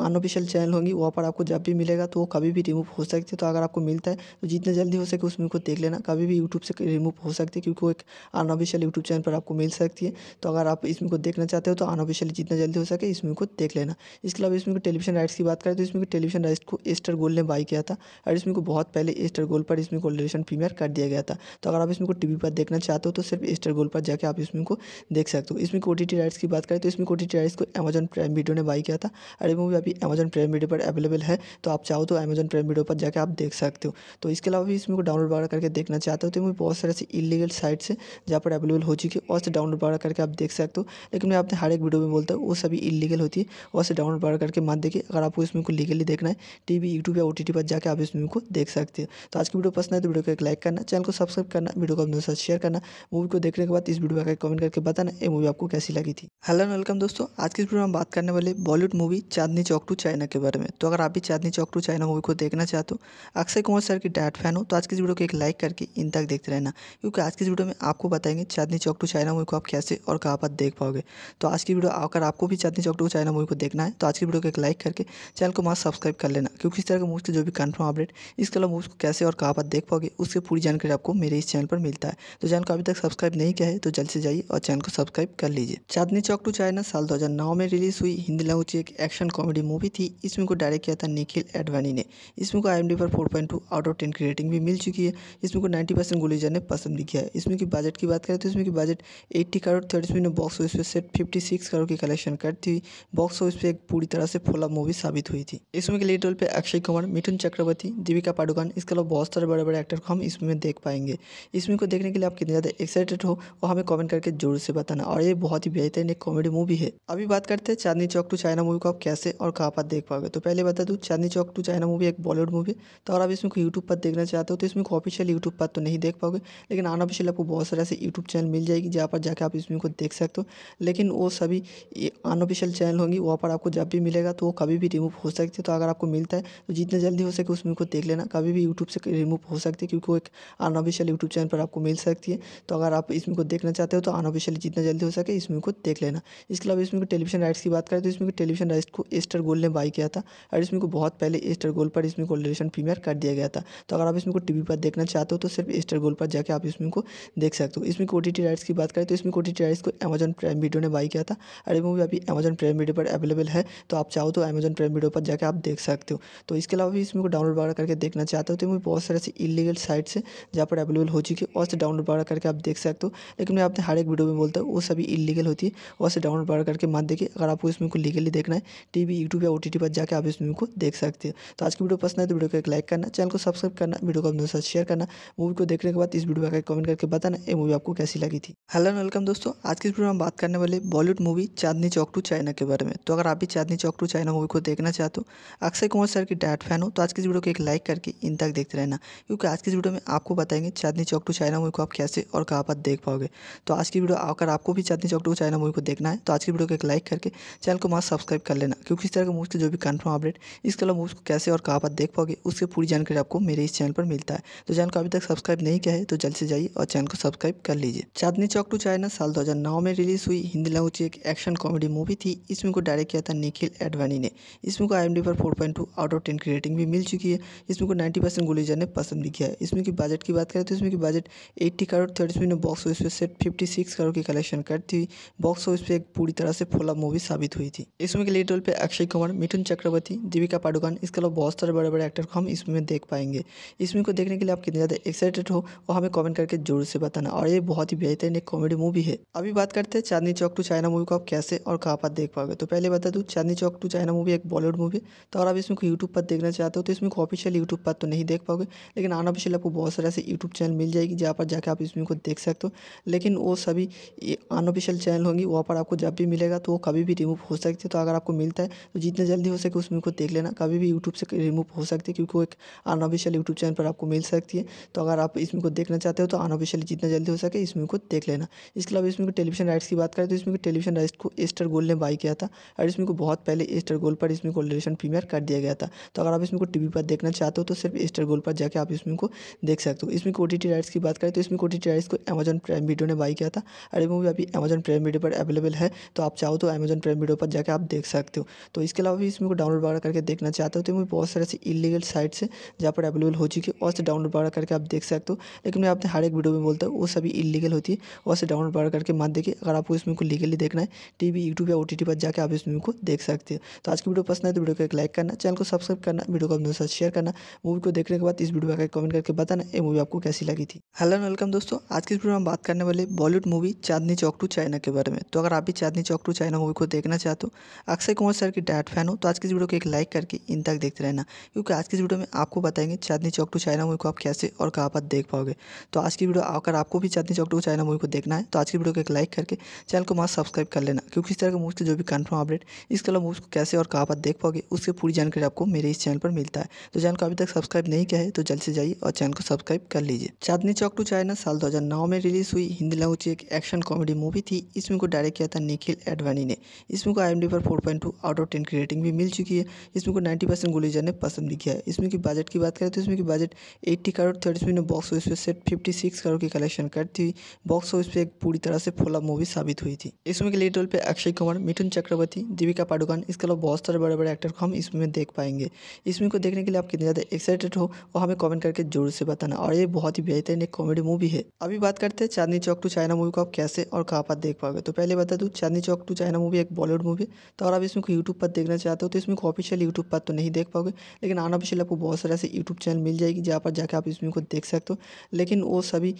अनऑफिशियल चैनल होंगी वहाँ पर आपको जब भी मिलेगा तो वो कभी भी रिमूव हो सकती है तो अगर आपको मिलता है तो जितना जल्दी हो सके उस वीडियो को देख लेना कभी भी यूट्यूब से रिमूव हो सकती है क्योंकि वो एक अनऑफिशियल यूट्यूब चैनल पर आपको मिल सकती है तो अगर आप इस को देखना चाहते हो तो अनऑफिशियल जितना जल्दी हो सके इस को देख लेना इसके अलावा इसमें टेलीविजन राइट्स की बात करें तो इसमें टेलीविजन राइट्स को एस्टर गोल ने बाई किया था और इसमें को बहुत पहले एस्टर गोल पर इसमें को रिलेशन प्रीमियर कर दिया गया था तो अगर आप इसमें को टीवी पर देखना चाहते हो तो सिर्फ एस्टर गोल पर जाकर आप इसमें को देख सकते हो इसमें को ओ राइट्स की बात करें तो इसमें कोटी चालीस को अमेजन प्राइम वीडियो ने बाई किया था और मूवी अभी अमेजन प्राइम वीडियो पर अवेलेबल है तो आप चाहो तो अमेजन प्राइम वीडियो पर जाकर आप देख सकते हो तो इसके अलावा भी इसमें को डाउनलोड वगैरह करके देखना चाहते हो तो मूवी बहुत सारे ऐसी इलीगल साइट्स है जहाँ पर अवेलेबल हो चुकी है और से डाउनलोड वगैरह करके आप देख सकते हो लेकिन मैं आपने हर एक वीडियो में बोलता हूँ वो सभी इलीगल होती है और से डाउनलोड वगैरह करके मत देखिए अगर आपको इसमें को लीगली देखना है टी वी यूट्यूब या ओ पर जाकर आप इसमें को देख सकते हो तो आज की वीडियो पसंद है तो वीडियो को एक लाइक करना चैनल को सब्सक्राइब करना वीडियो को अपने साथ शेयर करना मूवी को देखने के बाद इस वीडियो का कमेंट करके बताना ये मूवी आपको कैसी लगी थी हेलो एंड वेलकम दोस्तों आज की वीडियो में बात करने वाले Bollywood movie Chandni Chowk to China के बारे में तो अगर आप भी Chandni Chowk to China movie को देखना चाहते हो अक्षय कुमार सर की डायट फैन हो तो आज की इस वीडियो को एक लाइक करके इन तक देखते रहना क्योंकि आज की इस वीडियो में आपको बताएंगे Chandni Chowk to China movie को आप कैसे और कहाँ पर देख पाओगे तो आज की वीडियो अगर आपको भी Chandni Chowk to China movie को देखना है तो आज की वीडियो को एक लाइक करके चैनल को मास्क सब्सक्राइब कर लेना क्योंकि इस तरह के मूवी से जो भी कन्फर्म अपडेट इसके अलावा मूव को कैसे और कहाँ पर देख पाओगे उसकी पूरी जानकारी आपको मेरे इस चैनल पर मिलता है तो चैनल को अभी तक सब्सक्राइब नहीं किया है तो जल्द से जाइए और चैनल को सब्सक्राइब कर लीजिए चांदनी चौक टू चाइना साल 2009 में रिलीज़ हुई हिंदी लैंग्वेज एक एक्शन कॉमेडी मूवी थी इसमें को डायरेक्ट किया था निखिल एडवाणी ने इसमें को आई पर 4.2 आउट ऑफ टेन की रेटिंग भी मिल चुकी है इसमें को 90 परसेंट गुलीजर ने पसंद भी किया है इसमें की बजट की बात करें तो इसमें की बजट एट्टी करोड़ थर्ड इसमें बॉक्स ऑफिस पर सेट फिफ्टी करोड़ की कलेक्शन करती हुई बॉक्स ऑफिस पर एक पूरी तरह से फोला मूवी साबित हुई थी इसमें के लीड रोल पर अक्षय कुमार मिथुन चक्रवर्ती दीपिका पाडुकान इसके अलावा बहुत सारे बड़े बड़े एक्टर को हम इसमें देख पाएंगे इसमें को देखने के लिए आप कितने ज़्यादा एक्साइटेड हो वो हमें कॉमेंट करके जरूर से बताना और ये बहुत ही बेहतरीन एक कॉमेडी कॉमेडी मूवी है अभी बात करते हैं Chandni Chowk to China movie को आप कैसे और कहाँ पर देख पाओगे तो पहले बता दूँ Chandni Chowk to China movie एक बॉलीवुड मूवी तो और आप इसमें को यूट्यूब पर देखना चाहते हो तो इसमें को ऑफिशियल यूट्यूब पर तो नहीं देख पाओगे लेकिन अनऑफिशियल आपको बहुत सारे ऐसे यूट्यूब चैनल मिल जाएगी जहाँ पर जाकर आप इसमें को देख सकते हो लेकिन वो सभी अनऑफिशियल चैनल होंगी वहाँ पर आपको जब भी मिलेगा तो वो कभी भी रिमूव हो सकती है तो अगर आपको मिलता है तो जितना जल्दी हो सके उसमें को देख लेना कभी भी यूट्यूब से रिमूव हो सकती है क्योंकि वो एक अनऑफिशियल यूट्यूब चैनल पर आपको मिल सकती है तो अगर आप इसमें को देखना चाहते हो तो अनऑफिशियल जितना जल्दी हो सके इसमें को देख लेना इसके अलावा इसमें टेलीविजन राइट्स की बात करें तो इसमें टेलीविजन राइट्स को एस्टर गोल ने बाई किया था और इसमें को बहुत पहले एस्टर गोल पर इसमें को रिलेशन प्रीमियर कर दिया गया था तो अगर आप इसमें को टीवी पर देखना चाहते हो तो सिर्फ एस्टर गोल पर जाकर आप इसमें को देख सकते हो इसमें को राइट्स की बात करें तो इसमें को राइट्स को अमेजन प्राइम वीडियो ने बाई किया था और ये मूवी अभी अमेजन प्राइम वीडियो पर अवेलेबल है तो आप चाहो तो अमेजन प्राइम वीडियो पर जाकर आप देख सकते हो तो इसके अलावा भी इसमें को डाउनलोड वगैरह करके देखना चाहते हो तो मूवी बहुत सारे ऐसे इलीगल साइट्स है जहाँ पर अवेलेबल हो चुकी है और से डाउनलोड वगैरह करके आप देख सकते हो लेकिन मैं आपने हर एक वीडियो में बोलता हूँ वो सभी इलीगल होती है और से डाउनलोड बार करके मत देखिए अगर आपको इस मूवी को लीगली देखना है टीवी यूट्यूब या ओ पर जाकर आप इस मूवी को देख सकते हो तो आज की वीडियो पसंद है तो वीडियो को एक लाइक करना चैनल को सब्सक्राइब करना वीडियो को अपने साथ शेयर करना मूवी को देखने के बाद इस वीडियो का कमेंट करके बताना ये मूवी आपको कैसी लगी थी हेलो वेलकम दोस्तों आज की वीडियो में बात करने वाले Bollywood movie Chandni Chowk to China के बारे में तो अगर आप भी Chandni Chowk to China movie को देखना चाहते हो अक्षय कुमार सर की डायट फैन हो तो आज की इस वीडियो को एक लाइक करके इन तक देखते रहना क्योंकि आज की इस वीडियो में आपको बताएंगे Chandni Chowk to China movie को आप कैसे और कहाँ पर देख पाओगे तो आज की वीडियो अगर आपको भी Chandni Chowk to China movie को देखना करना है तो आज की वीडियो को एक लाइक करके चैनल को मास्क सब्सक्राइब कर लेना क्योंकि इस तरह के मूव्स के जो भी कन्फर्म अपडेट इसके अलावा मूव्स को कैसे और कहाँ पर देख पाओगे उसकी पूरी जानकारी आपको मेरे इस चैनल पर मिलता है तो चैनल को अभी तक सब्सक्राइब नहीं किया है तो जल्द से जाइए और चैनल को सब्सक्राइब कर लीजिए चांदनी चौक टू चाइना साल दो में रिलीज हुई हिंदी लैंग्वेज की एक एक्शन कॉमेडी मूवी थी इसमें को डायरेक्ट किया था निखिल एडवानी ने इसमें को आई पर 4.2 आउट ऑफ टेन की रेटिंग भी मिल चुकी है इसमें को नाइन्टी परसेंट गुलेजर ने पसंद भी किया है इसमें की बजट की बात करें तो इसमें की बजट एट्टी करोड़ थर्ड इसमें बॉक्स ऑफिस पर सिर्फ फिफ्टी करोड़ की कलेक्शन करती हुई बॉक्स ऑफिस पर एक पूरी तरह से फोला मूवी साबित हुई थी इसमें के लीड रोल पे अक्षय कुमार मिथुन चक्रवर्ती दीपिका पाडुकान इसके अलावा बहुत सारे बड़े बड़े एक्टर को हम इसमें देख पाएंगे इसमें को देखने के लिए आप कितने ज़्यादा एक्साइटेड हो वो हमें कॉमेंट करके जरूर से बताना और ये बहुत ही बेहतरीन एक कॉमेडी मूवी है अभी बात करते हैं Chandni Chowk to China movie को आप कैसे और कहाँ पर देख पाओगे तो पहले बता दूँ Chandni Chowk to China movie एक बॉलीवुड मूवी तो अगर आप इसमें को यूट्यूब पर देखना चाहते हो तो इसमें ऑफिशियल यूट्यूब पर तो नहीं देख पाओगे लेकिन अनऑफिशियल आपको बहुत सारे ऐसे यूट्यूब चैनल मिल जाएगी जहाँ पर जाकर आप इसमें को देख सकते हो लेकिन वो सभी अनऑफिशियल चैनल होंगी वहाँ पर आप आपको जब भी मिलेगा तो वो कभी भी रिमूव हो सकती है तो अगर आपको मिलता है तो जितना जल्दी हो सके उसमें को देख लेना कभी भी यूट्यूब से रिमूव हो सकती है क्योंकि वो एक अनऑफिशियल यूट्यूब चैनल पर आपको मिल सकती है तो अगर आप इसमें को देखना चाहते हो तो अनऑफिशियली जितना जल्दी हो सके इसमें को देख लेना इसके अलावा इसमें टेलीविजन राइट्स की बात करें तो इसमें टेलीविजन राइट्स को एस्टर गोल ने बाई किया था और इसमें को बहुत पहले एस्टर गोल पर इसमें को रिलेशन प्रीमियर कर दिया गया था तो अगर आप इसमें को टीवी पर देखना चाहते हो तो सिर्फ एस्टर गोल पर जाकर आप इसमें को देख सकते हो इसमें को टी राइट्स की बात करें तो इसमें टी राइट्स को अमेजन प्राइम वीडियो ने बाई किया था और ये मूवी अभी अमेजन प्राइम वीडियो पर अवेलेबल है तो आप चाहो तो अमेज़न प्राइम वीडियो पर जाकर आप देख सकते हो तो इसके अलावा भी इसमें को डाउनलोड वगैरह करके देखना चाहते हो तो मैं बहुत सारे ऐसी इलीगल साइट्स है जहाँ पर अवेलेबल हो चुकी है और से डाउनलोड वगैरह करके आप देख सकते हो लेकिन मैं आपने हर एक वीडियो में बोलता हूँ वो सभी इलीगल होती है और से डाउनलोड वगैरह करके मत देखिए अगर आपको इसमें को लीगली देखना है टी वी यूट्यूब या ओ पर जाकर आप इसमें को देख सकते हो तो आज की वीडियो पसंद है तो वीडियो को एक लाइक करना चैनल को सब्सक्राइब करना वीडियो को अपने साथ शेयर करना मूवी को देखने के बाद इस वीडियो का कमेंट करके बताना ये मूवी आपको कैसी लगी थी हेलो वेलकम दोस्तों आज की वीडियो में बात करने वाले Bollywood movie Chandni Chowk to China के बारे में तो अगर आप भी Chandni Chowk to China movie को देखना चाहते हो अक्षय कुमार सर की डैट फैन हो तो आज की इस वीडियो को एक लाइक करके इन तक देखते रहना क्योंकि आज की इस वीडियो में आपको बताएंगे Chandni Chowk to China movie को आप कैसे और कहाँ पर देख पाओगे तो आज की वीडियो अगर आपको भी Chandni Chowk to China movie को देखना है तो आज की वीडियो को एक लाइक करके चैनल को मास्क सब्सक्राइब कर लेना क्योंकि इस तरह के मूवी से जो भी कन्फर्म अपडेट इसके अलावा मूवी को कैसे और कहाँ पर देख पाओगे उसकी पूरी जानकारी आपको मेरे इस चैनल पर मिलता है तो चैनल को अभी तक सब्सक्राइब नहीं किया है तो जल्द से जाइए और चैनल को सब्सक्राइब कर लीजिए चांदनी चौक टू चाइना साल दो में रिलीज हुई हिंदी लैंग्वेज एक एक्शन कॉमेडी मूवी थी इसमें को डायरेक्ट किया था था निखिल एडवानी ने इस मूवी को आई पर four point two out of ten की रेटिंग भी मिल चुकी है इस मूवी को नाइन्टी परसेंट गुलीजा ने पसंद भी किया है इसमें की बजट की बात करें तो इसमें की बजट एट्टी करोड़ थर्ड इसमें बॉक्स ऑफिस पर सेट फिफ्टी सिक्स करोड़ की कलेक्शन करती हुई बॉक्स ऑफिस पर एक पूरी तरह से फोला मूवी साबित हुई थी इसमें के लीड रोल पर अक्षय कुमार मिथुन चक्रवर्ती दीपिका पाडुकान इसके अलावा बहुत सारे बड़े बड़े एक्टर को हम इसमें देख पाएंगे इसमें को देखने के लिए आप कितने ज़्यादा एक्साइटेड हो और हमें कॉमेंट करके जोर से बताना और ये बहुत ही बेहतरीन एक कॉमेडी मूवी है अभी बात करते हैं Chandni Chowk to China movie को आप कैसे और कहाँ पर देख पाओगे तो पहले बता दो to Chandni Chowk to China movie एक बॉलीवुड मूवी तो अगर आप इसमें को यूट्यूब पर देखना चाहते हो तो इसमें को ऑफिशियल यूट्यूब पर तो नहीं देख पाओगे लेकिन अनऑफिशियल आपको बहुत सारे ऐसे यूट्यूब चैनल मिल जाएगी जहाँ पर जाकर आप इसमें को देख सकते हो लेकिन वो सभी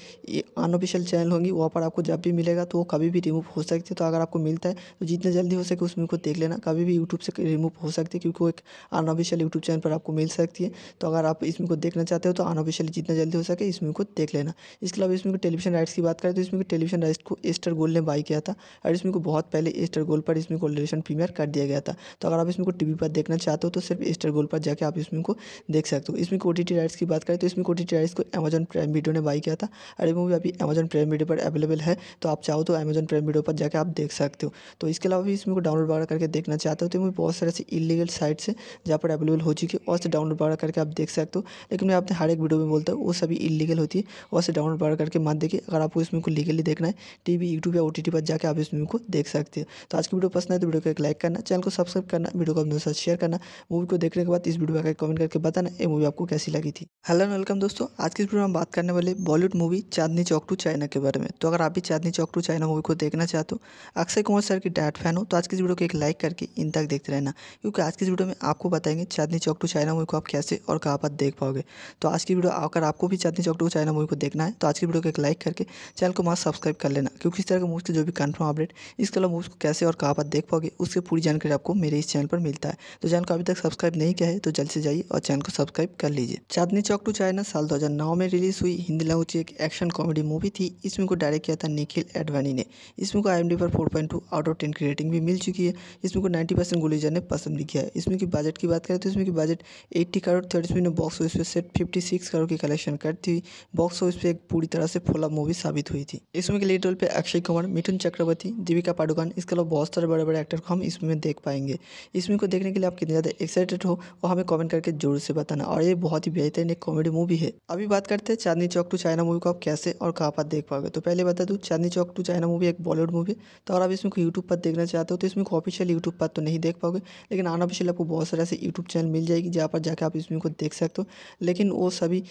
अनऑफिशियल चैनल होंगी वहाँ पर आपको जब भी मिलेगा तो वो कभी भी रिमूव हो सकती है तो अगर आपको मिलता है तो जितना जल्दी हो सके उसमें को देख लेना कभी भी यूट्यूब से रिमूव हो सकती है क्योंकि वो एक अनऑफिशियल यूट्यूब चैनल पर आपको मिल सकती है तो अगर आप इसमें को देखना चाहते हो तो अनऑफिशियल जितना जल्दी हो सके इसमें को देख लेना इसके अलावा इसमें टेलीविजन राइट्स की बात करें तो इसमें टेलीविजन राइट्स को एस्टर गोल्ड ने बाई किया था और इसमें इसमें को बहुत पहले एस्टर गोल पर इसमें को रिलेशन कर दिया गया था तो अगर आप इसमें को टीवी पर देखना चाहते हो तो सिर्फ एस्टर गोल पर जाकर आप इसमें को देख सकते हो इसमें को टी राइट्स की बात करें तो इसमें को टी राइट्स को अमेजन प्राइम वीडियो ने बाई किया था अरे मूवी अभी अमेजन प्राइम वीडियो पर अवेलेबल है तो आप चाहो तो अमेजन प्राइम वीडियो पर जाकर आप देख सकते हो तो इसके अलावा भी इसमें को डाउनलोड वगैरह करके देखना चाहते हो तो मूवी बहुत सारे ऐसे इलीगल साइट्स है जहाँ पर अवेलेबल हो चुकी है और से डाउनलोड वगैरह करके आप देख सकते हो लेकिन मैं आपने हर एक वीडियो में बोलता हूँ वो सभी इलीगल होती है और से डाउनलोड वगैरह करके मत देखिए अगर आपको इसमें को लीगली देखना है टी वी यूट्यूब या ओ पर जाकर आप इसमें को खुद देख सकते हो तो आज की वीडियो पसंद है तो वीडियो को एक लाइक करना चैनल को सब्सक्राइब करना वीडियो को अपने दोस्तों शेयर करना मूवी को देखने के बाद इस वीडियो का कमेंट करके बताना ये मूवी आपको कैसी लगी थी हेलो वेलकम दोस्तों आज की वीडियो में हम बात करने वाले Bollywood movie Chandni Chowk to China के बारे में तो अगर आप भी Chandni Chowk to China movie को देखना चाहते हो अक्षय कुमार सर की डायट फैन हो तो आज की वीडियो को एक लाइक करके इन तक देखते रहना क्योंकि आज की इस वीडियो में आपको बताएंगे Chandni Chowk to China movie को आप कैसे और कहाँ पर देख पाओगे तो आज की वीडियो अगर आपको भी Chandni Chowk to China movie को देखना है तो आज की वीडियो को एक लाइक करके चैनल को मास्क सब्सक्राइब कर लेना क्योंकि इस तरह के मूवी से जो भी कन्फर्म अपडेट इसके अलावा को कैसे और कहाँ पर देख पाओगे उसकी पूरी जानकारी आपको मेरे इस चैनल पर मिलता है तो चैनल को अभी तक सब्सक्राइब नहीं किया है तो जल्द से जाइए और चैनल को सब्सक्राइब कर लीजिए चांदनी चौक टू चाइना साल नौ में रिलीज हुई हिंदी लैंग्वेज एक एक्शन कॉमेडी मूवी थी इसमें को डायरेक्ट किया था निखिल एडवाणी ने इसमें को आई पर four point two out of ten की रेटिंग भी मिल चुकी है इसमें को नाइन्टी परसेंट गुलेजर ने पसंद भी किया है इसमें की बजट की बात करें तो इसमें की बजट एट्टी करोड़ थर्ड इसमें बॉक्स ऑफिस पर सेट फिफ्टी सिक्स करोड़ की कलेक्शन करती हुई बॉक्स ऑफिस पर एक पूरी तरह से फोला मूवी साबित हुई थी इसमें के लीड रोल पर अक्षय कुमार मिथुन चक्रवर्ती दिव्य दीपिका पाडुकोन इसके अलावा बहुत सारे बड़े बड़े एक्टर को हम इसमें देख पाएंगे इसमें को देखने के लिए आप कितने ज़्यादा एक्साइटेड हो वो हमें कमेंट करके जरूर से बताना और ये बहुत ही बेहतरीन एक कॉमेडी मूवी है अभी बात करते हैं Chandni Chowk to China movie को आप कैसे और कहाँ पर देख पाओगे तो पहले बता दूँ Chandni Chowk to China movie एक बॉलीवुड मूवी तो और आप इसमें को यूट्यूब पर देखना चाहते हो तो इसमें को ऑफिशियल यूट्यूब पर तो नहीं देख पाओगे लेकिन अनऑफिशियल आपको बहुत सारे ऐसे यूट्यूब चैनल मिल जाएगी जहाँ पर जाकर आप इसमें को देख सकते हो लेकिन वो सभी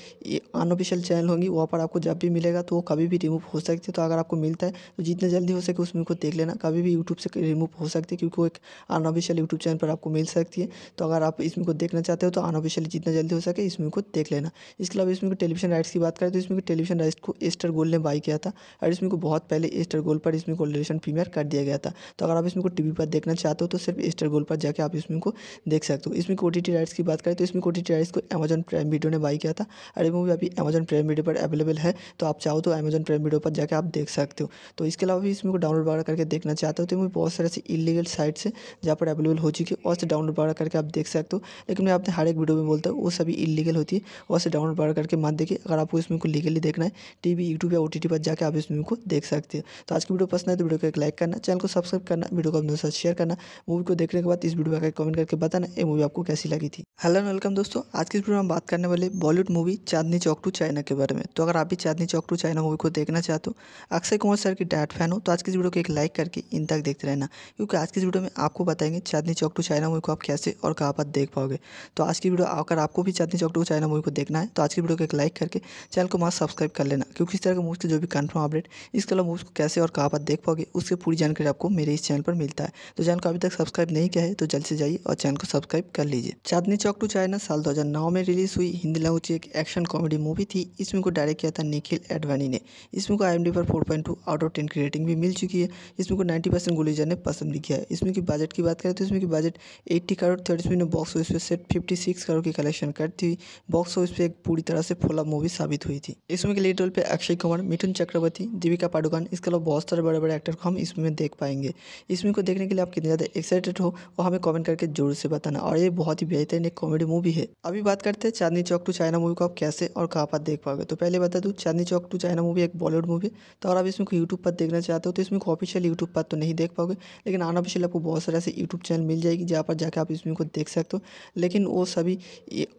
अनऑफिशियल चैनल होंगी वहाँ पर आपको जब भी मिलेगा तो वो कभी भी रिमूव हो सकती है तो अगर आपको मिलता है तो जितना जल्दी हो सके उसमें को देख लेना कभी भी यूट्यूब से रिमूव हो सकती है क्योंकि वो एक अनऑफिशियल यूट्यूब चैनल पर आपको मिल सकती है तो अगर आप इसमें को देखना चाहते हो तो अनऑफिशियली जितना जल्दी हो सके इसमें को देख लेना इसके अलावा इसमें टेलीविजन राइट्स की बात करें तो इसमें टेलीविजन राइट्स को एस्टर गोल ने बाई किया था और इसमें को बहुत पहले एस्टर गोल पर इसमें को रिलेशन प्रीमियर कर दिया गया था तो अगर आप इसमें को टीवी पर देखना चाहते हो तो सिर्फ एस्टर गोल पर जाकर आप इसमें को देख सकते हो इसमें ओ राइट्स की बात करें तो इसमें ओ राइट्स को अमेजन प्राइम वीडियो ने बाई किया था और मूवी अभी अमेजन प्राइम वीडियो पर अवेलेबल है तो आप चाहो तो अमेजन प्राइम वीडियो पर जाकर आप देख सकते हो तो इसके अलावा भी इसमें को डाउनलोड वगैरह करके देखना चाहते हो तो मैं बहुत सारे ऐसे इलीगल साइट्स है जहाँ पर अवेलेबल हो चुकी है और से डाउनलोड बढ़ा करके आप देख सकते हो लेकिन मैं आपने हर एक वीडियो में बोलता हूँ वो सभी इलीगल होती है और से डाउनलोड बढ़ा करके मत देखिए अगर आपको इसमें को लीगली देखना है टी वी यूट्यूब या ओ टी टी पर जाकर आप इस मूवी को देख सकते हो तो आज की वीडियो पसंद है तो वीडियो को एक लाइक करना चैनल को सब्सक्राइब करना वीडियो को अपने साथ शेयर करना मूवी को देखने के बाद इस वीडियो का कमेंट करके बताना ये मूवी आपको कैसी लगी थी हेलो वेलकम दोस्तों आज की वीडियो में बात करने वाले Bollywood movie Chandni Chowk to China के बारे में तो अगर आप भी Chandni Chowk to China movie को देखना चाहते हो अक्षय कुमार सर की डायट फैन हो तो आज की वीडियो को एक लाइक करके इन तक देखते रहना क्योंकि आज की वीडियो में आपको बताएंगे Chandni Chowk to China movie को आप कैसे और कहाँ पर देख पाओगे तो आज की वीडियो अगर आपको भी Chandni Chowk to China movie को देखना है तो आज की वीडियो को एक लाइक करके चैनल को मास्क सब्सक्राइब कर लेना क्योंकि इस तरह के मूवीज़ के जो भी कन्फर्म अपडेट इसके अलावा मूवीज़ को कैसे और कहाँ पर देख पाओगे उसकी पूरी जानकारी आपको मेरे इस चैनल पर मिलता है तो चैनल को अभी तक सब्सक्राइब नहीं किया है तो जल्द से जाइए और चैनल को सब्सक्राइब कर लीजिए चांदनी चौक टू चाइना साल दो में रिलीज हुई हिंदी लैंग्वेज एक एक्शन कॉमेडी मूवी थी इसमें को डायरेक्ट किया था निखिल एडवानी ने इसमें को आई पर four point out of ten की रेटिंग भी मिल चुकी है इसमें को नाइन्टी परसेंट गोली ने पसंद भी किया है इसमें की बजट की बात करें तो इसमें की बजट एट्टी करोड़ थर्ड इसमें बॉक्स ऑफिस पे सेट फिफ्टी सिक्स करोड़ की कलेक्शन करती हुई बॉक्स ऑफिस पे एक पूरी तरह से फोला मूवी साबित हुई थी इसमें के लीड रोल पर अक्षय कुमार मिथुन चक्रवर्ती दीपिका पाडुकान इसके अलावा बहुत सारे बड़े बड़े एक्टर को हम इसमें देख पाएंगे इसमें को देखने के लिए आप कितने ज़्यादा एक्साइटेड हो वो हमें कमेंट करके जरूर से बताना और ये बहुत ही बेहतरीन एक कॉमेडी मूवी है अभी बात करते हैं Chandni Chowk to China movie को आप कैसे और कहाँ पर देख पाओगे तो पहले बता दूँ Chandni Chowk to China movie एक बॉलीवुड मूवी तो और आप इसमें यूट्यूब पर देखना चाहते हो तो इसमें ऑफिशियल यूट्यूब पर तो नहीं देख पाओगे लेकिन आना ऑफिशियल आपको बहुत सारे ऐसे यूट्यूब चैनल मिल जाएगी जहाँ पर जाकर आप इस वीडियो को देख सकते हो लेकिन वो सभी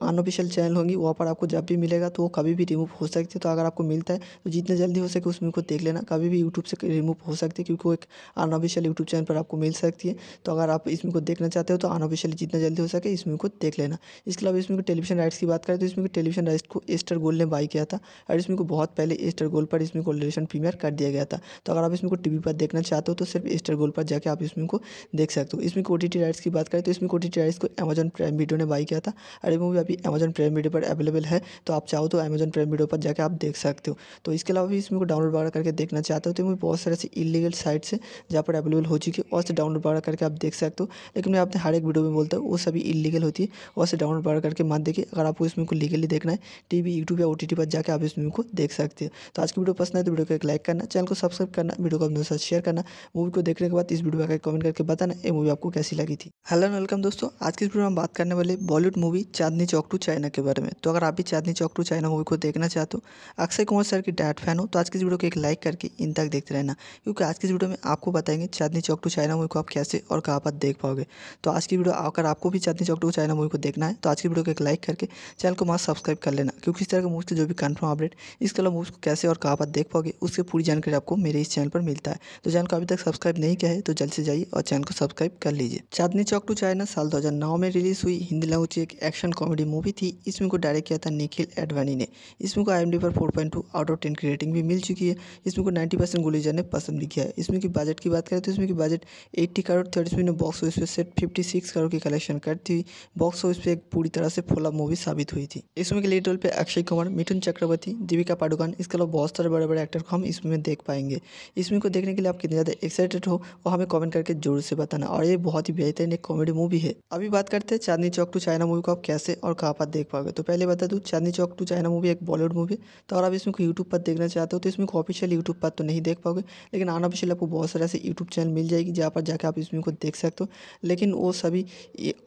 अनऑफिशियल चैनल होंगी वहाँ पर आपको जब भी मिलेगा तो वो कभी भी रिमूव हो सकती है तो अगर आपको मिलता है तो जितना जल्दी हो सके उस वीडियो को देख लेना कभी भी यूट्यूब से रिमूव हो सकती है क्योंकि वो एक अनऑफिशियल यूट्यूब चैनल पर आपको मिल सकती है तो अगर आप इसमें को देखना चाहते हो तो अनऑफिशियल जितना जल्दी हो सके इस वीडियो को देख लेना इसके अलावा इसमें टेलीविजन राइट्स की बात करें तो इसमें टेलीविजन राइट्स को एस्टर गोल ने बाई किया था और इसमें को बहुत पहले एस्टर गोल पर इसमें को रिलेशन प्रीमियर कर दिया गया था तो अगर आप इसमें को टीवी पर देखना चाहते चाहते हो तो सिर्फ स्टार गोल्ड पर जाकर आप इसमें को देख सकते हो इसमें कोटी राइट्स की बात करें तो इसमें कोटी राइट्स को अमेजन प्राइम वीडियो ने बाई किया था और ये मूवी अभी अमेजन प्राइम वीडियो पर अवेलेबल है तो आप चाहो तो अमेजन प्राइम वीडियो पर जाकर आप देख सकते हो तो इसके अलावा भी इसमें को डाउनलोड वगैरह करके देखना चाहते हो तो मूवी बहुत सारे ऐसी इलीगल साइट्स है जहाँ पर अवेलेबल हो चुकी है और से डाउनलोड वगैरह करके आप देख सकते हो लेकिन मैं आपने हर एक वीडियो में बोलता हूँ वो सभी इलीगल होती है और से डाउनलोड वगैरह करके मान देखिए अगर आपको इसमें को लीगली देखना है टीवी यूट्यूब या ओ पर जाकर आप इसमें को देख सकते हो तो आज की वीडियो पसंद है तो वीडियो को एक लाइक करना चैनल को सब्सक्राइब करना वीडियो को अपने साथ शेयर करना मूवी को देखने के बाद इस वीडियो में कमेंट करके बताना ये मूवी आपको कैसी लगी थी हेलो वेलकम दोस्तों आज की इस वीडियो में हम बात करने वाले Bollywood movie Chandni Chowk to China के बारे में तो अगर आप भी Chandni Chowk to China movie को देखना चाहते हो अक्षय कुमार सर की डायट फैन हो तो आज की इस वीडियो को एक लाइक करके इन तक देखते रहना क्योंकि आज की इस वीडियो में आपको बताएंगे Chandni Chowk to China movie को आप कैसे और कहाँ पर देख पाओगे तो आज की वीडियो अगर आपको भी Chandni Chowk to China movie को देखना है तो आज की वीडियो को एक लाइक करके चैनल को मास्क सब्सक्राइब कर लेना क्योंकि इस तरह के मूवी के जो भी कन्फर्म अपडेट इसके अलावा मूवी को कैसे और कहाँ पर देख पाओगे उसकी पूरी जानकारी आपको मेरे इस चैनल पर मिलता है तो चैनल को अभी तक सब्सक्राइब नहीं किया है तो जल्द से जाइए और चैनल को सब्सक्राइब कर लीजिए चांदनी चौक टू चाइना साल 2009 में रिलीज हुई हिंदी लैंग्वेज की एक एक्शन कॉमेडी मूवी थी इसमें को डायरेक्ट किया था निखिल एडवाणी ने इसमें को आई पर फोर आउट ऑफ टेन की रेटिंग भी मिल चुकी है इसमें को नाइन्टी परसेंट ने पसंद भी किया है इसमें की बजट की बात करें तो इसमें की budget eighty crore thirty minute box office पर सेट फिफ्टी करोड़ की कलेक्शन करती हुई बॉक्स ऑफिस पर एक पूरी तरह से फोला मूवी साबित हुई थी इसमें के लीड रोल पर अक्षय कुमार मिथुन चक्रवर्ती दीपिका पाडुकान इसके अलावा बहुत सारे बड़े बड़े एक्टर को हम इसमें देख पाएंगे इसमें को देखने के लिए आप कितने ज़्यादा एक्साइटेड हो वो हमें कमेंट करके जरूर से बताना और ये बहुत ही बेहतरीन एक कॉमेडी मूवी है अभी बात करते हैं Chandni Chowk to China movie को आप कैसे और कहाँ पर देख पाओगे तो पहले बता दूँ Chandni Chowk to China movie एक बॉलीवुड मूवी है तो अगर आप इसमें यूट्यूब पर देखना चाहते हो तो इसमें ऑफिशियल यूट्यूब पर तो नहीं देख पाओगे लेकिन आना आपको बहुत सारे ऐसे यूट्यूब चैनल मिल जाएगी जहाँ पर जाकर आप इस मूवी को देख सकते हो लेकिन वो सभी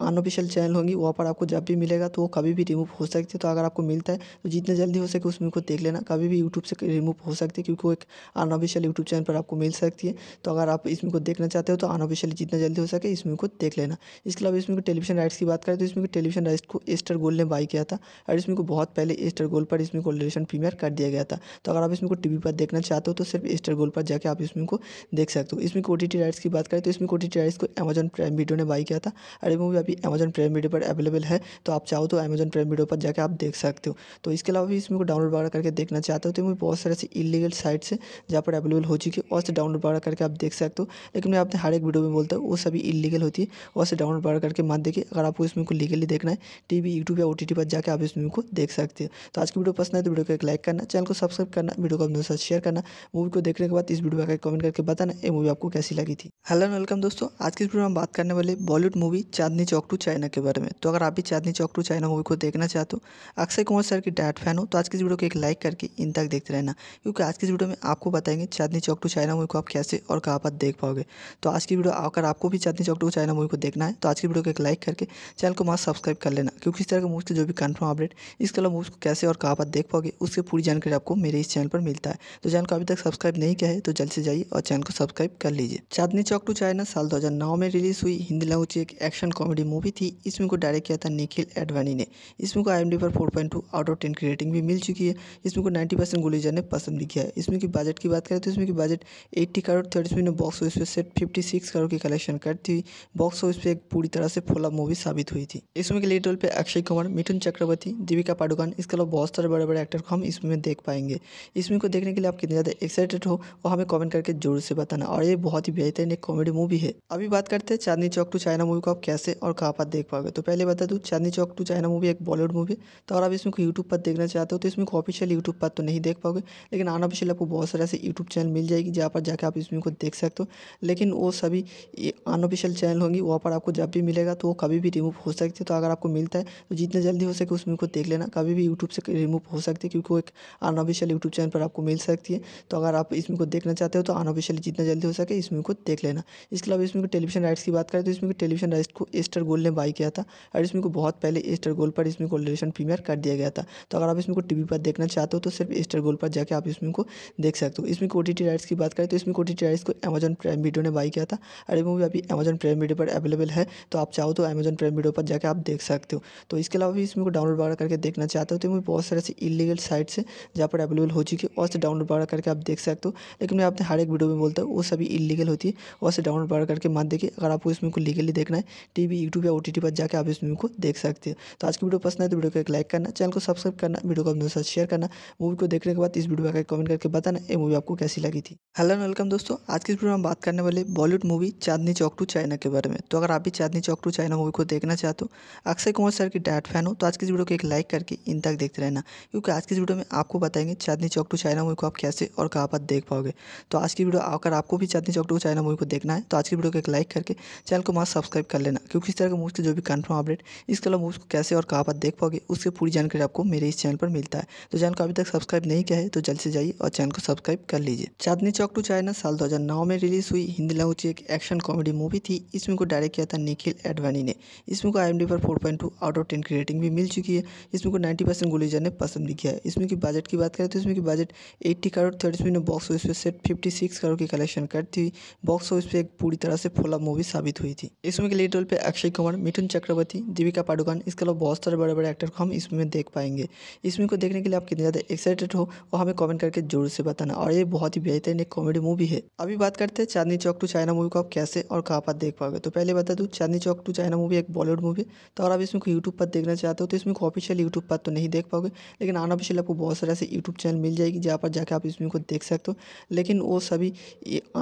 अनऑफिशियल चैनल होंगी वहाँ पर आपको जब भी मिलेगा तो वो कभी भी रिमूव हो सकती है तो अगर आपको मिलता है तो जितना जल्दी हो सके उसमें को देख लेना कभी भी यूट्यूब से रिमूव हो सकती है क्योंकि वो एक अनऑफिशियल यूट्यूब चैनल पर आपको मिल सकती है तो अगर आप इसमें को देखना चाहते हो तो अनऑफिशियली जितना जल्दी हो सके इसमें को देख लेना इसके अलावा इसमें को टेलीविजन राइट्स की बात करें तो इसमें टेलीविजन राइट्स को एस्टर गोल ने बाई किया था और इसमें को बहुत पहले एस्टर गोल पर इसमें को रिलेशन प्रीमियर कर दिया गया था तो अगर आप इसमें को टी पर देखना चाहते हो तो सिर्फ एस्टर गोल पर जाकर आप इसमें को देख सकते हो इसमें को टी राइट्स की बात करें तो इसमें को टी राइट्स को अमेजन प्राइम वीडियो ने बाई किया था और मूवी अभी अमेजन प्राइम वीडियो पर अवेलेबल है तो आप चाहो तो अमेजन प्राइम वीडियो पर जाकर आप देख सकते हो तो इसके अलावा भी इसमें को डाउनलोड वगैरह करके देखना चाहते हो तो बहुत सारे ऐसे इलीगल साइट्स हैं जहाँ पर अवेलेबल हो चुकी है और से डाउनलोड वगैरह करके करके आप देख सकते हो लेकिन मैं आपने हर एक वीडियो में बोलता हूँ वो सभी इलीगल होती है और से डाउनलोड बार करके मत देखिए अगर आपको इस मूवी को लीगली देखना है टीवी यूट्यूब या ओ पर जाकर आप इस मूवी को देख सकते हो तो आज की वीडियो पसंद है तो वीडियो को एक लाइक करना चैनल को सब्सक्राइब करना वीडियो को अपने साथ शेयर करना मूवी को देखने के बाद इस वीडियो का कमेंट करके बताना ये मूवी आपको कैसी लगी थी हेलो वेलकम दोस्तों आज की वीडियो में बात करने वाले Bollywood movie Chandni Chowk to China के बारे में तो अगर आप भी Chandni Chowk to China movie को देखना चाहते हो अक्षय कुमार सर की डायट फैन हो तो आज की इस वीडियो को एक लाइक करके इन तक देखते रहना क्योंकि आज की इस वीडियो में आपको बताएंगे Chandni Chowk to China movie को आप कैसे और कहाँ पर देख पाओगे तो आज की वीडियो अगर आपको भी Chandni Chowk to China movie को देखना है तो आज की वीडियो को एक लाइक करके चैनल को मास्क सब्सक्राइब कर लेना क्योंकि इस तरह के मूवीज़ के जो भी कन्फर्म अपडेट इसके अलावा मूव को कैसे और कहाँ पर देख पाओगे उसकी पूरी जानकारी आपको मेरे इस चैनल पर मिलता है तो चैनल को अभी तक सब्सक्राइब नहीं किया है तो जल्द से जाइए और चैनल को सब्सक्राइब कर लीजिए चांदनी चौक टू चाइना साल नौ में रिलीज हुई हिंदी लैंग्वेज एक एक्शन कॉमेडी मूवी थी इसमें को डायरेक्ट किया था निखिल एडवाणी ने इसमें को आई पर four point two out of ten की रेटिंग भी मिल चुकी है इसमें को नाइन्टी परसेंट गुलीजा ने पसंद भी किया है इसमें की बजट की बात करें तो इसमें की बजट एट्टी करोड़ थर्टीसवीं ने बॉक्स ऑफिस पे सेट फिफ्टी सिक्स करोड़ की कलेक्शन करती हुई बॉक्स ऑफिस पे एक पूरी तरह से फोला मूवी साबित हुई थी इसमें के लीड रोल पे अक्षय कुमार मिथुन चक्रवर्ती दीपिका पाडुकान इसके अलावा बहुत सारे बड़े बड़े एक्टर को हम इसमें देख पाएंगे इस मूवी को देखने के लिए आप कितने ज़्यादा एक्साइटेड हो वो हमें कॉमेंट करके जरूर से बताना और ये बहुत ही बेहतरीन एक कॉमेडी मूवी है अभी बात करते हैं Chandni Chowk to China movie को आप कैसे और कहाँ पर देख पाओगे तो पहले बता दूँ Chandni Chowk to China movie एक बॉलीवुड मूवी तो अगर आप इसमें को यूट्यूब पर देखना चाहते हो तो इसमें को ऑफिशियल यूट्यूब पर तो नहीं देख पाओगे लेकिन आना आपको बहुत सारे ऐसे यूट्यूब चैनल मिल जाएगी जहाँ पर जाकर आप इसमें को देख सकते हो लेकिन वो सभी अनऑफिशियल चैनल होंगी वहाँ पर आपको जब भी मिलेगा तो वो कभी भी रिमूव हो सकती है तो अगर आपको मिलता है तो जितना जल्दी हो सके उस को देख लेना कभी भी यूट्यूब से रिमूव हो सकती है क्योंकि वो एक अनऑफिशियल यूट्यूब चैनल पर आपको मिल सकती है तो अगर आप इसमें को देखना चाहते हो तो अनऑफिशियल जितना जल्दी हो सके इस को देख लेना इसके अलावा इसमें टेलीविजन राइट्स की बात करें तो इसमें टेलीविजन राइट्स को एस्टर गोल ने बाई किया था और इसमें को बहुत पहले एस्टर गोल पर इसमें को रिलेशन प्रीमियर कर दिया गया था तो अगर आप इसमें को टीवी पर देखना चाहते हो तो सिर्फ एस्टर गोल पर जाकर आप इसमें को देख सकते हो इसमें को राइट्स की बात करें तो इसमें को टी प्राइस इसको अमेजन प्राइम वीडियो ने बाई किया था और ये मूवी अभी अमेजन प्राइम वीडियो पर अवेलेबल है तो आप चाहो तो अमेजन प्राइम वीडियो पर जाकर आप देख सकते हो तो इसके अलावा भी इसमें डाउनलोड वगैरह करके देखना चाहते हो तो मूवी बहुत सारे ऐसी इलीगल साइट्स है जहाँ पर अवेलेबल हो चुकी है और से डाउनलोड वगैरह करके आप देख सकते हो लेकिन मैं आपने हर एक वीडियो में बोलता हूँ वो सभी इलीगल होती है और से डाउनलोड वगैरह करके मत देखिए अगर आपको इसमें को लीगली देखना है टी वी यूट्यूब या ओ पर जाकर आप इस मूवी को देख सकते हो तो आज की वीडियो पसंद है तो वीडियो को एक लाइक करना चैनल को सब्सक्राइब करना वीडियो को अपने साथ शेयर करना मूवी को देखने के बाद इस वीडियो को कमेंट करके बताना ये मूवी आपको कैसी लगी थी हेलो वेलकम दोस्तों आज के वीडियो में बात करने वाले Bollywood movie Chandni Chowk to China के बारे में तो अगर आप भी Chandni Chowk to China movie को देखना चाहते हो अक्षय कुमार सर की डायट फैन हो तो आज की इस वीडियो को एक लाइक करके इन तक देखते रहना क्योंकि आज की इस वीडियो में आपको बताएंगे Chandni Chowk to China movie को आप कैसे और कहाँ पर देख पाओगे तो आज की वीडियो अगर आपको भी Chandni Chowk to China movie को देखना है तो आज की वीडियो को एक लाइक करके चैनल को मास्क सब्सक्राइब कर लेना क्योंकि इस तरह के मूवी के जो भी कन्फर्म अपडेट इस कल मूवी को कैसे और कहाँ पर देख पाओगे उसकी पूरी जानकारी आपको मेरे इस चैनल पर मिलता है तो चैनल को अभी तक सब्सक्राइब नहीं किया है तो जल्द से जाइए और चैनल को सब्सक्राइब कर लीजिए चांदनी चौक टू चाइना साल दो 2009 में रिलीज़ हुई हिंदी लैंग्वेज एक एक्शन कॉमेडी मूवी थी इसमें को डायरेक्ट किया था निखिल एडवानी ने इसमें को आई पर 4.2 आउट ऑफ टेन की रेटिंग भी मिल चुकी है इसमें को 90 परसेंट गुलीजर ने पसंद भी किया है इसमें की बजट की बात करें तो इसमें की बजट 80 करोड़ थर्ड इसमें बॉक्स ऑफिस पर सेट फिफ्टी करोड़ की कलेक्शन करती हुई बॉक्स ऑफिस पर एक पूरी तरह से फोला मूवी साबित हुई थी इसमें के लीड रोल पर अक्षय कुमार मिथुन चक्रवर्ती दीपिका पाडुकान इसके अलावा बहुत सारे बड़े बड़े एक्टर को हम इसमें देख पाएंगे इसमें को देखने के लिए आप कितने ज़्यादा एक्साइटेड हो वो हमें कॉमेंट करके जरूर से बताना और ये बहुत ही बेहतरीन एक कॉमेडी मूवी है अभी बात करते हैं Chandni Chowk to China movie को आप कैसे और कहाँ पर देख पाओगे तो पहले बता दूँ Chandni Chowk to China movie एक बॉलीवुड मूवी तो अगर आप इसमें यूट्यूब पर देखना चाहते हो तो इसमें ऑफिशियल यूट्यूब पर तो नहीं देख पाओगे लेकिन आना ऑफिशियल आपको बहुत सारे ऐसे यूट्यूब चैनल मिल जाएगी जहाँ पर जाकर आप इसमें को देख सकते हो लेकिन वो सभी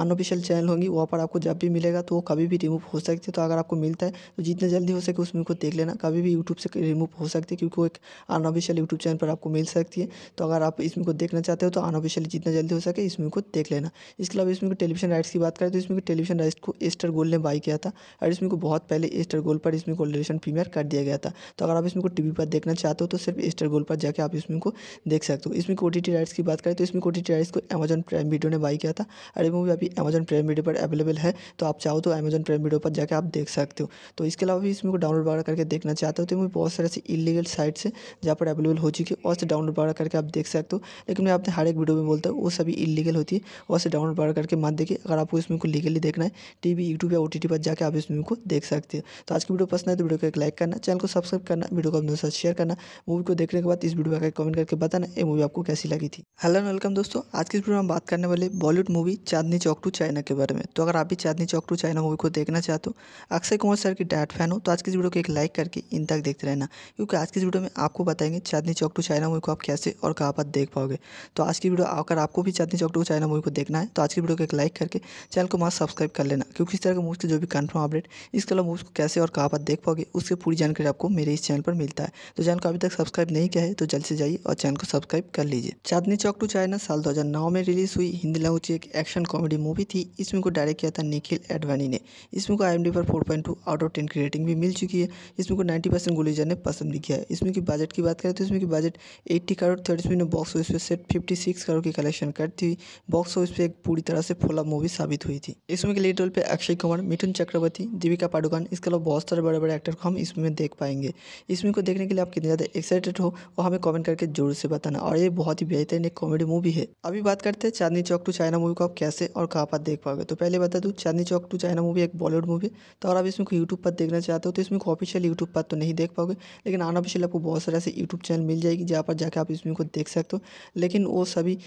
अनऑफिशियल चैनल होंगी वहाँ पर आपको जब भी मिलेगा तो वो कभी भी रिमूव हो सकती है तो अगर आपको मिलता है तो जितना जल्दी हो सके उसमें को देख लेना कभी भी यूट्यूब से रिमूव हो सकती है क्योंकि वो एक अनऑफिशियल यूट्यूब चैनल पर आपको मिल सकती है तो अगर आप इसमें को देखना चाहते हो तो अनऑफिशियल जितना जल्दी हो सके इसमें को देख लेना इसके अलावा इसमें इसमें टेलीविजन राइट्स की बात करें तो इसमें टेलीविजन राइट्स को एस्टर गोल ने बाई किया था और इसमें को बहुत पहले एस्टर गोल पर इसमें को प्रीमियर कर दिया गया था तो अगर आप इसमें को टीवी पर देखना चाहते हो तो सिर्फ एस्टर गोल पर जाकर आप इसमें को देख सकते हो इसमें को टी राइट्स की बात करें तो इसमें को राइट्स को अमेजन प्राइम वीडियो ने बाई किया था और ये मूवी अभी अमेजन प्राइम वीडियो पर अवेलेबल है तो आप चाहो तो अमेजन प्राइम वीडियो पर जाकर आप देख सकते हो तो इसके अलावा भी इसमें को डाउनलोड वगैरह करके देखना चाहते हो तो मूवी बहुत सारे ऐसे इलीगल साइट्स है जहाँ पर अवेलेबल हो चुकी है और से डाउनलोड वगैरह करके आप देख सकते हो लेकिन मैं आपने हर एक वीडियो में बोलता हूँ वो सभी इलीगल होती है और से डाउनलोड वगैरह करके मत देखिए अगर आपको इस मूवी को लीगली देखना है टीवी यूट्यूब या ओ पर जाकर आप इस मूवी को देख सकते हो तो आज की वीडियो पसंद है तो वीडियो को एक लाइक करना चैनल को सब्सक्राइब करना वीडियो को अपने साथ शेयर करना मूवी को देखने के बाद इस वीडियो का कमेंट करके बताना ये मूवी आपको कैसी लगी थी हेलो वेलकम दोस्तों आज की इस वीडियो में हम बात करने वाले Bollywood movie Chandni Chowk to China के बारे में तो अगर आप भी Chandni Chowk to China movie को देखना चाहते हो अक्षय कुमार सर की डायट फैन हो तो आज की इस वीडियो को एक लाइक करके इन तक देखते रहना क्योंकि आज की इस वीडियो में आपको बताएंगे Chandni Chowk to China movie को आप कैसे और कहाँ पर देख पाओगे तो आज की वीडियो अगर आपको भी Chandni Chowk to China movie को देखना है तो आज की वीडियो को एक लाइक करके चैनल को मस्त सब्सक्राइब कर लेना क्योंकि इस तरह के मूव्स के जो भी कन्फर्म अपडेट इसके अलावा मूव्स को कैसे और कहाँ पर देख पाओगे उसके पूरी जानकारी आपको मेरे इस चैनल पर मिलता है तो चैनल को अभी तक सब्सक्राइब नहीं किया है तो जल्द से जाइए और चैनल को सब्सक्राइब कर लीजिए चांदनी चौक टू चाइना साल दो में रिलीज हुई हिंदी लैंग्वेज की एक एक्शन कॉमेडी मूवी थी इसमें को डायरेक्ट किया था निखिल एडवानी ने इसमें को आई पर फोर आउट ऑफ टेन की रेटिंग भी मिल चुकी है इसमें को नाइन्टी परसेंट ने पसंद भी किया है इसमें की बजट की बात करें तो इसमें की बजट एट्टी करोड़ थर्टी इसमें बॉक्स ऑफिस पर सेट फिफ्टी सिक्स करोड़ की कलेक्शन करती हुई बॉक्स ऑफिस पर एक पूरी तरह सबसे फ्लॉप मूवी साबित हुई थी इस मूवी के लीड रोल पे अक्षय कुमार मिथुन चक्रवर्ती दीपिका पाडुकान इसके अलावा बहुत सारे बड़े बड़े एक्टर को हम इस मूवी में देख पाएंगे इस मूवी को देखने के लिए आप कितने ज़्यादा एक्साइटेड हो वो हमें कमेंट करके जरूर से बताना और ये बहुत ही बेहतरीन एक कॉमेडी मूवी है अभी बात करते हैं Chandni Chowk to China movie को आप कैसे और कहाँ पर देख पाओगे तो पहले बता दूँ Chandni Chowk to China movie एक बॉलीवुड मूवी तो अगर आप इसमें को यूट्यूब पर देखना चाहते हो तो इसमें को ऑफिशियल यूट्यूब पर तो नहीं देख पाओगे लेकिन अनऑफिशियल आपको बहुत सारे ऐसे यूट्यूब चैनल मिल जाएगी जहाँ पर जाकर आप इसमें को देख सकते हो लेकिन वो सभी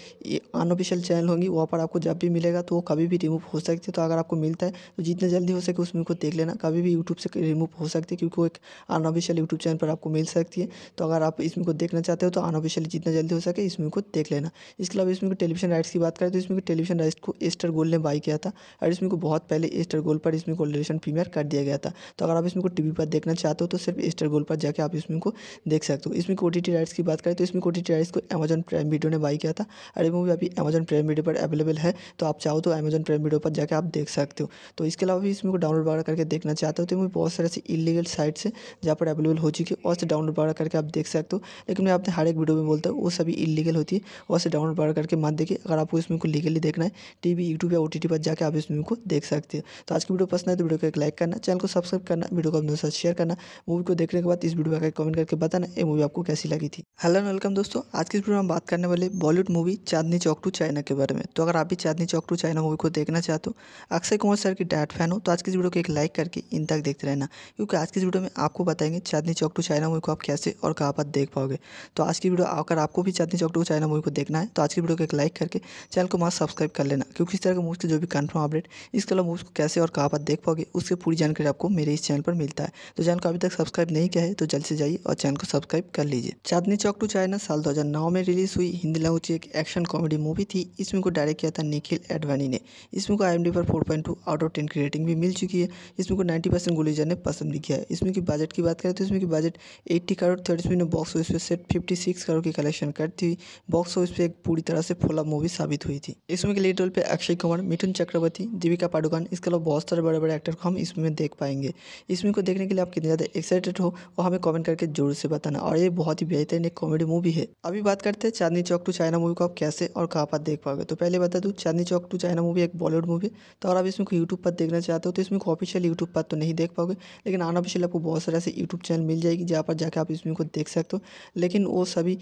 अनऑफिशियल चैनल होंगी वहाँ पर आपको जब भी मिलेगा मिलेगा तो वो कभी भी रिमूव हो सकती है तो अगर आपको मिलता है तो जितना जल्दी हो सके उसमें को देख लेना कभी भी यूट्यूब से रिमूव हो सकती है क्योंकि वो एक अनऑफिशियल यूट्यूब चैनल पर आपको मिल सकती है तो अगर आप इसमें को देखना चाहते हो तो अनऑफिशियल जितना जल्दी हो सके इसमें को देख लेना इसके अलावा इसमें टेलीविजन राइट्स की बात करें तो इसमें टेलीविजन राइट्स को एस्टर गोल ने बाई किया था और इसमें को बहुत पहले एस्टर गोल पर इसमें को प्रीमियर कर दिया गया था तो अगर आप इसमें को टीवी पर देखना चाहते हो तो सिर्फ एस्टर गोल पर जाकर आप इसमें को देख सकते हो इसमें ओ टी राइट्स की बात करें तो इसमें ओ टी राइट्स को अमेजन प्राइम वीडियो ने बाई किया था और ये मूवी अभी अमेजन प्राइम वीडियो पर अवेलेबल है तो आप चाहो तो अमेजन प्राइम वीडियो पर जाकर आप देख सकते हो तो इसके अलावा भी इसमें को डाउनलोड वगैरह करके देखना चाहते हो तो मैं बहुत सारे ऐसे इलीगल साइट्स हैं जहाँ पर अवेलेबल हो चुकी है और डाउनलोड वगैरह करके आप देख सकते हो लेकिन मैं आपने हर एक वीडियो में बोलता हूँ वो सभी इलीगल होती है और से डाउनलोड वगैरह करके मत देखिए अगर आपको इसमें को लीगली देखना है टी वी यूट्यूब या ओ पर जाकर आप इसमें को देख सकते हो तो आज की वीडियो पसंद है तो वीडियो को एक लाइक करना चैनल को सब्सक्राइब करना वीडियो को अपने साथ शेयर करना मूवी को देखने के बाद इस वीडियो का कमेंट करके बताना ये मूवी आपको कैसी लगी थी हेलो एंड वेलकम दोस्तों आज की वीडियो में हम बात करने वाले Bollywood movie Chandni Chowk to China के बारे में तो अगर आप भी Chandni Chowk to to China movie को देखना चाहते हो तो। अक्षय कुमार सर की डायट फैन हो तो आज की इस वीडियो को एक लाइक करके इन तक देखते रहना क्योंकि आज की इस वीडियो में आपको बताएंगे Chandni Chowk to China movie को आप कैसे और कहाँ पर देख पाओगे तो आज की वीडियो अगर आपको भी Chandni Chowk to China movie को देखना है तो आज की वीडियो को एक लाइक करके चैनल को मास्क सब्सक्राइब कर लेना क्योंकि इस तरह के मूवीज़ से जो भी कन्फर्म अपडेट इस अलावा मूवीज़ को कैसे और कहाँ पर देख पाओगे उसकी पूरी जानकारी आपको मेरे इस चैनल पर मिलता है तो चैनल को अभी तक सब्सक्राइब नहीं किया है तो जल्द से जाइए और चैनल को सब्सक्राइब कर लीजिए चांदनी चौक टू चाइना साल दो में रिलीज हुई हिंदी लैंग्वेज एक एक्शन कॉमेडी मूवी थी इसमें को डायरेक्ट किया था निखिल एड अडवाणी ने इसमें को आई पर 4.2 पॉइंट आउट ऑफ टेन की रेटिंग भी मिल चुकी है इसमें को 90 परसेंट गुलेजर ने पसंद भी किया है इसमें की बजट की बात करें तो इसमें की बजट 80 करोड़ थर्ड इसमें बॉक्स ऑफिस पर सेट फिफ्टी सिक्स करोड़ की कलेक्शन करती हुई बॉक्स ऑफिस पर एक पूरी तरह से फोला मूवी साबित हुई थी इसमें मूवी के लीड रोल पर अक्षय कुमार मिथुन चक्रवर्ती दीपिका पाडुकान इसके अलावा बहुत सारे बड़े बड़े एक्टर को हम इसमें देख पाएंगे इसमें को देखने के लिए आप कितने ज़्यादा एक्साइटेड हो वो हमें कॉमेंट करके जरूर से बताना और ये बहुत ही बेहतरीन एक कॉमेडी मूवी है अभी बात करते हैं Chandni Chowk to China movie को आप कैसे और कहाँ पर देख पाओगे तो पहले बता दूँ Chandni Chowk to China movie एक बॉलीवुड मूवी तो अगर आप इसमें कोई यूट्यूब पर देखना चाहते हो तो इसमें को ऑफिशियल यूट्यूब पर तो नहीं देख पाओगे लेकिन अनऑफिशियल आपको बहुत सारे ऐसे यूट्यूब चैनल मिल जाएगी जहाँ पर जाकर आप इसमें को देख सकते हो लेकिन वो सभी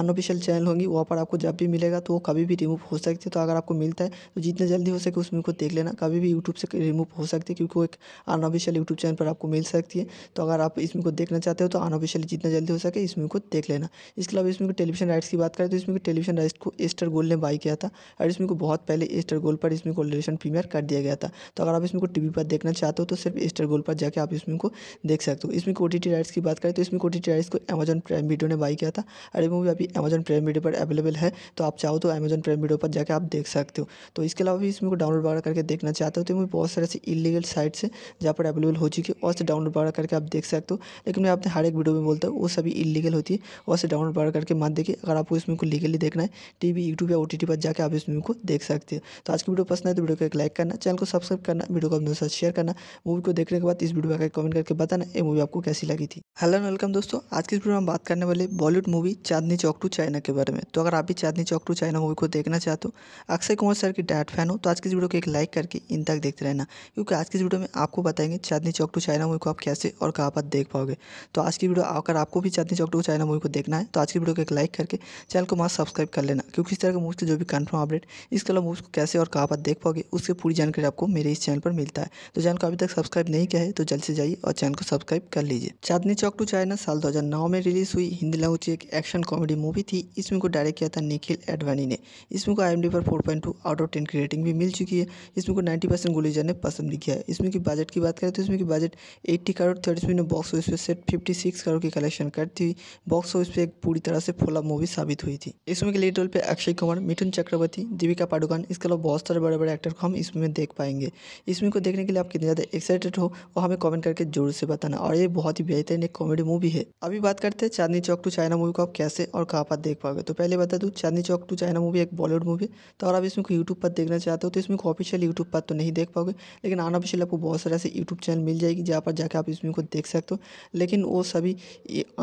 अनऑफिशियल चैनल होंगी वहाँ पर आपको जब भी मिलेगा तो वो कभी भी रिमूव हो सकती है तो अगर आपको मिलता है तो जितना जल्दी हो सके उसमें को देख लेना कभी भी यूट्यूब से रिमूव हो सकती है क्योंकि वो एक अनऑफिशियल यूट्यूब चैनल पर आपको मिल सकती है तो अगर आप इसमें को देखना चाहते हो तो अनऑफिशियल जितना जल्दी हो सके इसमें को देख लेना इसके अलावा इसमें टेलीविजन राइट्स की बात करें तो इसमें टेलीविजन राइट्स को एस्टर गोल्ड ने बाई किया था और इसमें को बहुत पहले एस्टर गोल पर इसमें कोलेशन प्रीमियर कर दिया गया था तो अगर आप इसमें को टीवी पर देखना चाहते हो तो सिर्फ एस्टर गोल पर जाकर आप इसमें को देख सकते हो इसमें कोटी राइट्स की बात करें तो इसमें कोटी राइट्स को अमेजन प्राइम वीडियो ने बाई किया था और ये मूवी अभी अमेजन प्राइम वीडियो पर अवेलेबल है तो आप चाहो तो अमेजन प्राइम वीडियो पर जाकर आप देख सकते हो तो इसके अलावा भी इसमें को डाउनलोड वगैरह करके देखना चाहते हो तो मूवी बहुत सारे ऐसी इलीगल साइट्स है जहाँ पर अवेलेबल हो चुकी है और से डाउनलोड वगैरह करके आप देख सकते हो लेकिन मैं आपने हर एक वीडियो में बोलता हूँ वो सभी इलीगल होती है और से डाउनलोड वगैरह करके मत देखिए अगर आपको इसमें को लीगली देखना है टी वी यूट्यूब या ओ पर जाकर आप इस मूवी को देख सकते हो तो आज की वीडियो पसंद है तो वीडियो को एक लाइक करना चैनल को सब्सक्राइब करना वीडियो को अपने साथ शेयर करना मूवी को देखने के बाद इस वीडियो का कमेंट करके बताना ये मूवी आपको कैसी लगी थी हेलो वेलकम दोस्तों आज की वीडियो में हम बात करने वाले Bollywood movie Chandni Chowk to China के बारे में तो अगर आप भी Chandni Chowk to China movie को देखना चाहते हो अक्षय कुमार सर की डायट फैन हो तो आज की वीडियो को एक लाइक करके इन तक देखते रहना क्योंकि आज की वीडियो में आपको बताएंगे Chandni Chowk to China movie को आप कैसे और कहाँ पर देख पाओगे तो आज की वीडियो अगर आपको भी Chandni Chowk to China movie को देखना है तो आज की वीडियो को एक लाइक करके चैनल को मास्क सब्सक्राइब कर लेना क्योंकि इस तरह के मूवी के जो भी कन्फर्म अपडेट इसके अलावा मूवीज़ को कैसे और कहाँ पर देख पाओगे उसकी पूरी जानकारी आपको मेरे इस चैनल पर मिलता है तो चैनल को अभी तक सब्सक्राइब नहीं किया है तो जल्द से जाइए और चैनल को सब्सक्राइब कर लीजिए चांदनी चौक टू चाइना साल दो में रिलीज हुई हिंदी लैंग्वेज की एक एक्शन कॉमेडी मूवी थी इसमें को डायरेक्ट किया था निखिल एडवाणी ने इसमें को आई पर फोर आउट ऑफ टेन की रेटिंग भी मिल चुकी है इसमें को नाइन्टी परसेंट ने पसंद भी किया है इसमें की बजट की बात करें तो इसमें की बजट एट्टी करोड़ थर्ड इसमें बॉक्स ऑफिस पर सेट फिफ्टी सिक्स करोड़ की कलेक्शन करती हुई बॉक्स ऑफिस पर एक पूरी तरह से फोला मूवी साबित हुई थी इसमें के लिए रोल पर अक्षय कुमार मिथुन चक्रवर्ती दीपिका पाडुकान इसके अलावा बहुत सारे बड़े बड़े एक्टर को हम इसमें देख पाएंगे इस मूवी को देखने के लिए आप कितने ज़्यादा एक्साइटेड हो वो हमें कमेंट करके जरूर से बताना और ये बहुत ही बेहतरीन एक कॉमेडी मूवी है अभी बात करते हैं Chandni Chowk to China movie को आप कैसे और कहाँ पर देख पाओगे तो पहले बता दूँ Chandni Chowk to China movie एक बॉलीवुड मूवी तो अगर आप इसमें यूट्यूब पर देखना चाहते हो तो इसमें ऑफिशियल यूट्यूब पर तो नहीं देख पाओगे लेकिन अनऑफिशियल आपको बहुत सारे ऐसे यूट्यूब चैनल मिल जाएगी जहाँ पर जाकर आप इस मूवी को देख सकते हो लेकिन वो सभी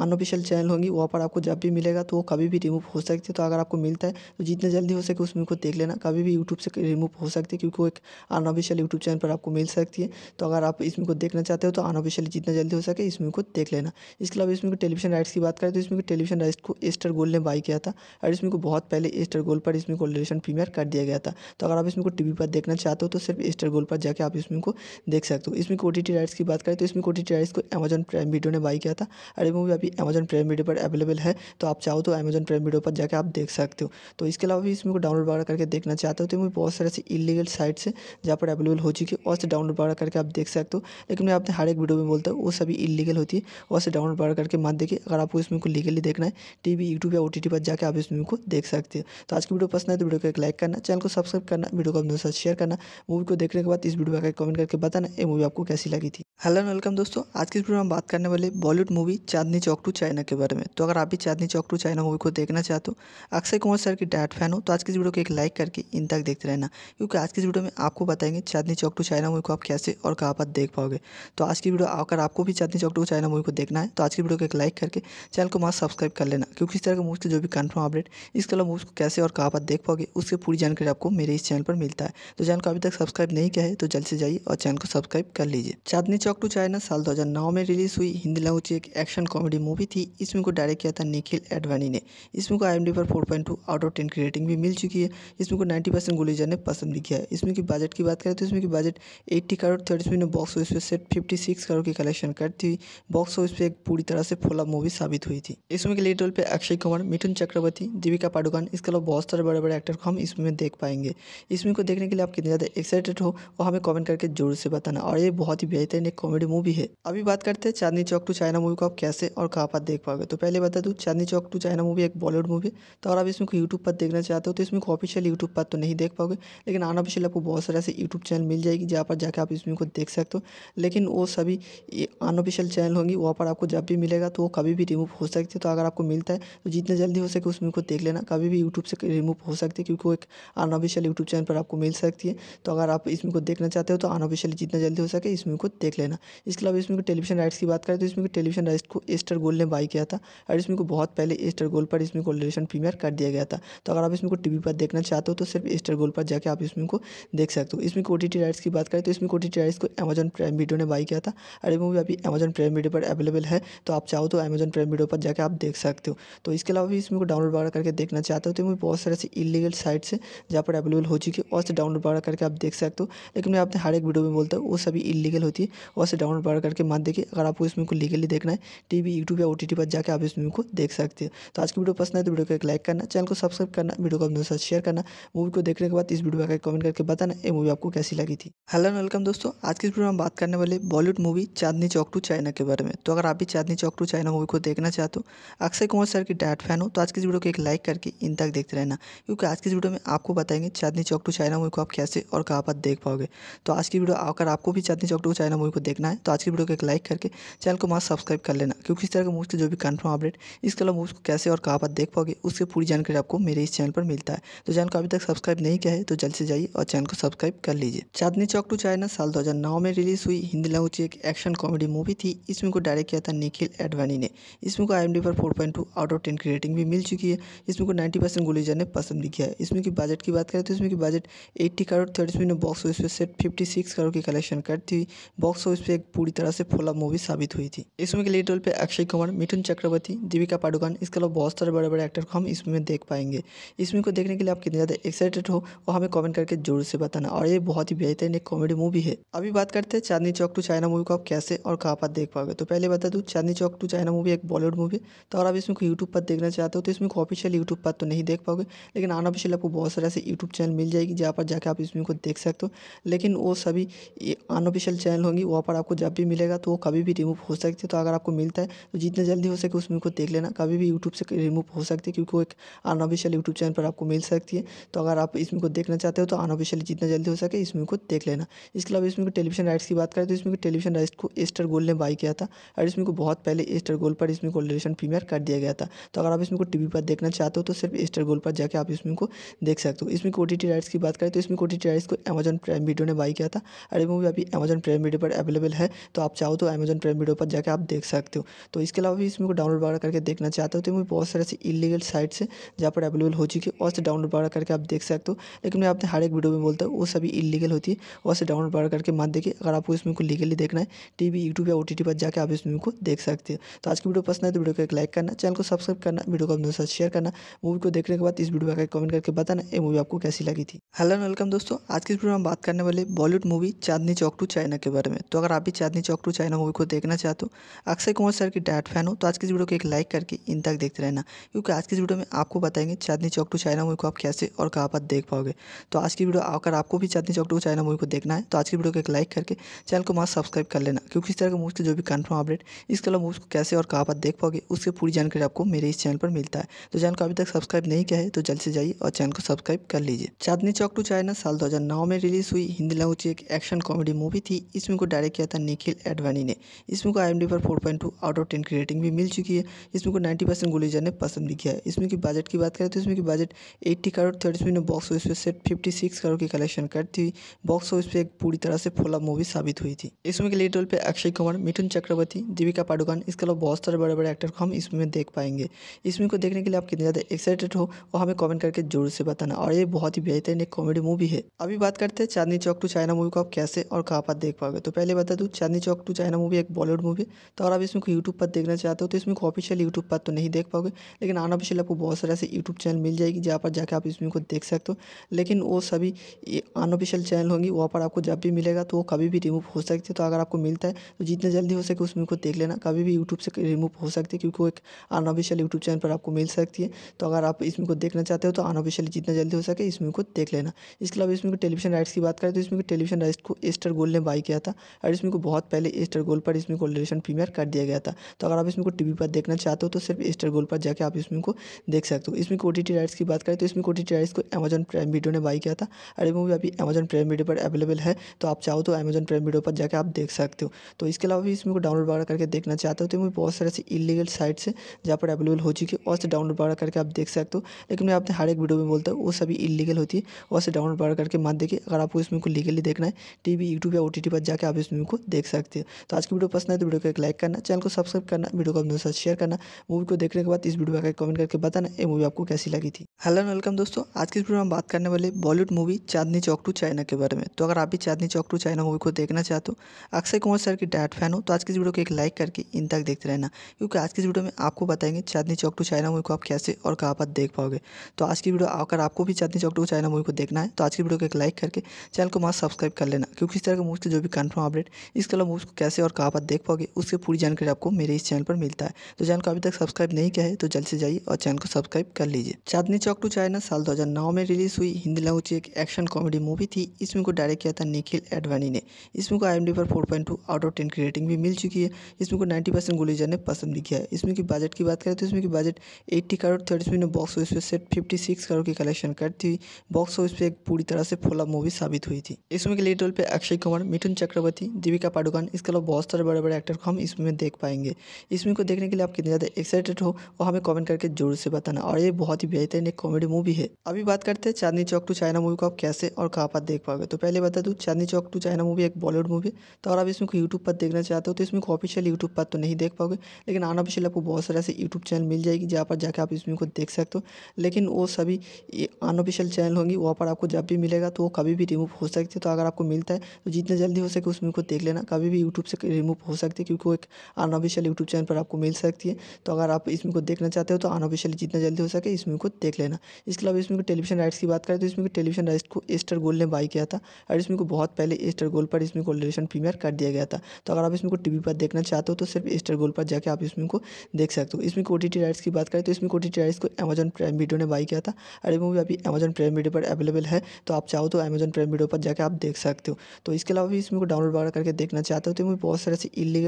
अनऑफिशियल चैनल होंगी वहाँ पर आपको जब भी मिलेगा तो वो कभी भी रिमूव हो सकती है तो अगर आपको मिलता है तो जितना जल्दी हो सके उसमें को देख लेना कभी भी यूट्यूब से रिमूव हो सकती है क्योंकि वो एक अनऑफिशियल यूट्यूब चैनल पर आपको मिल सकती है तो अगर आप इसमें को देखना चाहते हो तो अनऑफिशियली जितना जल्दी हो सके इसमें को देख लेना इसके अलावा इसमें टेलीविजन राइट्स की बात करें तो इसमें टेलीविजन राइट्स को एस्टर गोल ने बाई किया था और इसमें को बहुत पहले एस्टर गोल पर इसमें को रिलेशन प्रीमियर कर दिया गया था तो अगर आप इसमें को टीवी पर देखना चाहते हो तो सिर्फ एस्टर गोल पर जाकर आप इसमें को देख सकते हो इसमें को टी राइट्स की बात करें तो इसमें को टी राइट्स को अमेजन प्राइम वीडियो ने बाई किया था और ये मूवी अभी अमेजन प्राइम वीडियो पर अवेलेबल है तो आप चाहो तो अमेजन प्राइम वीडियो पर जाकर आप देख सकते हो तो इसके अलावा भी इसमें को डाउनलोड वगैरह करके देखना चाहते हो करते हुए बहुत सारे ऐसे इलीगल साइट्स हैं जहाँ पर अवेलेबल हो चुकी है और से डाउनलोड बढ़ा करके आप देख सकते हो लेकिन मैं आपने हर एक वीडियो में बोलता हूँ वो सभी इलीगल होती है और से डाउनलोड बढ़ा करके मत देखिए अगर आपको इस मूवी को लीगली देखना है टी वी यूट्यूब या ओ पर जाकर आप इस मूवी को देख सकते हो तो आज की वीडियो पसंद है तो वीडियो को एक लाइक करना चैनल को सब्सक्राइब करना वीडियो को अपने साथ शेयर करना मूवी को देखने के बाद इस वीडियो का कमेंट करके बताना ये मूवी आपको कैसी लगी थी हेलो वेलकम दोस्तों आज की वीडियो में बात करने वाले Bollywood movie Chandni Chowk to China के बारे में तो अगर आप भी Chandni Chowk to China movie को देखना चाहते हो अक्षय कुमार सर की डायट फैन हो तो आज की वीडियो को एक लाइक करके इन तक तक देखते रहना क्योंकि आज की इस वीडियो में आपको बताएंगे Chandni Chowk to China movie को आप कैसे और कहाँ पर देख पाओगे तो आज की वीडियो अगर आपको भी Chandni Chowk to China movie को देखना है तो आज की वीडियो को एक लाइक करके चैनल को मास्क सब्सक्राइब कर लेना क्योंकि इस तरह के मूवी से जो भी कन्फर्म अपडेट इसके अलावा मूवी को कैसे और कहाँ पर देख पाओगे उसकी पूरी जानकारी आपको मेरे इस चैनल पर मिलता है तो चैनल को अभी तक सब्सक्राइब नहीं किया है तो जल्द से जाइए और चैनल को सब्सक्राइब कर लीजिए चांदनी चौक टू चाइना साल दो में रिलीज हुई हिंदी लैंग्वेज एक एक्शन कॉमेडी मूवी थी इसमें को डायरेक्ट किया था निखिल एडवाणी ने इसमें को आई पर four point two out of ten की रेटिंग भी मिल चुकी है इसमें को नाइन्टी कृष्ण गुलेजा ने पसंद भी किया है इसमें की बजट की बात करें तो इसमें की budget eighty crore thirty minute box office पे सेट फिफ्टी सिक्स करोड़ की कलेक्शन करती हुई बॉक्स ऑफिस पे एक पूरी तरह से फोला मूवी साबित हुई थी इसमें के लीड रोल पे अक्षय कुमार मिथुन चक्रवर्ती दीपिका पाडुकान इसके अलावा बहुत सारे बड़े बड़े एक्टर को हम इसमें देख पाएंगे इसमें को देखने के लिए आप कितने ज़्यादा एक्साइटेड हो वो हमें कॉमेंट करके जरूर से बताना और ये बहुत ही बेहतरीन एक कॉमेडी मूवी है अभी बात करते हैं Chandni Chowk to China movie को आप कैसे और कहाँ पर देख पाओगे तो पहले बता दू Chandni Chowk to China movie एक बॉलीवुड मूवी तो और आप इसमें यूट्यूब पर देखना चाहते हो तो इसमें ऑफिशियल यूट्यूब पर तो नहीं देख पाओगे लेकिन आना ऑफिशियल आपको बहुत सारे ऐसे यूट्यूब चैनल मिल जाएगी जहाँ पर जाकर आप इस वीडियो को देख सकते हो लेकिन वो सभी अनऑफिशियल चैनल होंगी वहाँ पर आपको जब भी मिलेगा तो वो कभी भी रिमूव हो सकती है तो अगर आपको मिलता है तो जितना जल्दी हो सके उस वीडियो को देख लेना कभी भी यूट्यूब से रिमूव हो सकती है क्योंकि वो एक अनऑफिशियल यूट्यूब चैनल पर आपको मिल सकती है तो अगर आप इस को देखना चाहते हो तो अनऑफिशियली जितना जल्दी हो सके इस को देख लेना इसके अलावा इसमें टेलीविजन राइट्स की बात करें तो इसमें टेलीविजन राइट्स को एस्टर गोल ने बाई किया था और इसमें को बहुत पहले एस्टर गोल पर इसमें को प्रीमियर कर दिया गया था तो अगर आप इसमें को टीवी पर देखना चाहते हो तो सिर्फ एस्टर मिस्टर गोल पर जाकर आप इस को देख सकते हो इसमें कोटिटी राइट्स की बात करें तो इसमें कोटिटी राइट्स को अमेजन प्राइम वीडियो ने बाई किया था और मूवी अभी अमेजन प्राइम वीडियो पर अवेलेबल है तो आप चाहो तो अमेजन प्राइम वीडियो पर जाकर आप देख सकते हो तो इसके अलावा भी इसमें को डाउनलोड वगैरह करके देखना चाहते हो तो मूवी बहुत सारे ऐसे इलीगल साइट्स है जहाँ पर अवेलेबल हो चुकी है और से डाउनलोड वगैरह करके आप देख सकते हो लेकिन मैं आपने हर एक वीडियो में बोलता हूँ वो सभी इलीगल होती है और से डाउनलोड वगैरह करके मत देखिए अगर आपको इस मूवी को लीगली देखना है टी वी यूट्यूब या ओ टी पर जाकर आप इस मूवी को देख सकते हो तो आज की वीडियो पसंद है तो वीडियो को एक लाइक करना चैनल को सब्सक्राइब करना वीडियो को अपने साथ शेयर करना मूवी को देख देखने के बाद इस वीडियो का कमेंट करके बताना ये मूवी आपको कैसी लगी थी हेलो एंड वेलकम दोस्तों आज की इस वीडियो में हम बात करने वाले Bollywood movie Chandni Chowk to China के बारे में तो अगर आप भी Chandni Chowk to China movie को देखना चाहते हो अक्षय कुमार सर की डायट फैन हो तो आज की इस वीडियो को एक लाइक करके इन तक देखते रहना क्योंकि आज की इस वीडियो में आपको बताएंगे Chandni Chowk to China movie को आप कैसे और कहाँ पर देख पाओगे तो आज की वीडियो अगर आपको भी Chandni Chowk to China movie को देखना है तो आज की वीडियो को एक लाइक करके चैनल को मास्क सब्सक्राइब कर लेना क्योंकि इस तरह के मूवी से जो भी कन्फर्म अपडेट इसके अलावा मूवी को कैसे और कहाँ पर देख पाओगे उसकी पूरी जानकारी आपको मेरे इस चैनल पर मिलता है तो चैनल को अभी तक सब्सक्राइब नहीं किया है तो जल्द से जाइए और चैनल को सब्सक्राइब कर लीजिए चांदनी चौक टू चाइना साल 2009 में रिलीज हुई हिंदी लैंग्वेज एक एक्शन कॉमेडी मूवी थी इसमें को डायरेक्ट किया था निखिल एडवाणी ने इसमें को आई पर फोर आउट ऑफ टेन की रेटिंग भी मिल चुकी है इसमें को नाइन्टी परसेंट ने पसंद भी किया है इसमें की बजट की बात करें तो इसमें की बजट एट्टी करोड़ थर्ड इसमें बॉक्स ऑफिस पर सेट फिफ्टी करोड़ की कलेक्शन करती हुई बॉक्स ऑफिस पर एक पूरी तरह से फोला मूवी साबित हुई थी इसमें के लीड रोल पर अक्षय कुमार मिथुन चक्रवर्ती दीपिका पाडुकान इसके अलावा बहुत सारे बड़े बड़े एक्टर को हम इसमें देख पाएंगे इसमें को देखने के लिए आप कितने ज़्यादा एक्साइटेड हो वो हमें कमेंट करके जरूर से बताना और ये बहुत ही बेहतरीन एक कॉमेडी मूवी है अभी बात करते हैं Chandni Chowk to China movie को आप कैसे और कहाँ पर देख पाओगे तो पहले बता दूँ Chandni Chowk to China movie एक बॉलीवुड मूवी तो अगर आप इसमें कोई यूट्यूब पर देखना चाहते हो तो इसमें को ऑफिशियल यूट्यूब पर तो नहीं देख पाओगे लेकिन अनऑफिशियल आपको बहुत सारे ऐसे यूट्यूब चैनल मिल जाएगी जहाँ पर जाकर आप इसमें को देख सकते हो लेकिन वो सभी अनऑफिशियल चैनल होंगी वहाँ पर आपको जब भी मिलेगा तो वो कभी भी रिमूव हो सकती है तो अगर आपको मिलता है तो जितना जल्दी हो सके उसमें को देख लेना कभी भी यूट्यूब से रिमूव हो सकती है क्योंकि वो एक अनऑफिशियल यूट्यूब चैनल पर आपको मिल सकती है तो अगर आप इसमें को देखना चाहते हो तो अनऑफिशियली जितना जल्दी हो सके इसमें को देख लेना इसके अलावा इसमें को टेलीविजन राइट्स की बात करें तो इसमें टेलीविजन राइट्स को एस्टर गोल्ड ने बाई किया था और इसमें को बहुत पहले एस्टर गोल्ड पर इसमें को प्रीमियर कर दिया गया था तो अगर आप इसमें को टीवी पर देखना चाहते हो तो सिर्फ एस्टर गोल्ड पर जाकर आप इसमें को देख सकते हो इसमें को टी राइट्स की बात करें तो इसमें को टी राइट्स को अमेजन प्राइम वीडियो ने बाई किया था और ये मूवी अभी अमेजन प्राइम वीडियो पर अवेलेबल है तो आप चाहो तो अमेजन प्राइम वीडियो पर जाकर आप देख सकते हो तो इसके अलावा भी इसमें को डाउनलोड वगैरह करके देखना चाहते हो तो मूवी बहुत सारे ऐसे इलीगल साइट्स है जहाँ पर अवेलेबल हो चुकी है और से डाउनलोड वगैरह करके आप देख सकते हो लेकिन मैं अपने हर एक वीडियो में बोलता हूँ वो सभी इलीगल होती है और से डाउनलोड बार करके मत देखिए अगर आपको इस मूवी को लीगली देखना है टी वी यूट्यूब या ओ टी टी पर जाकर आप इस मूवी को देख सकते हो तो आज की वीडियो पसंद है तो वीडियो को एक लाइक करना चैनल को सब्सक्राइब करना वीडियो को अपने साथ शेयर करना मूवी को देखने के बाद इस वीडियो का कमेंट करके बताना ये मूवी आपको कैसी लगी थी हेलो वेलकम दोस्तों आज की वीडियो में बात करने वाले Bollywood movie Chandni Chowk to China के बारे में तो अगर आप भी Chandni Chowk to China movie को देखना चाहते हो अक्षय कुमार सर की डायट फैन हो तो आज की वीडियो को एक लाइक करके इन तक देखते रहना क्योंकि आज की वीडियो में आपको बताएंगे Chandni Chowk to China movie को आप कैसे और कहाँ पर देख देख पाओगे तो आज की वीडियो अगर आपको भी Chandni Chowk to China movie को देखना है तो आज की वीडियो को एक लाइक करके चैनल को मास्क सब्सक्राइब कर लेना क्योंकि इस तरह के मूवी के जो भी कन्फर्म अपडेट इस अलावा मूवी को कैसे और कहाँ पर देख पाओगे उसकी पूरी जानकारी आपको मेरे इस चैनल पर मिलता है तो चैनल को अभी तक सब्सक्राइब नहीं किया है तो जल्द से जाइए और चैनल को सब्सक्राइब कर लीजिए चांदनी चौक टू चाइना साल दो में रिलीज हुई हिंदी लैंग्वेज की एक एक्शन कॉमेडी मूवी थी इसमें को डायरेक्ट किया था निखिल एडवाणी ने इसमें को आई पर four point two out of ten की रेटिंग भी मिल चुकी है इसमें को नाइन्टी परसेंट गुलीजर ने पसंद भी किया है इसमें की बजट की बात करें तो इसमें की बजट एट्टी करोड़ थर्ड इसमें बॉक्स ऑफिस पे सेट फिफ्टी सिक्स करोड़ की कलेक्शन करती हुई बॉक्स ऑफिस पे एक पूरी तरह से फ्लॉप मूवी साबित हुई थी इसमें के लीड रोल पे अक्षय कुमार मिथुन चक्रवर्ती दीपिका पाडुकान इसके अलावा बहुत सारे बड़े बड़े एक्टर को हम इसमें देख पाएंगे इसमें को देखने के लिए आप कितने ज़्यादा एक्साइटेड हो वो हमें कॉमेंट करके जरूर से बताना और ये बहुत ही बेहतरीन एक कॉमेडी मूवी है अभी बात करते हैं Chandni Chowk to China movie को आप कैसे और कहाँ पर देख पाओगे तो पहले बता दूँ Chandni Chowk to China movie एक बॉलीवुड मूवी तो और आप इसमें यूट्यूब पर देखना चाहते हो तो इसमें ऑफिशियल यूट्यूब पर तो नहीं देख पाओगे लेकिन अनऑफिशियल आपको बहुत सारे ऐसे यूट्यूब चैनल मिल जाएगी जहाँ पर जाकर आप इसमें को देख सकते हो लेकिन वो सभी अनऑफिशियल चैनल होंगी वहाँ पर आपको जब भी मिलेगा तो वो कभी भी रिमूव हो सकती है तो अगर आपको मिलता है तो जितना जल्दी हो सके उसमें को देख लेना कभी भी यूट्यूब से रिमूव हो सकती है क्योंकि वो एक अनऑफिशियल यूट्यूब चैनल पर आपको मिल सकती है तो अगर आप इसमें को देखना चाहते हो तो अनऑफिशियली जितना जल्दी हो सके इसमें को देख लेना इसके अलावा इसमें टेलीविजन राइट्स की बात करें तो इसमें टेलीविजन राइट्स को एस्टर गोल ने बाई किया था और इसमें को बहुत पहले एस्टर गोल पर इसमें को रिलेशन प्रीमियर कर दिया गया था तो अगर आप इसमें को टीवी पर देखना चाहते हो तो सिर्फ एस्टर गोल पर जाकर आप इसमें को देख सकते हो इसमें को ओ राइट्स की बात करें तो इसमें टी राइट्स को अमेजन प्राइम वीडियो ने बाई किया था और ये मूवी अभी अमेजन प्राइम वीडियो पर अवेलेबल है तो आप चाहो तो अमेजन प्राइम वीडियो पर जाकर आप देख सकते हो तो इसके अलावा भी इस को डाउनलोड वगैरह करके देखना चाहते हो तो मूवी बहुत सारे ऐसी इलीगल साइट्स है जहाँ पर अवेलेबल हो चुकी है और से डाउनलोड वगैरह करके आप देख सकते हो लेकिन मैं आपने हर एक वीडियो में बोलता हूँ वो सभी इलीगल होती है और से डाउनलोड वगैरह करके मत देखिए अगर आपको इस मूवी को लीगली देखना है टी वी यूट्यूब या ओ पर जाकर आप इस मूवी को देख सकते हो तो आज की वीडियो पसंद है तो वीडियो को एक लाइक करना चैनल को सब्सक्राइब करना वीडियो को अपने साथ शेयर करना मूवी को देखने के बाद इस वीडियो का कमेंट करके बताना ये मूवी आपको कैसी लगी थी हेलो वेलकम दोस्तों आज की वीडियो में बात करने वाले Bollywood movie Chandni Chowk to China के बारे में तो अगर आप भी Chandni Chowk to China movie को देखना चाहते हो अक्षय कुमार सर की डायट फैन हो तो आज की इस वीडियो को एक लाइक करके इन तक देखते रहना क्योंकि आज की इस वीडियो में आपको बताएंगे Chandni Chowk to China movie को आप कैसे और कहाँ पर देख पाओगे तो आज की वीडियो अगर आपको भी Chandni Chowk to China movie को देखना है तो आज की वीडियो को एक लाइक करके चैनल को मास्क सब्सक्राइब कर लेना क्योंकि इस तरह के मूवी के जो भी कन्फर्म अपडेट इसके अलावा मूवी को कैसे और कहाँ पर देख पाओगे उसकी पूरी जानकारी आपको मेरे इस चैनल पर मिलता है तो चैनल को अभी तक सब्सक्राइब नहीं किया है तो जल्द से जाइए और चैनल को सब्सक्राइब कर लीजिए चांदनी चौक टू चाइना साल दो में रिलीज रिलीज़ हुई हिंदी लैंग्वेज एक एक्शन कॉमेडी मूवी थी इसमें को डायरेक्ट किया था निखिल एडवाणी ने इसमें को आई पर 4.2 आउट ऑफ टेन की रेटिंग भी मिल चुकी है इसमें को 90 परसेंट गुलेजर ने पसंद भी किया है इसमें की बजट की बात करें तो इसमें की बजट एट्टी करोड़ था इसमें बॉक्स ऑफिस पर सेट फिफ्टी करोड़ की कलेक्शन करती हुई बॉक्स ऑफिस पर एक पूरी तरह से फोला मूवी साबित हुई थी इसमें के लीड रोल पर अक्षय कुमार मिथुन चक्रवर्ती दीपिका पाडुकान इसके अलावा बहुत सारे बड़े बड़े एक्टर को हम इसमें देख पाएंगे इसमें को देखने के लिए आप कितने ज़्यादा एक्साइटेड हो वो हमें कमेंट करके जरूर से बताना और ये बहुत ही बेहतरीन एक कॉमेडी मूवी है अभी बात करते Chandni Chowk to China movie को आप कैसे और कहाँ पर देख पाओगे तो पहले बता दूँ Chandni Chowk to China movie एक बॉलीवुड मूवी तो अगर आप इसमें को यूट्यूब पर देखना चाहते हो तो इसमें को ऑफिशियल यूट्यूब पर तो नहीं देख पाओगे लेकिन अनऑफिशियल आपको बहुत सारे ऐसे यूट्यूब चैनल मिल जाएगी जहाँ पर जाकर आप इस मूवी को देख सकते हो लेकिन वो सभी अनऑफिशियल चैनल होंगी वहाँ पर आपको जब भी मिलेगा तो वो कभी भी रिमूव हो सकती है तो अगर आपको मिलता है तो जितना जल्दी हो सके उस मूवी को देख लेना कभी भी यूट्यूब से रिमूव हो सकती है क्योंकि वो एक अनऑफिशियल यूट्यूब चैनल पर आपको मिल सकती है तो अगर आप इसमें को देखना चाहते हो तो अनऑफिशियल जितना जल्दी हो सके इसमें को देख लेना इसके अलावा इसमें को टेलीविजन राइट्स की बात करें तो इसमें टेलीविजन राइट को एस्टर गोल ने बाई किया था और इसमें को बहुत पहले एस्टर गोल पर इसमें को रिलेशन प्रीमियर कर दिया गया था तो अगर आप इसमें को टीवी पर देखना चाहते हो तो सिर्फ एस्टर गोल पर जाकर आप इसमें को देख सकते हो इसमें को टी राइट्स की बात करें तो इसमें को टी राइट्स को अमेजन प्राइम वीडियो ने बाई किया था और मूवी अभी अमेजन प्राइम वीडियो पर अवेलेबल है तो आप चाहो तो अमेजन प्राइम वीडियो पर जाकर आप देख सकते हो तो इसके अलावा भी इसमें को डाउनलोड वगैरह करके देखना चाहते हो तो मूवी बहुत सारे ऐसे इलीगल